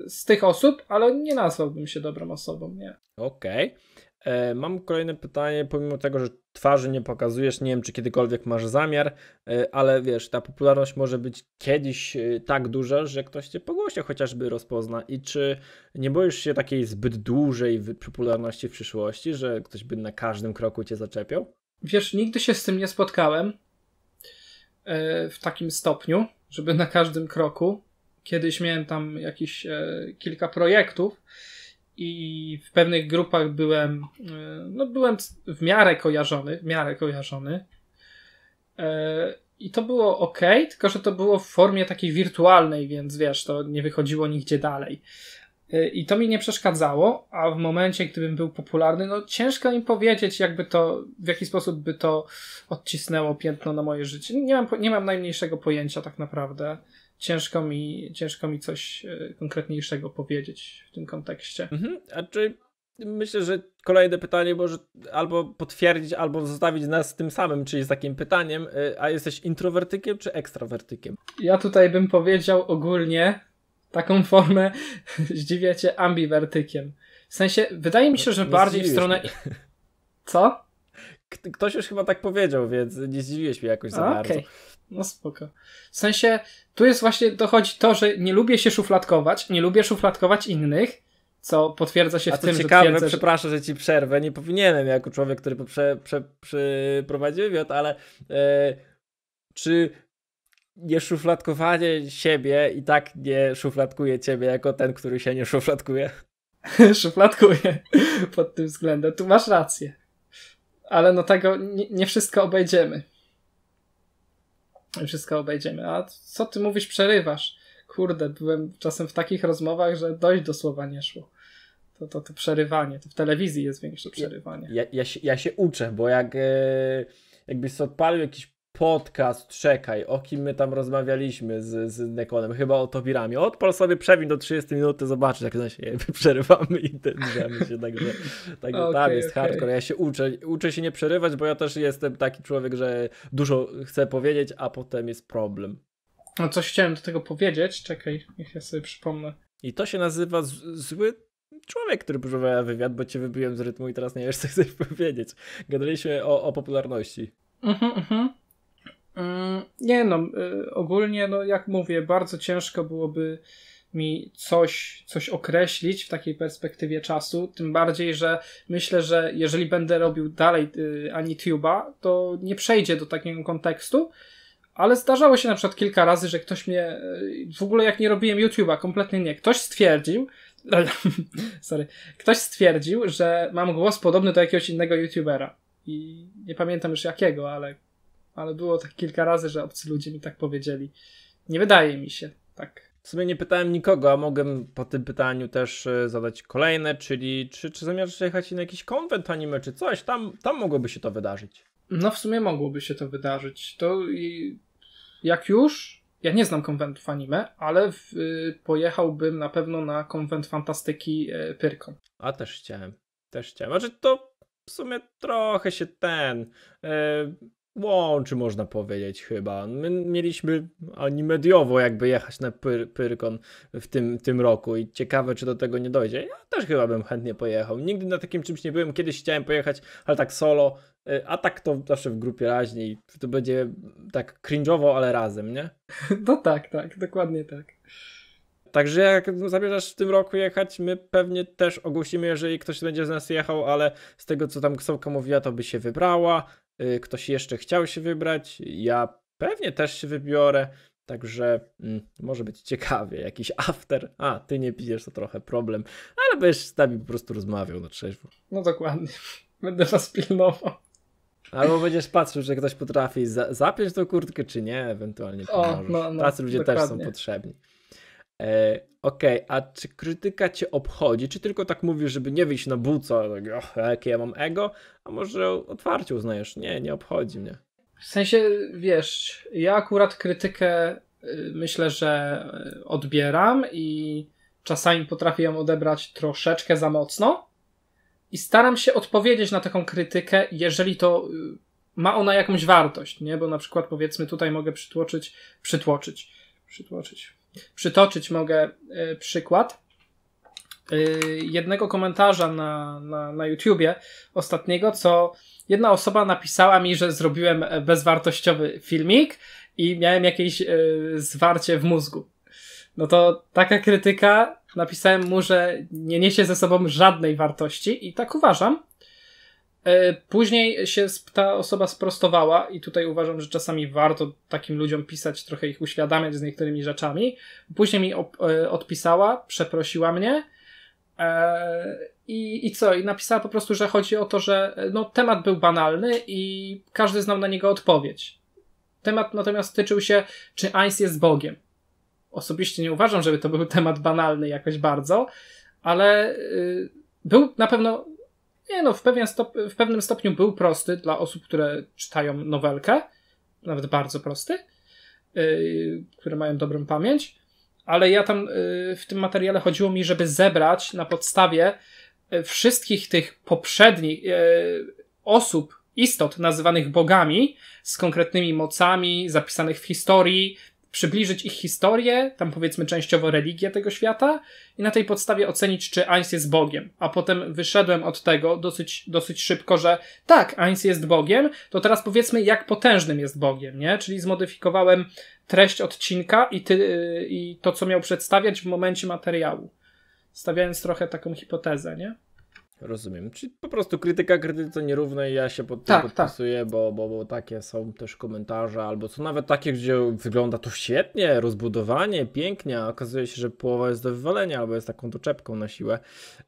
A: z tych osób, ale nie nazwałbym się dobrą osobą, nie? Okej. Okay. E, mam kolejne pytanie, pomimo tego, że twarzy nie pokazujesz, nie wiem czy kiedykolwiek masz zamiar, e, ale wiesz, ta popularność może być kiedyś e, tak duża, że ktoś cię po głosie chociażby rozpozna i czy nie boisz się takiej zbyt dużej popularności w przyszłości, że ktoś by na każdym kroku cię zaczepiał?
B: Wiesz, nigdy się z
A: tym nie spotkałem
B: w takim stopniu, żeby na każdym kroku. Kiedyś miałem tam jakieś kilka projektów, i w pewnych grupach byłem, e, no byłem w miarę kojarzony, w miarę kojarzony. E, I to było ok, tylko że to było w formie takiej wirtualnej, więc wiesz, to nie wychodziło nigdzie dalej. E, I to mi nie przeszkadzało, a w momencie, gdybym był popularny, no ciężko im powiedzieć, jakby to, w jaki sposób by to odcisnęło piętno na moje życie. Nie mam, nie mam najmniejszego pojęcia tak naprawdę ciężko mi, ciężko mi coś e, konkretniejszego powiedzieć w tym kontekście. Mhm.
A: A czy myślę, że kolejne pytanie może albo potwierdzić, albo zostawić nas tym samym, czyli z takim pytaniem, e, a jesteś introwertykiem czy ekstrawertykiem?
B: Ja tutaj bym powiedział ogólnie taką formę, zdziwiacie, ambiwertykiem. W sensie, wydaje mi się, że no, nie bardziej w stronę...
A: Co? ktoś już chyba tak powiedział, więc nie zdziwiłeś mnie jakoś za a, bardzo. Okay.
B: No spoko. W sensie, tu jest właśnie, dochodzi to, że nie lubię się szufladkować, nie lubię szufladkować innych, co potwierdza się A w tym, ciekawe, że ciekawe. przepraszam,
A: że ci przerwę, nie powinienem jako człowiek, który prze, prze, przeprowadził wywiad, ale e, czy nie szufladkowanie siebie i tak nie szufladkuje ciebie jako ten, który się nie szufladkuje? szufladkuje
B: pod tym względem, tu masz rację. Ale no tego nie, nie wszystko obejdziemy wszystko obejdziemy. A co ty mówisz, przerywasz? Kurde, byłem czasem w takich rozmowach, że dość do słowa nie szło. To, to, to przerywanie, to w telewizji
A: jest większe przerywanie. Ja, ja, ja, się, ja się uczę, bo jak. Yy jakbyś odpalił jakiś podcast, czekaj, o kim my tam rozmawialiśmy z, z Nekonem, chyba o Tobirami. Odpal sobie przewin do 30 minuty, zobaczysz, jak na się przerywamy i drzemy się, także, także okay, tam jest okay. hardcore. Ja się uczę, uczę się nie przerywać, bo ja też jestem taki człowiek, że dużo chcę powiedzieć, a potem jest problem.
B: No coś chciałem do tego powiedzieć, czekaj, niech ja sobie przypomnę.
A: I to się nazywa zły człowiek, który przeprowadził wywiad, bo cię wybiłem z rytmu i teraz nie wiesz, co chcesz powiedzieć. Gadaliśmy o, o popularności.
B: Mhm, mhm. Mm. Nie no, y, ogólnie, no jak mówię, bardzo ciężko byłoby mi coś, coś określić w takiej perspektywie czasu, tym bardziej, że myślę, że jeżeli będę robił dalej y, AniTube'a, to nie przejdzie do takiego kontekstu, ale zdarzało się na przykład kilka razy, że ktoś mnie, y, w ogóle jak nie robiłem YouTube'a, kompletnie nie, ktoś stwierdził, sorry, ktoś stwierdził, że mam głos podobny do jakiegoś innego YouTubera i nie pamiętam już jakiego, ale ale było tak kilka razy, że obcy ludzie mi tak powiedzieli. Nie wydaje mi się tak.
A: W sumie nie pytałem nikogo, a mogłem po tym pytaniu też e, zadać kolejne, czyli czy, czy zamierzasz jechać na jakiś konwent anime czy coś? Tam, tam mogłoby się to wydarzyć. No w sumie mogłoby się to wydarzyć.
B: To jak już, ja nie znam konwentów anime, ale w, y, pojechałbym na pewno na konwent fantastyki e, Pyrką. A
A: też chciałem, też chciałem. Znaczy to w sumie trochę się ten... Yy łączy, można powiedzieć chyba. My mieliśmy animediowo jakby jechać na Pyr Pyrkon w tym, tym roku i ciekawe, czy do tego nie dojdzie. Ja też chyba bym chętnie pojechał. Nigdy na takim czymś nie byłem. Kiedyś chciałem pojechać, ale tak solo, y, a tak to zawsze w grupie raźniej. To będzie tak cringe'owo, ale razem, nie?
B: No tak, tak, dokładnie tak.
A: Także jak zamierzasz w tym roku jechać, my pewnie też ogłosimy, jeżeli ktoś będzie z nas jechał, ale z tego co tam Ksałka mówiła, to by się wybrała. Y, ktoś jeszcze chciał się wybrać. Ja pewnie też się wybiorę. Także mm, może być ciekawie, jakiś after. A, ty nie pijesz, to trochę problem, ale będziesz z nami po prostu rozmawiał na trzeźwo.
B: No dokładnie. Będę was pilnował.
A: Albo będziesz patrzył, że ktoś potrafi za zapiąć tą kurtkę, czy nie, ewentualnie pomożesz. O, no, no, Tacy ludzie dokładnie. też są potrzebni. E, Okej, okay, a czy krytyka cię obchodzi? Czy tylko tak mówisz, żeby nie wyjść na buco, tak, och, jakie ja mam ego? A może otwarcie uznajesz, nie, nie obchodzi mnie.
B: W sensie, wiesz, ja akurat krytykę y, myślę, że y, odbieram i czasami potrafię ją odebrać troszeczkę za mocno i staram się odpowiedzieć na taką krytykę, jeżeli to y, ma ona jakąś wartość, nie? Bo na przykład powiedzmy tutaj mogę przytłoczyć, przytłoczyć, przytłoczyć, przytoczyć mogę e, przykład e, jednego komentarza na, na, na YouTubie ostatniego, co jedna osoba napisała mi, że zrobiłem bezwartościowy filmik i miałem jakieś e, zwarcie w mózgu. No to taka krytyka, napisałem mu, że nie niesie ze sobą żadnej wartości i tak uważam, E, później się ta osoba sprostowała i tutaj uważam, że czasami warto takim ludziom pisać, trochę ich uświadamiać z niektórymi rzeczami. Później mi e, odpisała, przeprosiła mnie e, i, i co? I napisała po prostu, że chodzi o to, że no, temat był banalny i każdy znał na niego odpowiedź. Temat natomiast tyczył się, czy Einstein jest Bogiem. Osobiście nie uważam, żeby to był temat banalny jakoś bardzo, ale y, był na pewno nie no, w, pewien stop, w pewnym stopniu był prosty dla osób, które czytają nowelkę, nawet bardzo prosty, yy, które mają dobrą pamięć, ale ja tam yy, w tym materiale chodziło mi, żeby zebrać na podstawie y, wszystkich tych poprzednich yy, osób, istot nazywanych bogami, z konkretnymi mocami, zapisanych w historii, przybliżyć ich historię, tam powiedzmy częściowo religię tego świata i na tej podstawie ocenić, czy Ains jest Bogiem. A potem wyszedłem od tego dosyć, dosyć szybko, że tak, Ains jest Bogiem, to teraz powiedzmy, jak potężnym jest Bogiem, nie? Czyli zmodyfikowałem treść odcinka i, ty, i to, co miał przedstawiać w momencie materiału. Stawiając trochę taką hipotezę, nie?
A: Rozumiem. Czyli po prostu krytyka krytyce nierównej, ja się pod tym tak, tak. podpisuję, tak. Bo, bo, bo takie są też komentarze, albo co nawet takie, gdzie wygląda to świetnie, rozbudowanie, pięknie, a okazuje się, że połowa jest do wywalenia, albo jest taką doczepką na siłę.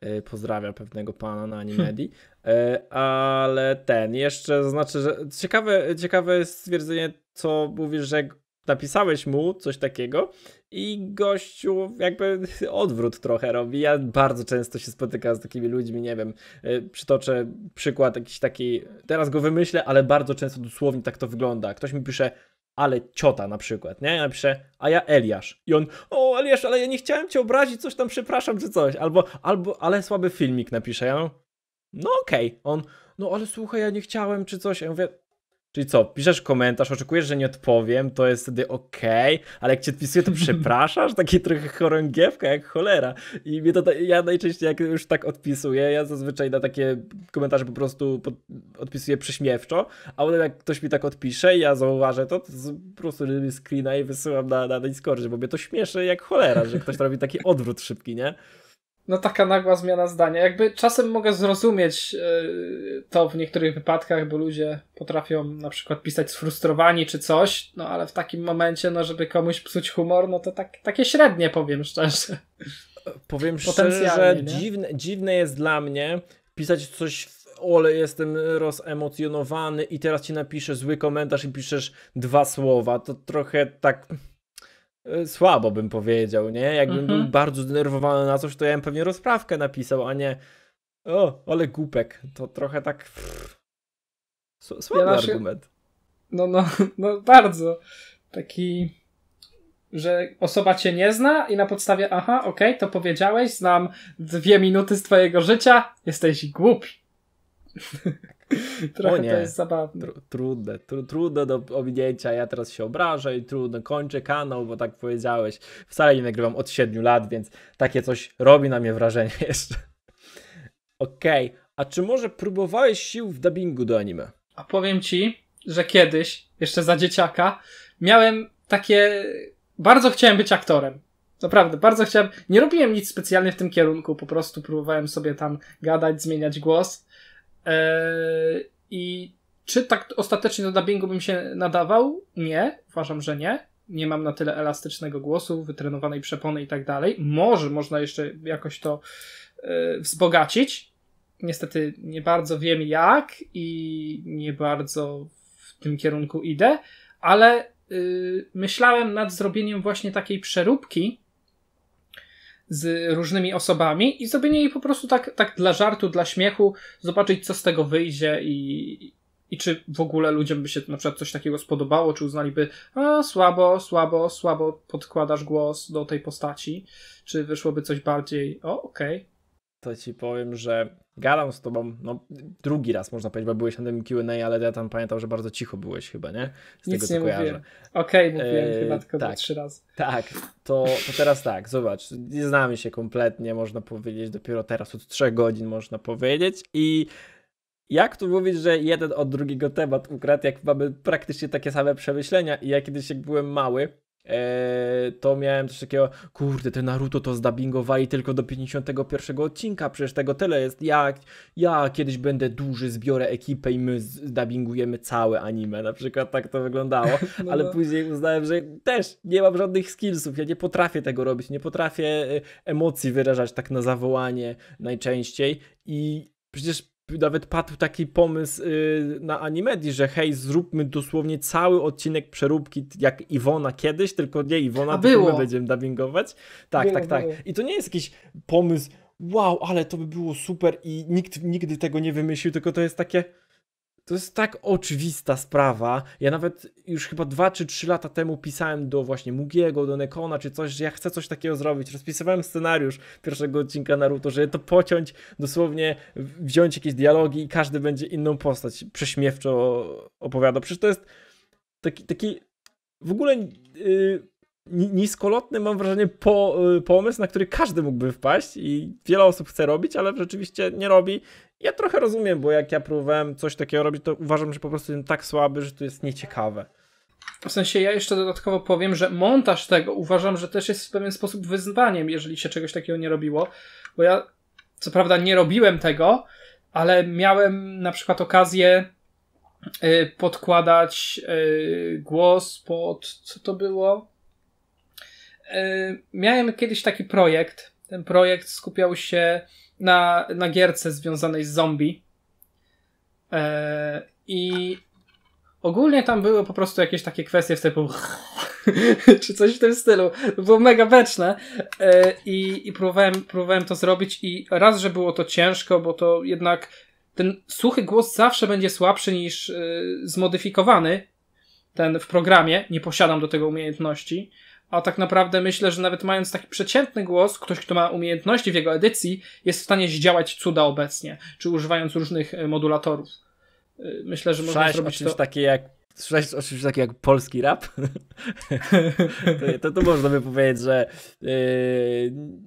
A: E, Pozdrawiam pewnego pana na Animedii. Hmm. E, ale ten, jeszcze znaczy, że ciekawe, ciekawe jest stwierdzenie, co mówisz, że napisałeś mu coś takiego i gościu jakby odwrót trochę robi. Ja bardzo często się spotykam z takimi ludźmi, nie wiem, y, przytoczę przykład jakiś taki, teraz go wymyślę, ale bardzo często dosłownie tak to wygląda. Ktoś mi pisze, ale ciota na przykład, nie? Ja piszę, a ja Eliasz. I on, o Eliasz, ale ja nie chciałem cię obrazić, coś tam przepraszam czy coś. Albo, albo ale słaby filmik napisze. Ja no okej. Okay. On, no ale słuchaj, ja nie chciałem czy coś. Ja mówię, Czyli co, piszesz komentarz, oczekujesz, że nie odpowiem, to jest wtedy okej, okay, ale jak cię odpisuję, to przepraszasz, taki trochę chorągiewka jak cholera. I mnie to, ja najczęściej jak już tak odpisuję, ja zazwyczaj na takie komentarze po prostu pod, odpisuję prześmiewczo, a potem jak ktoś mi tak odpisze ja zauważę to, to po prostu screena i wysyłam na, na Discordzie, bo mnie to śmieszy jak cholera, że ktoś robi taki odwrót szybki, nie? no taka nagła zmiana zdania. Jakby czasem mogę zrozumieć
B: e, to w niektórych wypadkach, bo ludzie potrafią na przykład pisać sfrustrowani czy coś, no ale w takim momencie, no żeby komuś psuć humor, no to tak, takie średnie powiem
A: szczerze. Powiem szczerze, nie? dziwne, dziwne jest dla mnie pisać coś w ole, jestem rozemocjonowany i teraz ci napiszę zły komentarz i piszesz dwa słowa. To trochę tak E, słabo bym powiedział, nie? Jakbym mhm. był bardzo zdenerwowany na coś, to ja bym pewnie rozprawkę napisał, a nie o, ale głupek. To trochę tak słaby ja argument.
B: Się... No, no, no bardzo. Taki, że osoba cię nie zna i na podstawie aha, okej, okay, to powiedziałeś, znam dwie minuty z twojego życia, jesteś głupi.
A: Trochę o nie. to jest zabawne. Tr trudne, tr trudne do ominięcia. Ja teraz się obrażę i trudno kończę kanał, bo tak powiedziałeś. Wcale nie nagrywam od 7 lat, więc takie coś robi na mnie wrażenie jeszcze. Okej, okay. a czy może próbowałeś sił w dubbingu do anime? A powiem ci, że kiedyś, jeszcze za
B: dzieciaka, miałem takie. Bardzo chciałem być aktorem. Naprawdę, bardzo chciałem. Nie robiłem nic specjalnie w tym kierunku, po prostu próbowałem sobie tam gadać, zmieniać głos E, I czy tak ostatecznie do dubbingu bym się nadawał? Nie, uważam, że nie. Nie mam na tyle elastycznego głosu, wytrenowanej przepony i tak dalej. Może można jeszcze jakoś to e, wzbogacić. Niestety nie bardzo wiem jak i nie bardzo w tym kierunku idę, ale y, myślałem nad zrobieniem właśnie takiej przeróbki z różnymi osobami i zrobienie jej po prostu tak, tak dla żartu, dla śmiechu, zobaczyć co z tego wyjdzie i, i czy w ogóle ludziom by się na przykład coś takiego spodobało, czy uznaliby, a słabo, słabo, słabo podkładasz głos do tej postaci,
A: czy wyszłoby coś bardziej, o okej, okay, to ci powiem, że gadam z tobą, no drugi raz można powiedzieć, bo byłeś na tym Q&A, ale ja tam pamiętam, że bardzo cicho byłeś chyba, nie? Z Nic tego, nie mówiłem.
B: Okej, okay, e, mówiłem chyba tylko tak, trzy
A: razy. Tak, to, to teraz tak, zobacz, nie znamy się kompletnie, można powiedzieć, dopiero teraz od trzech godzin można powiedzieć i jak tu mówić, że jeden od drugiego temat ukradł, jak mamy praktycznie takie same przemyślenia i ja kiedyś jak byłem mały, Eee, to miałem coś takiego, kurde, te Naruto to zdabingowali tylko do 51 odcinka, przecież tego tyle jest. Ja, ja kiedyś będę duży, zbiorę ekipę i my zdabingujemy całe anime, na przykład tak to wyglądało, no ale no. później uznałem, że też nie mam żadnych skillsów, ja nie potrafię tego robić, nie potrafię e, emocji wyrażać tak na zawołanie najczęściej i przecież nawet padł taki pomysł yy, na Animedi, że hej, zróbmy dosłownie cały odcinek przeróbki jak Iwona kiedyś, tylko nie Iwona, tylko my będziemy dubbingować. Tak, było, tak, tak. Było. I to nie jest jakiś pomysł, wow, ale to by było super i nikt nigdy tego nie wymyślił, tylko to jest takie to jest tak oczywista sprawa. Ja nawet już chyba 2 czy 3 lata temu pisałem do właśnie Mugiego, do Nekona czy coś, że ja chcę coś takiego zrobić. Rozpisywałem scenariusz pierwszego odcinka Naruto, żeby to pociąć, dosłownie wziąć jakieś dialogi i każdy będzie inną postać prześmiewczo opowiadał. Przecież to jest taki, taki w ogóle yy, niskolotny, mam wrażenie, po, yy, pomysł, na który każdy mógłby wpaść i wiele osób chce robić, ale rzeczywiście nie robi ja trochę rozumiem, bo jak ja próbowałem coś takiego robić, to uważam, że po prostu jestem tak słaby, że to jest nieciekawe. W sensie ja jeszcze dodatkowo powiem, że montaż tego uważam, że też jest w pewien sposób wyzwaniem,
B: jeżeli się czegoś takiego nie robiło, bo ja co prawda nie robiłem tego, ale miałem na przykład okazję y, podkładać y, głos pod co to było? Y, miałem kiedyś taki projekt. Ten projekt skupiał się na, na gierce związanej z zombie. E, I ogólnie tam były po prostu jakieś takie kwestie w typu czy coś w tym stylu. Było mega beczne e, i, i próbowałem, próbowałem to zrobić i raz, że było to ciężko, bo to jednak ten suchy głos zawsze będzie słabszy niż e, zmodyfikowany ten w programie. Nie posiadam do tego umiejętności. A tak naprawdę myślę, że nawet mając taki przeciętny głos, ktoś, kto ma umiejętności w jego edycji, jest w stanie zdziałać cuda obecnie, czy używając
A: różnych e, modulatorów. E,
B: myślę, że można zrobić o czymś to... takie
A: jak Słyszałeś o czymś takim jak polski rap? to, to można by powiedzieć, że, yy,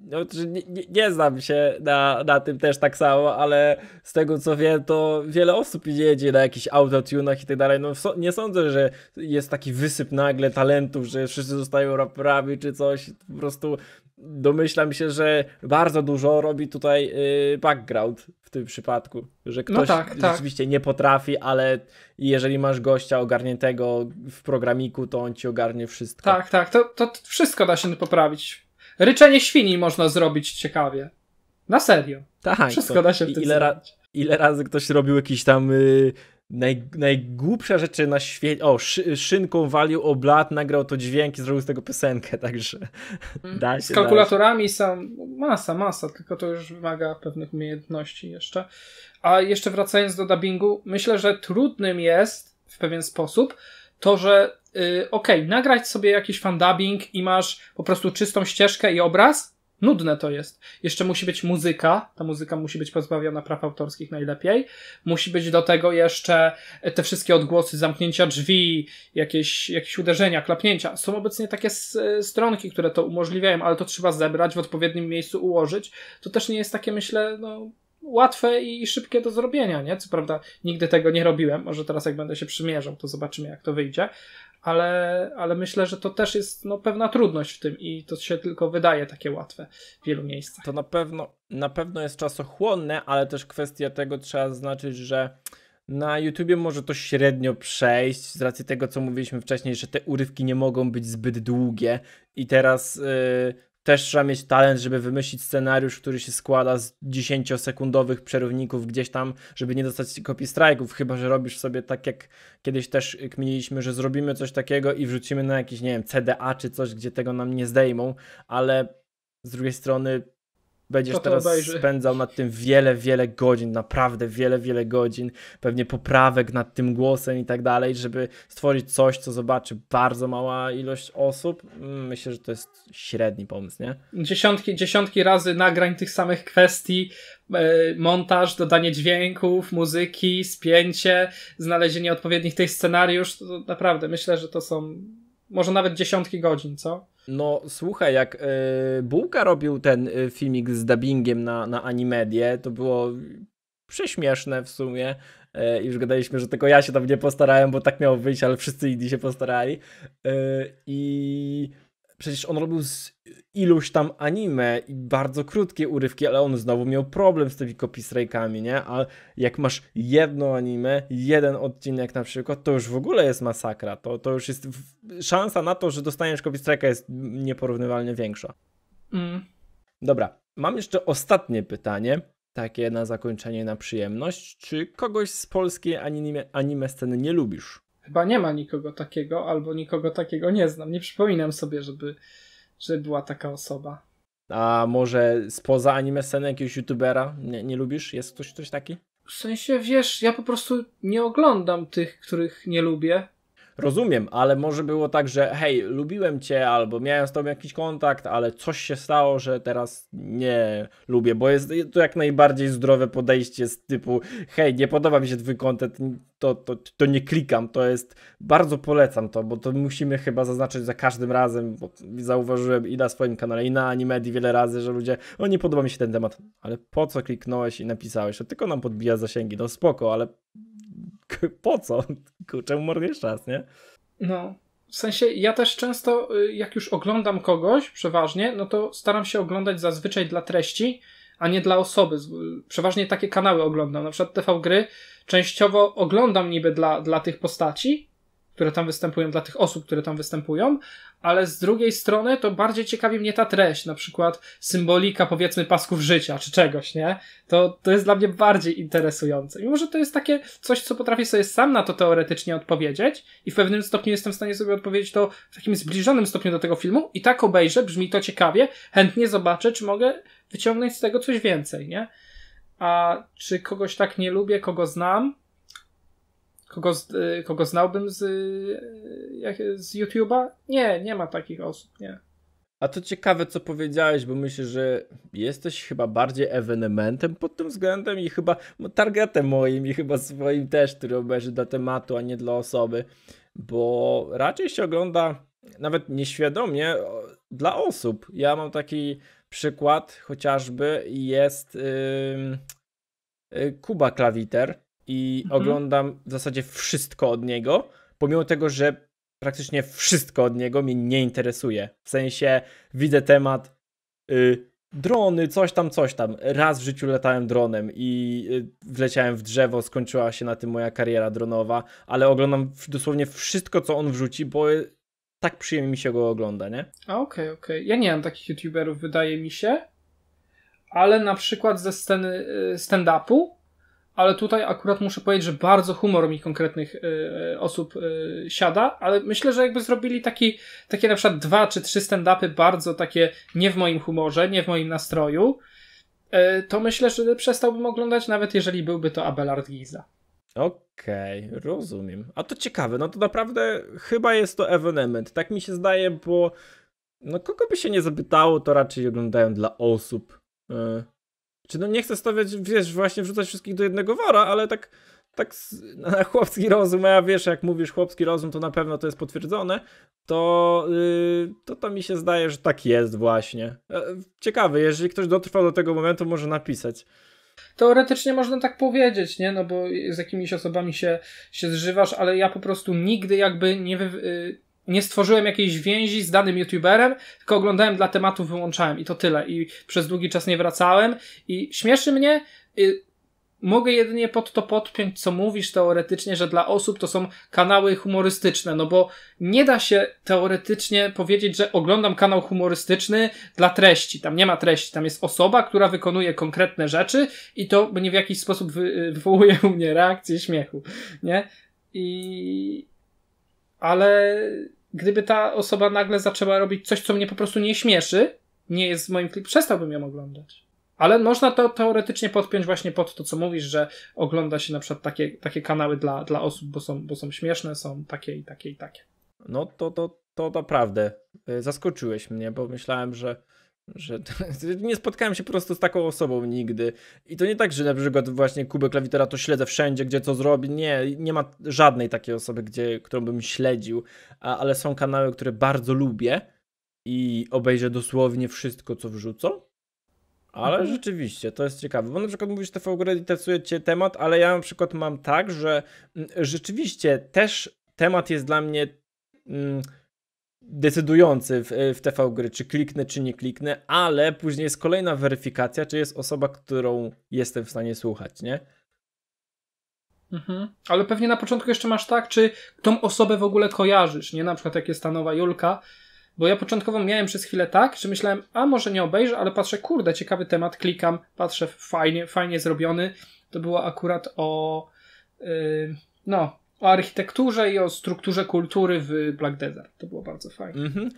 A: no, że nie, nie, znam się na, na tym też tak samo, ale z tego co wiem, to wiele osób jedzie na jakichś autotunach i tak dalej. No, nie sądzę, że jest taki wysyp nagle talentów, że wszyscy zostają raperami czy coś. Po prostu domyślam się, że bardzo dużo robi tutaj y, background w tym przypadku, że no ktoś no tak, rzeczywiście tak. nie potrafi, ale jeżeli masz gościa ogarniętego w programiku, to on ci ogarnie wszystko. Tak, tak, to, to wszystko da się poprawić. Ryczenie
B: świni można zrobić ciekawie. Na serio. Tak. Wszystko to, da się w tym ile,
A: ra, ile razy ktoś robił jakiś tam... Y, naj, najgłupsza rzeczy na świecie. O, szy, szynką walił oblat, nagrał to dźwięk i zrobił z tego piosenkę, także mhm. da się. Z kalkulatorami
B: są masa, masa, tylko to już wymaga pewnych umiejętności jeszcze. A jeszcze wracając do dubbingu, myślę, że trudnym jest w pewien sposób to, że yy, okej, okay, nagrać sobie jakiś fan dubbing i masz po prostu czystą ścieżkę i obraz, Nudne to jest. Jeszcze musi być muzyka. Ta muzyka musi być pozbawiona praw autorskich najlepiej. Musi być do tego jeszcze e, te wszystkie odgłosy, zamknięcia drzwi, jakieś, jakieś uderzenia, klapnięcia. Są obecnie takie e, stronki, które to umożliwiają, ale to trzeba zebrać, w odpowiednim miejscu ułożyć. To też nie jest takie, myślę, no, łatwe i szybkie do zrobienia, nie? Co prawda nigdy tego nie robiłem, może teraz jak będę się przymierzał, to zobaczymy jak to wyjdzie, ale, ale myślę, że to też jest no, pewna trudność w tym i to się tylko wydaje takie łatwe
A: w wielu miejscach. To na pewno, na pewno jest czasochłonne, ale też kwestia tego trzeba zaznaczyć, że na YouTubie może to średnio przejść, z racji tego, co mówiliśmy wcześniej, że te urywki nie mogą być zbyt długie i teraz yy, też trzeba mieć talent, żeby wymyślić scenariusz, który się składa z 10-sekundowych przerówników gdzieś tam, żeby nie dostać kopii strajków, chyba że robisz sobie tak jak kiedyś też kminiliśmy, że zrobimy coś takiego i wrzucimy na jakieś, nie wiem, CDA czy coś, gdzie tego nam nie zdejmą, ale z drugiej strony Będziesz teraz obejrzy. spędzał nad tym wiele, wiele godzin, naprawdę wiele, wiele godzin, pewnie poprawek nad tym głosem i tak dalej, żeby stworzyć coś, co zobaczy bardzo mała ilość osób. Mm, myślę, że to jest średni pomysł, nie? Dziesiątki,
B: dziesiątki razy nagrań tych samych kwestii, e, montaż, dodanie dźwięków, muzyki, spięcie, znalezienie odpowiednich tych scenariusz. naprawdę myślę, że to
A: są może nawet dziesiątki godzin, co? No słuchaj, jak y, Bułka robił ten y, filmik z dubbingiem na, na Animedię, to było prześmieszne w sumie. Y, już gadaliśmy, że tylko ja się tam nie postarałem, bo tak miało wyjść, ale wszyscy inni się postarali. I Przecież on robił z iluś tam anime i bardzo krótkie urywki, ale on znowu miał problem z tymi copystrajkami, nie? A jak masz jedno anime, jeden odcinek na przykład, to już w ogóle jest masakra. To, to już jest szansa na to, że dostaniesz copystrajka jest nieporównywalnie większa. Mm. Dobra, mam jeszcze ostatnie pytanie, takie na zakończenie, na przyjemność. Czy kogoś z polskiej anime, anime sceny nie lubisz?
B: Chyba nie ma nikogo takiego, albo nikogo takiego nie znam. Nie przypominam sobie, żeby, żeby była taka osoba.
A: A może spoza anime sceny jakiegoś youtubera nie, nie lubisz? Jest ktoś, ktoś taki? W sensie, wiesz, ja po prostu nie oglądam tych, których nie lubię, rozumiem, ale może było tak, że hej, lubiłem cię albo miałem z tobą jakiś kontakt, ale coś się stało, że teraz nie lubię, bo jest to jak najbardziej zdrowe podejście z typu hej, nie podoba mi się twój kontent, to, to, to nie klikam, to jest, bardzo polecam to, bo to musimy chyba zaznaczyć za każdym razem, bo zauważyłem i na swoim kanale, i na Animedi wiele razy, że ludzie, o nie podoba mi się ten temat, ale po co kliknąłeś i napisałeś, to tylko nam podbija zasięgi, no spoko, ale po co? Czemu marnujesz czas, nie?
B: No. W sensie ja też często, y, jak już oglądam kogoś przeważnie, no to staram się oglądać zazwyczaj dla treści, a nie dla osoby. Y, przeważnie takie kanały oglądam, na przykład TV Gry. Częściowo oglądam niby dla, dla tych postaci, które tam występują, dla tych osób, które tam występują, ale z drugiej strony to bardziej ciekawi mnie ta treść, na przykład symbolika powiedzmy pasków życia czy czegoś, nie? To, to jest dla mnie bardziej interesujące. Mimo, że to jest takie coś, co potrafię sobie sam na to teoretycznie odpowiedzieć i w pewnym stopniu jestem w stanie sobie odpowiedzieć to w takim zbliżonym stopniu do tego filmu i tak obejrzę, brzmi to ciekawie, chętnie zobaczę, czy mogę wyciągnąć z tego coś więcej, nie? A czy kogoś tak nie lubię, kogo znam? kogo, y, kogo znałbym z, y, z YouTube'a? Nie, nie ma takich osób, nie.
A: A to ciekawe, co powiedziałeś, bo myślę, że jesteś chyba bardziej ewenementem pod tym względem i chyba no, targetem moim i chyba swoim też, który obejrzy dla tematu, a nie dla osoby, bo raczej się ogląda nawet nieświadomie dla osób. Ja mam taki przykład, chociażby jest yy, yy, Kuba Klawiter, i mhm. oglądam w zasadzie wszystko od niego, pomimo tego, że praktycznie wszystko od niego mnie nie interesuje. W sensie widzę temat y, drony, coś tam, coś tam. Raz w życiu latałem dronem i y, wleciałem w drzewo, skończyła się na tym moja kariera dronowa, ale oglądam dosłownie wszystko, co on wrzuci, bo tak przyjemnie mi się go ogląda, nie? Okej,
B: okej. Okay, okay. Ja nie mam takich youtuberów, wydaje mi się, ale na przykład ze sceny y, stand-upu ale tutaj akurat muszę powiedzieć, że bardzo humor mi konkretnych y, osób y, siada, ale myślę, że jakby zrobili taki, takie na przykład dwa czy trzy stand-upy bardzo takie nie w moim humorze, nie w moim nastroju, y, to myślę, że przestałbym oglądać, nawet jeżeli byłby to Abelard
A: Giza. Okej, okay, rozumiem. A to ciekawe, no to naprawdę chyba jest to evenement, tak mi się zdaje, bo no kogo by się nie zapytało, to raczej oglądają dla osób czy no nie chcę stawiać, wiesz, właśnie wrzucać wszystkich do jednego wora, ale tak, tak na chłopski rozum, a ja wiesz, jak mówisz chłopski rozum, to na pewno to jest potwierdzone, to, yy, to to mi się zdaje, że tak jest właśnie. E, ciekawe, jeżeli ktoś dotrwał do tego momentu, może napisać. Teoretycznie można tak powiedzieć, nie?
B: No bo z jakimiś osobami się, się zżywasz, ale ja po prostu nigdy jakby nie, wy, y, nie stworzyłem jakiejś więzi z danym youtuberem, tylko oglądałem dla tematów wyłączałem i to tyle. I przez długi czas nie wracałem i śmieszy mnie. Y, mogę jedynie pod to podpiąć, co mówisz teoretycznie, że dla osób to są kanały humorystyczne, no bo nie da się teoretycznie powiedzieć, że oglądam kanał humorystyczny dla treści. Tam nie ma treści, tam jest osoba, która wykonuje konkretne rzeczy i to mnie w jakiś sposób y, wywołuje u mnie reakcję śmiechu, nie? I. Ale gdyby ta osoba nagle zaczęła robić coś, co mnie po prostu nie śmieszy, nie jest w moim klipie, przestałbym ją oglądać. Ale można to teoretycznie podpiąć właśnie pod to, co mówisz, że ogląda się na przykład takie, takie kanały dla, dla osób, bo są, bo są śmieszne, są takie i takie i takie.
A: No to, to, to naprawdę y, zaskoczyłeś mnie, bo myślałem, że że nie spotkałem się po prostu z taką osobą nigdy. I to nie tak, że na przykład właśnie Kubek Lawitera to śledzę wszędzie, gdzie co zrobi. Nie, nie ma żadnej takiej osoby, gdzie, którą bym śledził, A, ale są kanały, które bardzo lubię i obejrzę dosłownie wszystko, co wrzucą. Ale mhm. rzeczywiście, to jest ciekawe, bo na przykład mówisz, w Ogóle interesuje Cię temat, ale ja na przykład mam tak, że mm, rzeczywiście też temat jest dla mnie... Mm, decydujący w, w TV gry, czy kliknę, czy nie kliknę, ale później jest kolejna weryfikacja, czy jest osoba, którą jestem w stanie słuchać, nie?
B: Mhm. Ale pewnie na początku jeszcze masz tak, czy tą osobę w ogóle kojarzysz, nie? Na przykład jak jest ta nowa Julka, bo ja początkowo miałem przez chwilę tak, że myślałem, a może nie obejrzę, ale patrzę, kurde, ciekawy temat, klikam, patrzę, fajnie, fajnie zrobiony. To było akurat o, yy, no, o architekturze i o strukturze kultury w Black
A: Desert. To było bardzo fajne. Mm-hmm.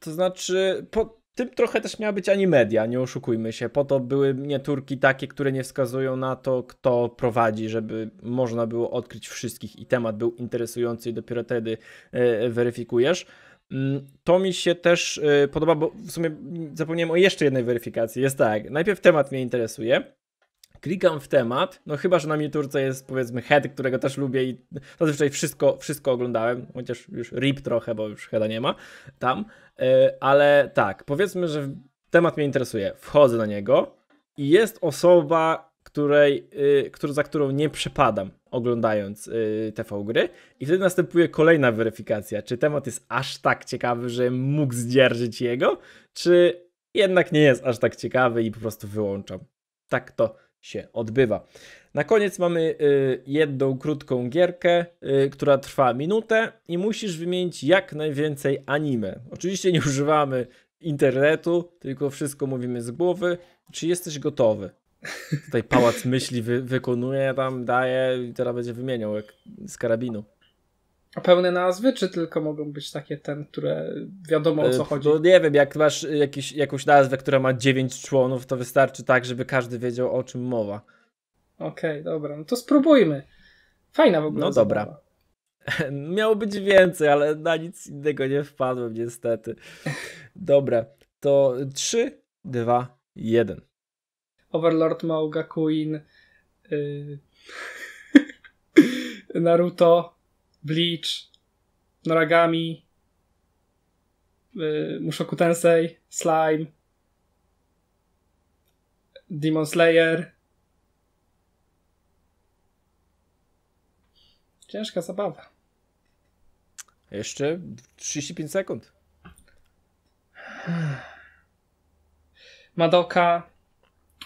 A: to znaczy, po tym trochę też miała być animedia, nie oszukujmy się. Po to były nieturki takie, które nie wskazują na to, kto prowadzi, żeby można było odkryć wszystkich i temat był interesujący i dopiero wtedy e, weryfikujesz. Mm, to mi się też e, podoba, bo w sumie zapomniałem o jeszcze jednej weryfikacji. Jest tak, najpierw temat mnie interesuje, Klikam w temat, no chyba, że na miniaturce jest powiedzmy head, którego też lubię i zazwyczaj wszystko, wszystko oglądałem, chociaż już rip trochę, bo już heada nie ma tam, e, ale tak, powiedzmy, że temat mnie interesuje, wchodzę na niego i jest osoba, której, yy, za którą nie przepadam oglądając yy, TV gry i wtedy następuje kolejna weryfikacja, czy temat jest aż tak ciekawy, że mógł zdzierżyć jego, czy jednak nie jest aż tak ciekawy i po prostu wyłączam. Tak to się odbywa. Na koniec mamy y, jedną krótką gierkę, y, która trwa minutę i musisz wymienić jak najwięcej anime. Oczywiście nie używamy internetu, tylko wszystko mówimy z głowy. Czy jesteś gotowy? Tutaj pałac myśli wy wykonuje, tam daje i teraz będzie wymieniał jak z karabinu
B: pełne nazwy, czy tylko mogą być takie ten, które wiadomo o e, co chodzi?
A: No nie wiem, jak masz jakiś, jakąś nazwę, która ma dziewięć członów, to wystarczy tak, żeby każdy wiedział o czym mowa. Okej, okay, dobra, no to spróbujmy. Fajna w ogóle. No zabawa. dobra. Miało być więcej, ale na nic innego nie wpadłem, niestety. Dobra, to 3, 2, 1.
B: Overlord Mauga Queen, y, Naruto, Bleach, Noragami, y, Mushoku Tensei, Slime, Demon Slayer. Ciężka zabawa.
A: Jeszcze 35 sekund.
B: Madoka,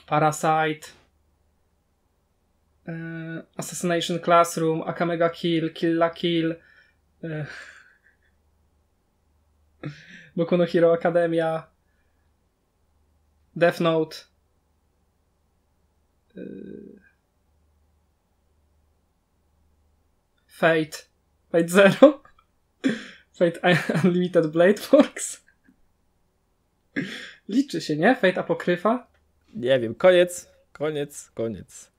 B: Parasite. E, Assassination Classroom, Akamega Kill, Kill la Kill, e, Boku no Hero Academia, Death Note. E, Fate. Fate Zero. Fate
A: Unlimited Blade Works. Liczy się, nie? Fate Apokryfa. Nie wiem, koniec, koniec, koniec.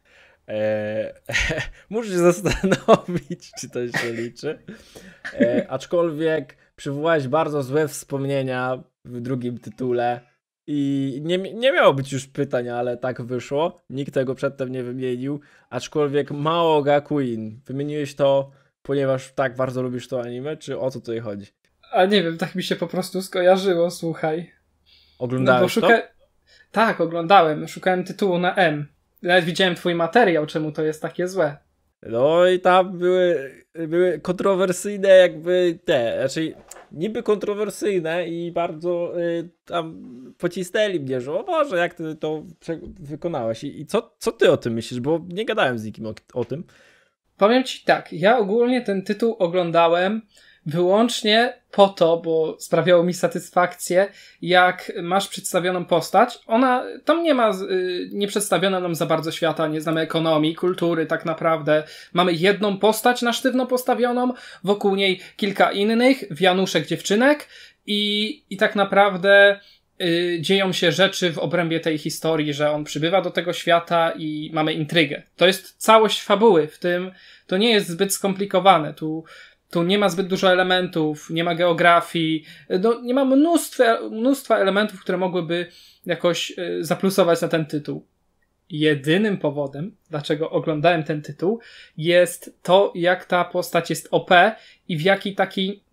A: E, muszę się zastanowić, czy to się liczy. E, aczkolwiek przywołałeś bardzo złe wspomnienia w drugim tytule i nie, nie miało być już pytań, ale tak wyszło. Nikt tego przedtem nie wymienił. Aczkolwiek Mao Gakuin, wymieniłeś to, ponieważ tak bardzo lubisz to anime, czy o co tutaj chodzi? A nie wiem, tak mi się po prostu skojarzyło, słuchaj. Oglądałeś no szuka... to?
B: Tak, oglądałem. Szukałem tytułu na M. Nawet widziałem twój materiał, czemu to jest takie złe.
A: No i tam były, były kontrowersyjne jakby te, znaczy niby kontrowersyjne i bardzo y, tam pocisnęli mnie, że o Boże, jak ty to wykonałeś i, i co, co ty o tym myślisz, bo nie gadałem z nikim o, o tym. Powiem ci tak, ja ogólnie ten tytuł oglądałem wyłącznie
B: po to, bo sprawiało mi satysfakcję, jak masz przedstawioną postać. Ona tam y, nie ma, nie przedstawiono nam za bardzo świata, nie znamy ekonomii, kultury tak naprawdę. Mamy jedną postać na sztywno postawioną, wokół niej kilka innych, wianuszek dziewczynek i, i tak naprawdę y, dzieją się rzeczy w obrębie tej historii, że on przybywa do tego świata i mamy intrygę. To jest całość fabuły w tym, to nie jest zbyt skomplikowane. Tu tu nie ma zbyt dużo elementów, nie ma geografii, no, nie ma mnóstwa, mnóstwa elementów, które mogłyby jakoś e, zaplusować na ten tytuł. Jedynym powodem, dlaczego oglądałem ten tytuł, jest to, jak ta postać jest OP i w jaki taki.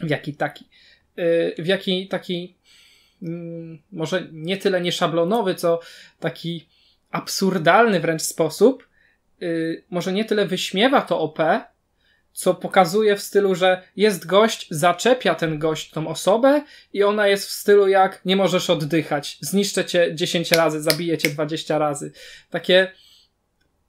B: W jaki taki. E, w jaki taki. Mm, może nie tyle nieszablonowy, co taki absurdalny wręcz sposób. E, może nie tyle wyśmiewa to OP, co pokazuje w stylu, że jest gość, zaczepia ten gość tą osobę i ona jest w stylu jak nie możesz oddychać, zniszczę cię 10 razy, zabiję cię 20 razy. Takie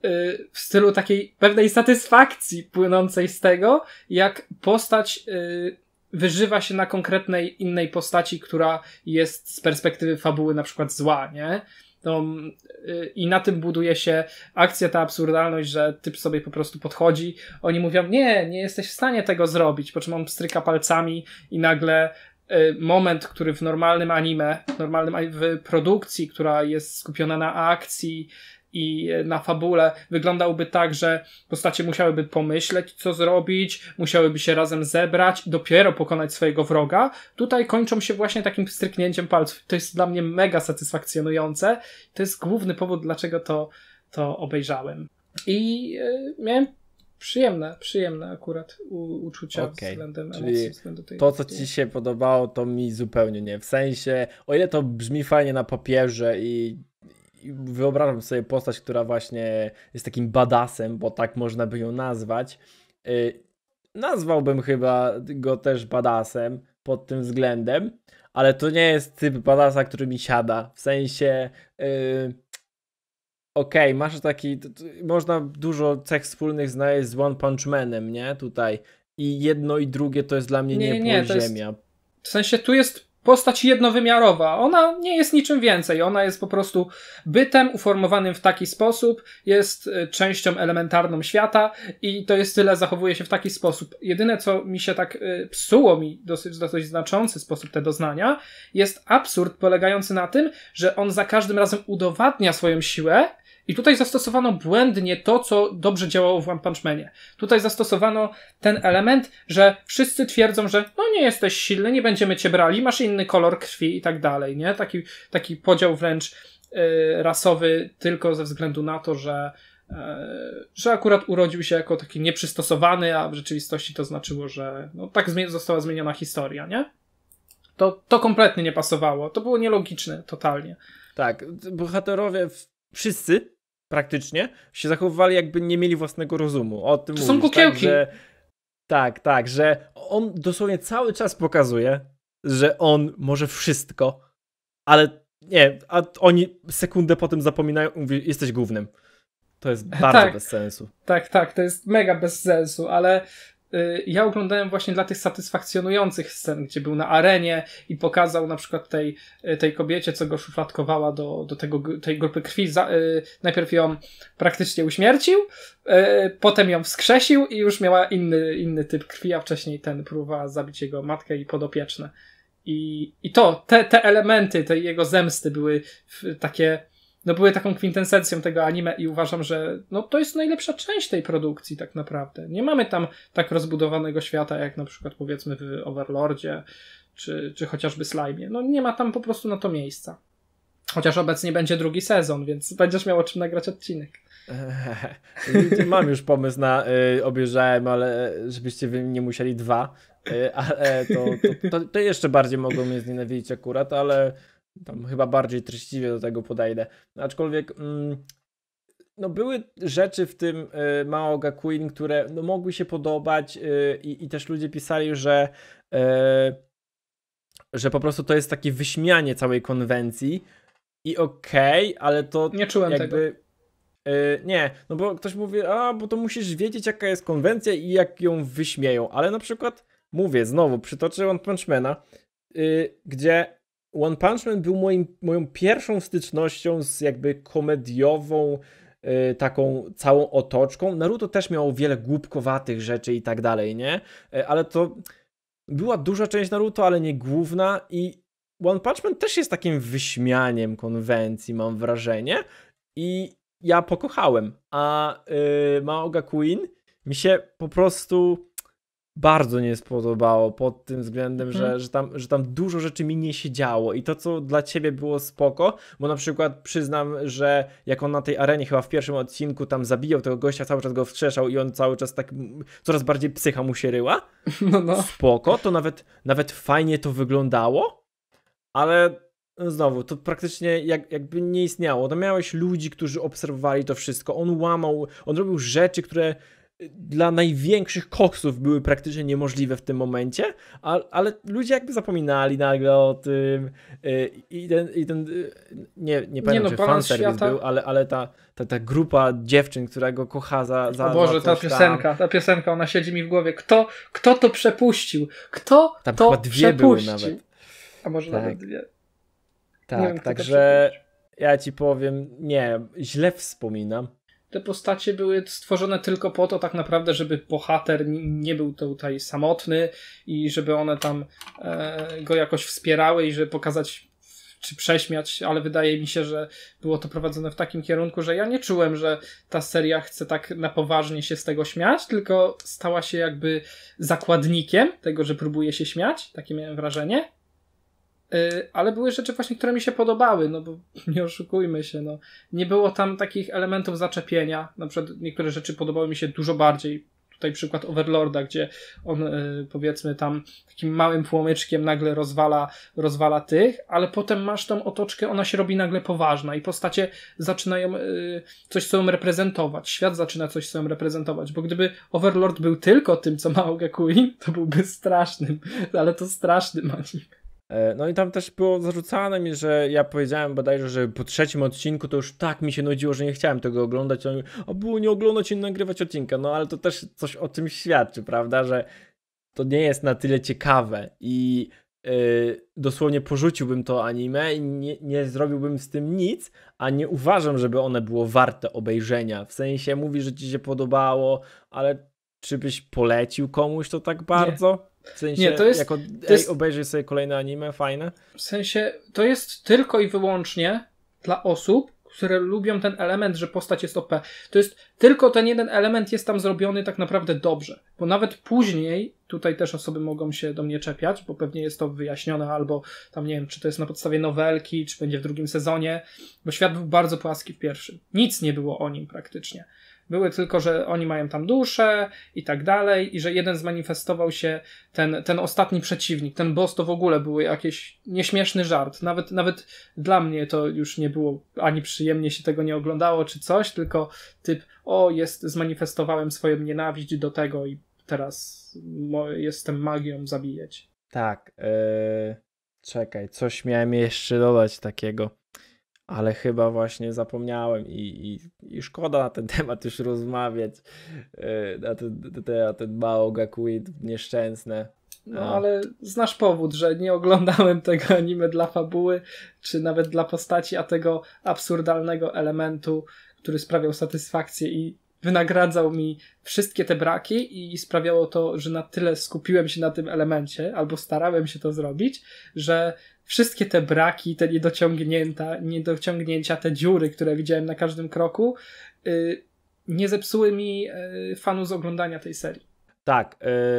B: y, w stylu takiej pewnej satysfakcji płynącej z tego, jak postać y, wyżywa się na konkretnej innej postaci, która jest z perspektywy fabuły na przykład zła, nie? Y, I na tym buduje się akcja, ta absurdalność, że typ sobie po prostu podchodzi. Oni mówią, nie, nie jesteś w stanie tego zrobić, po czym on pstryka palcami i nagle y, moment, który w normalnym anime, w normalnym w produkcji, która jest skupiona na akcji, i na fabule wyglądałby tak, że postacie musiałyby pomyśleć, co zrobić, musiałyby się razem zebrać dopiero pokonać swojego wroga. Tutaj kończą się właśnie takim stryknięciem palców. To jest dla mnie mega satysfakcjonujące. To jest główny powód, dlaczego to, to obejrzałem. I yy, miałem przyjemne, przyjemne akurat u, uczucia okay. względem Czyli emocji. Względem tej to, co ci
A: się podobało, to mi zupełnie nie. W sensie, o ile to brzmi fajnie na papierze i wyobrażam sobie postać, która właśnie jest takim badasem, bo tak można by ją nazwać. Y, nazwałbym chyba go też badasem pod tym względem, ale to nie jest typ badasa, który mi siada. W sensie. Y, okej, okay, masz taki. można dużo cech wspólnych znaleźć z One Punch Manem, nie? Tutaj. I jedno i drugie to jest dla mnie nie, nie, nie w sensie tu jest postać jednowymiarowa. Ona nie jest niczym więcej.
B: Ona jest po prostu bytem uformowanym w taki sposób, jest y, częścią elementarną świata i to jest tyle, zachowuje się w taki sposób. Jedyne, co mi się tak y, psuło mi dosyć, dosyć znaczący sposób te doznania, jest absurd polegający na tym, że on za każdym razem udowadnia swoją siłę, i tutaj zastosowano błędnie to, co dobrze działało w One Punch Manie. Tutaj zastosowano ten element, że wszyscy twierdzą, że no nie jesteś silny, nie będziemy cię brali, masz inny kolor krwi i tak dalej, nie? Taki, taki podział wręcz yy, rasowy tylko ze względu na to, że e, że akurat urodził się jako taki nieprzystosowany, a w rzeczywistości to znaczyło, że no, tak została zmieniona historia, nie? To, to kompletnie nie pasowało. To było nielogiczne totalnie.
A: Tak, bohaterowie wszyscy praktycznie, się zachowywali jakby nie mieli własnego rozumu. O tym to mówisz, są tak, kukiełki. Tak, że, tak, tak, że on dosłownie cały czas pokazuje, że on może wszystko, ale nie, a oni sekundę potem zapominają, mówi, jesteś głównym. To jest bardzo tak, bez sensu.
B: Tak, tak, to jest mega bez sensu, ale Y, ja oglądałem właśnie dla tych satysfakcjonujących scen, gdzie był na arenie i pokazał na przykład tej, y, tej kobiecie, co go szufladkowała do, do tego, tej grupy krwi. Za, y, najpierw ją praktycznie uśmiercił, y, potem ją wskrzesił i już miała inny, inny typ krwi, a wcześniej ten próbował zabić jego matkę i podopieczne. I, i to, te, te elementy tej jego zemsty były takie no były taką kwintesencją tego anime i uważam, że no to jest najlepsza część tej produkcji tak naprawdę. Nie mamy tam tak rozbudowanego świata jak na przykład powiedzmy w Overlordzie czy, czy chociażby Slime. No nie ma tam po prostu na to miejsca. Chociaż obecnie będzie drugi sezon, więc będziesz miał o czym nagrać odcinek.
A: Mam już pomysł na y, obejrzałem, ale y, żebyście wy nie musieli dwa, y, ale to, to, to, to jeszcze bardziej mogą mnie znienawidzić akurat, ale tam chyba bardziej treściwie do tego podejdę. Aczkolwiek mm, no były rzeczy w tym y, e, Maoga Queen, które no, mogły się podobać y, i też ludzie pisali, że y, że po prostu to jest takie wyśmianie całej konwencji i okej, okay, ale to nie czułem jakby, tego. nie, no bo ktoś mówi, a bo to musisz wiedzieć jaka jest konwencja i jak ją wyśmieją, ale na przykład mówię, znowu przytoczę One Punch Mana, gdzie one Punch Man był moim, moją pierwszą stycznością z jakby komediową e, taką całą otoczką. Naruto też miało wiele głupkowatych rzeczy i tak dalej, nie? E, ale to była duża część Naruto, ale nie główna i One Punch Man też jest takim wyśmianiem konwencji, mam wrażenie. I ja pokochałem, a yy, Maoga Queen mi się po prostu bardzo nie spodobało pod tym względem, że, mhm. że, tam, że tam dużo rzeczy mi nie siedziało i to, co dla ciebie było spoko, bo na przykład przyznam, że jak on na tej arenie chyba w pierwszym odcinku tam zabijał tego gościa, cały czas go wstrzeszał i on cały czas tak coraz bardziej psycha mu się ryła, no, no. spoko, to nawet, nawet fajnie to wyglądało, ale znowu, to praktycznie jak, jakby nie istniało. To no miałeś ludzi, którzy obserwowali to wszystko, on łamał, on robił rzeczy, które dla największych koksów były praktycznie niemożliwe w tym momencie, a, ale ludzie jakby zapominali nagle o tym y, i ten, i ten y, nie, nie pamiętam, nie no, czy fanserwis świata... był, ale, ale ta, ta, ta grupa dziewczyn, która go kocha za... za o Boże, za ta piosenka,
B: tam. ta piosenka, ona siedzi mi w głowie. Kto, kto to przepuścił? Kto tam
A: to chyba dwie przepuścił? były nawet. A może tak. nawet dwie. Tak, tak także ja ci powiem, nie, źle wspominam te postacie były stworzone
B: tylko po to tak naprawdę, żeby bohater nie był tutaj samotny i żeby one tam e, go jakoś wspierały i żeby pokazać czy prześmiać, ale wydaje mi się, że było to prowadzone w takim kierunku, że ja nie czułem, że ta seria chce tak na poważnie się z tego śmiać, tylko stała się jakby zakładnikiem tego, że próbuje się śmiać, takie miałem wrażenie. Y, ale były rzeczy właśnie, które mi się podobały, no bo nie oszukujmy się, no. Nie było tam takich elementów zaczepienia, na przykład niektóre rzeczy podobały mi się dużo bardziej, tutaj przykład Overlorda, gdzie on y, powiedzmy tam takim małym płomyczkiem nagle rozwala, rozwala tych, ale potem masz tą otoczkę, ona się robi nagle poważna i postacie zaczynają y, coś sobą reprezentować, świat zaczyna coś sobą
A: reprezentować, bo gdyby Overlord był tylko tym, co ma Ogakui, to byłby strasznym, ale to strasznym manik. E, no i tam też było zarzucane mi, że ja powiedziałem bodajże, że po trzecim odcinku to już tak mi się nudziło, że nie chciałem tego oglądać. O, a było nie oglądać i nagrywać odcinka. No ale to też coś o tym świadczy, prawda, że to nie jest na tyle ciekawe i yy, dosłownie porzuciłbym to anime i nie, nie, zrobiłbym z tym nic, a nie uważam, żeby one było warte obejrzenia. W sensie mówi, że ci się podobało, ale czy byś polecił komuś to tak bardzo? Nie. W sensie, nie, to jest, jako, to jest, ej, obejrzyj sobie kolejne anime, fajne. W sensie, to jest tylko i wyłącznie
B: dla osób, które lubią ten element, że postać jest OP. To jest tylko ten jeden element jest tam zrobiony tak naprawdę dobrze, bo nawet później, tutaj też osoby mogą się do mnie czepiać, bo pewnie jest to wyjaśnione albo tam nie wiem, czy to jest na podstawie nowelki, czy będzie w drugim sezonie, bo świat był bardzo płaski w pierwszym. Nic nie było o nim praktycznie. Były tylko, że oni mają tam duszę i tak dalej, i że jeden zmanifestował się ten, ten ostatni przeciwnik. Ten boss to w ogóle był jakiś nieśmieszny żart. Nawet, nawet dla mnie to już nie było ani przyjemnie się tego nie oglądało czy coś, tylko typ, o, jest, zmanifestowałem swoją nienawiść do tego i teraz jestem magią zabijać.
A: Tak. E, czekaj, coś miałem jeszcze dodać takiego ale chyba właśnie zapomniałem i, i, i szkoda na ten temat już rozmawiać, e, na ten, na ten Mao Gakuit nieszczęsne. No,
B: ale znasz powód, że nie oglądałem tego anime dla fabuły, czy nawet dla postaci, a tego absurdalnego elementu, który sprawiał satysfakcję i wynagradzał mi wszystkie te braki i sprawiało to, że na tyle skupiłem się na tym elemencie, albo starałem się to zrobić, że wszystkie te braki, te niedociągnięta, niedociągnięcia, te dziury, które widziałem na każdym kroku, y, nie zepsuły mi yy,
A: fanu z oglądania tej serii. Tak.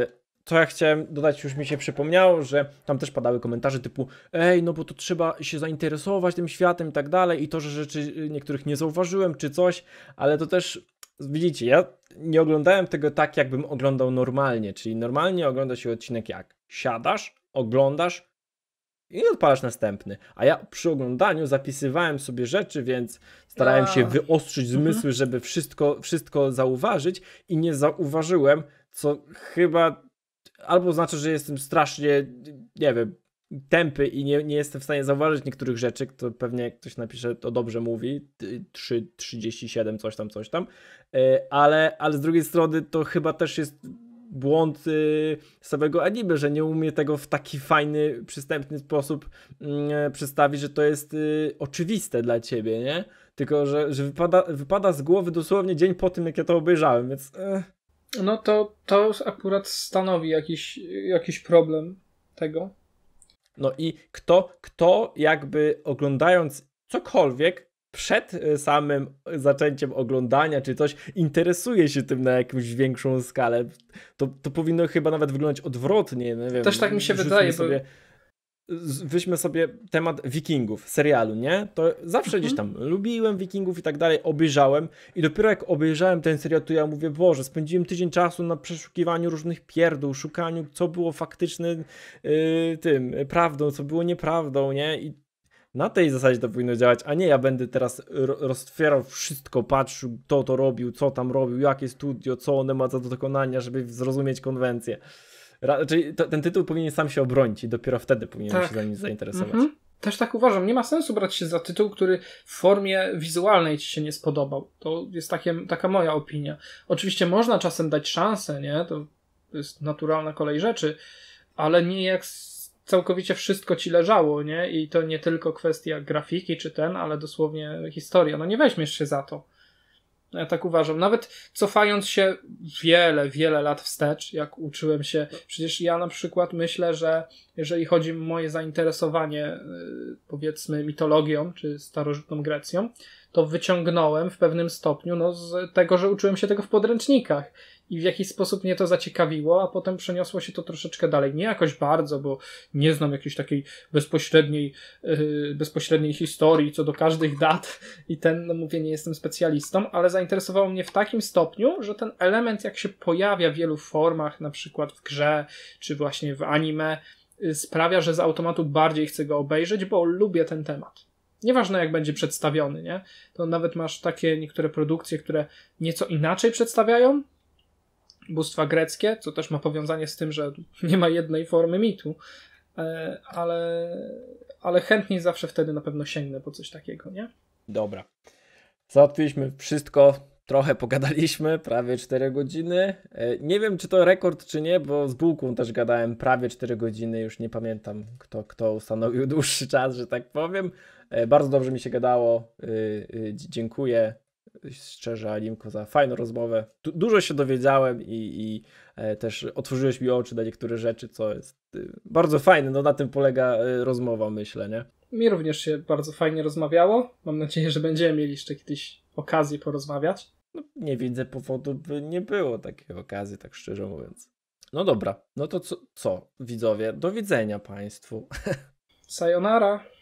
A: Y, co ja chciałem dodać, już mi się przypomniało, że tam też padały komentarze typu ej, no bo to trzeba się zainteresować tym światem i tak dalej i to, że rzeczy y, niektórych nie zauważyłem czy coś, ale to też widzicie, ja nie oglądałem tego tak, jakbym oglądał normalnie, czyli normalnie ogląda się odcinek jak siadasz, oglądasz, i odpalasz następny. A ja przy oglądaniu zapisywałem sobie rzeczy, więc starałem się wyostrzyć mhm. zmysły, żeby wszystko, wszystko zauważyć i nie zauważyłem, co chyba albo znaczy, że jestem strasznie, nie wiem, tępy i nie, nie jestem w stanie zauważyć niektórych rzeczy, to pewnie jak ktoś napisze, to dobrze mówi, 3,37 coś tam, coś tam, e, ale, ale z drugiej strony to chyba też jest błąd y, samego anime, że nie umie tego w taki fajny, przystępny sposób y, przedstawić, że to jest y, oczywiste dla ciebie, nie? Tylko, że, że wypada, wypada z głowy dosłownie dzień po tym, jak ja to obejrzałem, więc...
B: E. No to, to akurat stanowi jakiś, jakiś problem
A: tego. No i kto, kto jakby oglądając cokolwiek przed e, samym zaczęciem oglądania czy coś interesuje się tym na jakąś większą skalę, to, to powinno chyba nawet wyglądać odwrotnie. No nie wiem, Też tak mi się wydaje. Sobie, bo... Weźmy sobie temat wikingów, serialu, nie? To zawsze mhm. gdzieś tam lubiłem wikingów i tak dalej, obejrzałem i dopiero jak obejrzałem ten serial, to ja mówię, Boże, spędziłem tydzień czasu na przeszukiwaniu różnych pierdół, szukaniu, co było faktycznym yy, tym, prawdą, co było nieprawdą, nie? I na tej zasadzie to powinno działać, a nie ja będę teraz roztwierał wszystko, patrzył kto to robił, co tam robił, jakie studio, co one ma do dokonania, żeby zrozumieć konwencję. Raczej znaczy, ten tytuł powinien sam się obronić i dopiero wtedy powinien tak. się za nim zainteresować. Mhm.
B: Też tak uważam. Nie ma sensu brać się za tytuł, który w formie wizualnej ci się nie spodobał. To jest takie, taka moja opinia. Oczywiście można czasem dać szansę, nie? to jest naturalna kolej rzeczy, ale nie jak całkowicie wszystko ci leżało, nie? I to nie tylko kwestia grafiki czy ten, ale dosłownie historia. No nie weźmiesz się za to. Ja tak uważam. Nawet cofając się wiele, wiele lat wstecz, jak uczyłem się, przecież ja na przykład myślę, że jeżeli chodzi o moje zainteresowanie, e, powiedzmy, mitologią czy starożytną Grecją, to wyciągnąłem w pewnym stopniu no, z tego, że uczyłem się tego w podręcznikach i w jakiś sposób mnie to zaciekawiło, a potem przeniosło się to troszeczkę dalej. Nie jakoś bardzo, bo nie znam jakiejś takiej bezpośredniej, yy, bezpośredniej historii co do każdych dat i ten, no mówię, nie jestem specjalistą, ale zainteresowało mnie w takim stopniu, że ten element jak się pojawia w wielu formach, na przykład w grze, czy właśnie w anime, yy, sprawia, że z automatu bardziej chcę go obejrzeć, bo lubię ten temat nieważne jak będzie przedstawiony, nie? To nawet masz takie niektóre produkcje, które nieco inaczej przedstawiają bóstwa greckie, co też ma powiązanie z tym, że nie ma jednej formy mitu, e, ale, ale chętniej zawsze wtedy na pewno sięgnę po coś takiego, nie?
A: Dobra. Załatwiliśmy wszystko, trochę pogadaliśmy, prawie 4 godziny. E, nie wiem, czy to rekord, czy nie, bo z Bułką też gadałem prawie 4 godziny, już nie pamiętam, kto, kto ustanowił dłuższy czas, że tak powiem. E, bardzo dobrze mi się gadało. Dziękuję szczerze Alimko, za fajną rozmowę. Du dużo się dowiedziałem i, i e, też otworzyłeś mi oczy na niektóre rzeczy, co jest e, bardzo fajne. No na tym polega e, rozmowa, myślę, nie?
B: Mi również się bardzo fajnie rozmawiało. Mam
A: nadzieję, że będziemy mieli jeszcze kiedyś okazję porozmawiać. No, nie widzę powodu, by nie było takiej okazji, tak szczerze mówiąc. No dobra, no to co, co widzowie? Do widzenia Państwu. Sayonara.